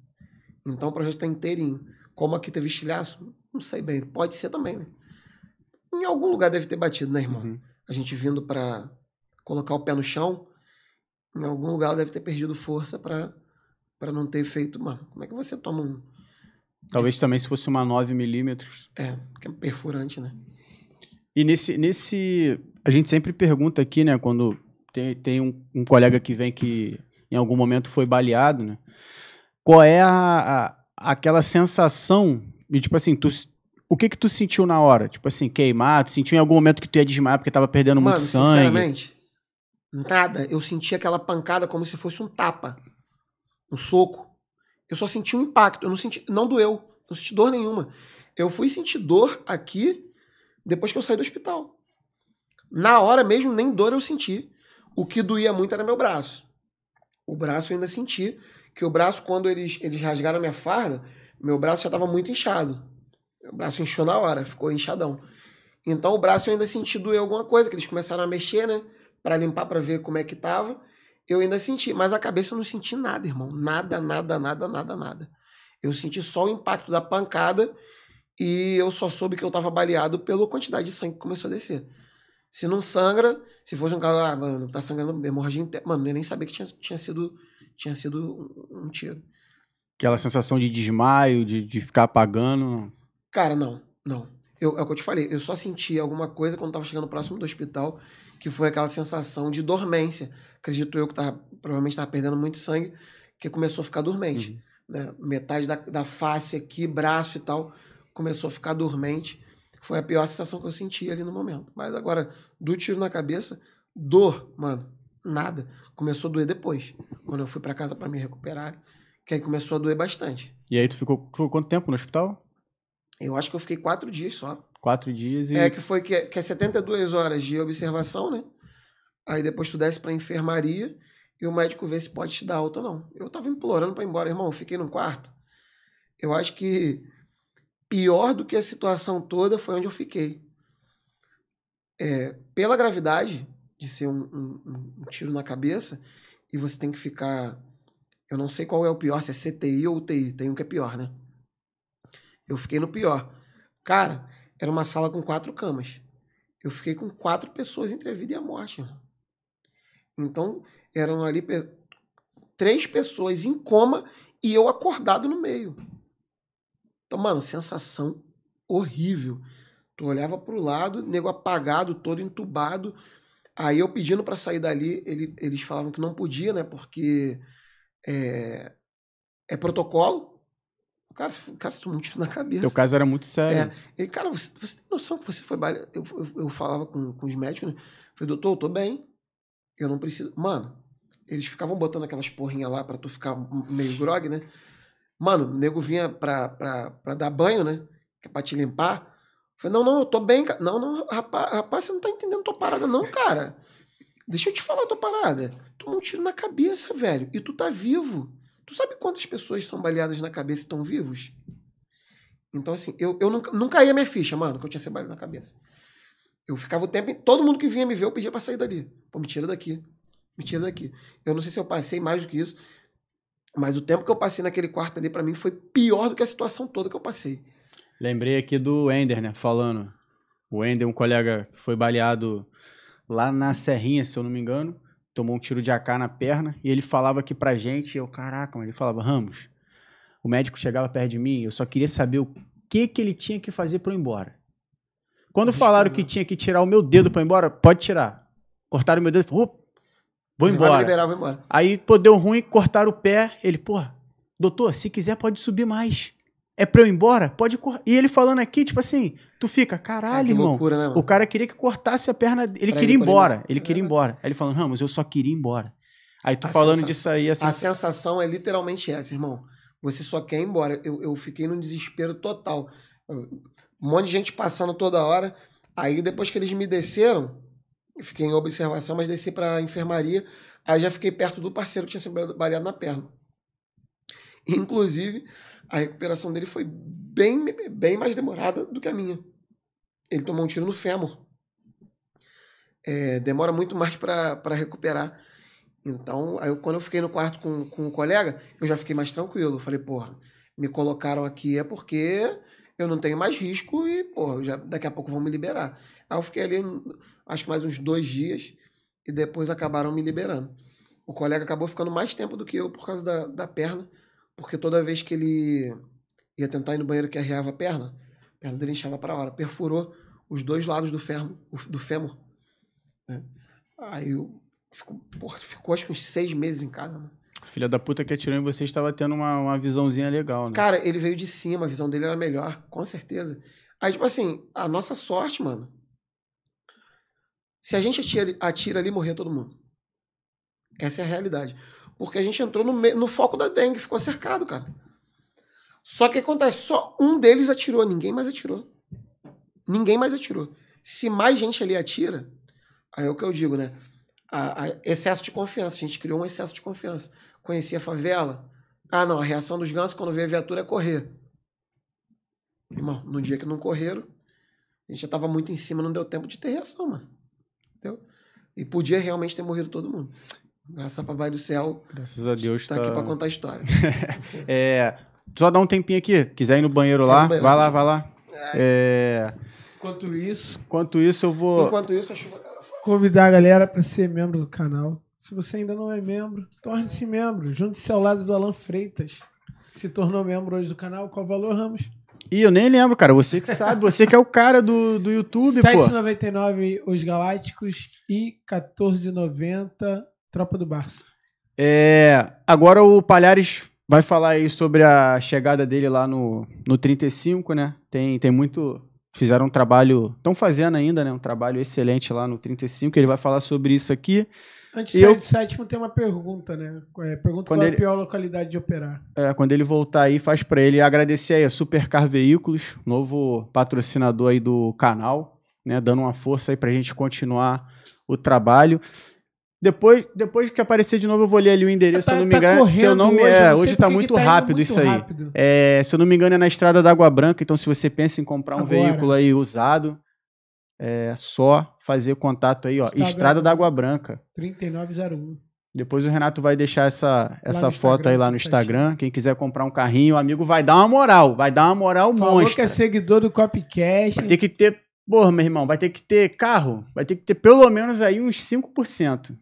Então o projeto tá inteirinho. Como aqui teve estilhaço, não sei bem. Pode ser também, né? Em algum lugar deve ter batido, né, irmão? Uhum. A gente vindo para colocar o pé no chão, em algum lugar deve ter perdido força para para não ter feito uma. Como é que você toma um. Talvez também se fosse uma 9mm. É, que é perfurante, né? E nesse, nesse. A gente sempre pergunta aqui, né? Quando tem, tem um, um colega que vem que em algum momento foi baleado, né? Qual é a, a aquela sensação de, tipo assim, tu, o que que tu sentiu na hora? Tipo assim, queimar? Tu sentiu em algum momento que tu ia desmaiar porque tava perdendo Mano, muito sangue? sinceramente, nada. Eu senti aquela pancada como se fosse um tapa. Um soco. Eu só senti um impacto. Eu não senti... Não doeu. Não senti dor nenhuma. Eu fui sentir dor aqui depois que eu saí do hospital. Na hora mesmo, nem dor eu senti. O que doía muito era meu braço. O braço eu ainda senti, que o braço, quando eles, eles rasgaram a minha farda, meu braço já estava muito inchado. O braço inchou na hora, ficou inchadão. Então o braço eu ainda senti doer alguma coisa, que eles começaram a mexer, né? Pra limpar, pra ver como é que tava. Eu ainda senti, mas a cabeça eu não senti nada, irmão. Nada, nada, nada, nada, nada. Eu senti só o impacto da pancada e eu só soube que eu tava baleado pela quantidade de sangue que começou a descer. Se não sangra, se fosse um cara, ah, mano, tá sangrando hemorragia interna. Mano, eu nem sabia que tinha, tinha, sido, tinha sido um tiro. Aquela sensação de desmaio, de, de ficar apagando. Cara, não, não. Eu, é o que eu te falei, eu só senti alguma coisa quando tava chegando próximo do hospital, que foi aquela sensação de dormência. Acredito eu que tava, provavelmente tava perdendo muito sangue, que começou a ficar dormente. Uhum. Né? Metade da, da face aqui, braço e tal, começou a ficar dormente. Foi a pior sensação que eu senti ali no momento. Mas agora, do tiro na cabeça, dor, mano, nada. Começou a doer depois, quando eu fui para casa para me recuperar, que aí começou a doer bastante. E aí tu ficou, ficou quanto tempo no hospital? Eu acho que eu fiquei quatro dias só. Quatro dias e. É, que foi que, é, que é 72 horas de observação, né? Aí depois tu desce pra enfermaria e o médico vê se pode te dar alta ou não. Eu tava implorando para ir embora, irmão, fiquei no quarto. Eu acho que pior do que a situação toda foi onde eu fiquei. É, pela gravidade de ser um, um, um tiro na cabeça, e você tem que ficar. Eu não sei qual é o pior, se é CTI ou UTI, tem um que é pior, né? Eu fiquei no pior. Cara, era uma sala com quatro camas. Eu fiquei com quatro pessoas entre a vida e a morte. Então, eram ali pe três pessoas em coma e eu acordado no meio. Então, mano, sensação horrível. Tu olhava pro lado, nego apagado, todo entubado. Aí eu pedindo para sair dali, ele, eles falavam que não podia, né? Porque é, é protocolo. O cara, o cara tomou um tiro na cabeça. Teu caso era muito sério. É. E, cara, você, você tem noção que você foi Eu, eu, eu, falava com, com os médicos, né? Eu falei, doutor, eu tô bem. Eu não preciso. Mano, eles ficavam botando aquelas porrinhas lá pra tu ficar meio grog, né? Mano, o nego vinha pra, pra, pra dar banho, né? É pra te limpar. falei, não, não, eu tô bem. Cara. Não, não, rapaz, rapaz, você não tá entendendo tua parada, não, cara. Deixa eu te falar tua parada. Tomou um tiro na cabeça, velho. E tu tá vivo. Tu sabe quantas pessoas são baleadas na cabeça e estão vivos? Então, assim, eu, eu nunca, nunca ia minha ficha, mano, que eu tinha ser baleado na cabeça. Eu ficava o tempo. Todo mundo que vinha me ver, eu pedia pra sair dali. Pô, me tira daqui. Me tira daqui. Eu não sei se eu passei mais do que isso, mas o tempo que eu passei naquele quarto ali, para mim, foi pior do que a situação toda que eu passei. Lembrei aqui do Ender, né? Falando. O Ender, um colega, foi baleado lá na Serrinha, se eu não me engano tomou um tiro de AK na perna e ele falava aqui pra gente, eu, caraca, mano, ele falava, Ramos, o médico chegava perto de mim, eu só queria saber o que que ele tinha que fazer para ir embora. Quando falaram que tinha que tirar o meu dedo para ir embora, pode tirar. Cortaram o meu dedo, falei, vou embora. Vai liberar, vou embora. Aí, pô, deu ruim, cortaram o pé, ele, pô, doutor, se quiser pode subir mais. É pra eu ir embora? Pode cortar. E ele falando aqui, tipo assim, tu fica, caralho, ah, irmão. Loucura, né, o cara queria que cortasse a perna. Ele pra queria ir embora. Ele, ele queria ir é. embora. Aí ele falando, mas eu só queria ir embora. Aí tu a falando sensação, disso aí, assim. A sensação é literalmente essa, irmão. Você só quer ir embora. Eu, eu fiquei num desespero total. Um monte de gente passando toda hora. Aí depois que eles me desceram, eu fiquei em observação, mas desci pra enfermaria. Aí já fiquei perto do parceiro que tinha sido baleado na perna. Inclusive a recuperação dele foi bem, bem mais demorada do que a minha. Ele tomou um tiro no fêmur. É, demora muito mais para recuperar. Então, aí eu, quando eu fiquei no quarto com, com o colega, eu já fiquei mais tranquilo. Eu falei, porra, me colocaram aqui é porque eu não tenho mais risco e, porra, já, daqui a pouco vão me liberar. Aí eu fiquei ali, acho que mais uns dois dias, e depois acabaram me liberando. O colega acabou ficando mais tempo do que eu por causa da, da perna, porque toda vez que ele ia tentar ir no banheiro que arreava a perna, a perna dele inchava para a hora. Perfurou os dois lados do fêmur. Do fêmur né? Aí eu fico, porra, ficou acho que uns seis meses em casa, Filha da puta que atirou em você estava tendo uma, uma visãozinha legal, né? Cara, ele veio de cima, a visão dele era melhor, com certeza. Aí, tipo assim, a nossa sorte, mano. Se a gente atira, atira ali, morrer todo mundo. Essa é a realidade. Porque a gente entrou no, no foco da dengue, ficou cercado, cara. Só que acontece, só um deles atirou, ninguém mais atirou. Ninguém mais atirou. Se mais gente ali atira, aí é o que eu digo, né? A, a excesso de confiança. A gente criou um excesso de confiança. Conhecia a favela. Ah, não, a reação dos gansos quando vê a viatura é correr. Irmão, no dia que não correram, a gente já tava muito em cima, não deu tempo de ter reação, mano. Entendeu? E podia realmente ter morrido todo mundo. Graças ao Papai do Céu. Graças a Deus. Está tá... aqui tá- para contar a história. é, só dá um tempinho aqui. Quiser ir no banheiro lá, no banheiro. vai lá, vai lá. É. é... Enquanto isso. Enquanto isso, eu vou. Enquanto isso, eu convidar a galera para ser membro do canal. Se você ainda não é membro, torne-se membro. Junte-se ao lado do Alan Freitas. Se tornou membro hoje do canal. Qual o valor, Ramos? E eu nem lembro, cara. Você que sabe, você que é o cara do, do YouTube, 7,99 pô. 7,99 os Galácticos e 14,90 Tropa do Barça. É, agora o Palhares vai falar aí sobre a chegada dele lá no, no 35, né? Tem, tem muito. Fizeram um trabalho. Estão fazendo ainda, né? Um trabalho excelente lá no 35. Ele vai falar sobre isso aqui. Antes eu... de sétimo tem uma pergunta, né? É, pergunta qual ele... é a pior localidade de operar. É, quando ele voltar aí, faz para ele agradecer aí a Supercar Veículos, novo patrocinador aí do canal, né? Dando uma força aí pra gente continuar o trabalho. Depois, depois que aparecer de novo, eu vou ler ali o endereço, tá, se eu não tá- me tá engano. se eu não me, hoje, é, não hoje tá muito tá rápido muito isso aí. É, se eu não me engano, é na estrada da Água Branca, então se você pensa em comprar um Agora. veículo aí usado, é só fazer contato aí, ó. Instagram. Estrada da Água Branca. 3901. Depois o Renato vai deixar essa, essa foto aí lá no Instagram. Quem quiser comprar um carrinho, o amigo vai dar uma moral. Vai dar uma moral Falou monstra. que é seguidor do Copcast. Vai ter que ter Porra, meu irmão, vai ter que ter carro, vai ter que ter pelo menos aí uns 5%.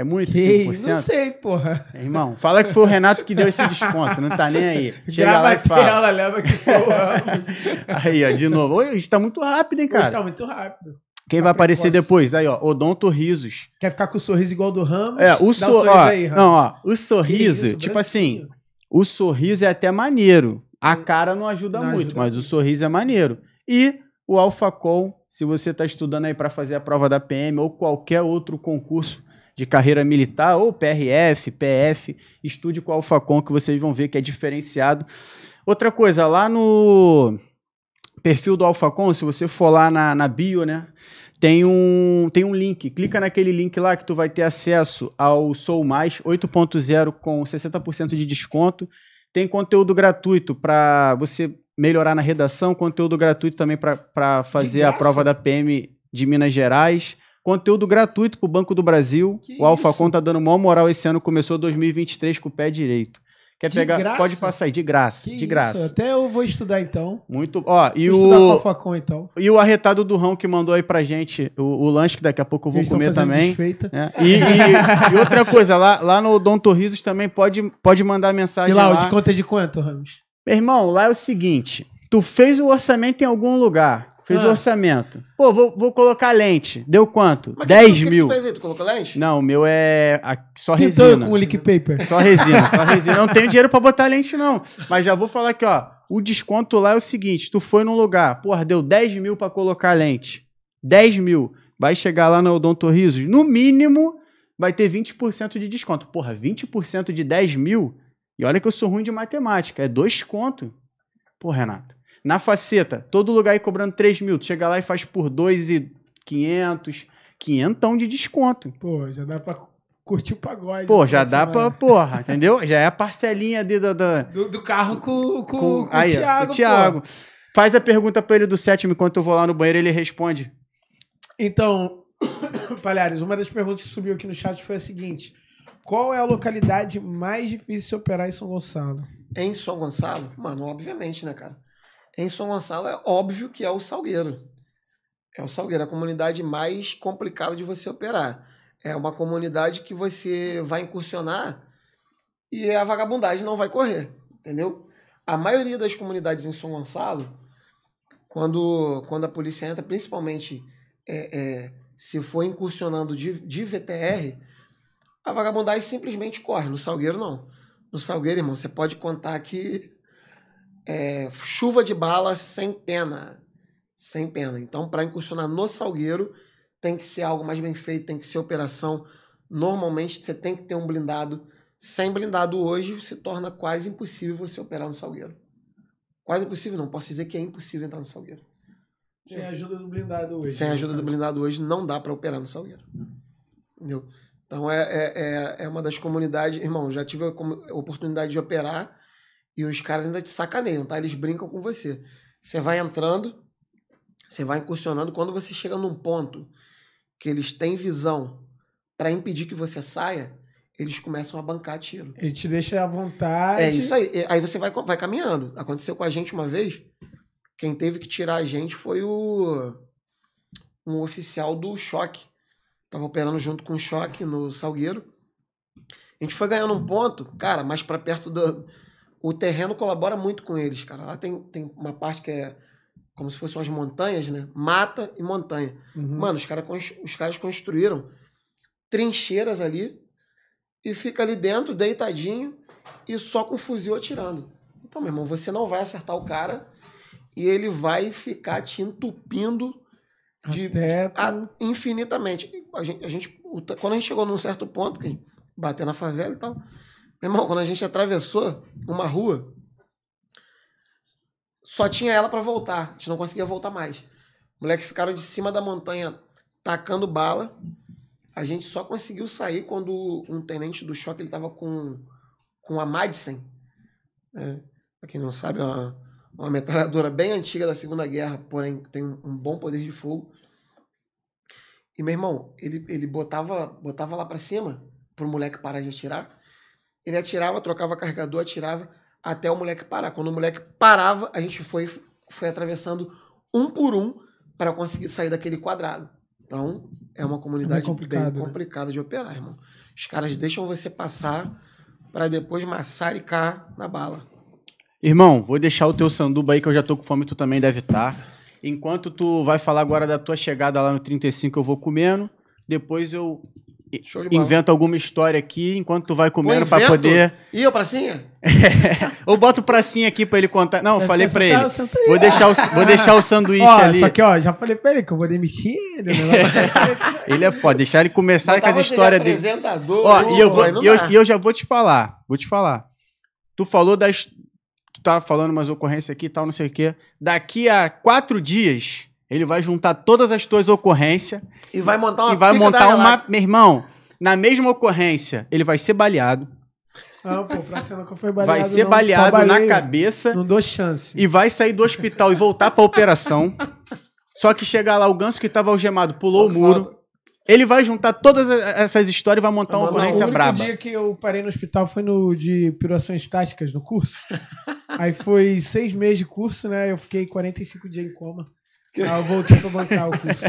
É muito que 5%? Não sei, porra. Irmão, fala que foi o Renato que deu esse desconto, não tá nem aí. Chega Grava lá e fala. Ela, leva que Aí, ó, de novo. Hoje tá muito rápido, hein, cara? Hoje tá muito rápido. Quem tá vai aparecer depois? Aí, ó, Odonto Risos. Quer ficar com o sorriso igual do Ramos? É, o, so... ó, aí, não, ó, o sorriso, isso, tipo branquinho. assim, o sorriso é até maneiro. A cara não ajuda não muito, ajuda mas muito. o sorriso é maneiro. E o Alfacol, se você está estudando aí para fazer a prova da PM ou qualquer outro concurso de carreira militar, ou PRF, PF, estude com a Alfacom, que vocês vão ver que é diferenciado. Outra coisa, lá no perfil do Alfacom, se você for lá na, na bio, né? tem um, tem um link. Clica naquele link lá que tu vai ter acesso ao Sou Mais 8.0 com 60% de desconto. Tem conteúdo gratuito para você melhorar na redação, conteúdo gratuito também para fazer a prova da PM de Minas Gerais. Conteúdo gratuito para o Banco do Brasil. Que o Alfacon tá dando maior moral esse ano. Começou 2023 com o pé direito. Quer de pegar? Graça? Pode passar aí, de graça. Que de graça. Até eu vou estudar então. Muito. Ó, e vou o. Estudar com então. E o arretado do Rão que mandou aí pra gente o, o lanche, que daqui a pouco eu vou Eles comer também. Desfeita. É. E, e, e, outra coisa, lá, lá no Dom Torrisos também pode, pode mandar mensagem. E lá, lá. o de conta é de quanto, Ramos? Meu irmão, lá é o seguinte: tu fez o orçamento em algum lugar. Fez ah. o orçamento. Pô, vou, vou colocar lente. Deu quanto? Mas 10 que, mil. Que tu fez aí? Tu colocou lente? Não, o meu é a, só Pintou resina. com lick paper. Só resina, só resina. não tenho dinheiro para botar lente, não. Mas já vou falar aqui, ó. O desconto lá é o seguinte: tu foi num lugar, porra, deu 10 mil para colocar lente. 10 mil. Vai chegar lá no Odonto Risos, no mínimo, vai ter 20% de desconto. Porra, 20% de 10 mil? E olha que eu sou ruim de matemática. É dois conto. Pô, Renato na faceta, todo lugar aí cobrando 3 mil. Tu chega lá e faz por 2,500, quinhentão de desconto. Pô, já dá pra curtir o pagode. Pô, já né? dá pra, porra, entendeu? Já é a parcelinha ali da... da... Do, do, carro com, com, com, com aí, o Thiago, o Thiago. Faz a pergunta pra ele do sétimo enquanto eu vou lá no banheiro ele responde. Então, Palhares, uma das perguntas que subiu aqui no chat foi a seguinte. Qual é a localidade mais difícil de se operar em São Gonçalo? Em São Gonçalo? Mano, obviamente, né, cara? Em São Gonçalo é óbvio que é o Salgueiro. É o Salgueiro, a comunidade mais complicada de você operar. É uma comunidade que você vai incursionar e a vagabundagem não vai correr, entendeu? A maioria das comunidades em São Gonçalo, quando, quando a polícia entra, principalmente é, é, se for incursionando de, de VTR, a vagabundagem simplesmente corre. No Salgueiro, não. No Salgueiro, irmão, você pode contar que é, chuva de balas sem pena. Sem pena. Então, para incursionar no Salgueiro, tem que ser algo mais bem feito, tem que ser operação. Normalmente, você tem que ter um blindado. Sem blindado hoje, se torna quase impossível você operar no Salgueiro. Quase impossível, não. Posso dizer que é impossível entrar no Salgueiro. Sem ajuda do blindado hoje. Sem né, ajuda do blindado hoje, não dá para operar no Salgueiro. Entendeu? Então, é, é, é, é uma das comunidades... Irmão, já tive a oportunidade de operar e os caras ainda te sacaneiam, tá? Eles brincam com você. Você vai entrando, você vai incursionando. Quando você chega num ponto que eles têm visão para impedir que você saia, eles começam a bancar tiro. Ele te deixa à vontade. É isso aí. Aí você vai, vai caminhando. Aconteceu com a gente uma vez. Quem teve que tirar a gente foi o um oficial do choque. Tava operando junto com o choque no Salgueiro. A gente foi ganhando um ponto, cara, mais para perto do, o terreno colabora muito com eles, cara. Lá tem, tem uma parte que é como se fossem umas montanhas, né? Mata e montanha. Uhum. Mano, os, cara, os caras construíram trincheiras ali e fica ali dentro, deitadinho e só com fuzil atirando. Então, meu irmão, você não vai acertar o cara e ele vai ficar te entupindo de, Até... a, infinitamente. A gente, a gente, quando a gente chegou num certo ponto, que a gente bater na favela e tal meu irmão, quando a gente atravessou uma rua, só tinha ela para voltar. A gente não conseguia voltar mais. moleque ficaram de cima da montanha tacando bala. A gente só conseguiu sair quando um tenente do choque ele tava com, com a Madsen. Né? Pra quem não sabe, é uma, uma metralhadora bem antiga da Segunda Guerra, porém tem um, um bom poder de fogo. E meu irmão, ele, ele botava, botava lá para cima pro moleque parar de atirar. Ele atirava, trocava carregador, atirava até o moleque parar. Quando o moleque parava, a gente foi, foi atravessando um por um para conseguir sair daquele quadrado. Então, é uma comunidade é complicada né? de operar, irmão. Os caras deixam você passar para depois maçaricar na bala. Irmão, vou deixar o teu sanduba aí que eu já tô com fome, tu também deve estar. Tá. Enquanto tu vai falar agora da tua chegada lá no 35, eu vou comendo. Depois eu inventa alguma história aqui enquanto tu vai comendo para poder. E eu, pracinha? Ou boto o pracinha aqui para ele contar. Não, eu falei para ele. Vou deixar, o, vou deixar o sanduíche ó, ali. Só que, ó, já falei para ele que eu vou demitir ele. Né? Né? ele é foda. Deixar ele começar com as histórias dele. Ó, e eu, vou, e eu, eu já vou te falar. Vou te falar. Tu falou das. Tu tava tá falando umas ocorrências aqui e tal, não sei o quê. Daqui a quatro dias ele vai juntar todas as tuas ocorrências. E vai montar uma. E vai montar uma. Meu irmão, na mesma ocorrência, ele vai ser baleado. Não, pô, pra ser que eu fui baleado. Vai ser não, baleado baleia, na cabeça. Não dou chance. E vai sair do hospital e voltar pra operação. Só que chegar lá, o ganso que tava algemado pulou o muro. Ele vai juntar todas essas histórias e vai montar uma ocorrência braba. O dia que eu parei no hospital foi no de pirações táticas, no curso. Aí foi seis meses de curso, né? Eu fiquei 45 dias em coma. Aí eu voltei pra bancar o curso.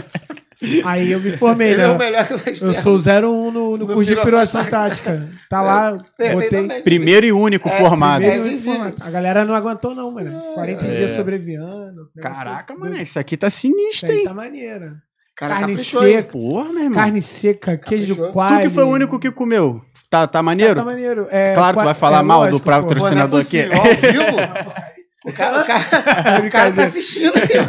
Aí eu me formei, Ele né? é o né? melhor que tá Eu temos. sou 01 no, no, curso de piroação tática. Tá é. lá, é, botei. Primeiro e único é, formado. Primeiro É visível. uniformado. a galera não aguentou, não, mano. 40 É. dias sobreviando. Caraca, assim. mano, isso aqui tá Isso sinistro, aí hein? tá maneira. Cara, Carne caprichou, hein? seca, Porra, meu irmão. carne seca, queijo quase. Tu que foi o único que comeu. Tá, tá, tá maneiro? Tá maneiro. É, Claro, tu vai falar é, mal do lógico, pô. patrocinador é aqui. possível, Ao vivo? O cara, o cara, o cara tá assistindo aqui, né?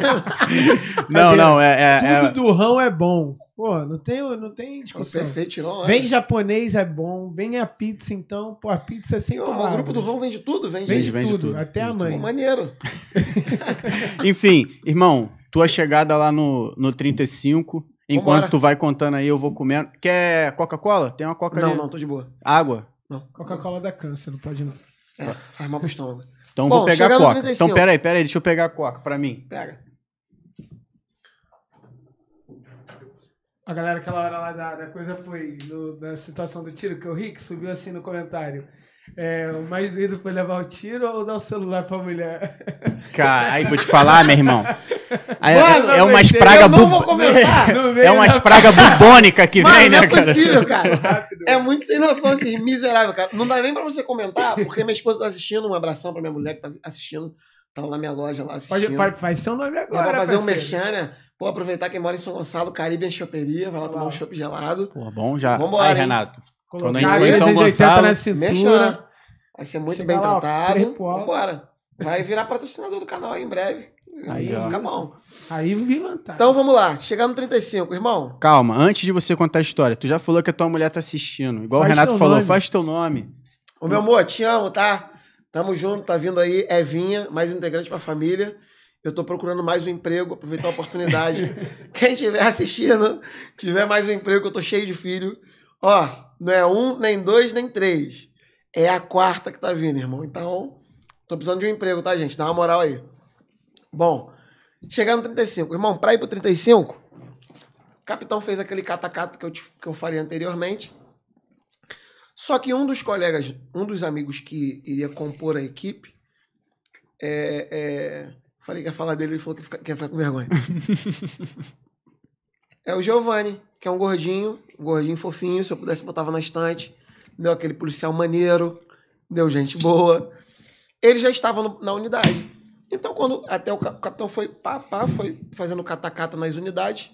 Não, não, é. é Tudo é. do rão é bom. Pô, não tem, não tem discussão. É perfeito, é. Vem japonês é bom, vem a pizza então. Pô, a pizza é sempre. o grupo do Rão vende tudo, vende, vende, vende tudo, tudo, Até vende a mãe. Tudo. Maneiro. Enfim, irmão, tua chegada lá no, no 35. Enquanto Vambora. tu vai contando aí, eu vou comendo. Quer Coca-Cola? Tem uma Coca Não, ali. não, tô de boa. Água? Não. Coca-Cola dá câncer, não pode não. É, faz mal pro estômago. Então Bom, vou pegar a coca. Então peraí, peraí, deixa eu pegar a coca pra mim. Pega. A galera aquela hora lá da, da coisa foi no, na situação do tiro que o Rick subiu assim no comentário. É, o mais doido foi levar o tiro ou dar o celular pra mulher? Cara, aí vou te falar, meu irmão. Mano, é, é umas praga comentar. É umas praga bubônica que Mano, vem, né, é cara? Não é possível, cara. É muito sem noção assim, miserável, cara. Não dá nem pra você comentar, porque minha esposa tá assistindo, um abração pra minha mulher que tá assistindo. Tá lá na minha loja lá assistindo. Pode, faz seu nome agora. Vou fazer um mexer, né? Pô, aproveitar que mora em São Gonçalo, em Choperia, vai lá tomar um chope gelado. Pô, bom já. Vambora, Aí, Renato. Hein? Colocar Quando a gente 380 na cintura. Mexer. Né? Vai ser muito bem lá, tratado. Vambora. Vai virar patrocinador do canal aí em breve. Aí, vai ficar bom. Aí me levantar. Então vamos lá, chegar no 35, irmão. Calma, antes de você contar a história, tu já falou que a tua mulher tá assistindo. Igual faz o Renato falou, nome. faz teu nome. Ô meu amor, te amo, tá? Tamo junto, tá vindo aí Evinha, mais um integrante pra família. Eu tô procurando mais um emprego, aproveitar a oportunidade. Quem estiver assistindo, tiver mais um emprego, eu tô cheio de filho. Ó, não é um, nem dois, nem três. É a quarta que tá vindo, irmão. Então, tô precisando de um emprego, tá, gente? Dá uma moral aí. Bom, chegando no 35. Irmão, pra ir pro 35, o capitão fez aquele catacato que eu, te, que eu falei anteriormente. Só que um dos colegas, um dos amigos que iria compor a equipe, é, é... falei que ia falar dele, ele falou que ia ficar, que ia ficar com vergonha. é o Giovanni, que é um gordinho, um gordinho fofinho, se eu pudesse botava na estante. Deu aquele policial maneiro, deu gente boa. Ele já estava no, na unidade. Então, quando até o, o capitão foi pá, pá, foi fazendo catacata nas unidades,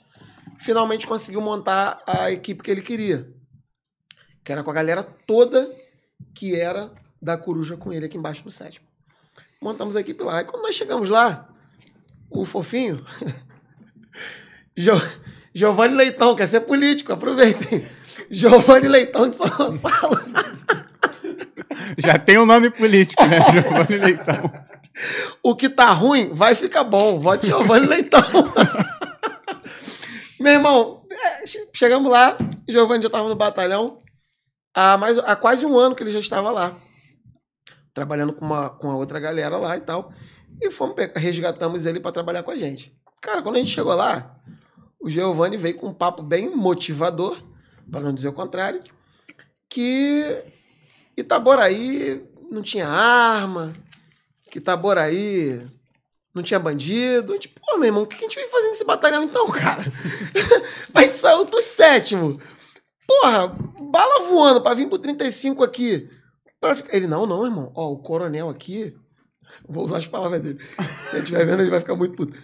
finalmente conseguiu montar a equipe que ele queria. Que era com a galera toda que era da coruja com ele aqui embaixo no sétimo. Montamos a equipe lá. E quando nós chegamos lá, o fofinho. Giovanni Leitão quer ser político, aproveitem. Giovanni Leitão de São Gonçalo. Já tem um nome político, né? Giovanni Leitão. O que tá ruim vai ficar bom. Vote Giovanni Leitão. Meu irmão, é, chegamos lá, Giovanni já estava no batalhão há, mais, há quase um ano que ele já estava lá, trabalhando com, uma, com a outra galera lá e tal. E fomos, resgatamos ele para trabalhar com a gente. Cara, quando a gente chegou lá, o Giovanni veio com um papo bem motivador, para não dizer o contrário, que Itaboraí não tinha arma, que Itaboraí não tinha bandido. A gente, pô, meu irmão, o que a gente veio fazendo nesse batalhão então, cara? a gente saiu do sétimo. Porra, bala voando para vir pro 35 aqui. Pra ficar... Ele, não, não, irmão. Ó, o coronel aqui. Vou usar as palavras dele. Se ele estiver vendo, ele vai ficar muito puto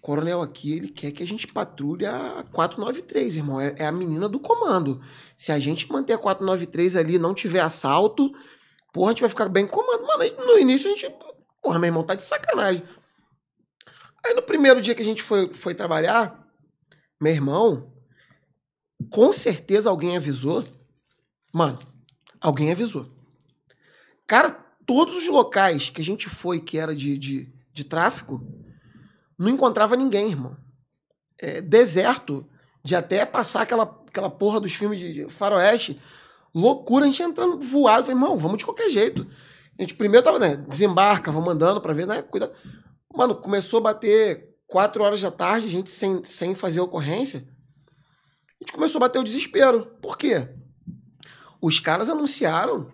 coronel aqui, ele quer que a gente patrulhe a 493, irmão. É, é, a menina do comando. Se a gente manter a 493 ali não tiver assalto, porra, a gente vai ficar bem comando. Mano, no início a gente. Porra, meu irmão, tá de sacanagem. Aí no primeiro dia que a gente foi, foi trabalhar, meu irmão, com certeza alguém avisou. Mano, alguém avisou. Cara, todos os locais que a gente foi que era de, de, de tráfico, não encontrava ninguém, irmão. É, deserto, de até passar aquela, aquela porra dos filmes de, faroeste. Loucura, a gente entrando voado. Falei, irmão, vamos de qualquer jeito. A gente primeiro tava, né, desembarca, vamos andando pra ver, né, cuida. Mano, começou a bater quatro horas da tarde, a gente sem, sem fazer ocorrência. A gente começou a bater o desespero. Por quê? Os caras anunciaram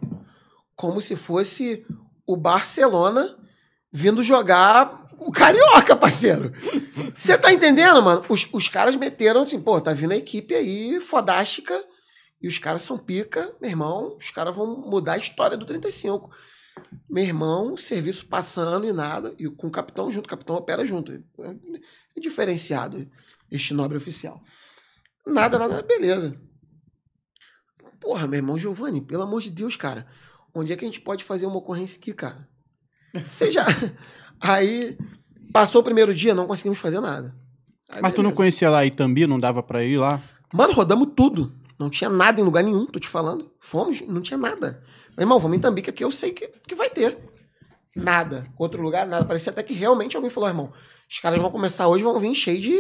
como se fosse o Barcelona vindo jogar o carioca, parceiro. Você tá entendendo, mano? Os, os caras meteram assim, pô, tá vindo a equipe aí fodástica e os caras são pica, meu irmão, os caras vão mudar a história do 35. Meu irmão, serviço passando e nada, e com o capitão junto, o capitão opera junto. É diferenciado este nobre oficial. Nada, nada, beleza. Porra, meu irmão Giovanni, pelo amor de Deus, cara. Onde é que a gente pode fazer uma ocorrência aqui, cara? seja Aí passou o primeiro dia, não conseguimos fazer nada. Aí, Mas tu não conhecia lá Itambi, não dava pra ir lá? Mano, rodamos tudo. Não tinha nada em lugar nenhum, tô te falando. Fomos, não tinha nada. Meu irmão, vamos em Itambi, que aqui eu sei que, que vai ter. Nada. Outro lugar, nada. Parecia até que realmente alguém falou, irmão, os caras vão começar hoje, vão vir cheio de,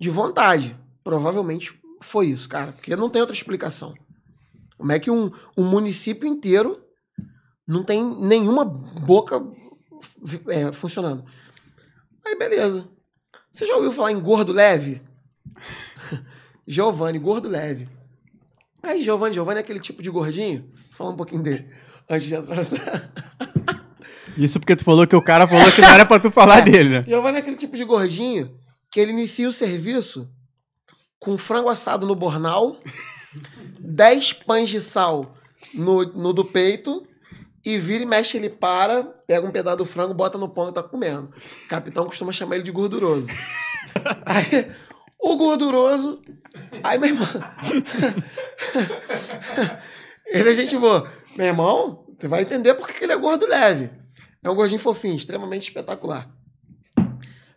de vontade. Provavelmente foi isso, cara. Porque não tem outra explicação. Como é que um, um município inteiro não tem nenhuma boca é, funcionando. Aí, beleza. Você já ouviu falar em gordo leve? Giovanni, gordo leve. Aí, Giovanni, Giovanni é aquele tipo de gordinho. Vou falar um pouquinho dele antes de entrar Isso porque tu falou que o cara falou que não era pra tu falar é, dele, né? Giovanni é aquele tipo de gordinho que ele inicia o serviço com frango assado no bornal, 10 pães de sal no, no do peito e vira e mexe, ele para, pega um pedaço do frango, bota no pão e tá comendo. O capitão costuma chamar ele de gorduroso. Aí, o gorduroso. Aí, meu irmão. ele a é gente boa. Meu irmão, você vai entender por que ele é gordo leve. É um gordinho fofinho, extremamente espetacular.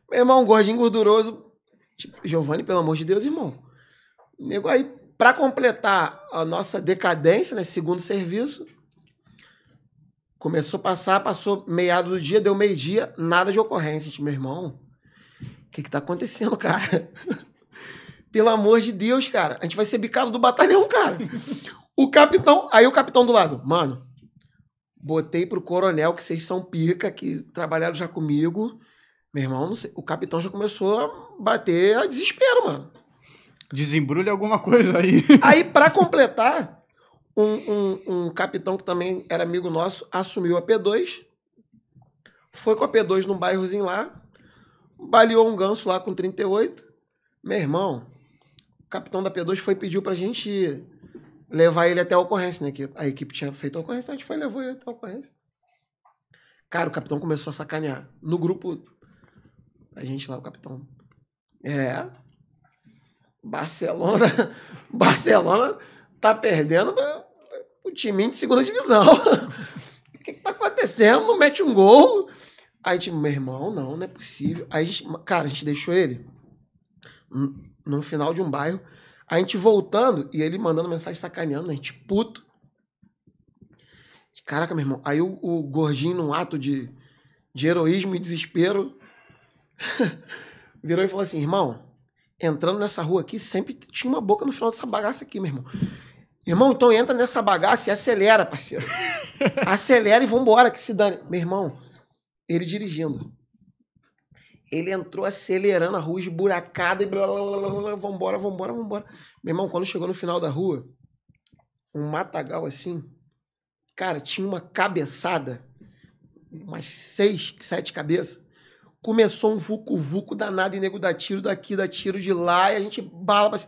Meu irmão, um gordinho gorduroso. Tipo, Giovanni, pelo amor de Deus, irmão. Nego aí, pra completar a nossa decadência, né? Segundo serviço, Começou a passar, passou meado do dia, deu meio-dia, nada de ocorrência. Gente, tipo, meu irmão, o que que tá acontecendo, cara? Pelo amor de Deus, cara, a gente vai ser bicado do batalhão, cara. O capitão, aí o capitão do lado, mano, botei pro coronel que vocês são pica, que trabalharam já comigo. Meu irmão, sei, o capitão já começou a bater a desespero, mano. Desembrulha alguma coisa aí. Aí, para completar, um, um, um capitão que também era amigo nosso assumiu a P2, foi com a P2 num bairrozinho lá, baleou um ganso lá com 38. Meu irmão, o capitão da P2 foi pediu pra gente levar ele até a ocorrência, né? Que a equipe tinha feito a ocorrência, então a gente foi e levou ele até a ocorrência. Cara, o capitão começou a sacanear. No grupo, a gente lá, o capitão. É. Barcelona. Barcelona tá perdendo um time de segunda divisão. O que, que tá acontecendo? Não mete um gol. Aí, tipo, meu irmão, não, não é possível. Aí, a gente, cara, a gente deixou ele no final de um bairro. A gente voltando e ele mandando mensagem sacaneando, a gente puto. Caraca, meu irmão. Aí o, o gordinho, num ato de, de heroísmo e desespero, virou e falou assim: irmão, entrando nessa rua aqui, sempre tinha uma boca no final dessa bagaça aqui, meu irmão. Irmão, então entra nessa bagaça e acelera, parceiro. acelera e vambora, que se dane. Meu irmão, ele dirigindo. Ele entrou acelerando a rua esburacada e blá, blá, blá, blá, blá, vambora, vambora, vambora. Meu irmão, quando chegou no final da rua, um matagal assim, cara, tinha uma cabeçada, umas seis, sete cabeças. Começou um vucu-vucu danado e nego dá tiro daqui, dá tiro de lá e a gente bala pra...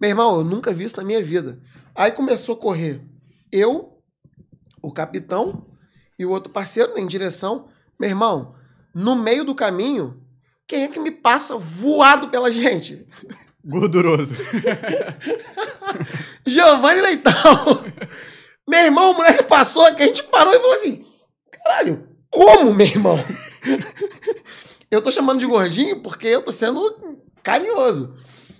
Meu irmão, eu nunca vi isso na minha vida. Aí começou a correr eu, o capitão e o outro parceiro né, em direção. Meu irmão, no meio do caminho, quem é que me passa voado pela gente? Gorduroso. Giovanni Leitão. Meu irmão, o moleque passou aqui, a gente parou e falou assim: caralho, como, meu irmão? eu tô chamando de gordinho porque eu tô sendo carinhoso.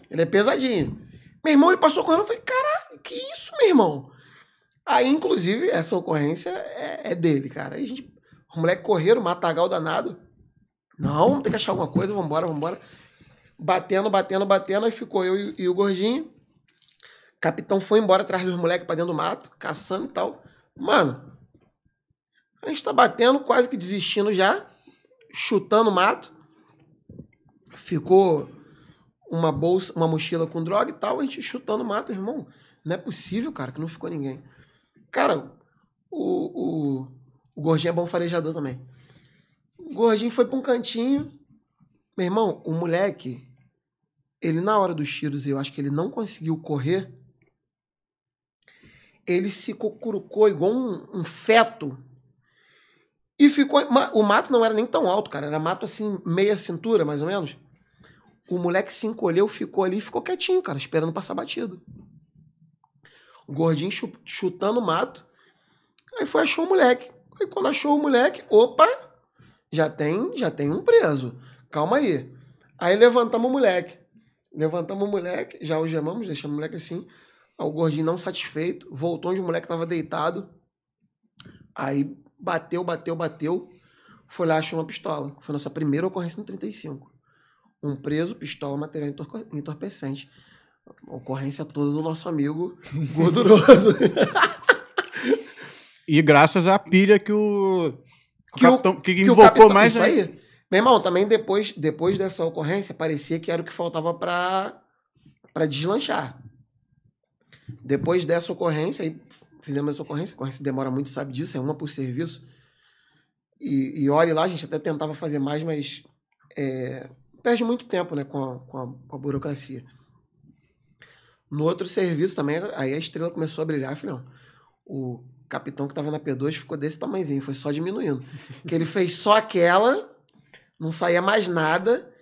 Ele é pesadinho. Meu irmão, ele passou correndo, eu falei: caralho que isso, meu irmão? Aí, inclusive, essa ocorrência é, é dele, cara. Aí a gente, o moleque correram, matagal danado. Não, tem que achar alguma coisa, vambora, vambora. Batendo, batendo, batendo, aí ficou eu e, e o gordinho. capitão foi embora atrás dos moleques pra dentro do mato, caçando e tal. Mano, a gente tá batendo, quase que desistindo já, chutando o mato. Ficou uma bolsa, uma mochila com droga e tal, a gente chutando o mato, irmão. Não é possível, cara, que não ficou ninguém. Cara, o, o, o Gordinho é bom farejador também. O Gordinho foi pra um cantinho. Meu irmão, o moleque, ele na hora dos tiros, eu acho que ele não conseguiu correr. Ele se cocurucou igual um, um feto. E ficou. O mato não era nem tão alto, cara. Era mato assim, meia cintura, mais ou menos. O moleque se encolheu, ficou ali e ficou quietinho, cara, esperando passar batido. O gordinho chutando o mato. Aí foi, achou o moleque. Aí quando achou o moleque, opa, já tem, já tem um preso. Calma aí. Aí levantamos o moleque. Levantamos o moleque, já o gemamos, deixamos o moleque assim. Aí o gordinho não satisfeito, voltou onde o moleque tava deitado. Aí bateu, bateu, bateu. Foi lá, achou uma pistola. Foi nossa primeira ocorrência no 35. Um preso, pistola, material entorpecente ocorrência toda do nosso amigo gorduroso. e graças à pilha que o. Que, capitão, que, que invocou capitão, mais. Isso aí. Meu irmão, também depois, depois dessa ocorrência, parecia que era o que faltava para para deslanchar. Depois dessa ocorrência, aí fizemos essa ocorrência, a ocorrência demora muito, sabe disso, é uma por serviço. E, e olhe lá, a gente até tentava fazer mais, mas é, perde muito tempo né, com, a, com a, com a burocracia. No outro serviço também, aí a estrela começou a brilhar. Eu falei, não, o capitão que tava na P2 ficou desse tamanhozinho, foi só diminuindo. que ele fez só aquela, não saía mais nada,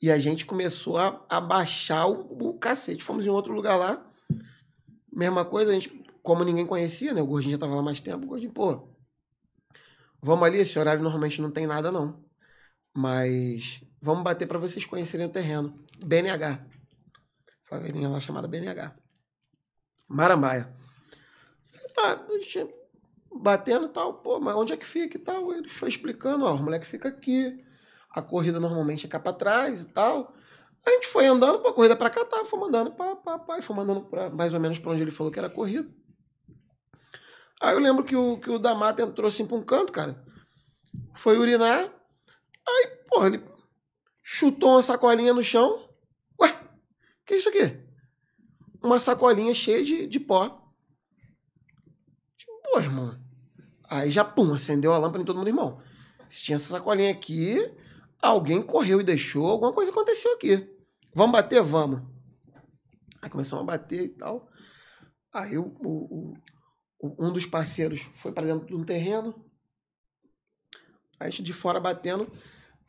e a gente começou a, a baixar o, o cacete. Fomos em outro lugar lá, mesma coisa, a gente, como ninguém conhecia, né? O Gordinho já tava lá mais tempo, o Gordinho, pô, vamos ali, esse horário normalmente não tem nada não, mas vamos bater para vocês conhecerem o terreno. BNH favelinha lá chamada BNH. Marambaia. Tá, a gente batendo e tal, pô, mas onde é que fica e tal? Ele foi explicando, ó, o moleque fica aqui, a corrida normalmente é cá pra trás e tal. A gente foi andando, pô, corrida é pra cá, tá, foi mandando pra, pra, pra, foi mandando mais ou menos pra onde ele falou que era corrida. Aí eu lembro que o, que o da mata entrou assim pra um canto, cara, foi urinar, aí, pô, ele chutou uma sacolinha no chão, que é isso aqui? Uma sacolinha cheia de, de pó. Tipo, pô, irmão. Aí já, pum, acendeu a lâmpada em todo mundo, irmão. Se tinha essa sacolinha aqui, alguém correu e deixou, alguma coisa aconteceu aqui. Vamos bater? Vamos. Aí começamos a bater e tal. Aí o, o, o um dos parceiros foi para dentro de um terreno. A gente de fora batendo.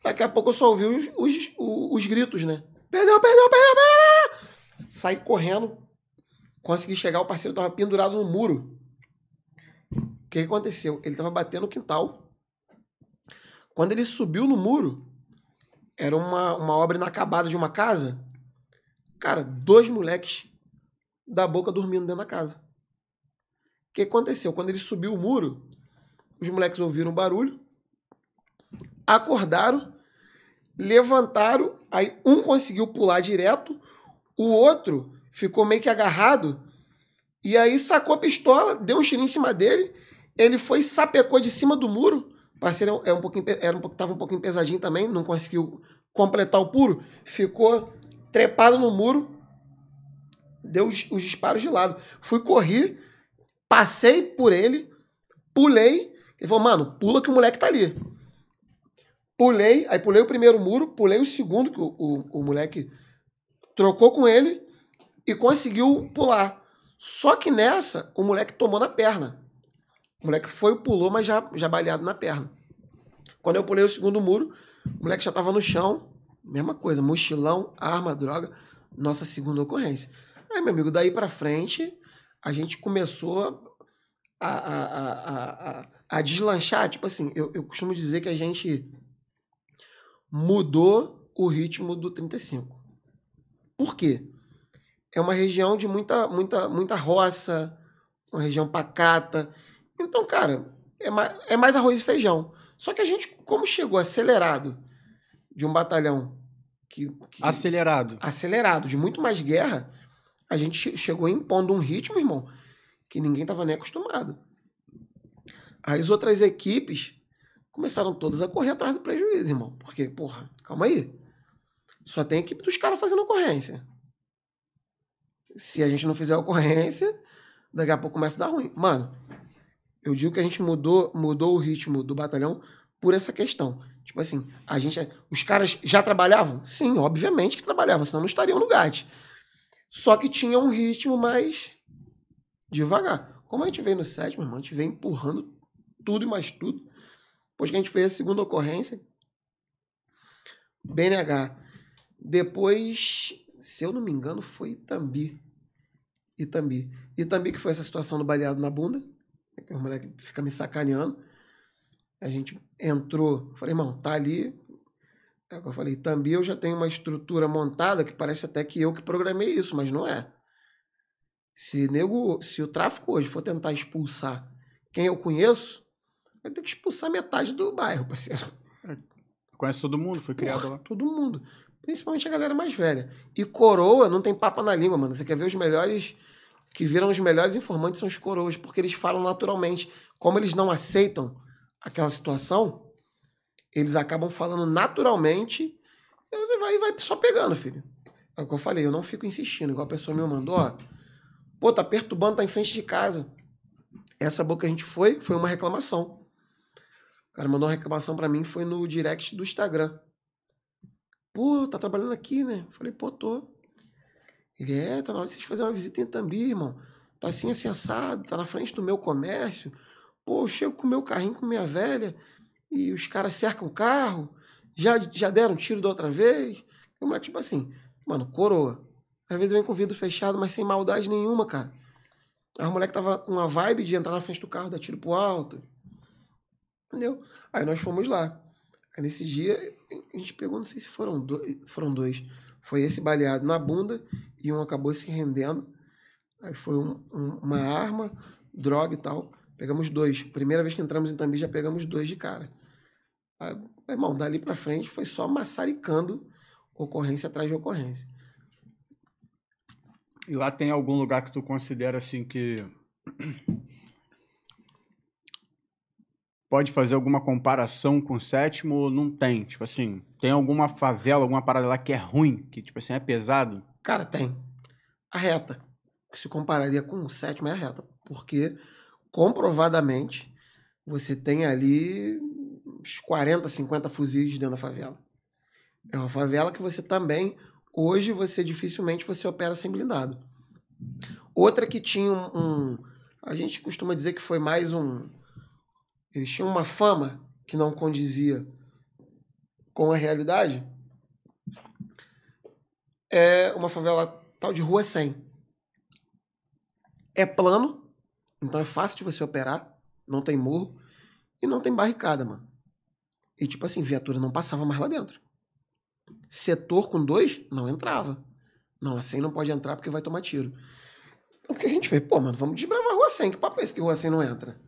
Daqui a pouco eu só ouvi os, os, os, os gritos, né? Perdeu, perdeu, perdeu, perdeu! saí correndo, consegui chegar, o parceiro estava pendurado no muro. O que, aconteceu? Ele estava batendo no quintal. Quando ele subiu no muro, era uma, uma obra inacabada de uma casa. Cara, dois moleques da boca dormindo dentro da casa. O que aconteceu? Quando ele subiu o muro, os moleques ouviram o barulho, acordaram, levantaram, aí um conseguiu pular direto, o outro ficou meio que agarrado e aí sacou a pistola, deu um tiro em cima dele. Ele foi sapecou de cima do muro. parceiro é um pouquinho, era um, tava um pouquinho pesadinho também, não conseguiu completar o puro. Ficou trepado no muro, deu os, os disparos de lado. Fui correr, passei por ele, pulei. Ele falou, mano, pula que o moleque tá ali. Pulei, aí pulei o primeiro muro, pulei o segundo, que o, o, o moleque trocou com ele e conseguiu pular. Só que nessa, o moleque tomou na perna. O moleque foi, pulou, mas já, já baleado na perna. Quando eu pulei o segundo muro, o moleque já tava no chão. Mesma coisa, mochilão, arma, droga. Nossa segunda ocorrência. Aí, meu amigo, daí para frente, a gente começou a, a, a, a, deslanchar. Tipo assim, eu, eu costumo dizer que a gente mudou o ritmo do 35. Por quê? É uma região de muita, muita, muita roça, uma região pacata. Então, cara, é mais, é mais arroz e feijão. Só que a gente, como chegou acelerado de um batalhão que, que, acelerado. Acelerado, de muito mais guerra, a gente chegou impondo um ritmo, irmão, que ninguém estava nem acostumado. As outras equipes começaram todas a correr atrás do prejuízo, irmão. Porque, porra, calma aí. Só tem a equipe dos caras fazendo ocorrência. Se a gente não fizer ocorrência, daqui a pouco começa a dar ruim. Mano, eu digo que a gente mudou, mudou o ritmo do batalhão por essa questão. Tipo assim, a gente. É, os caras já trabalhavam? Sim, obviamente que trabalhavam, senão não estariam no GAT. Só que tinha um ritmo mais devagar. Como a gente veio no sétimo, irmão, a gente veio empurrando tudo e mais tudo. Depois que a gente fez a segunda ocorrência, BNH depois, se eu não me engano, foi Itambi. Itambi. Itambi, que foi essa situação do baleado na bunda, né, que o moleque fica me sacaneando. A gente entrou, falei, irmão, tá ali. É eu falei, Itambi, eu já tenho uma estrutura montada que parece até que eu que programei isso, mas não é. Se nego, se o tráfico hoje for tentar expulsar quem eu conheço, vai ter que expulsar metade do bairro, parceiro. É, conhece todo mundo, foi criado Porra, lá. Todo mundo. Principalmente a galera mais velha. E coroa não tem papa na língua, mano. Você quer ver os melhores que viram os melhores informantes são os coroas, porque eles falam naturalmente. Como eles não aceitam aquela situação, eles acabam falando naturalmente e você vai, vai só pegando, filho. É o que eu falei, eu não fico insistindo, igual a pessoa me mandou, ó. Pô, tá perturbando, tá em frente de casa. Essa boca que a gente foi, foi uma reclamação. O cara mandou uma reclamação para mim, foi no direct do Instagram. Pô, tá trabalhando aqui, né? falei, pô, tô. Ele é, tá na hora de vocês fazerem uma visita em Tambi, irmão. Tá assim, assim, assado, tá na frente do meu comércio. Pô, eu chego com o meu carrinho, com minha velha, e os caras cercam o carro, já, já deram tiro da outra vez. Eu, tipo assim, mano, coroa. Às vezes vem com o vidro fechado, mas sem maldade nenhuma, cara. Aí o moleque tava com uma vibe de entrar na frente do carro, dar tiro pro alto. Entendeu? Aí nós fomos lá nesse dia, a gente pegou, não sei se foram dois, foram dois. Foi esse baleado na bunda e um acabou se rendendo. Aí foi um, um, uma arma, droga e tal. Pegamos dois. Primeira vez que entramos em Tambi, já pegamos dois de cara. Aí, irmão, dali pra frente foi só maçaricando ocorrência atrás de ocorrência. E lá tem algum lugar que tu considera assim que pode fazer alguma comparação com o sétimo? ou Não tem. Tipo assim, tem alguma favela, alguma parada lá que é ruim, que tipo assim, é pesado? Cara, tem. A reta, que se compararia com o sétimo, é a reta. Porque, comprovadamente, você tem ali uns 40, 50 fuzis dentro da favela. É uma favela que você também, hoje, você dificilmente você opera sem blindado. Outra que tinha um, um a gente costuma dizer que foi mais um eles tinham uma fama que não condizia com a realidade. É uma favela tal de Rua 100. É plano, então é fácil de você operar, não tem morro e não tem barricada, mano. E tipo assim, viatura não passava mais lá dentro. Setor com dois, não entrava. Não, a 100 não pode entrar porque vai tomar tiro. o que a gente fez? Pô, mano, vamos desbravar a Rua 100. Que papo é esse que Rua 100 não entra?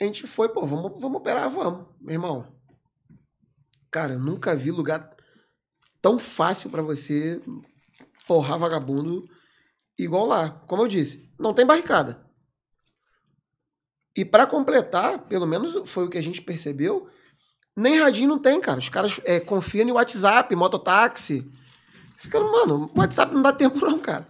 A gente foi, pô, vamos, vamos operar, vamos, meu irmão. Cara, eu nunca vi lugar tão fácil para você porrar vagabundo igual lá. Como eu disse, não tem barricada. E para completar, pelo menos foi o que a gente percebeu, nem radinho não tem, cara. Os caras é, confiam em WhatsApp, mototáxi. Ficando, mano, WhatsApp não dá tempo não, cara.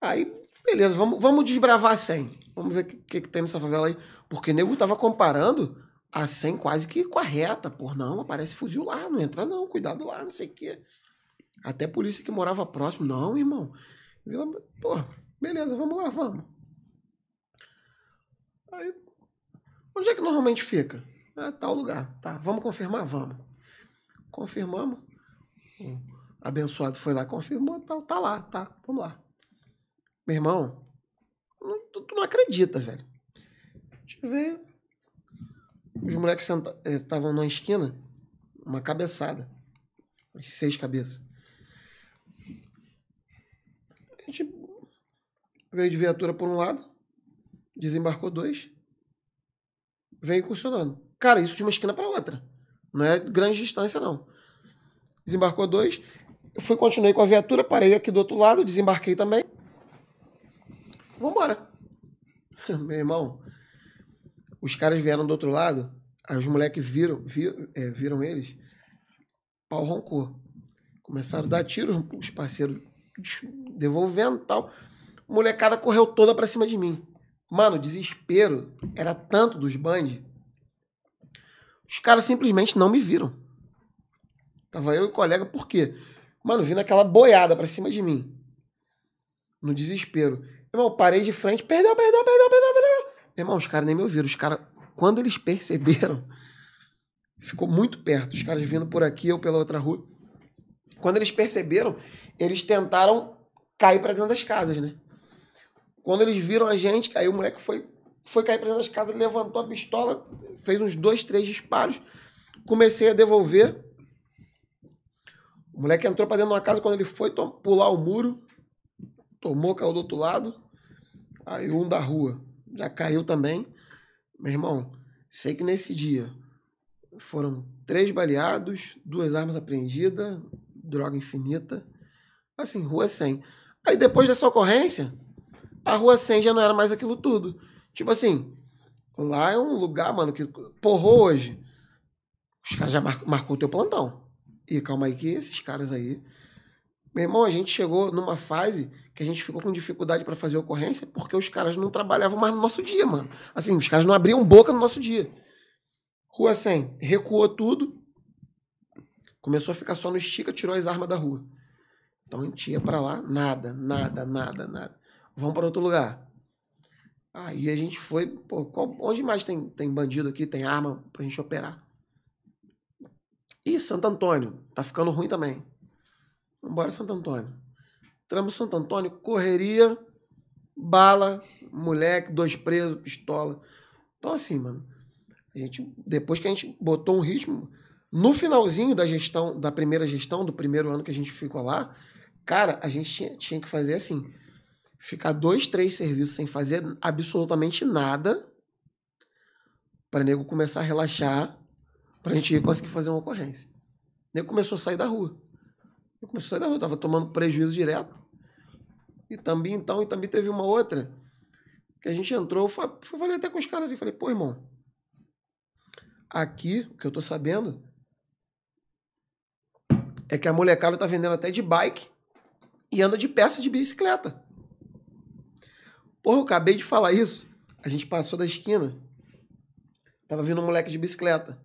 Aí, beleza, vamos, vamos desbravar 100. Vamos ver o que, que, que, tem nessa favela aí. Porque o nego tava comparando a 100 quase que com a reta. Por não, aparece fuzil lá, não entra não, cuidado lá, não sei o quê. Até polícia que morava próximo. Não, irmão. Vila... Pô, beleza, vamos lá, vamos. Aí, onde é que normalmente fica? Ah, tal lugar. Tá, vamos confirmar? Vamos. Confirmamos. O abençoado foi lá, confirmou, tá, tá lá, tá, vamos lá. Meu irmão, tu, tu, não acredita, velho. Deixa eu ver. Os moleques estavam eh, numa esquina, uma cabeçada. seis cabeças. A gente veio de viatura por um lado, desembarcou dois, veio incursionando. Cara, isso de uma esquina para outra. Não é grande distância, não. Desembarcou dois, eu fui, continuei com a viatura, parei aqui do outro lado, desembarquei também. Vambora. Meu irmão, os caras vieram do outro lado, aí os moleques viram, viram, é, viram eles, pau roncou. Começaram a dar tiro, os parceiros devolvendo tal. molecada correu toda pra cima de mim. Mano, o desespero era tanto dos bands. Os caras simplesmente não me viram. Tava eu e o colega, por quê? Mano, vindo aquela boiada pra cima de mim. No desespero. Irmão, parei de frente, perdeu, perdeu, perdeu, perdeu, perdeu. Irmão, os caras nem me ouviram. Os caras, quando eles perceberam, ficou muito perto. Os caras vindo por aqui, eu pela outra rua. Quando eles perceberam, eles tentaram cair para dentro das casas, né? Quando eles viram a gente, aí o moleque foi, foi cair pra dentro das casas, levantou a pistola, fez uns dois, três disparos. Comecei a devolver. O moleque entrou pra dentro de uma casa, quando ele foi pular o muro, tomou, caiu do outro lado. Aí um da rua já caiu também. Meu irmão, sei que nesse dia foram três baleados, duas armas apreendidas, droga infinita. Assim, rua 100. Aí depois dessa ocorrência, a rua 100 já não era mais aquilo tudo. Tipo assim, lá é um lugar, mano, que porrou hoje. Os caras já mar marcou o teu plantão. E calma aí que esses caras aí. Meu irmão, a gente chegou numa fase que a gente ficou com dificuldade para fazer ocorrência porque os caras não trabalhavam mais no nosso dia, mano. Assim, os caras não abriam boca no nosso dia. Rua 100, recuou tudo, começou a ficar só no estica, tirou as armas da rua. Então a gente ia pra lá, nada, nada, nada, nada. Vamos para outro lugar. Aí a gente foi, pô, qual, onde mais tem, tem bandido aqui, tem arma pra gente operar? E Santo Antônio, tá ficando ruim também. Vambora, Santo Antônio. Entramos em Santo Antônio, correria, bala, moleque, dois presos, pistola. Então, assim, mano, a gente, depois que a gente botou um ritmo, no finalzinho da gestão, da primeira gestão, do primeiro ano que a gente ficou lá, cara, a gente tinha, tinha que fazer assim: ficar dois, três serviços sem fazer absolutamente nada, para nego começar a relaxar, pra gente conseguir fazer uma ocorrência. O nego começou a sair da rua. Eu comecei a sair da rua, tava tomando prejuízo direto. E também então, e também teve uma outra que a gente entrou, eu falei até com os caras assim, falei, pô, irmão, aqui, o que eu tô sabendo é que a molecada tá vendendo até de bike e anda de peça de bicicleta. Porra, eu acabei de falar isso. A gente passou da esquina, tava vindo um moleque de bicicleta.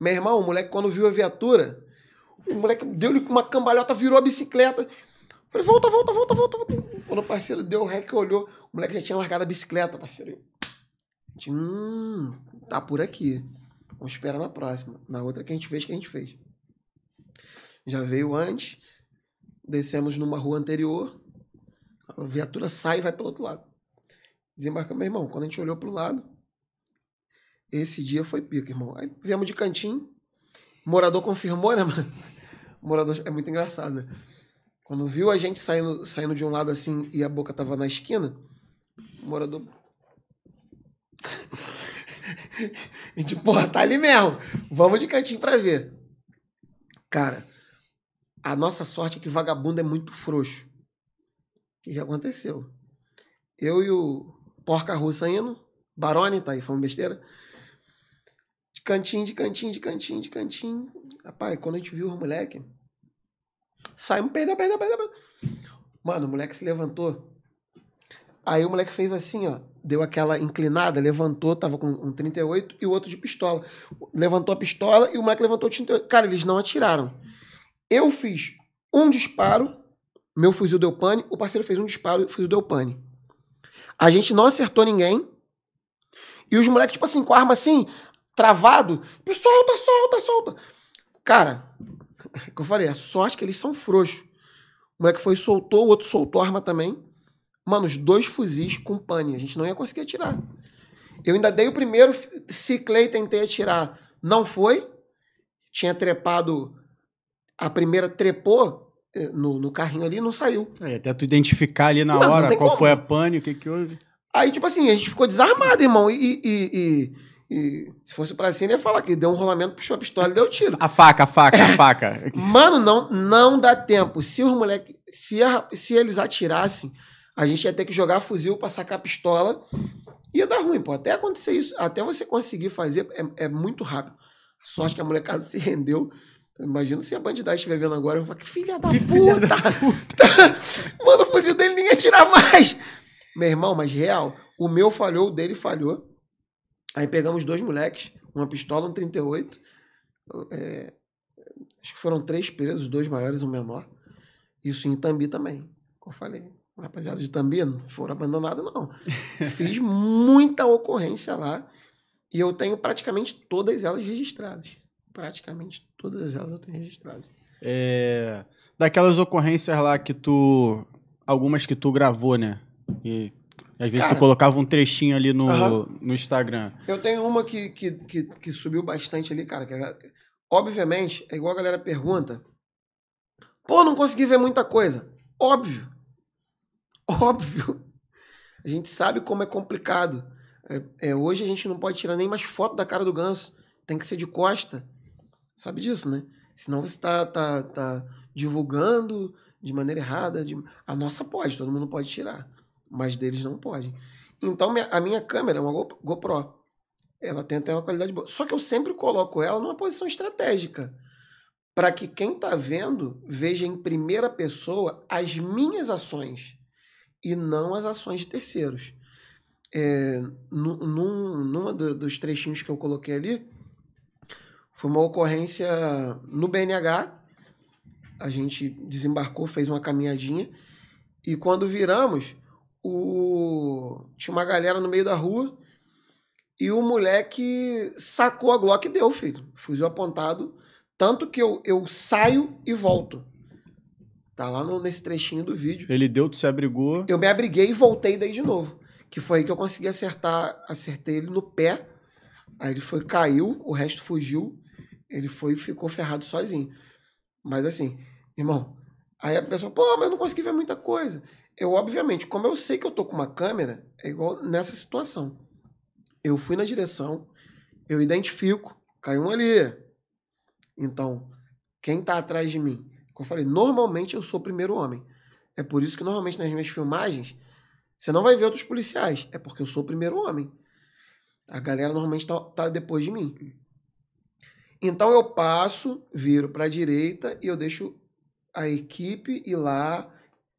Meu irmão, o moleque, quando viu a viatura, o moleque deu-lhe uma cambalhota, virou a bicicleta. Falei, volta, volta, volta, volta. Quando o parceiro deu o rec, olhou, o moleque já tinha largado a bicicleta, parceiro. A gente, hum, tá por aqui. Vamos esperar na próxima. Na outra que a gente fez, que a gente fez. Já veio antes, descemos numa rua anterior, a viatura sai e vai pelo outro lado. Desembarcamos, meu irmão, quando a gente olhou pro lado, esse dia foi pico, irmão. Aí viemos de cantinho, morador confirmou, né, mano? O morador é muito engraçado, né? Quando viu a gente saindo, saindo de um lado assim e a boca tava na esquina, o morador. a gente, porra, tá ali mesmo. Vamos de cantinho pra ver. Cara, a nossa sorte é que vagabundo é muito frouxo. O que, que aconteceu? Eu e o Porca Russa indo, Barone, tá aí falando besteira. De cantinho, de cantinho, de cantinho, de cantinho. Rapaz, quando a gente viu os moleques Saímos, perdeu, perdeu, perdeu, perdeu. Mano, o moleque se levantou. Aí o moleque fez assim, ó. Deu aquela inclinada, levantou, tava com um 38 e o outro de pistola. Levantou a pistola e o moleque levantou o 38. Cara, eles não atiraram. Eu fiz um disparo, meu fuzil deu pane, o parceiro fez um disparo, o fuzil deu pane. A gente não acertou ninguém. E os moleques, tipo assim, com a arma assim, travado. Solta, solta, solta. Cara, é que eu falei, a sorte é que eles são frouxos. O moleque foi e soltou, o outro soltou arma também. Mano, os dois fuzis com pane. A gente não ia conseguir atirar. Eu ainda dei o primeiro, ciclei, tentei atirar. Não foi. Tinha trepado. A primeira trepou eh, no, no carrinho ali não saiu. É, até tu identificar ali na não, hora não qual como. foi a pane, o que, que houve. Aí, tipo assim, a gente ficou desarmado, irmão. e, e, e e se fosse pra cima, ia falar que deu um rolamento, puxou a pistola e deu tiro. A faca, a faca, a é. faca. Mano, não, não dá tempo. Se os moleques. Se, se eles atirassem, a gente ia ter que jogar fuzil pra sacar a pistola. Ia dar ruim, pô. Até acontecer isso, até você conseguir fazer, é, é muito rápido. A sorte que a molecada se rendeu. Imagina se a bandidagem estiver vendo agora, eu falo falar, que filha da que puta! Filha da puta. Mano, o fuzil dele ninguém tirar mais! Meu irmão, mas real, o meu falhou, o dele falhou. Aí pegamos dois moleques, uma pistola, um 38. É, acho que foram três presos, dois maiores um menor. Isso em Tambi também, como eu falei. Rapaziada de Tambi não foram abandonados, não. Fiz muita ocorrência lá e eu tenho praticamente todas elas registradas. Praticamente todas elas eu tenho registradas. É, daquelas ocorrências lá que tu. Algumas que tu gravou, né? E às vezes Cara, tu colocava um trechinho ali no, uh -huh. no Instagram. Eu tenho uma que, que, que, que subiu bastante ali, cara. Que, é, obviamente, é igual a galera pergunta. Pô, não consegui ver muita coisa. Óbvio. Óbvio. A gente sabe como é complicado. É, é, hoje a gente não pode tirar nem mais foto da cara do ganso. Tem que ser de costa. Sabe disso, né? Senão você tá, tá, tá divulgando de maneira errada. De... A nossa pode, todo mundo pode tirar mas deles não podem. Então a minha câmera é uma GoPro. Ela tem até uma qualidade boa. Só que eu sempre coloco ela numa posição estratégica. Para que quem está vendo veja em primeira pessoa as minhas ações e não as ações de terceiros. É, num, numa dos trechinhos que eu coloquei ali, foi uma ocorrência no BNH. A gente desembarcou, fez uma caminhadinha. E quando viramos, o tinha uma galera no meio da rua e o moleque sacou a Glock e deu, filho. Fuzil apontado. Tanto que eu, eu saio e volto. Tá lá no, nesse trechinho do vídeo. Ele deu, tu se abrigou. Eu me abriguei e voltei daí de novo. Que foi aí que eu consegui acertar, acertei ele no pé. Aí ele foi, caiu, o resto fugiu. Ele foi e ficou ferrado sozinho. Mas assim, irmão, aí a pessoa, pô, mas eu não consegui ver muita coisa. Eu, obviamente, como eu sei que eu tô com uma câmera, é igual nessa situação. Eu fui na direção, eu identifico, caiu um ali. Então, quem tá atrás de mim? Como eu falei, normalmente eu sou o primeiro homem. É por isso que normalmente nas minhas filmagens você não vai ver outros policiais. É porque eu sou o primeiro homem. A galera normalmente tá, tá depois de mim. Então eu passo, viro para direita e eu deixo a equipe ir lá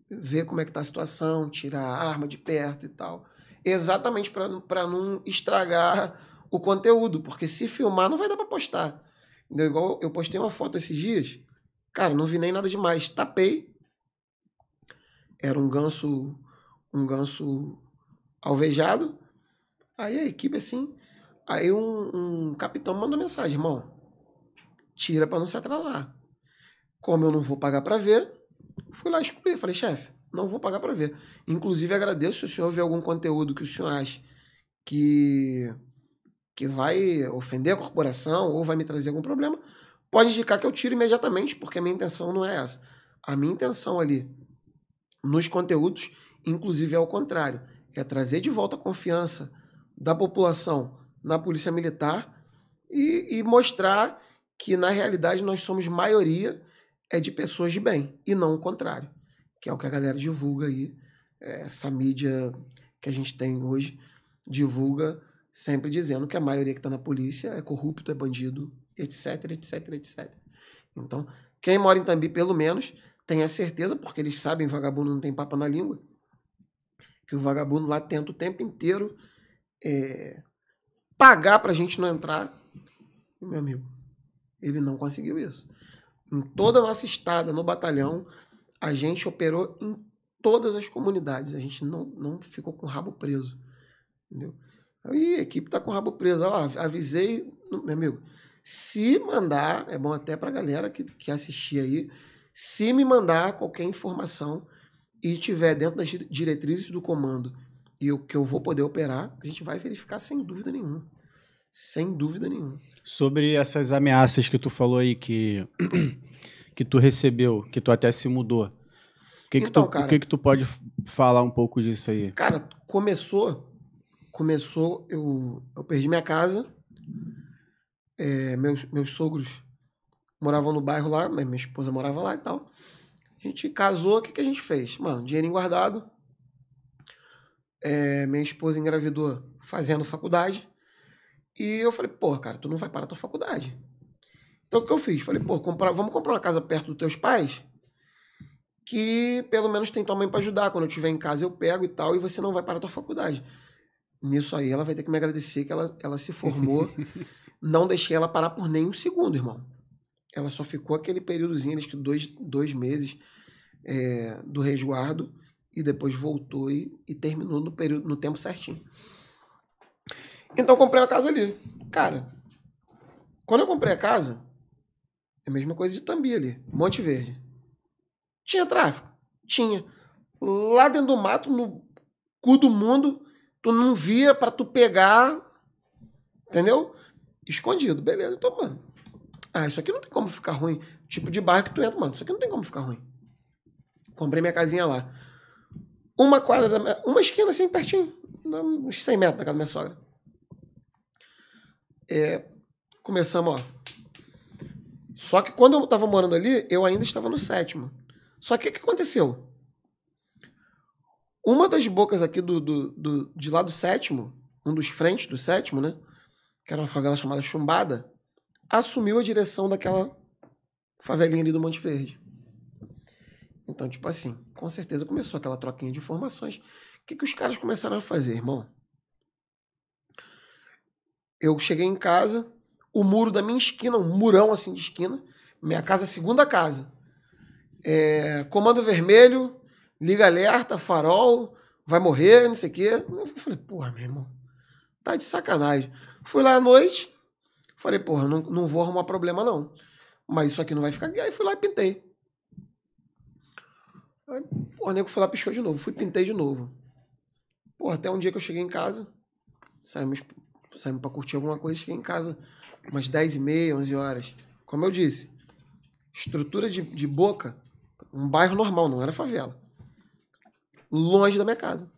ver como é que tá a situação, tirar a arma de perto e tal. Exatamente para não estragar o conteúdo, porque se filmar não vai dar para postar. Entendeu? Igual eu postei uma foto esses dias, cara, não vi nem nada demais. Tapei. Era um ganso, um ganso alvejado. Aí a equipe assim, aí um, um capitão mandou mensagem, irmão, tira para não se atrasar. Como eu não vou pagar para ver, fui lá e Falei, chefe, não vou pagar para ver. Inclusive, agradeço se o senhor vê algum conteúdo que o senhor acha que, que vai ofender a corporação ou vai me trazer algum problema, pode indicar que eu tiro imediatamente, porque a minha intenção não é essa. A minha intenção ali nos conteúdos, inclusive, é o contrário. É trazer de volta a confiança da população na polícia militar e, e mostrar que, na realidade, nós somos maioria é de pessoas de bem e não o contrário, que é o que a galera divulga aí, é, essa mídia que a gente tem hoje divulga sempre dizendo que a maioria que está na polícia é corrupto, é bandido, etc, etc, etc. Então, quem mora em Tambi, pelo menos, tem a certeza, porque eles sabem, vagabundo não tem papo na língua, que o vagabundo lá tenta o tempo inteiro é, pagar para a gente não entrar. E, meu amigo, ele não conseguiu isso. Em toda a nossa estada no batalhão, a gente operou em todas as comunidades. A gente não, não ficou com o rabo preso. Entendeu? Aí a equipe tá com o rabo preso. Olha lá, avisei, meu amigo. Se mandar, é bom até pra galera que, que assistir aí, se me mandar qualquer informação e tiver dentro das diretrizes do comando e o que eu vou poder operar, a gente vai verificar sem dúvida nenhuma. Sem dúvida nenhuma. Sobre essas ameaças que tu falou aí, que, que tu recebeu, que tu até se mudou. O que, então, que, tu, cara, que, que tu pode falar um pouco disso aí? Cara, começou. Começou, eu, eu perdi minha casa. É, meus, meus sogros moravam no bairro lá, minha esposa morava lá e tal. A gente casou, o que, que a gente fez? Mano, dinheiro guardado. É, minha esposa engravidou fazendo faculdade. E eu falei, porra, cara, tu não vai parar tua faculdade. Então o que eu fiz? Falei, pô, comprar, vamos comprar uma casa perto dos teus pais? Que pelo menos tem tua mãe para ajudar. Quando eu estiver em casa, eu pego e tal, e você não vai parar tua faculdade. Nisso aí, ela vai ter que me agradecer que ela, ela se formou. não deixei ela parar por nem um segundo, irmão. Ela só ficou aquele períodozinho, acho que dois, dois meses é, do resguardo, e depois voltou e, e terminou no período no tempo certinho. Então comprei uma casa ali. Cara, quando eu comprei a casa, é a mesma coisa de Tambi ali, Monte Verde. Tinha tráfico? Tinha. Lá dentro do mato, no cu do mundo, tu não via para tu pegar, entendeu? Escondido, beleza. Então, mano, ah, isso aqui não tem como ficar ruim. Tipo de bairro que tu entra, mano, isso aqui não tem como ficar ruim. Comprei minha casinha lá. Uma quadra, da minha, uma esquina assim, pertinho, uns 100 metros da casa da minha sogra. É, começamos, ó. Só que quando eu tava morando ali, eu ainda estava no sétimo. Só que o que aconteceu? Uma das bocas aqui do, do, do, de lá do sétimo, um dos frentes do sétimo, né? Que era uma favela chamada Chumbada, assumiu a direção daquela favelinha ali do Monte Verde. Então, tipo assim, com certeza começou aquela troquinha de informações. O que, que os caras começaram a fazer, irmão? eu cheguei em casa, o muro da minha esquina, um murão assim de esquina, minha casa, é segunda casa. É, comando vermelho, liga alerta, farol, vai morrer, não sei o quê. Eu falei, porra, meu irmão, tá de sacanagem. Fui lá à noite, falei, porra, não, não vou arrumar problema não. Mas isso aqui não vai ficar. E aí fui lá e pintei. Aí, porra, o nego foi lá, pichou de novo. Fui pintei de novo. Porra, até um dia que eu cheguei em casa, saímos saímos para curtir alguma coisa, cheguei em casa umas 10 e meia, 11 horas. Como eu disse, estrutura de, de boca, um bairro normal, não era favela. Longe da minha casa.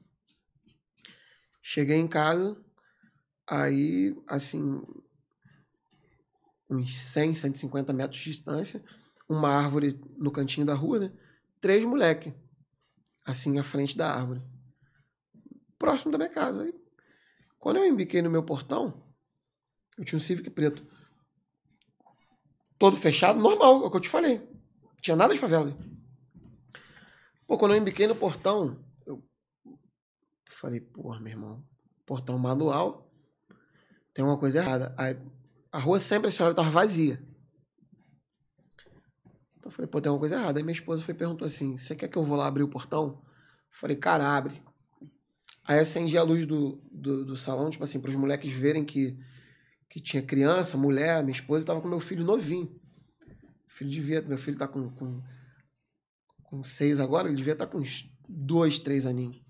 Cheguei em casa, aí, assim, uns 100, 150 metros de distância, uma árvore no cantinho da rua, né? Três moleque, assim, à frente da árvore. Próximo da minha casa. Quando eu embiquei no meu portão, eu tinha um Civic preto. Todo fechado, normal, é o que eu te falei. Não tinha nada de favela. Pô, quando eu embiquei no portão, eu falei, porra, meu irmão, portão manual, tem uma coisa errada. Aí, a rua sempre, a senhora tava vazia. Então eu falei, pô, tem alguma coisa errada. Aí minha esposa foi perguntou assim, você quer que eu vou lá abrir o portão? Eu falei, cara, abre. Aí acendi a luz do, do, do salão, tipo assim, para os moleques verem que, que tinha criança, mulher, minha esposa, estava com meu filho novinho. Meu filho devia, meu filho tá com, com, com seis agora, ele devia estar tá com uns dois, três aninhos.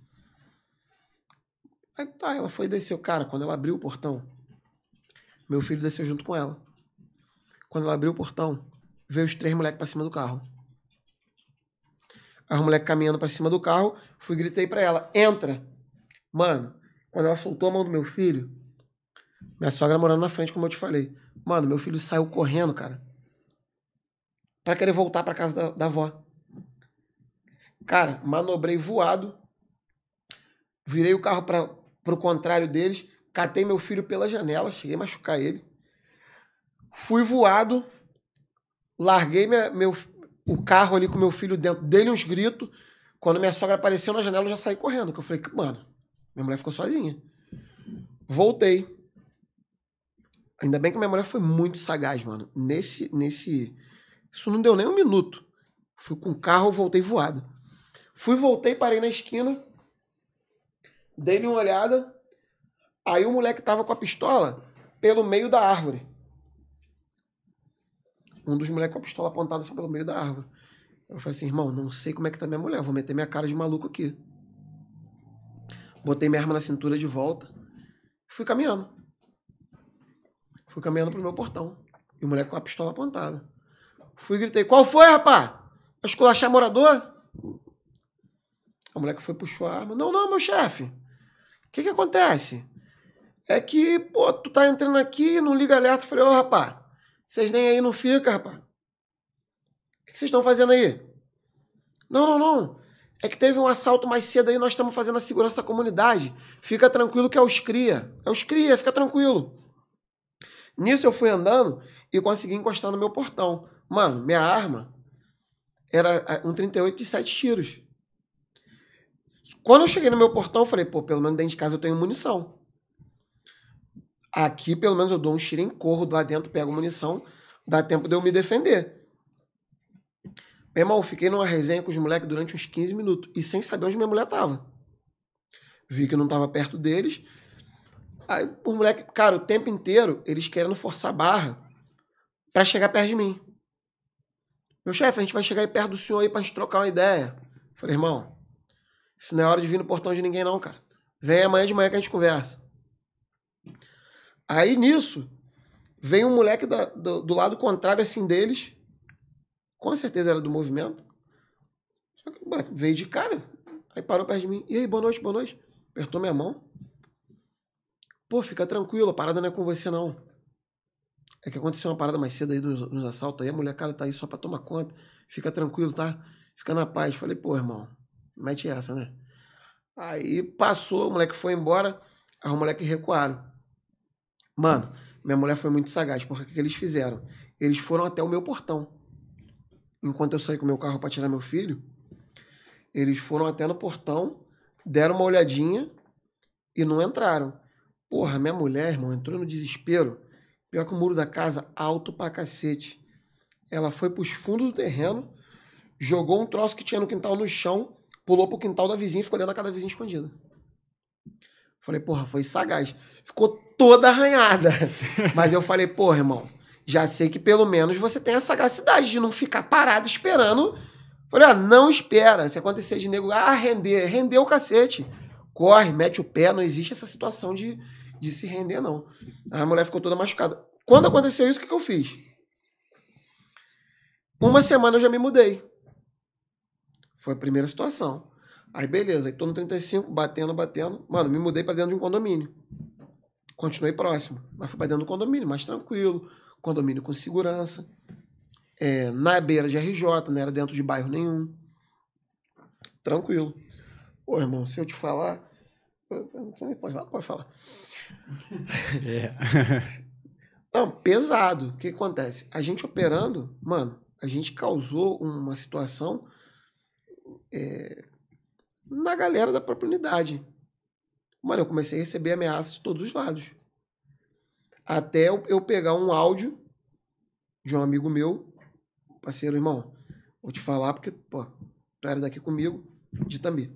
Aí tá, ela foi e desceu. Cara, quando ela abriu o portão, meu filho desceu junto com ela. Quando ela abriu o portão, veio os três moleques para cima do carro. Aí os moleques caminhando para cima do carro, fui e gritei para ela: entra! Mano, quando ela soltou a mão do meu filho, minha sogra morando na frente, como eu te falei. Mano, meu filho saiu correndo, cara. para querer voltar para casa da, da avó. Cara, manobrei voado. Virei o carro para pro contrário deles. Catei meu filho pela janela. Cheguei a machucar ele. Fui voado. Larguei minha, meu, o carro ali com meu filho dentro dele, uns gritos. Quando minha sogra apareceu na janela, eu já saí correndo. Que eu falei, mano, minha mulher ficou sozinha. Voltei. Ainda bem que minha mulher foi muito sagaz, mano. Nesse, nesse. Isso não deu nem um minuto. Fui com o carro, voltei voado. Fui, voltei, parei na esquina. Dei-lhe uma olhada. Aí o moleque tava com a pistola pelo meio da árvore. Um dos moleques com a pistola apontada só pelo meio da árvore. Eu falei assim, irmão, não sei como é que tá minha mulher, vou meter minha cara de maluco aqui. Botei minha arma na cintura de volta. Fui caminhando. Fui caminhando pro meu portão. E o moleque com a pistola apontada. Fui e gritei: Qual foi, rapaz? Esculachar morador? A moleque foi puxou a arma. Não, não, meu chefe. O que que acontece? É que, pô, tu tá entrando aqui, não liga alerta. falei, ô, oh, rapaz, vocês nem aí não fica, rapaz. O que vocês estão fazendo aí? Não, não, não. É que teve um assalto mais cedo aí, nós estamos fazendo a segurança da comunidade. Fica tranquilo que é os cria. É os cria, fica tranquilo. Nisso eu fui andando e consegui encostar no meu portão. Mano, minha arma era é, um 38 de 7 tiros. Quando eu cheguei no meu portão, eu falei, pô, pelo menos dentro de casa eu tenho munição. Aqui, pelo menos, eu dou um tiro em corro lá dentro, pego munição, dá tempo de eu me defender. Meu irmão, fiquei numa resenha com os moleques durante uns 15 minutos e sem saber onde minha mulher tava. Vi que eu não tava perto deles. Aí os moleques, cara, o tempo inteiro eles querendo forçar a barra para chegar perto de mim. Meu chefe, a gente vai chegar aí perto do senhor aí pra gente trocar uma ideia. Falei, irmão, isso não é hora de vir no portão de ninguém, não, cara. Vem amanhã de manhã que a gente conversa. Aí nisso, vem um moleque da, do, do lado contrário assim deles com certeza era do movimento. Só que o moleque veio de cara. Aí parou perto de mim. E aí, boa noite, boa noite. Apertou minha mão. Pô, fica tranquilo, a parada não é com você, não. É que aconteceu uma parada mais cedo aí nos, nos assaltos. Aí a mulher, cara, tá aí só pra tomar conta. Fica tranquilo, tá? Fica na paz. Falei, pô, irmão, mete essa, né? Aí passou, o moleque foi embora. Aí os moleques recuaram. Mano, minha mulher foi muito sagaz, porque o que eles fizeram? Eles foram até o meu portão enquanto eu saí com meu carro para tirar meu filho, eles foram até no portão, deram uma olhadinha e não entraram. Porra, minha mulher, irmão, entrou no desespero. Pior que o muro da casa, alto pra cacete. Ela foi pros fundos do terreno, jogou um troço que tinha no quintal no chão, pulou pro quintal da vizinha e ficou dentro da casa da vizinha escondida. Falei, porra, foi sagaz. Ficou toda arranhada. Mas eu falei, porra, irmão, já sei que pelo menos você tem a sagacidade de não ficar parado esperando. Falei, ah, não espera. Se acontecer de nego, ah, render, render o cacete. Corre, mete o pé, não existe essa situação de, de se render, não. A mulher ficou toda machucada. Quando aconteceu isso, o que, que eu fiz? Uma semana eu já me mudei. Foi a primeira situação. Aí beleza, aí tô no 35, batendo, batendo. Mano, me mudei para dentro de um condomínio. Continuei próximo, mas fui para dentro do condomínio, mais tranquilo condomínio com segurança, é, na beira de RJ, não era dentro de bairro nenhum. Tranquilo. Pô, irmão, se eu te falar. Você nem pode falar? Pode falar. É. Não, pesado. O que acontece? A gente operando, mano, a gente causou uma situação é, na galera da própria unidade. Mano, eu comecei a receber ameaças de todos os lados. Até eu pegar um áudio de um amigo meu, parceiro, irmão, vou te falar porque, pô, tu era daqui comigo, de também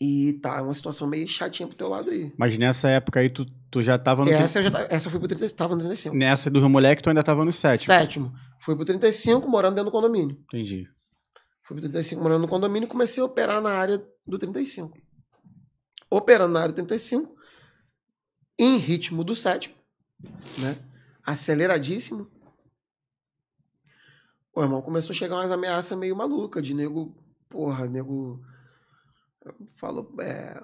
E tá, é uma situação meio chatinha pro teu lado aí. Mas nessa época aí, tu, tu já tava no... Essa, eu já tava, essa eu fui pro 35, tava no 35. Nessa do Rio Moleque, tu ainda tava no sétimo. Sétimo. Fui pro 35, morando dentro do condomínio. Entendi. Fui pro 35, morando no condomínio, comecei a operar na área do 35. Operando na área do 35, em ritmo do sétimo, né? Aceleradíssimo. O irmão começou a chegar umas ameaças meio maluca de nego, porra, nego falou, é,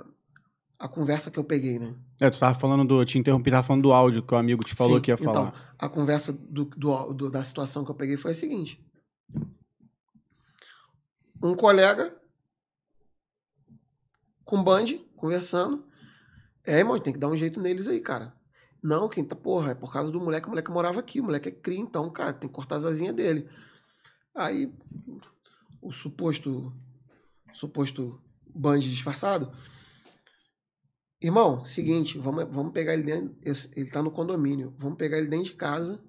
a conversa que eu peguei, né? É, tu tava falando do. Eu te interrompi, tava falando do áudio que o amigo te falou Sim, que ia falar. Então, a conversa do, do, do, da situação que eu peguei foi a seguinte: um colega com band, conversando, é, irmão, tem que dar um jeito neles aí, cara. Não, quem tá, porra, é por causa do moleque, o moleque morava aqui, o moleque é cri então, cara, tem que cortar as asinhas dele. Aí, o suposto, suposto band disfarçado, irmão, seguinte, vamos, vamos pegar ele dentro, ele tá no condomínio, vamos pegar ele dentro de casa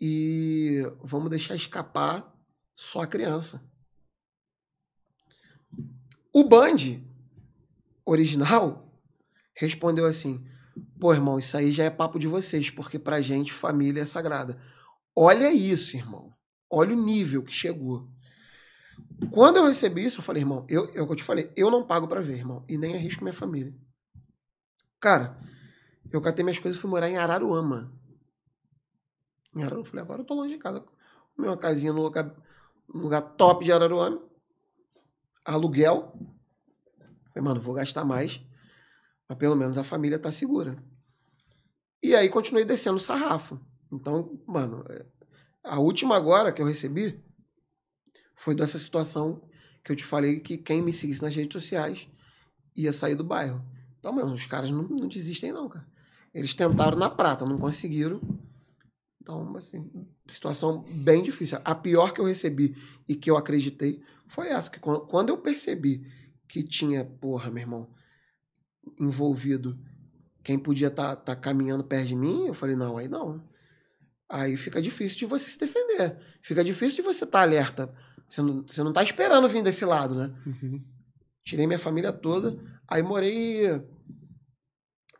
e vamos deixar escapar só a criança. O band original respondeu assim: Pô, irmão, isso aí já é papo de vocês, porque pra gente família é sagrada. Olha isso, irmão. Olha o nível que chegou. Quando eu recebi isso, eu falei, irmão, eu, é eu, eu te falei, eu não pago para ver, irmão, e nem arrisco minha família. Cara, eu catei minhas coisas e fui morar em Araruama. Em Araruama, eu falei, agora eu tô longe de casa. Comi uma casinha no lugar, no lugar top de Araruama. Aluguel. falei, mano, vou gastar mais mas pelo menos a família está segura. E aí continuei descendo sarrafo. Então, mano, é, a última agora que eu recebi foi dessa situação que eu te falei que quem me seguisse nas redes sociais ia sair do bairro. Então, mano, os caras não, não desistem, não, cara. Eles tentaram na prata, não conseguiram. Então, assim, situação bem difícil. A pior que eu recebi e que eu acreditei foi essa. Que quando eu percebi que tinha, porra, meu irmão, envolvido quem podia estar tá, tá caminhando perto de mim, eu falei, não, aí não. Aí fica difícil de você se defender. Fica difícil de você estar tá alerta. Você não, você não tá esperando vir desse lado, né? Uhum. Tirei minha família toda. Aí morei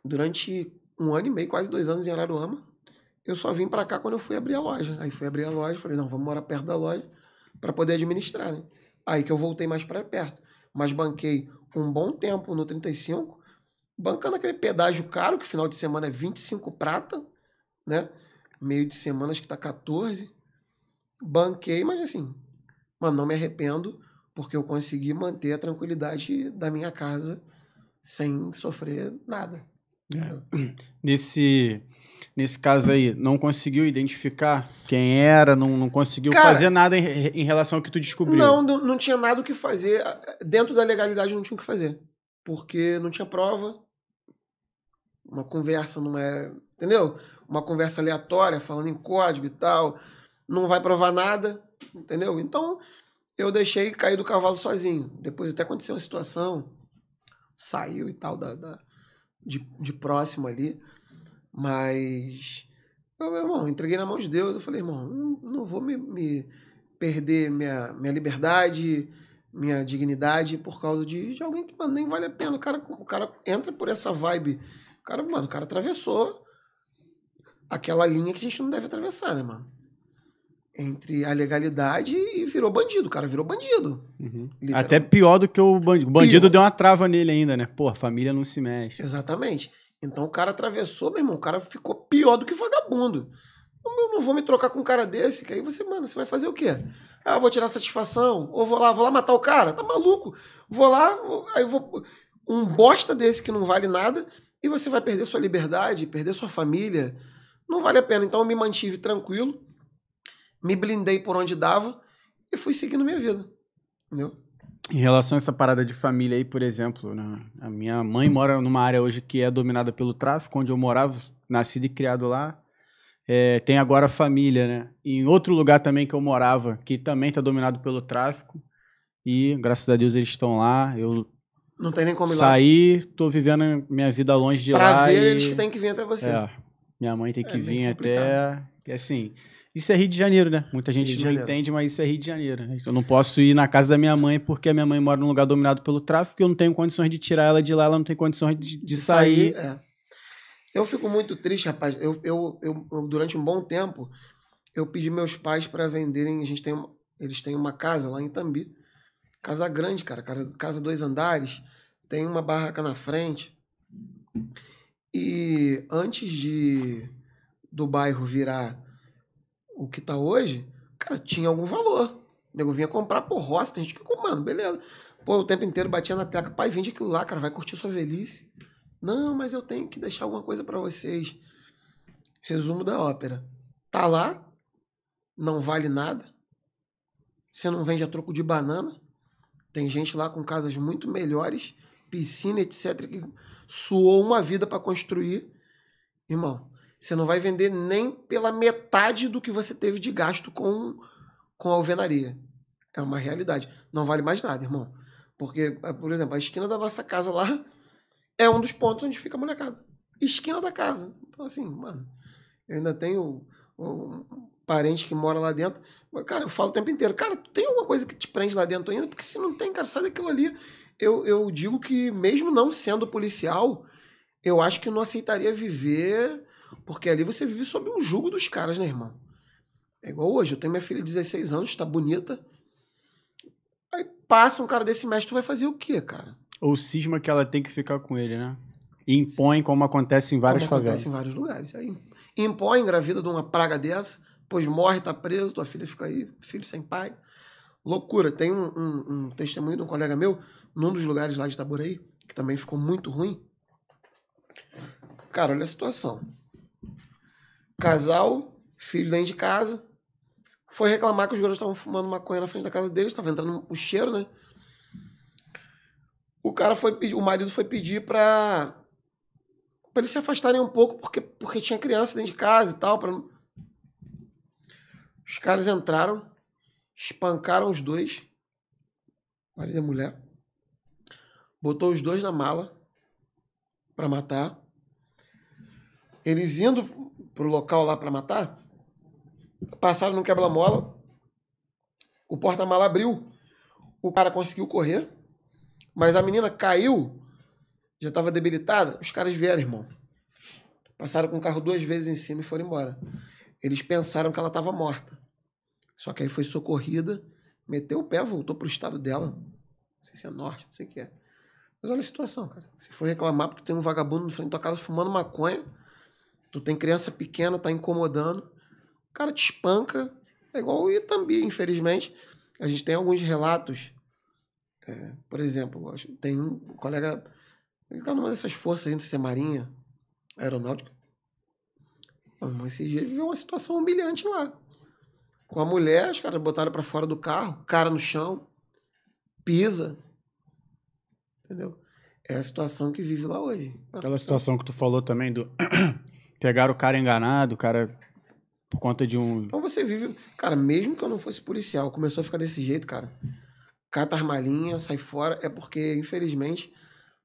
durante um ano e meio, quase dois anos em Araruama. Eu só vim para cá quando eu fui abrir a loja. Aí fui abrir a loja, falei, não, vamos morar perto da loja para poder administrar, né? Aí que eu voltei mais para perto. Mas banquei um bom tempo no 35 bancando aquele pedágio caro, que final de semana é 25 prata, né? Meio de semana acho que tá 14. Banquei, mas assim, mano, não me arrependo, porque eu consegui manter a tranquilidade da minha casa sem sofrer nada. É. Nesse, nesse caso aí, não conseguiu identificar quem era, não, não conseguiu Cara, fazer nada em, em, relação ao que tu descobriu? Não, não, não tinha nada o que fazer. Dentro da legalidade não tinha o que fazer. Porque não tinha prova, uma conversa não é. Entendeu? Uma conversa aleatória, falando em código e tal. Não vai provar nada, entendeu? Então, eu deixei cair do cavalo sozinho. Depois até aconteceu uma situação, saiu e tal, da, da de, de próximo ali. Mas. Eu, meu irmão, entreguei na mão de Deus. Eu falei, irmão, não vou me, me perder minha, minha liberdade, minha dignidade por causa de, de alguém que mano, nem vale a pena. O cara, o cara entra por essa vibe o cara, mano, o cara atravessou aquela linha que a gente não deve atravessar, né, mano? Entre a legalidade e virou bandido. O cara virou bandido. Uhum. Até pior do que o bandido. O bandido pior. deu uma trava nele ainda, né? Pô, a família não se mexe. Exatamente. Então o cara atravessou, meu irmão. O cara ficou pior do que vagabundo. Eu não vou me trocar com um cara desse, que aí você, mano, você vai fazer o quê? Ah, vou tirar satisfação, ou vou lá, vou lá matar o cara, tá maluco? Vou lá, aí vou. Um bosta desse que não vale nada, e você vai perder sua liberdade, perder sua família. Não vale a pena. Então eu me mantive tranquilo, me blindei por onde dava e fui seguindo minha vida. Entendeu? Em relação a essa parada de família aí, por exemplo, né? a minha mãe mora numa área hoje que é dominada pelo tráfico, onde eu morava, nascido e criado lá. É, tem agora família, né? em outro lugar também que eu morava, que também está dominado pelo tráfico. E graças a Deus eles estão lá. Eu não tem nem como ir lá. Saí, tô vivendo minha vida longe de pra lá. Pra ver, e... eles que têm que vir até você. É, minha mãe tem é que é, vir até. E assim, isso é Rio de Janeiro, né? Muita gente não entende, mas isso é Rio de Janeiro. Né? Eu não posso ir na casa da minha mãe porque a minha mãe mora num lugar dominado pelo tráfico e eu não tenho condições de tirar ela de lá, ela não tem condições de, de, de sair. sair é. Eu fico muito triste, rapaz. Eu, eu, eu, eu, durante um bom tempo, eu pedi meus pais para venderem. A gente tem, uma, eles têm uma casa lá em Tambi. Casa grande, cara, casa dois andares, tem uma barraca na frente. E antes de do bairro virar o que tá hoje, cara, tinha algum valor. O nego vinha comprar por roça, tem gente que, mano, beleza. Pô, o tempo inteiro batia na tecla, pai, vende aquilo lá, cara, vai curtir sua velhice. Não, mas eu tenho que deixar alguma coisa para vocês. Resumo da ópera. Tá lá, não vale nada. Você não vende a troco de banana. Tem gente lá com casas muito melhores, piscina, etc., que suou uma vida para construir. Irmão, você não vai vender nem pela metade do que você teve de gasto com, com a alvenaria. É uma realidade. Não vale mais nada, irmão. Porque, é, por exemplo, a esquina da nossa casa lá é um dos pontos onde fica a molecada. Esquina da casa. Então, assim, mano, eu ainda tenho parente que mora lá dentro. Cara, eu falo o tempo inteiro, cara, tem alguma coisa que te prende lá dentro ainda? Porque se não tem, cara, sai daquilo ali. Eu, eu digo que, mesmo não sendo policial, eu acho que eu não aceitaria viver, porque ali você vive sob um jugo dos caras, né, irmão? É igual hoje, eu tenho minha filha de 16 anos, tá bonita. Aí passa um cara desse mestre, tu vai fazer o quê, cara? Ou cisma que ela tem que ficar com ele, né? E impõe, Sim. como acontece em várias como favelas. acontece em vários lugares. Aí impõe, engravida de uma praga dessa depois morre, tá preso, tua filha fica aí, filho sem pai. Loucura. Tem um, um, um testemunho de um colega meu, num dos lugares lá de Itaboraí, que também ficou muito ruim. Cara, olha a situação. Casal, filho dentro de casa, foi reclamar que os garotos estavam fumando maconha na frente da casa deles, estava entrando o cheiro, né? O cara foi pedir, o marido foi pedir pra, pra eles se afastarem um pouco, porque, porque tinha criança dentro de casa e tal, pra não os caras entraram, espancaram os dois, marido e mulher, botou os dois na mala para matar. Eles indo pro local lá para matar, passaram no quebra-mola, o porta-mala abriu, o cara conseguiu correr, mas a menina caiu, já estava debilitada, os caras vieram, irmão. Passaram com o carro duas vezes em cima e foram embora. Eles pensaram que ela estava morta. Só que aí foi socorrida, meteu o pé, voltou pro estado dela. Não sei se é norte, não sei o que é. Mas olha a situação, cara. Se for reclamar porque tem um vagabundo na frente da tua casa fumando maconha. Tu tem criança pequena, tá incomodando. O cara te espanca. É igual o Itambi, infelizmente. A gente tem alguns relatos. É, por exemplo, tem um colega. Ele tá numa dessas forças ainda, não se é marinha, aeronáutica. Mas esse dia ele viveu uma situação humilhante lá com a mulher, os caras botaram para fora do carro, cara no chão, pisa. Entendeu? É a situação que vive lá hoje. Aquela situação que tu falou também do pegar o cara enganado, o cara por conta de um. Então você vive. Cara, mesmo que eu não fosse policial, começou a ficar desse jeito, cara. Cata as sai fora. É porque, infelizmente,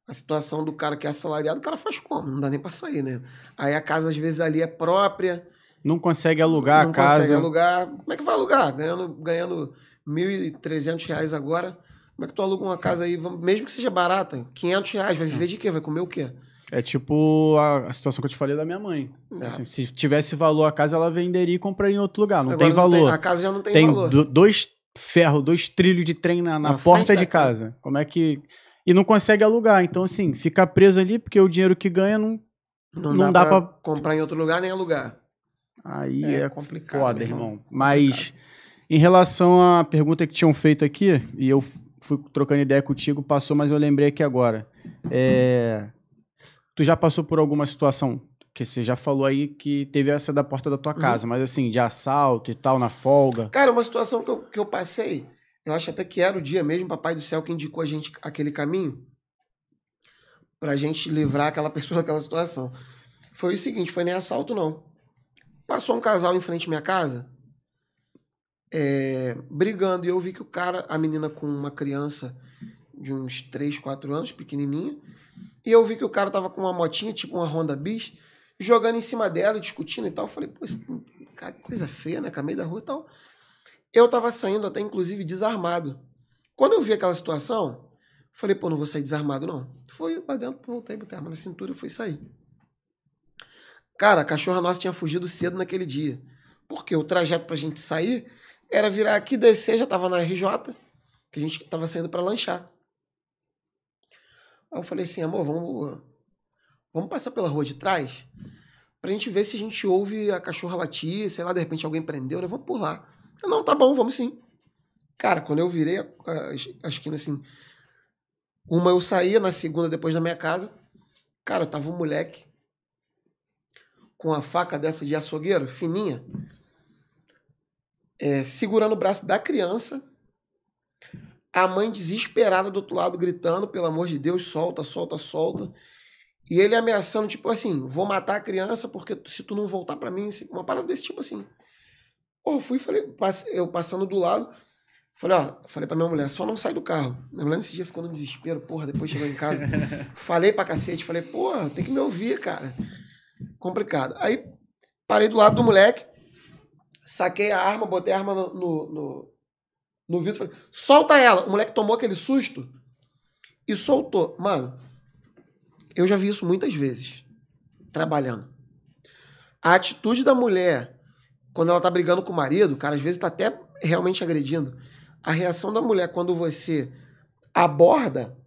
a situação do cara que é assalariado, o cara faz como? Não dá nem pra sair, né? Aí a casa, às vezes, ali é própria não consegue alugar não a casa. Não consegue alugar. Como é que vai alugar? Ganhando, ganhando 1.300 reais agora, como é que tu aluga uma casa aí, mesmo que seja barata, 500 reais, vai viver de quê? Vai comer o quê? É tipo a, a situação que eu te falei da minha mãe. É. Assim, se tivesse valor a casa, ela venderia e compraria em outro lugar. Não agora tem não valor. Tem, a casa já não tem, tem valor. Tem do, dois ferros, dois trilhos de trem na, na, na porta de casa. casa. Como é que... E não consegue alugar. Então, assim, fica preso ali porque o dinheiro que ganha não, não, não dá, dá para comprar em outro lugar nem alugar. Aí é, é complicado, foda, irmão. irmão. Mas complicado. em relação à pergunta que tinham feito aqui, e eu fui trocando ideia contigo, passou, mas eu lembrei aqui agora. É, tu já passou por alguma situação? Que você já falou aí que teve essa da porta da tua uhum. casa, uhum. mas assim, de assalto e tal, na folga. Cara, uma situação que eu, que eu passei, eu acho até que era o dia mesmo, Papai do Céu, que indicou a gente aquele caminho pra gente livrar aquela pessoa daquela situação. Foi o seguinte, foi nem assalto, não. Passou um casal em frente à minha casa, é, brigando, e eu vi que o cara, a menina com uma criança de uns 3, 4 anos, pequenininha, e eu vi que o cara tava com uma motinha, tipo uma Honda Bis, jogando em cima dela, discutindo e tal. Eu falei, pô, cara, que coisa feia, né? Caminho da rua e tal. Eu tava saindo até, inclusive, desarmado. Quando eu vi aquela situação, falei, pô, não vou sair desarmado, não. Fui lá dentro, voltei, botei a arma na cintura e fui sair. Cara, a cachorra nossa tinha fugido cedo naquele dia. Porque o trajeto pra gente sair era virar aqui, descer, já tava na RJ, que a gente tava saindo para lanchar. Aí eu falei assim, amor, vamos, vamos passar pela rua de trás pra gente ver se a gente ouve a cachorra latir, sei lá, de repente alguém prendeu, né? Vamos por lá. Eu, não, tá bom, vamos sim. Cara, quando eu virei a, a, esquina assim, uma eu saía, na segunda, depois da minha casa, cara, tava um moleque com a faca dessa de açougueiro, fininha, é, segurando o braço da criança. A mãe desesperada do outro lado gritando, pelo amor de Deus, solta, solta, solta. E ele ameaçando, tipo assim, vou matar a criança porque se tu não voltar para mim, uma parada desse tipo assim. Pô, fui, falei, eu passando do lado, falei, ó, falei pra minha mulher, só não sai do carro. Minha mulher nesse dia ficou no desespero, porra, depois chegou em casa. falei pra cacete, falei, porra, tem que me ouvir, cara complicado. Aí parei do lado do moleque, saquei a arma, botei a arma no, no, no, no vidro, falei, solta ela. O moleque tomou aquele susto e soltou. Mano, eu já vi isso muitas vezes, trabalhando. A atitude da mulher, quando ela tá brigando com o marido, cara, às vezes tá até realmente agredindo. A reação da mulher quando você aborda,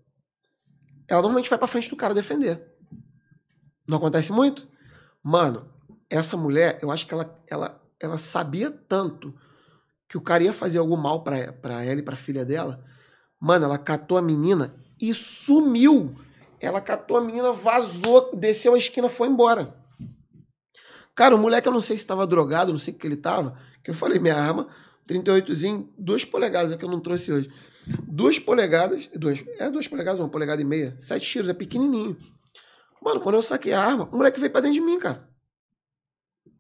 ela normalmente vai pra frente do cara defender. Não acontece muito? Mano, essa mulher, eu acho que ela, ela, ela sabia tanto que o cara ia fazer algo mal pra, pra ela e pra filha dela. Mano, ela catou a menina e sumiu. Ela catou a menina, vazou, desceu a esquina, foi embora. Cara, o moleque, eu não sei se estava drogado, não sei o que ele tava, que eu falei, minha arma, 38zinho, 2 polegadas, é que eu não trouxe hoje. 2 polegadas, dois, é 2 polegadas, 1 polegada e meia, 7 tiros, é pequenininho. Mano, quando eu saquei a arma, o moleque veio pra dentro de mim, cara.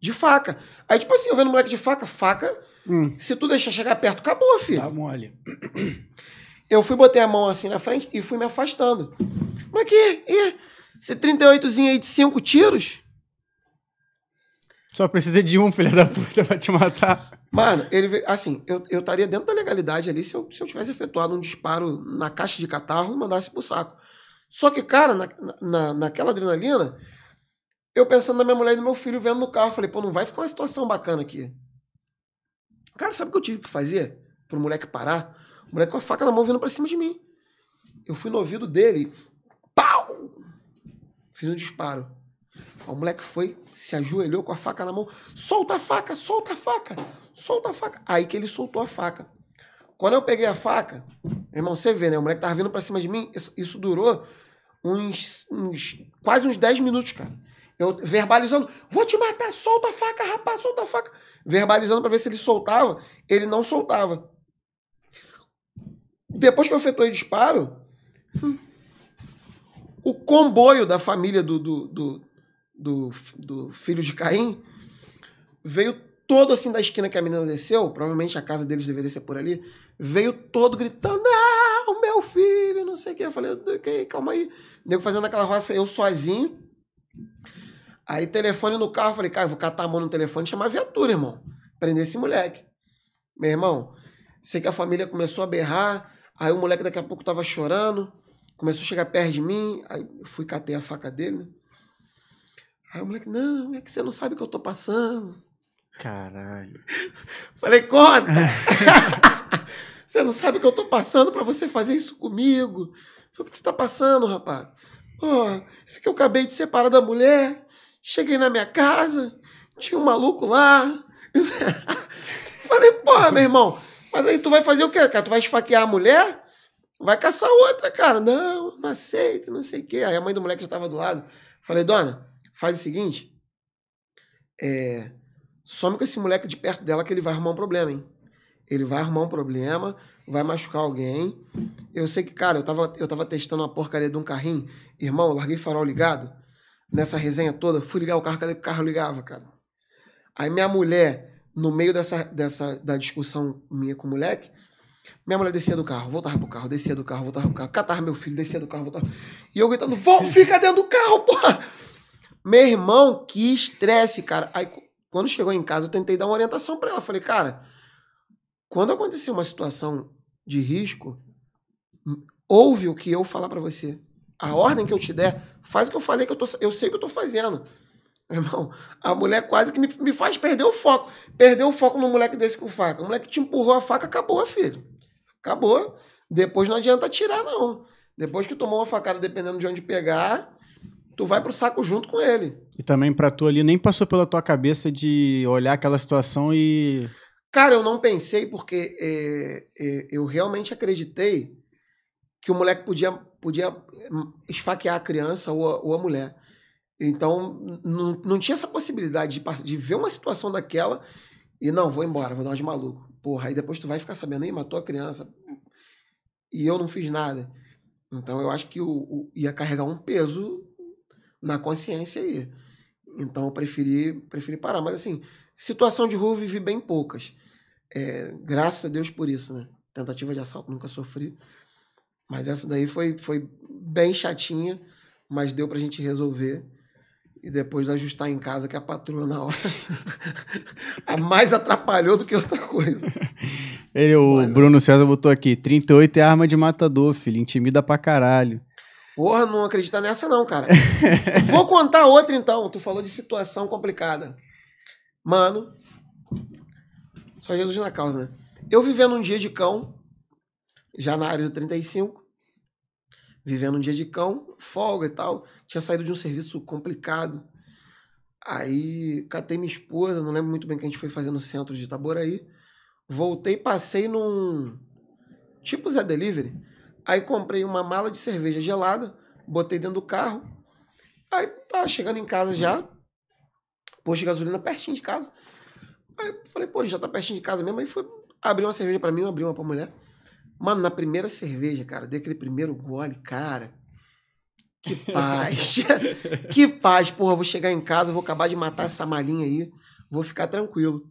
De faca. Aí, tipo assim, eu vendo o moleque de faca, faca. Hum. Se tu deixar chegar perto, acabou, filho. Tá mole. Eu fui, botei a mão assim na frente e fui me afastando. Moleque, e? Esse 38zinho aí de cinco tiros? Só precisa de um, filho da puta, pra te matar. Mano, ele assim, eu, eu estaria dentro da legalidade ali se eu, se eu tivesse efetuado um disparo na caixa de catarro e mandasse pro saco. Só que, cara, na, na, naquela adrenalina, eu pensando na minha mulher e no meu filho vendo no carro, falei, pô, não vai ficar uma situação bacana aqui. Cara, sabe o que eu tive que fazer pro moleque parar? O moleque com a faca na mão vindo pra cima de mim. Eu fui no ouvido dele, pau! Fiz um disparo. O moleque foi, se ajoelhou com a faca na mão, solta a faca, solta a faca, solta a faca. Aí que ele soltou a faca. Quando eu peguei a faca, irmão, você vê, né? O moleque tava vindo pra cima de mim. Isso, durou uns, uns quase uns 10 minutos, cara. Eu verbalizando, vou te matar, solta a faca, rapaz, solta a faca. Verbalizando para ver se ele soltava, ele não soltava. Depois que eu efetuei o disparo, o comboio da família do, do, do, do, do filho de Caim veio todo assim da esquina que a menina desceu, provavelmente a casa deles deveria ser por ali, veio todo gritando: Não, meu filho, não sei o que. Eu falei: okay, Calma aí. O nego fazendo aquela roça, eu sozinho. Aí telefone no carro, falei: Cara, vou catar a mão no telefone e chamar a viatura, irmão. Prender esse moleque. Meu irmão, sei que a família começou a berrar. Aí o moleque daqui a pouco tava chorando, começou a chegar perto de mim, aí fui catei a faca dele, né? Aí o moleque, não, é que você não sabe o que eu tô passando. Caralho. Falei, conta! você não sabe o que eu tô passando para você fazer isso comigo? o que você tá passando, rapaz? Oh, é que eu acabei de separar da mulher, cheguei na minha casa, tinha um maluco lá. Falei, porra, meu irmão, mas aí tu vai fazer o quê, cara? Tu vai esfaquear a mulher? Vai caçar outra, cara. Não, não aceito, não sei o quê. Aí a mãe do moleque já tava do lado. Falei, dona, faz o seguinte. É, some com esse moleque de perto dela que ele vai arrumar um problema, hein? Ele vai arrumar um problema, vai machucar alguém. Eu sei que, cara, eu tava, eu tava testando uma porcaria de um carrinho. Irmão, larguei farol ligado. Nessa resenha toda, fui ligar o carro, cadê que o carro ligava, cara? Aí minha mulher, no meio dessa, dessa da discussão minha com o moleque, minha mulher descia do carro, voltava pro carro, descia do carro, voltava pro carro, catava meu filho, descia do carro, voltava. E eu gritando, vão, fica dentro do carro, porra! Meu irmão, que estresse, cara. Aí quando chegou em casa, eu tentei dar uma orientação para ela. Falei, cara, quando acontecer uma situação de risco, ouve o que eu falar para você. A ordem que eu te der, faz o que eu falei que eu tô, eu sei o que eu tô fazendo. Meu irmão, a mulher quase que me, me faz perder o foco. Perdeu o foco no moleque desse com faca. O moleque te empurrou a faca, acabou, filho. Acabou. Depois não adianta tirar, não. Depois que tomou uma facada, dependendo de onde pegar, tu vai pro saco junto com ele. E também pra tu ali, nem passou pela tua cabeça de olhar aquela situação e. Cara, eu não pensei porque é, é, eu realmente acreditei que o moleque podia, podia hum, esfaquear a criança ou a, ou a mulher. Então, não, não tinha essa possibilidade de, de ver uma situação daquela e não, vou embora, vou dar uma de maluco. Porra, aí depois tu vai ficar sabendo, aí matou a criança. E eu não fiz nada. Então eu acho que o, o ia carregar um peso na consciência aí. Então eu preferi, preferi parar. Mas assim, situação de rua vivi bem poucas. É, graças a Deus por isso, né? Tentativa de assalto nunca sofri. Mas essa daí foi, foi bem chatinha, mas deu pra gente resolver. E depois ajustar em casa que a patroa na hora a mais atrapalhou do que outra coisa. Ele, o Olha. Bruno César botou aqui: 38 é arma de matador, filho. Intimida pra caralho. Porra, não acredita nessa não, cara. Vou contar outra então. Tu falou de situação complicada. Mano, só Jesus na causa, né? Eu vivendo um dia de cão, já na área do 35, vivendo um dia de cão, folga e tal. Tinha saído de um serviço complicado. Aí catei minha esposa, não lembro muito bem o que a gente foi fazer no centro de Itaboraí. Voltei, passei num. Tipo Zé Delivery. Aí comprei uma mala de cerveja gelada, botei dentro do carro. Aí tava tá chegando em casa já. Posto de gasolina pertinho de casa. Aí falei, pô, já tá pertinho de casa mesmo. Aí foi, abriu uma cerveja para mim, abriu uma pra mulher. Mano, na primeira cerveja, cara, dei aquele primeiro gole, cara. Que paz. que paz, porra. Vou chegar em casa, vou acabar de matar essa malinha aí. Vou ficar tranquilo.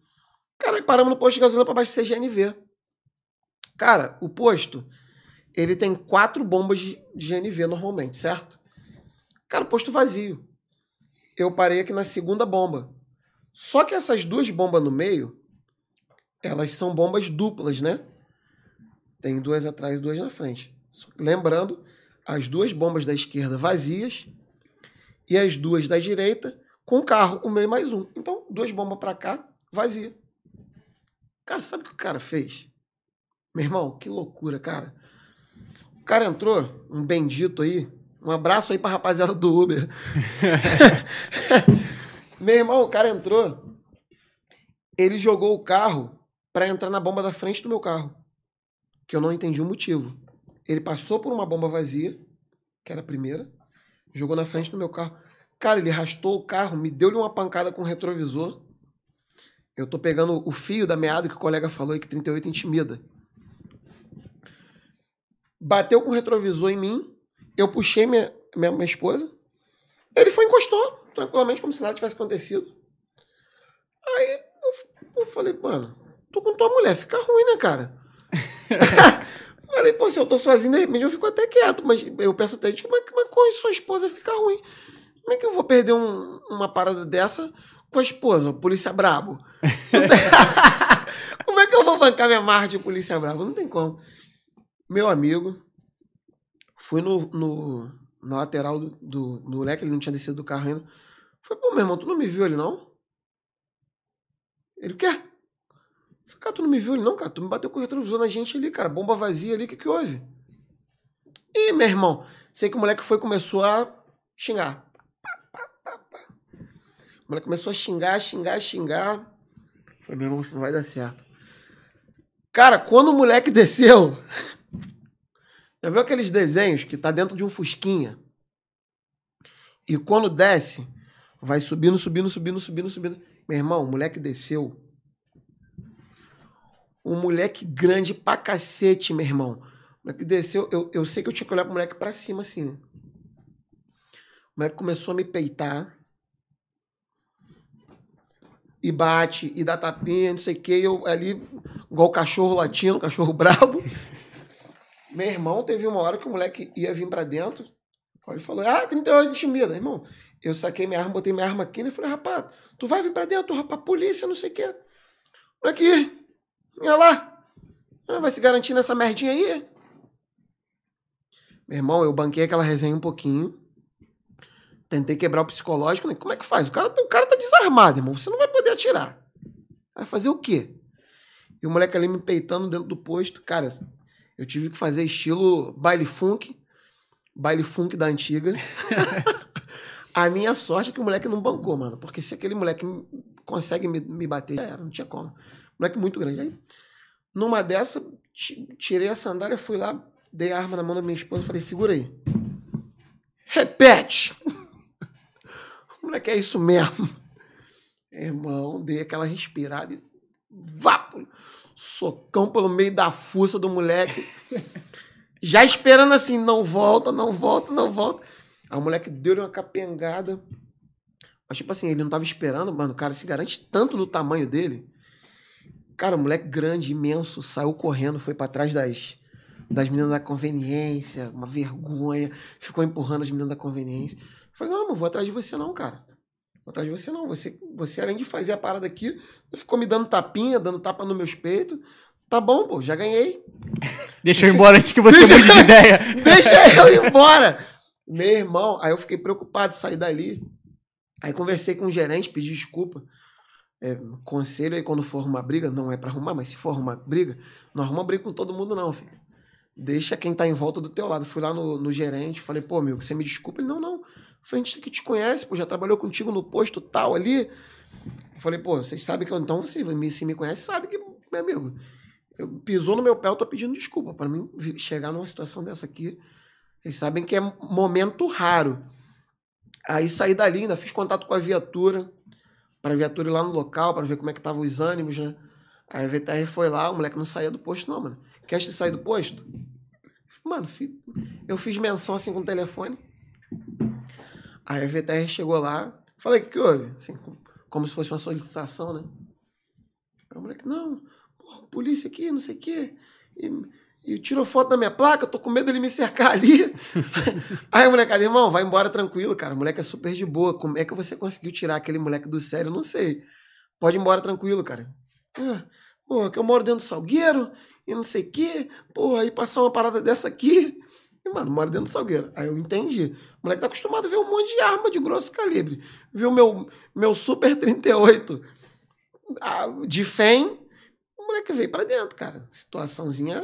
Cara, aí paramos no posto de gasolina pra abastecer CGNV. Cara, o posto ele tem quatro bombas de GNV normalmente, certo? Cara, posto vazio. Eu parei aqui na segunda bomba. Só que essas duas bombas no meio, elas são bombas duplas, né? Tem duas atrás e duas na frente. Lembrando, as duas bombas da esquerda vazias e as duas da direita com carro, o meio mais um. Então, duas bombas para cá, vazia. Cara, sabe o que o cara fez? Meu irmão, que loucura, cara cara entrou, um bendito aí. Um abraço aí pra rapaziada do Uber. Meu irmão, o cara entrou. Ele jogou o carro para entrar na bomba da frente do meu carro. Que eu não entendi o motivo. Ele passou por uma bomba vazia, que era a primeira, jogou na frente do meu carro. Cara, ele arrastou o carro, me deu-lhe uma pancada com o retrovisor. Eu tô pegando o fio da meada que o colega falou aí que 38 intimida bateu com o retrovisor em mim, eu puxei minha, minha, minha esposa, ele foi e encostou, tranquilamente, como se nada tivesse acontecido. Aí eu, eu falei, mano, tô com tua mulher, fica ruim, né, cara? falei, pô, se eu tô sozinho, de repente eu fico até quieto, mas eu peço até, tipo, mas, mas com sua esposa fica ruim. Como é que eu vou perder um, uma parada dessa com a esposa, o polícia brabo? Como é que eu vou bancar minha margem de polícia brabo? Não tem como. Meu amigo, fui no, no na lateral do, do, moleque, ele não tinha descido do carro ainda. Falei, pô, meu irmão, tu não me viu ele não? Ele, o quê? Falei, cara, tu não me viu ele não, cara? Tu me bateu com o retrovisor na gente ali, cara. Bomba vazia ali, o que que houve? E, meu irmão, sei que o moleque foi começou a xingar. O moleque começou a xingar, xingar, xingar. Falei, meu irmão, isso não vai dar certo. Cara, quando o moleque desceu, já viu aqueles desenhos que tá dentro de um fusquinha? E quando desce, vai subindo, subindo, subindo, subindo, subindo. Meu irmão, o moleque desceu. Um moleque grande pra cacete, meu irmão. O moleque desceu, eu, eu sei que eu tinha que olhar pro moleque pra cima, assim. O moleque começou a me peitar. E bate, e dá tapinha, não sei o que. Eu ali, igual o cachorro latino, cachorro brabo. Meu irmão teve uma hora que o moleque ia vir para dentro. Ele falou: Ah, 38 intimida. Irmão, eu saquei minha arma, botei minha arma aqui e né, falei: Rapaz, tu vai vir para dentro, rapaz, polícia, não sei o quê. Olha aqui, olha lá. Ah, vai se garantir nessa merdinha aí? Meu irmão, eu banquei aquela resenha um pouquinho. Tentei quebrar o psicológico. Né? Como é que faz? O cara, tá, o cara tá desarmado, irmão. Você não vai poder atirar. Vai fazer o quê? E o moleque ali me peitando dentro do posto. Cara, eu tive que fazer estilo baile funk, baile funk da antiga. a minha sorte é que o moleque não bancou, mano. Porque se aquele moleque consegue me, me bater, era, não tinha como. Moleque muito grande. Aí, numa dessa, tirei a sandália, fui lá, dei a arma na mão da minha esposa e falei, segura aí. Repete! o moleque é isso mesmo. Irmão, dei aquela respirada e vá! socão pelo meio da fuça do moleque. já esperando assim, não volta, não volta, não volta. Aí o moleque deu-lhe uma capengada. Mas, tipo assim, ele não tava esperando, mano. O cara se garante tanto no tamanho dele. Cara, o moleque grande, imenso, saiu correndo, foi para trás das, das meninas da conveniência, uma vergonha. Ficou empurrando as meninas da conveniência. falei, não, não vou atrás de você não, cara. Atrás de você não. Você, você, além de fazer a parada aqui, ficou me dando tapinha, dando tapa no meu peito Tá bom, pô, já ganhei. Deixa eu ir embora antes que você deixa, mude de ideia. Deixa eu ir embora. Meu irmão, aí eu fiquei preocupado de sair dali. Aí conversei com o gerente, pedi desculpa. É, conselho aí quando for arrumar briga, não é para arrumar, mas se for arrumar briga, não arruma briga com todo mundo, não, filho. Deixa quem tá em volta do teu lado. Fui lá no, no gerente, falei, pô, meu, você me desculpa? Ele, não, não frentista que te conhece, pô, já trabalhou contigo no posto tal ali. Eu falei, pô, vocês sabem que eu. Então, se assim, me, se me conhece, sabe que, meu amigo, eu, pisou no meu pé, eu tô pedindo desculpa. para mim chegar numa situação dessa aqui, vocês sabem que é momento raro. Aí saí dali, ainda fiz contato com a viatura, para viatura ir lá no local, para ver como é que tava os ânimos, né? Aí a VTR foi lá, o moleque não saía do posto, não, mano. Quer sair do posto? Mano, eu fiz menção assim com o telefone. Aí a VTR chegou lá, falei, o que, que houve? Assim, como se fosse uma solicitação, né? Aí o moleque, não, porra, polícia aqui, não sei o quê. E, e tirou foto da minha placa, tô com medo dele me cercar ali. aí o moleque, ah, irmão, vai embora tranquilo, cara. O moleque é super de boa. Como é que você conseguiu tirar aquele moleque do sério? Eu não sei. Pode ir embora tranquilo, cara. Ah, porra, que eu moro dentro do Salgueiro e não sei o quê. Porra, aí passar uma parada dessa aqui. E, mano, mora dentro do Salgueiro. Aí eu entendi. O moleque tá acostumado a ver um monte de arma de grosso calibre. Viu meu, meu Super 38 ah, de FEM. O moleque veio pra dentro, cara. Situaçãozinha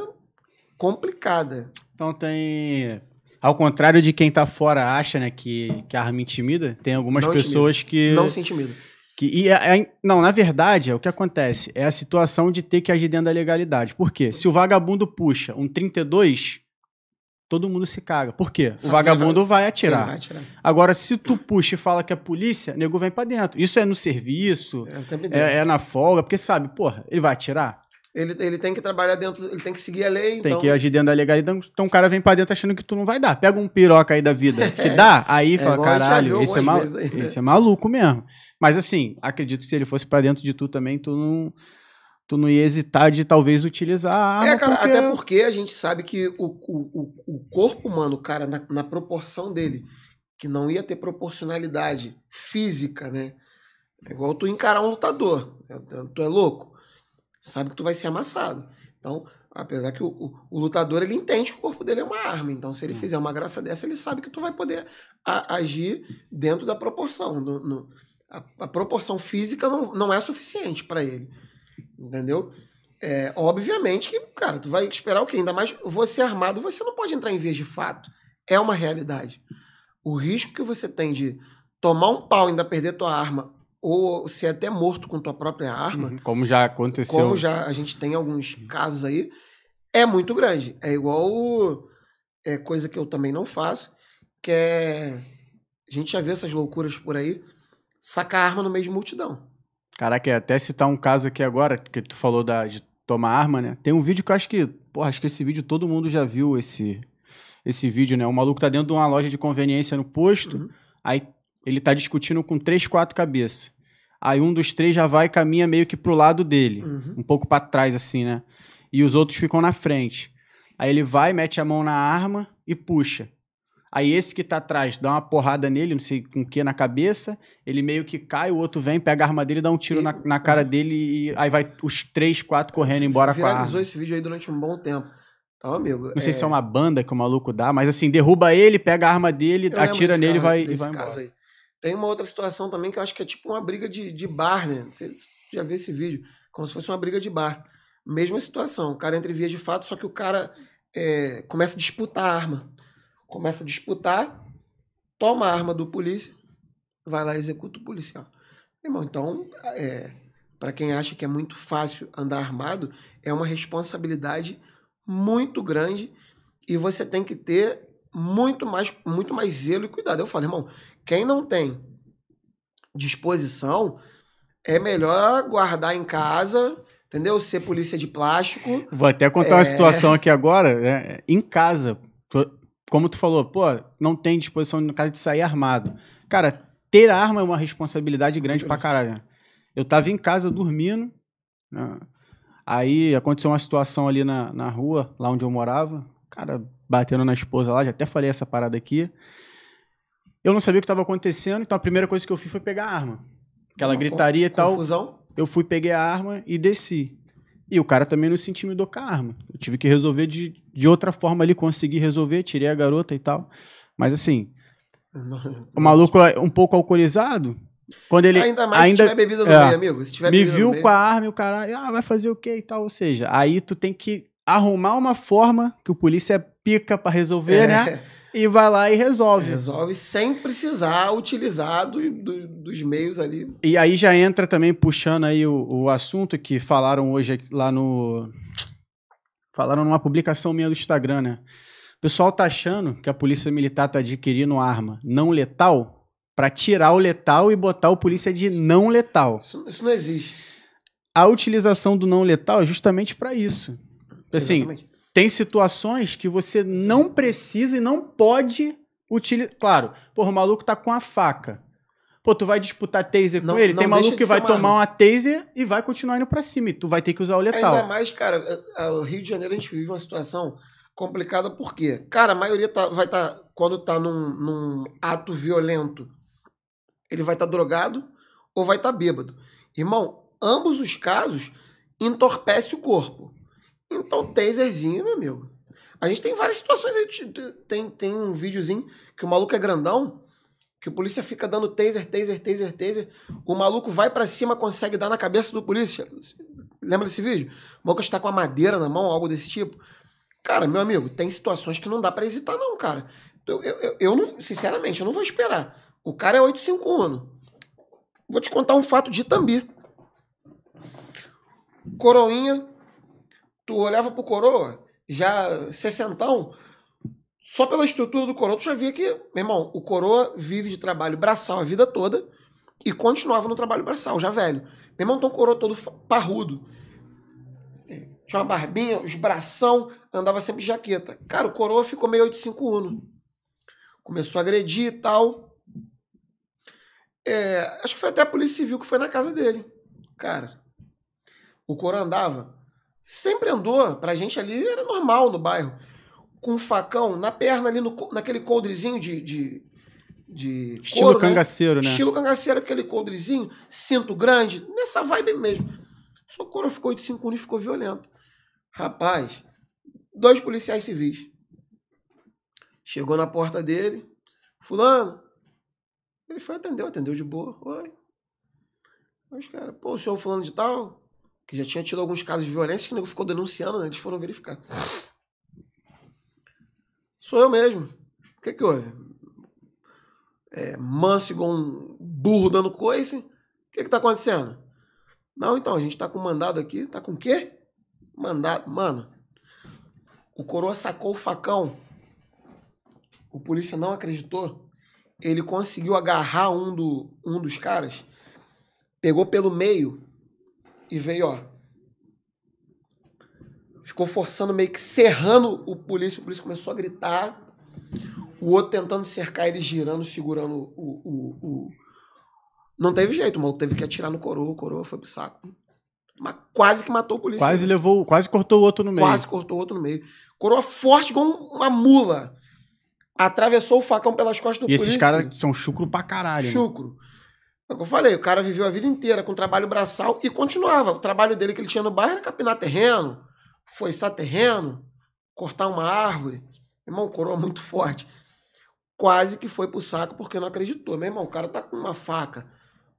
complicada. Então tem. Ao contrário de quem tá fora acha, né, que, que a arma intimida, tem algumas não pessoas intimida. que. Não se intimida. Que, e é, é, não, na verdade, é o que acontece. É a situação de ter que agir dentro da legalidade. Por quê? Se o vagabundo puxa um 32, todo mundo se caga. Por quê? Sabe o vagabundo vai atirar. vai atirar. Agora, se tu puxa e fala que é polícia, nego vem para dentro. Isso é no serviço, é, é, é, na folga, porque sabe, porra, ele vai atirar. Ele, ele tem que trabalhar dentro, ele tem que seguir a lei, Tem então... que agir dentro da legalidade, então o cara vem pra dentro achando que tu não vai dar. Pega um piroca aí da vida, que dá, aí é, fala, caralho, esse é, mal... aí, né? esse é maluco mesmo. Mas assim, acredito que se ele fosse para dentro de tu também, tu não tu não ia hesitar de talvez utilizar a ah, arma. É, cara, porque... até porque a gente sabe que o, o, o corpo humano, cara, na, na proporção dele, que não ia ter proporcionalidade física, né? É igual tu encarar um lutador. É, é, tu é louco. Sabe que tu vai ser amassado. Então, apesar que o, o, o lutador, ele entende que o corpo dele é uma arma. Então, se ele hum. fizer uma graça dessa, ele sabe que tu vai poder a, agir dentro da proporção. No, no, a, a, proporção física não, não é suficiente para ele. Entendeu? É, obviamente que, cara, tu vai esperar o quê? Ainda mais você armado, você não pode entrar em vez de fato. É uma realidade. O risco que você tem de tomar um pau e ainda perder tua arma ou ser até morto com tua própria arma. Uhum. Como já aconteceu. Como já a gente tem alguns casos aí, é muito grande. É igual é coisa que eu também não faço, que é a gente já vê essas loucuras por aí, sacar arma no meio de multidão. Caraca, até citar um caso aqui agora, que tu falou da, de tomar arma, né? Tem um vídeo que eu acho que, porra, acho que esse vídeo todo mundo já viu esse, esse vídeo, né? O maluco tá dentro de uma loja de conveniência no posto, uhum. aí ele tá discutindo com três, quatro cabeças. Aí um dos três já vai e caminha meio que pro lado dele, uhum. um pouco para trás assim, né? E os outros ficam na frente. Aí ele vai, mete a mão na arma e puxa. Aí esse que tá atrás dá uma porrada nele, não sei com o que, na cabeça. Ele meio que cai, o outro vem, pega a arma dele, dá um tiro e... na, na, cara é. dele e aí vai os três, quatro correndo embora Viralizou com a Viralizou esse vídeo aí durante um bom tempo. Então, amigo... Não sei se é, é uma banda que o maluco dá, mas assim, derruba ele, pega a arma dele, eu atira nele vai, e vai embora. Aí. Tem uma outra situação também que eu acho que é tipo uma briga de, de bar, né? Você já viu esse vídeo. Como se fosse uma briga de bar. Mesma situação. O cara entrevia de fato, só que o cara é, começa a disputar a arma começa a disputar, toma a arma do polícia, vai lá e executa o policial. Irmão, então, é, para quem acha que é muito fácil andar armado, é uma responsabilidade muito grande e você tem que ter muito mais, muito mais zelo e cuidado. Eu falo, irmão, quem não tem disposição, é melhor guardar em casa, entendeu? Ser polícia de plástico. Vou até contar é... uma situação aqui agora, né? Em casa, como tu falou, pô, não tem disposição no caso de sair armado. Cara, ter arma é uma responsabilidade grande pra caralho. Né? Eu tava em casa dormindo, né? aí aconteceu uma situação ali na, na rua, lá onde eu morava, cara batendo na esposa lá, já até falei essa parada aqui. Eu não sabia o que estava acontecendo, então a primeira coisa que eu fiz foi pegar a arma. Aquela Uma gritaria e tal. Confusão? Eu fui, peguei a arma e desci. E o cara também não se intimidou com a arma. Eu tive que resolver de, de outra forma ali, consegui resolver, tirei a garota e tal. Mas assim, o maluco é um pouco alcoolizado. Quando ele ainda mais ainda, se tiver bebida no é, meio, amigo. Se tiver me viu com a arma e o caralho, ah, vai fazer o quê e tal. Ou seja, aí tu tem que arrumar uma forma que o polícia pica para resolver, né? é. né? e vai lá e resolve. Resolve sem precisar utilizar do, do, dos meios ali. E aí já entra também, puxando aí o, o assunto que falaram hoje lá no. Falaram numa publicação minha do Instagram, né? O pessoal tá achando que a polícia militar tá adquirindo arma não letal para tirar o letal e botar o polícia de não letal. Isso, isso não existe. A utilização do não letal é justamente para isso. Assim, Exatamente tem situações que você não precisa e não pode utilizar. Claro, porra, o maluco tá com a faca. Pô, tu vai disputar taser não, com ele? Tem maluco que vai tomar uma taser e vai continuar indo pra cima. E tu vai ter que usar o letal. Ainda mais, cara, o Rio de Janeiro a gente vive uma situação complicada porque, cara, a maioria tá, vai estar, tá, quando tá num, num, ato violento, ele vai estar tá drogado ou vai estar tá bêbado. Irmão, ambos os casos entorpece o corpo. Então, taserzinho, meu amigo. A gente tem várias situações aí. Tem, tem um videozinho que o maluco é grandão, que o polícia fica dando taser, taser, taser, taser. O maluco vai para cima, consegue dar na cabeça do polícia. Lembra desse vídeo? O maluco está com a madeira na mão, algo desse tipo. Cara, meu amigo, tem situações que não dá para hesitar, não, cara. Eu, eu, eu não, sinceramente, eu não vou esperar. O cara é 851. Vou te contar um fato de Itambi. Coroinha Tu olhava pro coroa, já sessentão, só pela estrutura do coroa, tu já via que, meu irmão, o coroa vive de trabalho braçal a vida toda e continuava no trabalho braçal, já velho. Meu irmão, então o coroa todo parrudo. Tinha uma barbinha, os bração, andava sempre de jaqueta. Cara, o coroa ficou meio 851. Começou a agredir e tal. É, acho que foi até a Polícia Civil que foi na casa dele. Cara, o coroa andava sempre andou, pra gente ali era normal no bairro, com um facão na perna ali, no, naquele coldrezinho de, de, de Estilo couro, né? cangaceiro, né? né? Estilo cangaceiro, aquele coldrezinho, cinto grande, nessa vibe mesmo. Só couro ficou de 5 e ficou violento. Rapaz, dois policiais civis. Chegou na porta dele, fulano. Ele foi, atendeu, atendeu de boa. Oi. Os caras, pô, o senhor é fulano de tal? que já tinha tido alguns casos de violência que o nego ficou denunciando, né? eles foram verificar. Sou eu mesmo. O que é que houve? É, manso igual um burro dando coice. O que é que tá acontecendo? Não, então, a gente tá com mandado aqui. Tá com o quê? Mandado. Mano, o coroa sacou o facão. O polícia não acreditou. Ele conseguiu agarrar um, do, um dos caras. Pegou pelo meio e veio, ó. Ficou forçando, meio que serrando o polícia. O polícia começou a gritar. O outro tentando cercar ele, girando, segurando o. o, o... Não teve jeito, o teve que atirar no coroa. O coroa foi pro saco. Mas quase que matou o polícia. Quase levou, quase cortou o outro no meio. Quase cortou o outro no meio. Coroa forte como uma mula. Atravessou o facão pelas costas do e polícia. E esses caras são chucro pra caralho. Né? Chucro. Né? É o que eu falei, o cara viveu a vida inteira com trabalho braçal e continuava. O trabalho dele que ele tinha no bairro era capinar terreno, foiçar terreno, cortar uma árvore. Irmão, coroa muito forte. Quase que foi pro saco porque não acreditou. Meu irmão, o cara tá com uma faca,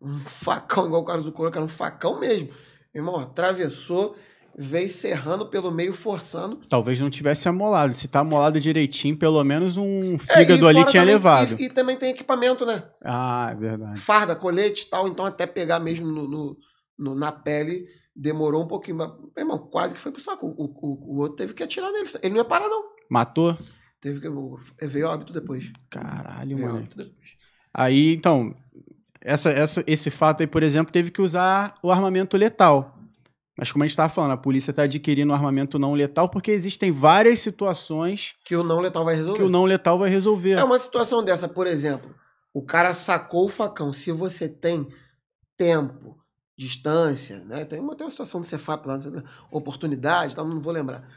um facão igual o cara do coroa, que era um facão mesmo. Meu irmão, atravessou veio serrando pelo meio, forçando. Talvez não tivesse amolado. Se tá amolado direitinho, pelo menos um é, fígado é, ali tinha também, levado. E, e, também tem equipamento, né? Ah, é verdade. Farda, colete e tal. Então, até pegar mesmo no, no, no, na pele, demorou um pouquinho. Mas, meu irmão, quase que foi pro saco. O, o, o outro teve que atirar nele. Ele não ia parar, não. Matou? Teve que. Veio óbito depois. Caralho, veio mano. Óbito depois. Aí, então, essa, essa, esse fato aí, por exemplo, teve que usar o armamento letal. Mas como a gente estava falando, a polícia está adquirindo armamento não letal porque existem várias situações que o não letal vai resolver. Que o não letal vai resolver. É uma situação dessa, por exemplo, o cara sacou o facão. Se você tem tempo, distância, né? Tem uma, tem uma situação de Cefap lá, oportunidade, não vou lembrar.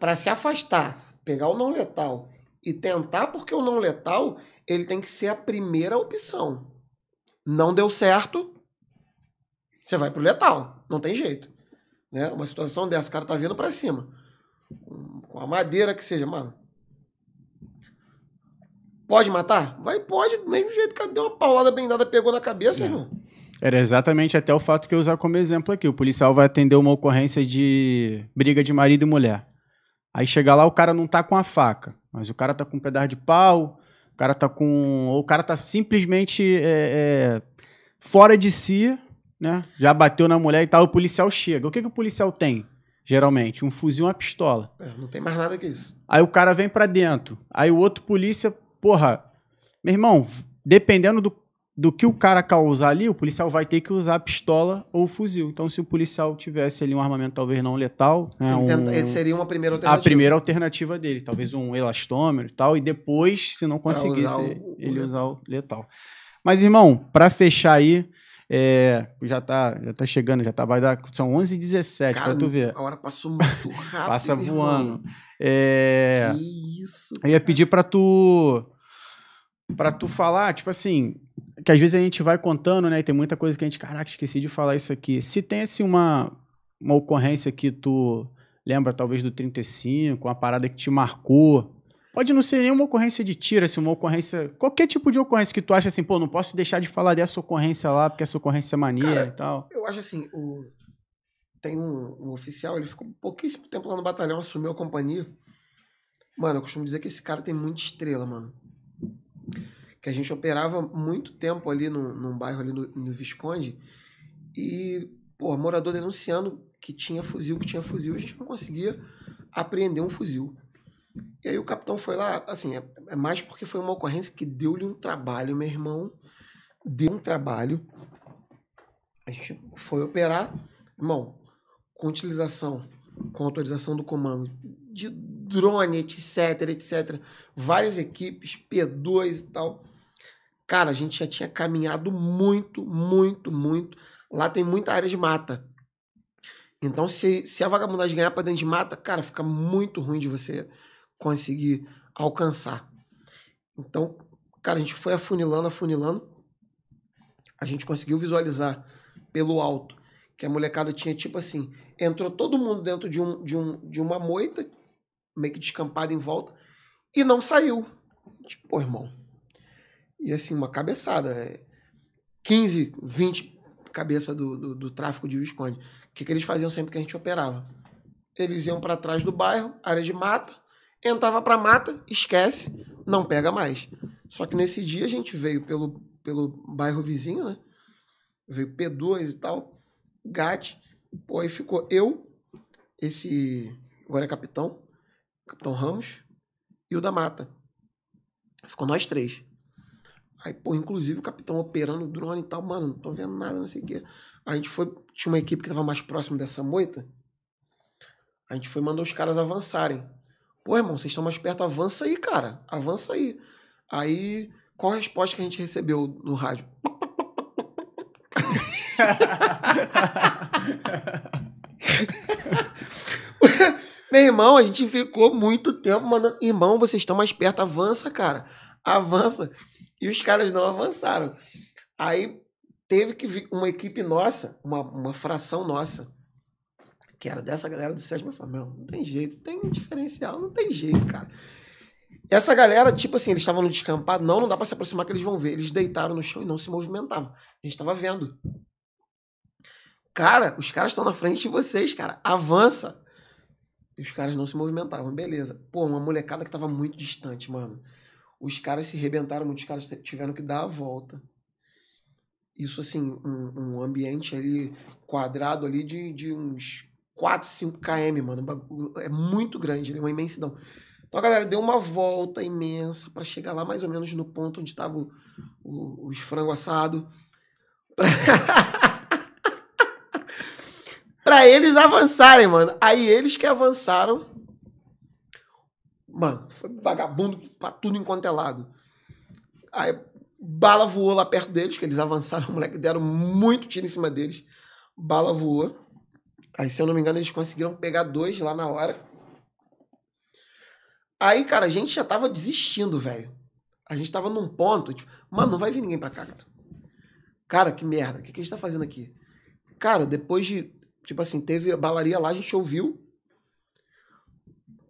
Para se afastar, pegar o não letal e tentar, porque o não letal ele tem que ser a primeira opção. Não deu certo, você vai pro letal, não tem jeito. Né? Uma situação dessa, o cara tá vindo para cima. Com a madeira que seja, mano. Pode matar? Vai, pode, do mesmo jeito que deu uma paulada bem dada, pegou na cabeça, é. irmão. Era exatamente até o fato que eu usar como exemplo aqui. O policial vai atender uma ocorrência de briga de marido e mulher. Aí chega lá, o cara não tá com a faca, mas o cara tá com um pedaço de pau, o cara tá com. Ou o cara tá simplesmente é, é, fora de si né? Já bateu na mulher e tal, o policial chega. O que, que o policial tem, geralmente? Um fuzil e uma pistola. É, não tem mais nada que isso. Aí o cara vem para dentro. Aí o outro polícia, porra, meu irmão, dependendo do, do que o cara causar ali, o policial vai ter que usar a pistola ou o fuzil. Então, se o policial tivesse ali um armamento talvez não letal, né, ele, tenta, seria uma primeira alternativa. A primeira alternativa dele, talvez um elastômero e tal, e depois, se não conseguisse, usar o, ele o usar o letal. Mas, irmão, para fechar aí, é, já tá, já tá chegando, já tá, vai dar, são 11h17 para tu ver. A hora passou muito rápido. Passa voando. É, que isso. Cara. Eu ia pedir para tu para tu falar, tipo assim, que às vezes a gente vai contando, né, e tem muita coisa que a gente, caraca, esqueci de falar isso aqui. Se tem assim uma uma ocorrência que tu lembra talvez do 35, uma parada que te marcou, Pode não ser nenhuma ocorrência de tiro, assim, uma ocorrência. Qualquer tipo de ocorrência que tu acha assim, pô, não posso deixar de falar dessa ocorrência lá, porque essa ocorrência é mania Cara, e tal. Eu acho assim, o... tem um, um, oficial, ele ficou pouquíssimo tempo lá no batalhão, assumiu a companhia. Mano, eu costumo dizer que esse cara tem muita estrela, mano. Que a gente operava muito tempo ali no, num bairro ali no, no Visconde. E, pô, morador denunciando que tinha fuzil, que tinha fuzil, a gente não conseguia apreender um fuzil. E aí o capitão foi lá, assim, é, é mais porque foi uma ocorrência que deu-lhe um trabalho, meu irmão. Deu um trabalho. A gente foi operar, irmão, com utilização, com autorização do comando de drone, etc, etc. Várias equipes, P2 e tal. Cara, a gente já tinha caminhado muito, muito, muito. Lá tem muita área de mata. Então, se, se a vagabundagem ganhar pra dentro de mata, cara, fica muito ruim de você conseguir alcançar. Então, cara, a gente foi afunilando, afunilando. A gente conseguiu visualizar pelo alto que a molecada tinha tipo assim: entrou todo mundo dentro de, um, de, um, de uma moita, meio que descampada em volta, e não saiu. Tipo, pô, irmão. E assim, uma cabeçada. 15, é, 20 cabeça do, do, do tráfico de Visconde. O que, que eles faziam sempre que a gente operava? Eles iam para trás do bairro, área de mata, entrava para mata, esquece, não pega mais. Só que nesse dia a gente veio pelo, pelo bairro vizinho, né? Veio P2 e tal, GAT, pô, aí ficou eu, esse, agora é capitão, capitão Ramos, e o da mata. Ficou nós três. Aí, pô, inclusive o capitão operando o drone e tal, mano, não tô vendo nada, não sei o quê. A gente foi, tinha uma equipe que tava mais próximo dessa moita, a gente foi mandou os caras avançarem. Pô, irmão, vocês estão mais perto, avança aí, cara. Avança aí. Aí, qual a resposta que a gente recebeu no rádio? Meu irmão, a gente ficou muito tempo mandando. Irmão, vocês estão mais perto, avança, cara. Avança. E os caras não avançaram. Aí teve que vir uma equipe nossa, uma, uma fração nossa, que era dessa galera do Sérgio Famel. Não tem jeito, tem um diferencial, não tem jeito, cara. Essa galera, tipo assim, eles estavam no descampado, não, não dá para se aproximar que eles vão ver. Eles deitaram no chão e não se movimentavam. A gente tava vendo. Cara, os caras estão na frente de vocês, cara. Avança. E os caras não se movimentavam, beleza. Pô, uma molecada que tava muito distante, mano. Os caras se rebentaram, muitos caras tiveram que dar a volta. Isso, assim, um, um ambiente ali, quadrado ali de, de uns 4, 5 km, mano. É muito grande, é uma imensidão. Então a galera deu uma volta imensa para chegar lá mais ou menos no ponto onde tava o, o, os frango assado. Pra... pra eles avançarem, mano. Aí eles que avançaram. Mano, foi vagabundo pra tudo enquanto é lado. Aí bala voou lá perto deles, que eles avançaram, moleque, deram muito tiro em cima deles. Bala voou. Aí, se eu não me engano, eles conseguiram pegar dois lá na hora. Aí, cara, a gente já tava desistindo, velho. A gente tava num ponto, tipo, mano, não vai vir ninguém pra cá, cara. Cara, que merda, o que, que a gente tá fazendo aqui? Cara, depois de, tipo assim, teve a balaria lá, a gente ouviu.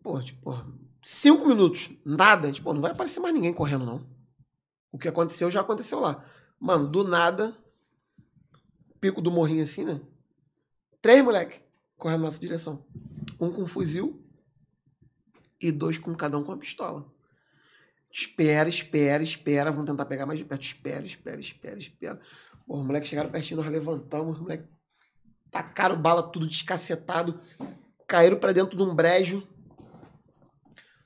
Pô, tipo, cinco minutos, nada. Tipo, não vai aparecer mais ninguém correndo, não. O que aconteceu já aconteceu lá. Mano, do nada, pico do morrinho assim, né? três moleques correndo na nossa direção. Um com um fuzil e dois com cada um com uma pistola. Espera, espera, espera. Vamos tentar pegar mais de perto. Espera, espera, espera, espera. os moleques chegaram pertinho, nós levantamos, os moleques tacaram bala tudo descacetado, caíram para dentro de um brejo.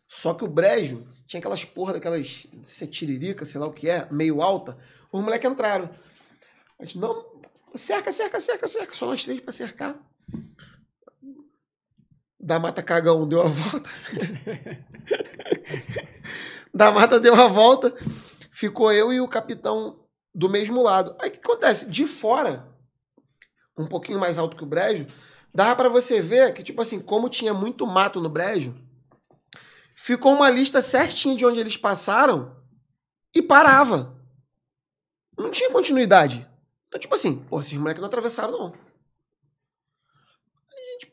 Só que o brejo tinha aquelas porra daquelas, não sei se é tiririca, sei lá o que é, meio alta. Os moleques entraram. A gente, não, Cerca, cerca, cerca, cerca. Só nós três para cercar. Da mata cagão deu a volta. da mata deu a volta. Ficou eu e o capitão do mesmo lado. Aí o que acontece? De fora, um pouquinho mais alto que o brejo, dava para você ver que, tipo assim, como tinha muito mato no brejo, ficou uma lista certinha de onde eles passaram e parava. Não tinha continuidade. Então, tipo assim, pô, esses moleques não atravessaram, não. Aí,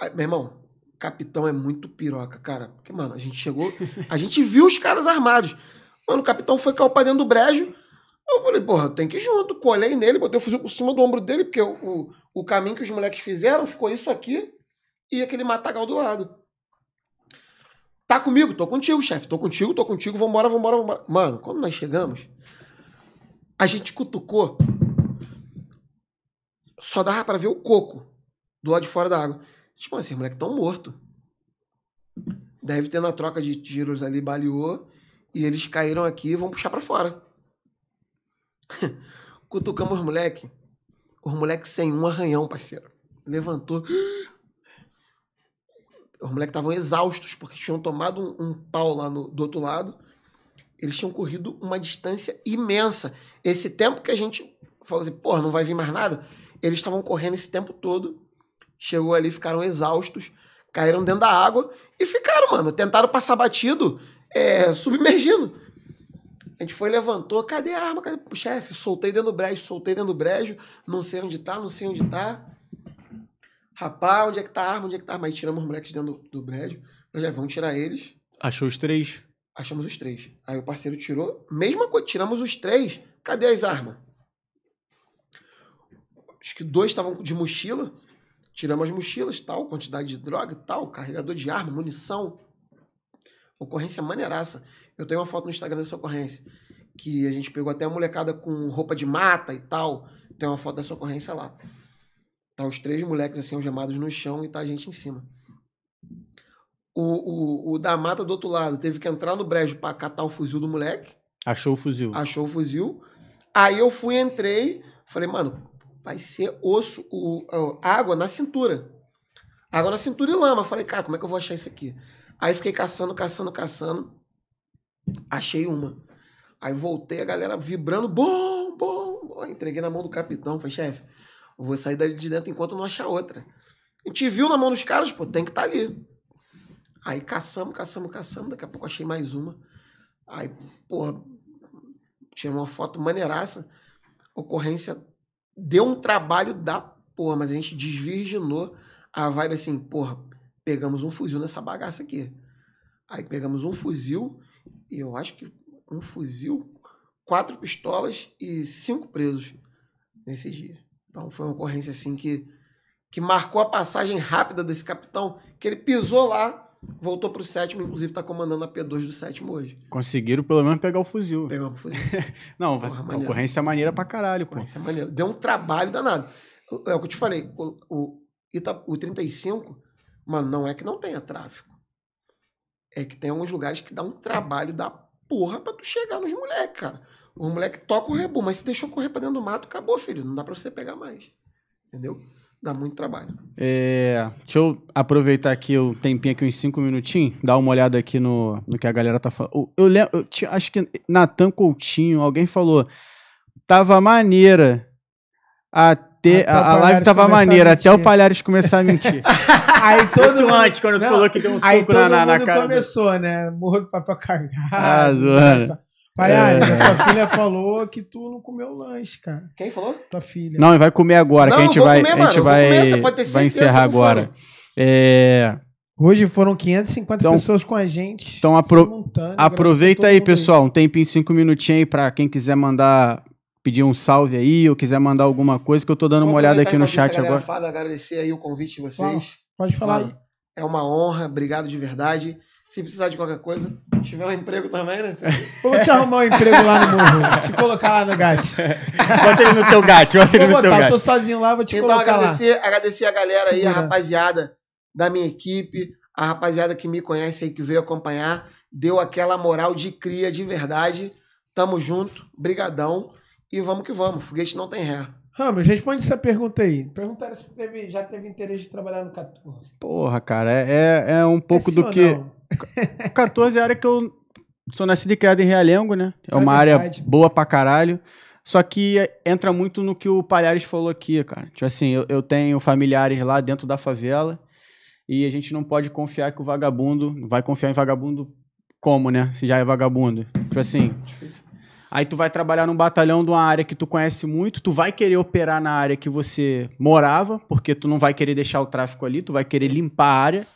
Aí, meu irmão, capitão é muito piroca, cara. Porque, mano, a gente chegou, a gente viu os caras armados. Mano, o capitão foi calpar dentro do brejo. Eu falei, porra, tem que ir junto. Colei nele, botei o fuzil por cima do ombro dele, porque o, o, o caminho que os moleques fizeram ficou isso aqui e aquele matagal do lado. Tá comigo? Tô contigo, chefe. Tô contigo, tô contigo. Vambora, vambora, vambora. Mano, quando nós chegamos, a gente cutucou. Só dava para ver o coco do lado de fora da água. Tipo, esses assim, moleques estão morto. Deve ter na troca de tiros ali, baleou. E eles caíram aqui e vão puxar para fora. Cutucamos os moleque. Os moleque sem um arranhão, parceiro. Levantou. Os moleques estavam exaustos porque tinham tomado um, um pau lá no, do outro lado eles tinham corrido uma distância imensa. Esse tempo que a gente falou assim, pô, não vai vir mais nada, eles estavam correndo esse tempo todo. Chegou ali, ficaram exaustos, caíram dentro da água e ficaram, mano. Tentaram passar batido, é, submergindo. A gente foi, levantou, cadê a arma? Cadê? Chefe, soltei dentro do brejo, soltei dentro do brejo, não sei onde tá, não sei onde tá. Rapaz, onde é que tá a arma? Onde é que tá a arma? Aí tiramos os moleques dentro do, do brejo. Já vamos tirar eles. Achou os três? Achamos os três. Aí o parceiro tirou, mesma coisa, tiramos os três, cadê as armas? Acho que dois estavam de mochila, tiramos as mochilas, tal, quantidade de droga, tal, carregador de arma, munição. Ocorrência maneiraça. Eu tenho uma foto no Instagram dessa ocorrência, que a gente pegou até a molecada com roupa de mata e tal. Tem uma foto dessa ocorrência lá. Tá os três moleques assim algemados no chão e tá a gente em cima. O, o, o da mata do outro lado teve que entrar no brejo para catar o fuzil do moleque. Achou o fuzil. Achou o fuzil. Aí eu fui, entrei, falei, mano, vai ser osso, o, o água na cintura. Água na cintura e lama. Falei, cara, como é que eu vou achar isso aqui? Aí fiquei caçando, caçando, caçando. Achei uma. Aí voltei, a galera vibrando, bom, bom, bom. Entreguei na mão do capitão, falei, chefe, vou sair dali de dentro enquanto não achar outra. A gente viu na mão dos caras, pô, tem que estar tá ali. Aí caçamos, caçamos, caçamos. Daqui a pouco achei mais uma. Aí, porra, tirei uma foto maneiraça. Ocorrência deu um trabalho da porra, mas a gente desvirginou a vibe assim, porra, pegamos um fuzil nessa bagaça aqui. Aí pegamos um fuzil, e eu acho que um fuzil, quatro pistolas e cinco presos nesse dia. Então foi uma ocorrência assim que, que marcou a passagem rápida desse capitão, que ele pisou lá, voltou pro sétimo, inclusive tá comandando a P2 do sétimo hoje. Conseguiram pelo menos pegar o fuzil. Pegou o fuzil. não, Porra, a maneira. ocorrência é maneira pra caralho, pô. Concorrência é maneira. Deu um trabalho danado. É o que eu te falei, o, o, Ita, o 35, mano, não é que não tenha tráfego. É que tem alguns lugares que dá um trabalho da porra pra tu chegar nos moleques, cara. Os moleques tocam o rebu, mas se deixou correr pra dentro do mato, acabou, filho. Não dá pra você pegar mais. Entendeu? dá muito trabalho. É, deixa eu aproveitar aqui o tempinho aqui, uns cinco minutinhos, dar uma olhada aqui no, no que a galera tá falando. Eu, lembro, eu, acho que Natan Coutinho, alguém falou, tava maneira, até, até a, a live tava maneira, até o Palhares começar a mentir. aí todo mundo, antes, quando não, tu falou que deu um soco na, na, na cara. Aí todo mundo começou, né? Morro de papel cagado. Ah, né? zoando. Palhares, é... a tua filha falou que tu não comeu lanche, cara. Quem falou? Tua filha. Não, vai comer agora, não, que a gente vai, comer, a gente vai, comer, vai encerrar agora. É... Hoje foram 550 então, pessoas com a gente. Então apro aproveita aí, pessoal, um tempinho, cinco minutinhos aí pra quem quiser mandar, pedir um salve aí, ou quiser mandar alguma coisa, que eu tô dando uma olhada aqui no chat agora. Fala, agradecer aí o convite de vocês. Pode falar É uma honra, obrigado de verdade se precisar de qualquer coisa, tiver um emprego também, né? Vou te arrumar um emprego lá no morro. Te colocar lá no GAT. Bota ele no teu GAT, bota ele vou no teu GAT. Eu tô sozinho lá, vou te então, colocar agradecer, lá. agradecer a galera Segura. aí, a rapaziada da minha equipe, a rapaziada que me conhece aí, que veio acompanhar, deu aquela moral de cria de verdade. Tamo junto, brigadão e vamos que vamos. Foguete não tem ré. Ramos, responde essa pergunta aí. Perguntaram se teve, já teve interesse de trabalhar no 14. Porra, cara, é, é, é um pouco é do que... Não? 14 é a área que eu sou nascido e criado em Realengo, né? É, uma é área boa pra caralho. Só que é, entra muito no que o Palhares falou aqui, cara. Tipo assim, eu, eu tenho familiares lá dentro da favela e a gente não pode confiar que o vagabundo. Vai confiar em vagabundo como, né? Se já é vagabundo. Tipo assim. Difícil. Aí tu vai trabalhar num batalhão de uma área que tu conhece muito, tu vai querer operar na área que você morava, porque tu não vai querer deixar o tráfico ali, tu vai querer limpar a área.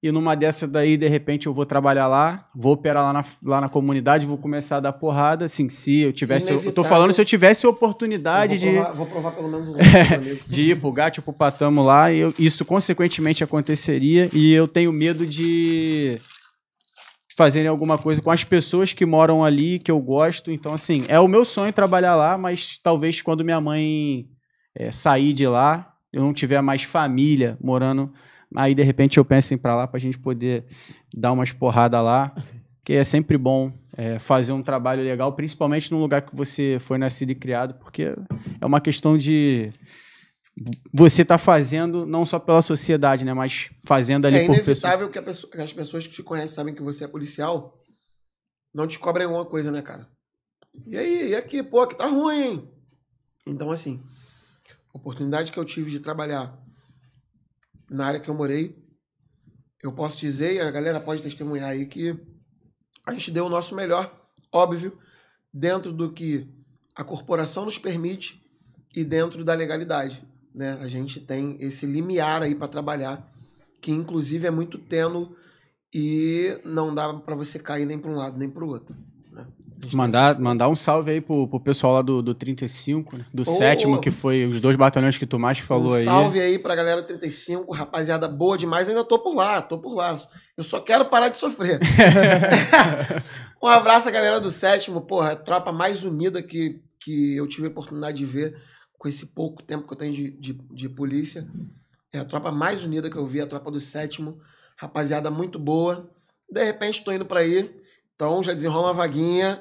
E numa dessa daí, de repente, eu vou trabalhar lá, vou operar lá na, lá na comunidade, vou começar a dar porrada. Assim, se eu tivesse. Eu, tô falando se eu tivesse oportunidade eu vou provar, de. Vou provar pelo menos De ir pro gato, pro patamo lá. E eu, isso consequentemente aconteceria. E eu tenho medo de fazerem alguma coisa com as pessoas que moram ali, que eu gosto. Então, assim, é o meu sonho trabalhar lá, mas talvez quando minha mãe é, sair de lá, eu não tiver mais família morando Aí, de repente, eu penso em ir para lá para a gente poder dar umas porradas lá, que é sempre bom é, fazer um trabalho legal, principalmente num lugar que você foi nascido e criado, porque é uma questão de você estar tá fazendo não só pela sociedade, né, mas fazendo ali é por pessoas. É inevitável que, pessoa, que as pessoas que te conhecem sabem que você é policial não te cobrem alguma coisa, né, cara? E aí, e aqui, pô, que tá ruim, hein? Então, assim, a oportunidade que eu tive de trabalhar na área que eu morei, eu posso dizer, e a galera pode testemunhar aí, que a gente deu o nosso melhor, óbvio, dentro do que a corporação nos permite e dentro da legalidade. Né? A gente tem esse limiar aí para trabalhar, que inclusive é muito tênue e não dá para você cair nem para um lado nem para o outro. Mandar, mandar um salve aí pro, pro pessoal lá do, do 35, né? do oh, sétimo, que foi os dois batalhões que tu mais falou um aí. Salve aí pra galera do 35, rapaziada boa demais, ainda tô por lá, tô por lá. Eu só quero parar de sofrer. um abraço à galera do sétimo, porra, a tropa mais unida que, que eu tive a oportunidade de ver com esse pouco tempo que eu tenho de, de, de polícia. É a tropa mais unida que eu vi, a tropa do sétimo. Rapaziada muito boa. De repente tô indo pra aí. Então já desenrola uma vaguinha.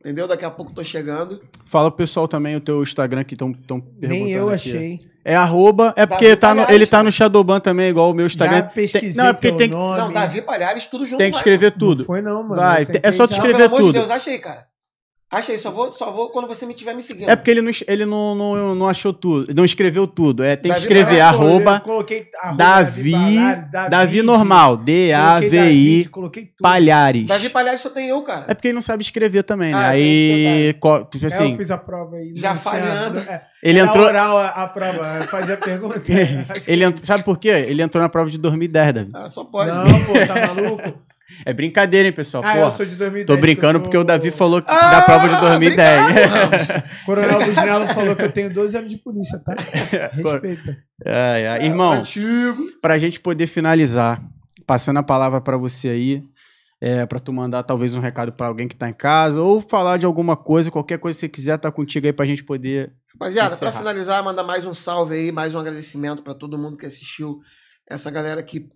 Entendeu? Daqui a pouco tô chegando. Fala pro pessoal também o teu Instagram que estão perguntando. Nem eu aqui. achei. É arroba. É porque tá no, ele tá no Shadowban também, igual o meu Instagram. Já pesquisei tem, não, é porque tem. Nome. Não, Davi Palhares, tudo junto. Tem que escrever vai, tudo. Não foi, não, mano. Vai, é só escrever tudo. Pelo Deus, achei, cara aí? só vou, só vou quando você me tiver me seguindo. É porque ele não, ele não, não, não achou tudo, não escreveu tudo. É, tem Davi que escrever arroba, eu coloquei, arroba Davi, Davi, Davi, Davi normal, D-A-V-I, Palhares. Davi Palhares só tem eu, cara. É porque ele não sabe escrever também, né? ah, né? Aí, é co, tipo assim... É, eu assim, fiz a prova aí. Já falhando. É, ele entrou... oral a, a prova, fazia a pergunta. ele entrou, sabe por quê? Ele entrou na prova de 2010, Davi. Ah, só pode. Não, pô, tá maluco? É brincadeira, hein, pessoal? Ah, Porra, eu sou de 2010. Tô brincando porque o Davi falou que ah, prova de 2010. Coronel Buginello falou que eu tenho 12 anos de polícia, tá? Respeita. É, é. Irmão, é, pra gente poder finalizar, passando a palavra para você aí, é, para tu mandar talvez um recado para alguém que tá em casa, ou falar de alguma coisa, qualquer coisa que você quiser, tá contigo aí pra gente poder. Rapaziada, para finalizar, manda mais um salve aí, mais um agradecimento para todo mundo que assistiu, essa galera que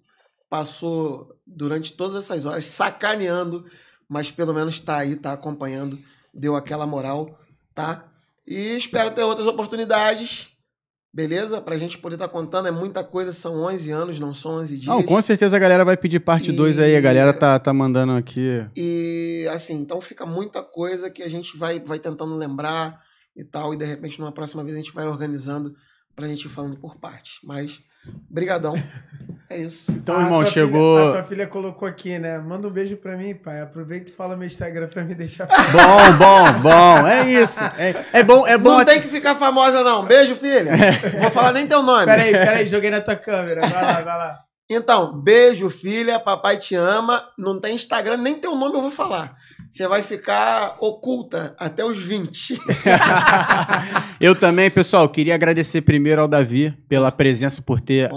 passou durante todas essas horas sacaneando, mas pelo menos está aí, está acompanhando, deu aquela moral, tá? E espero ter outras oportunidades. Beleza? Pra gente poder estar tá contando, é muita coisa, são 11 anos, não são 11 dias. Não, com certeza a galera vai pedir parte 2 aí, a galera tá, tá mandando aqui. E, assim, então fica muita coisa que a gente vai, vai tentando lembrar e tal, e de repente numa próxima vez a gente vai organizando pra gente ir falando por parte. Mas, brigadão. É isso. Então, ah, irmão, chegou. Filha, ah, a tua filha colocou aqui, né? Manda um beijo pra mim, pai. Aproveita e fala meu Instagram pra me deixar Bom, bom, bom. É isso. É, é bom, é bom. Não tem que ficar famosa, não. Beijo, filha. É. Vou falar nem teu nome. Peraí, peraí, joguei na tua câmera. Vai lá, vai lá. Então, beijo, filha, papai te ama. Não tem Instagram, nem teu nome eu vou falar. Você vai ficar oculta até os 20. eu também, pessoal, queria agradecer primeiro ao Davi pela presença, por ter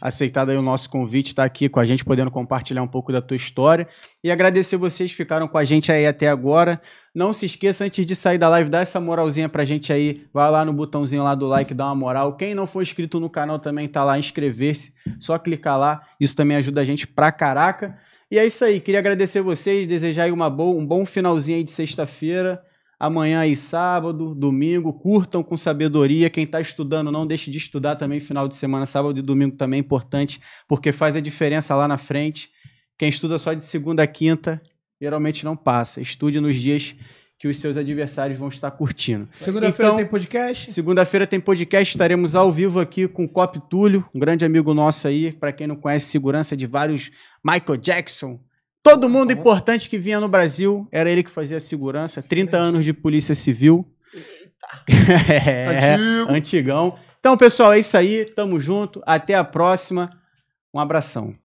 aceitado o nosso convite, estar tá aqui com a gente, podendo compartilhar um pouco da tua história. E agradecer vocês que ficaram com a gente aí até agora. Não se esqueça, antes de sair da live, dá essa moralzinha pra gente aí. Vai lá no botãozinho lá do like, dá uma moral. Quem não for inscrito no canal também tá lá, inscrever-se. Só clicar lá, isso também ajuda a gente pra caraca. E é isso aí, queria agradecer vocês, desejar aí uma boa, um bom finalzinho aí de sexta-feira. Amanhã aí, sábado, domingo, curtam com sabedoria. Quem está estudando, não deixe de estudar também final de semana, sábado e domingo também é importante, porque faz a diferença lá na frente. Quem estuda só de segunda a quinta, geralmente não passa. Estude nos dias que os seus adversários vão estar curtindo. Segunda-feira então, tem podcast? Segunda-feira tem podcast, estaremos ao vivo aqui com o Cop Túlio, um grande amigo nosso aí, para quem não conhece, segurança de vários Michael Jackson. Todo tá mundo importante que vinha no Brasil, era ele que fazia a segurança, 30 anos de polícia civil. é, Antigão. Então, pessoal, é isso aí. Tamo junto. Até a próxima. Um abração.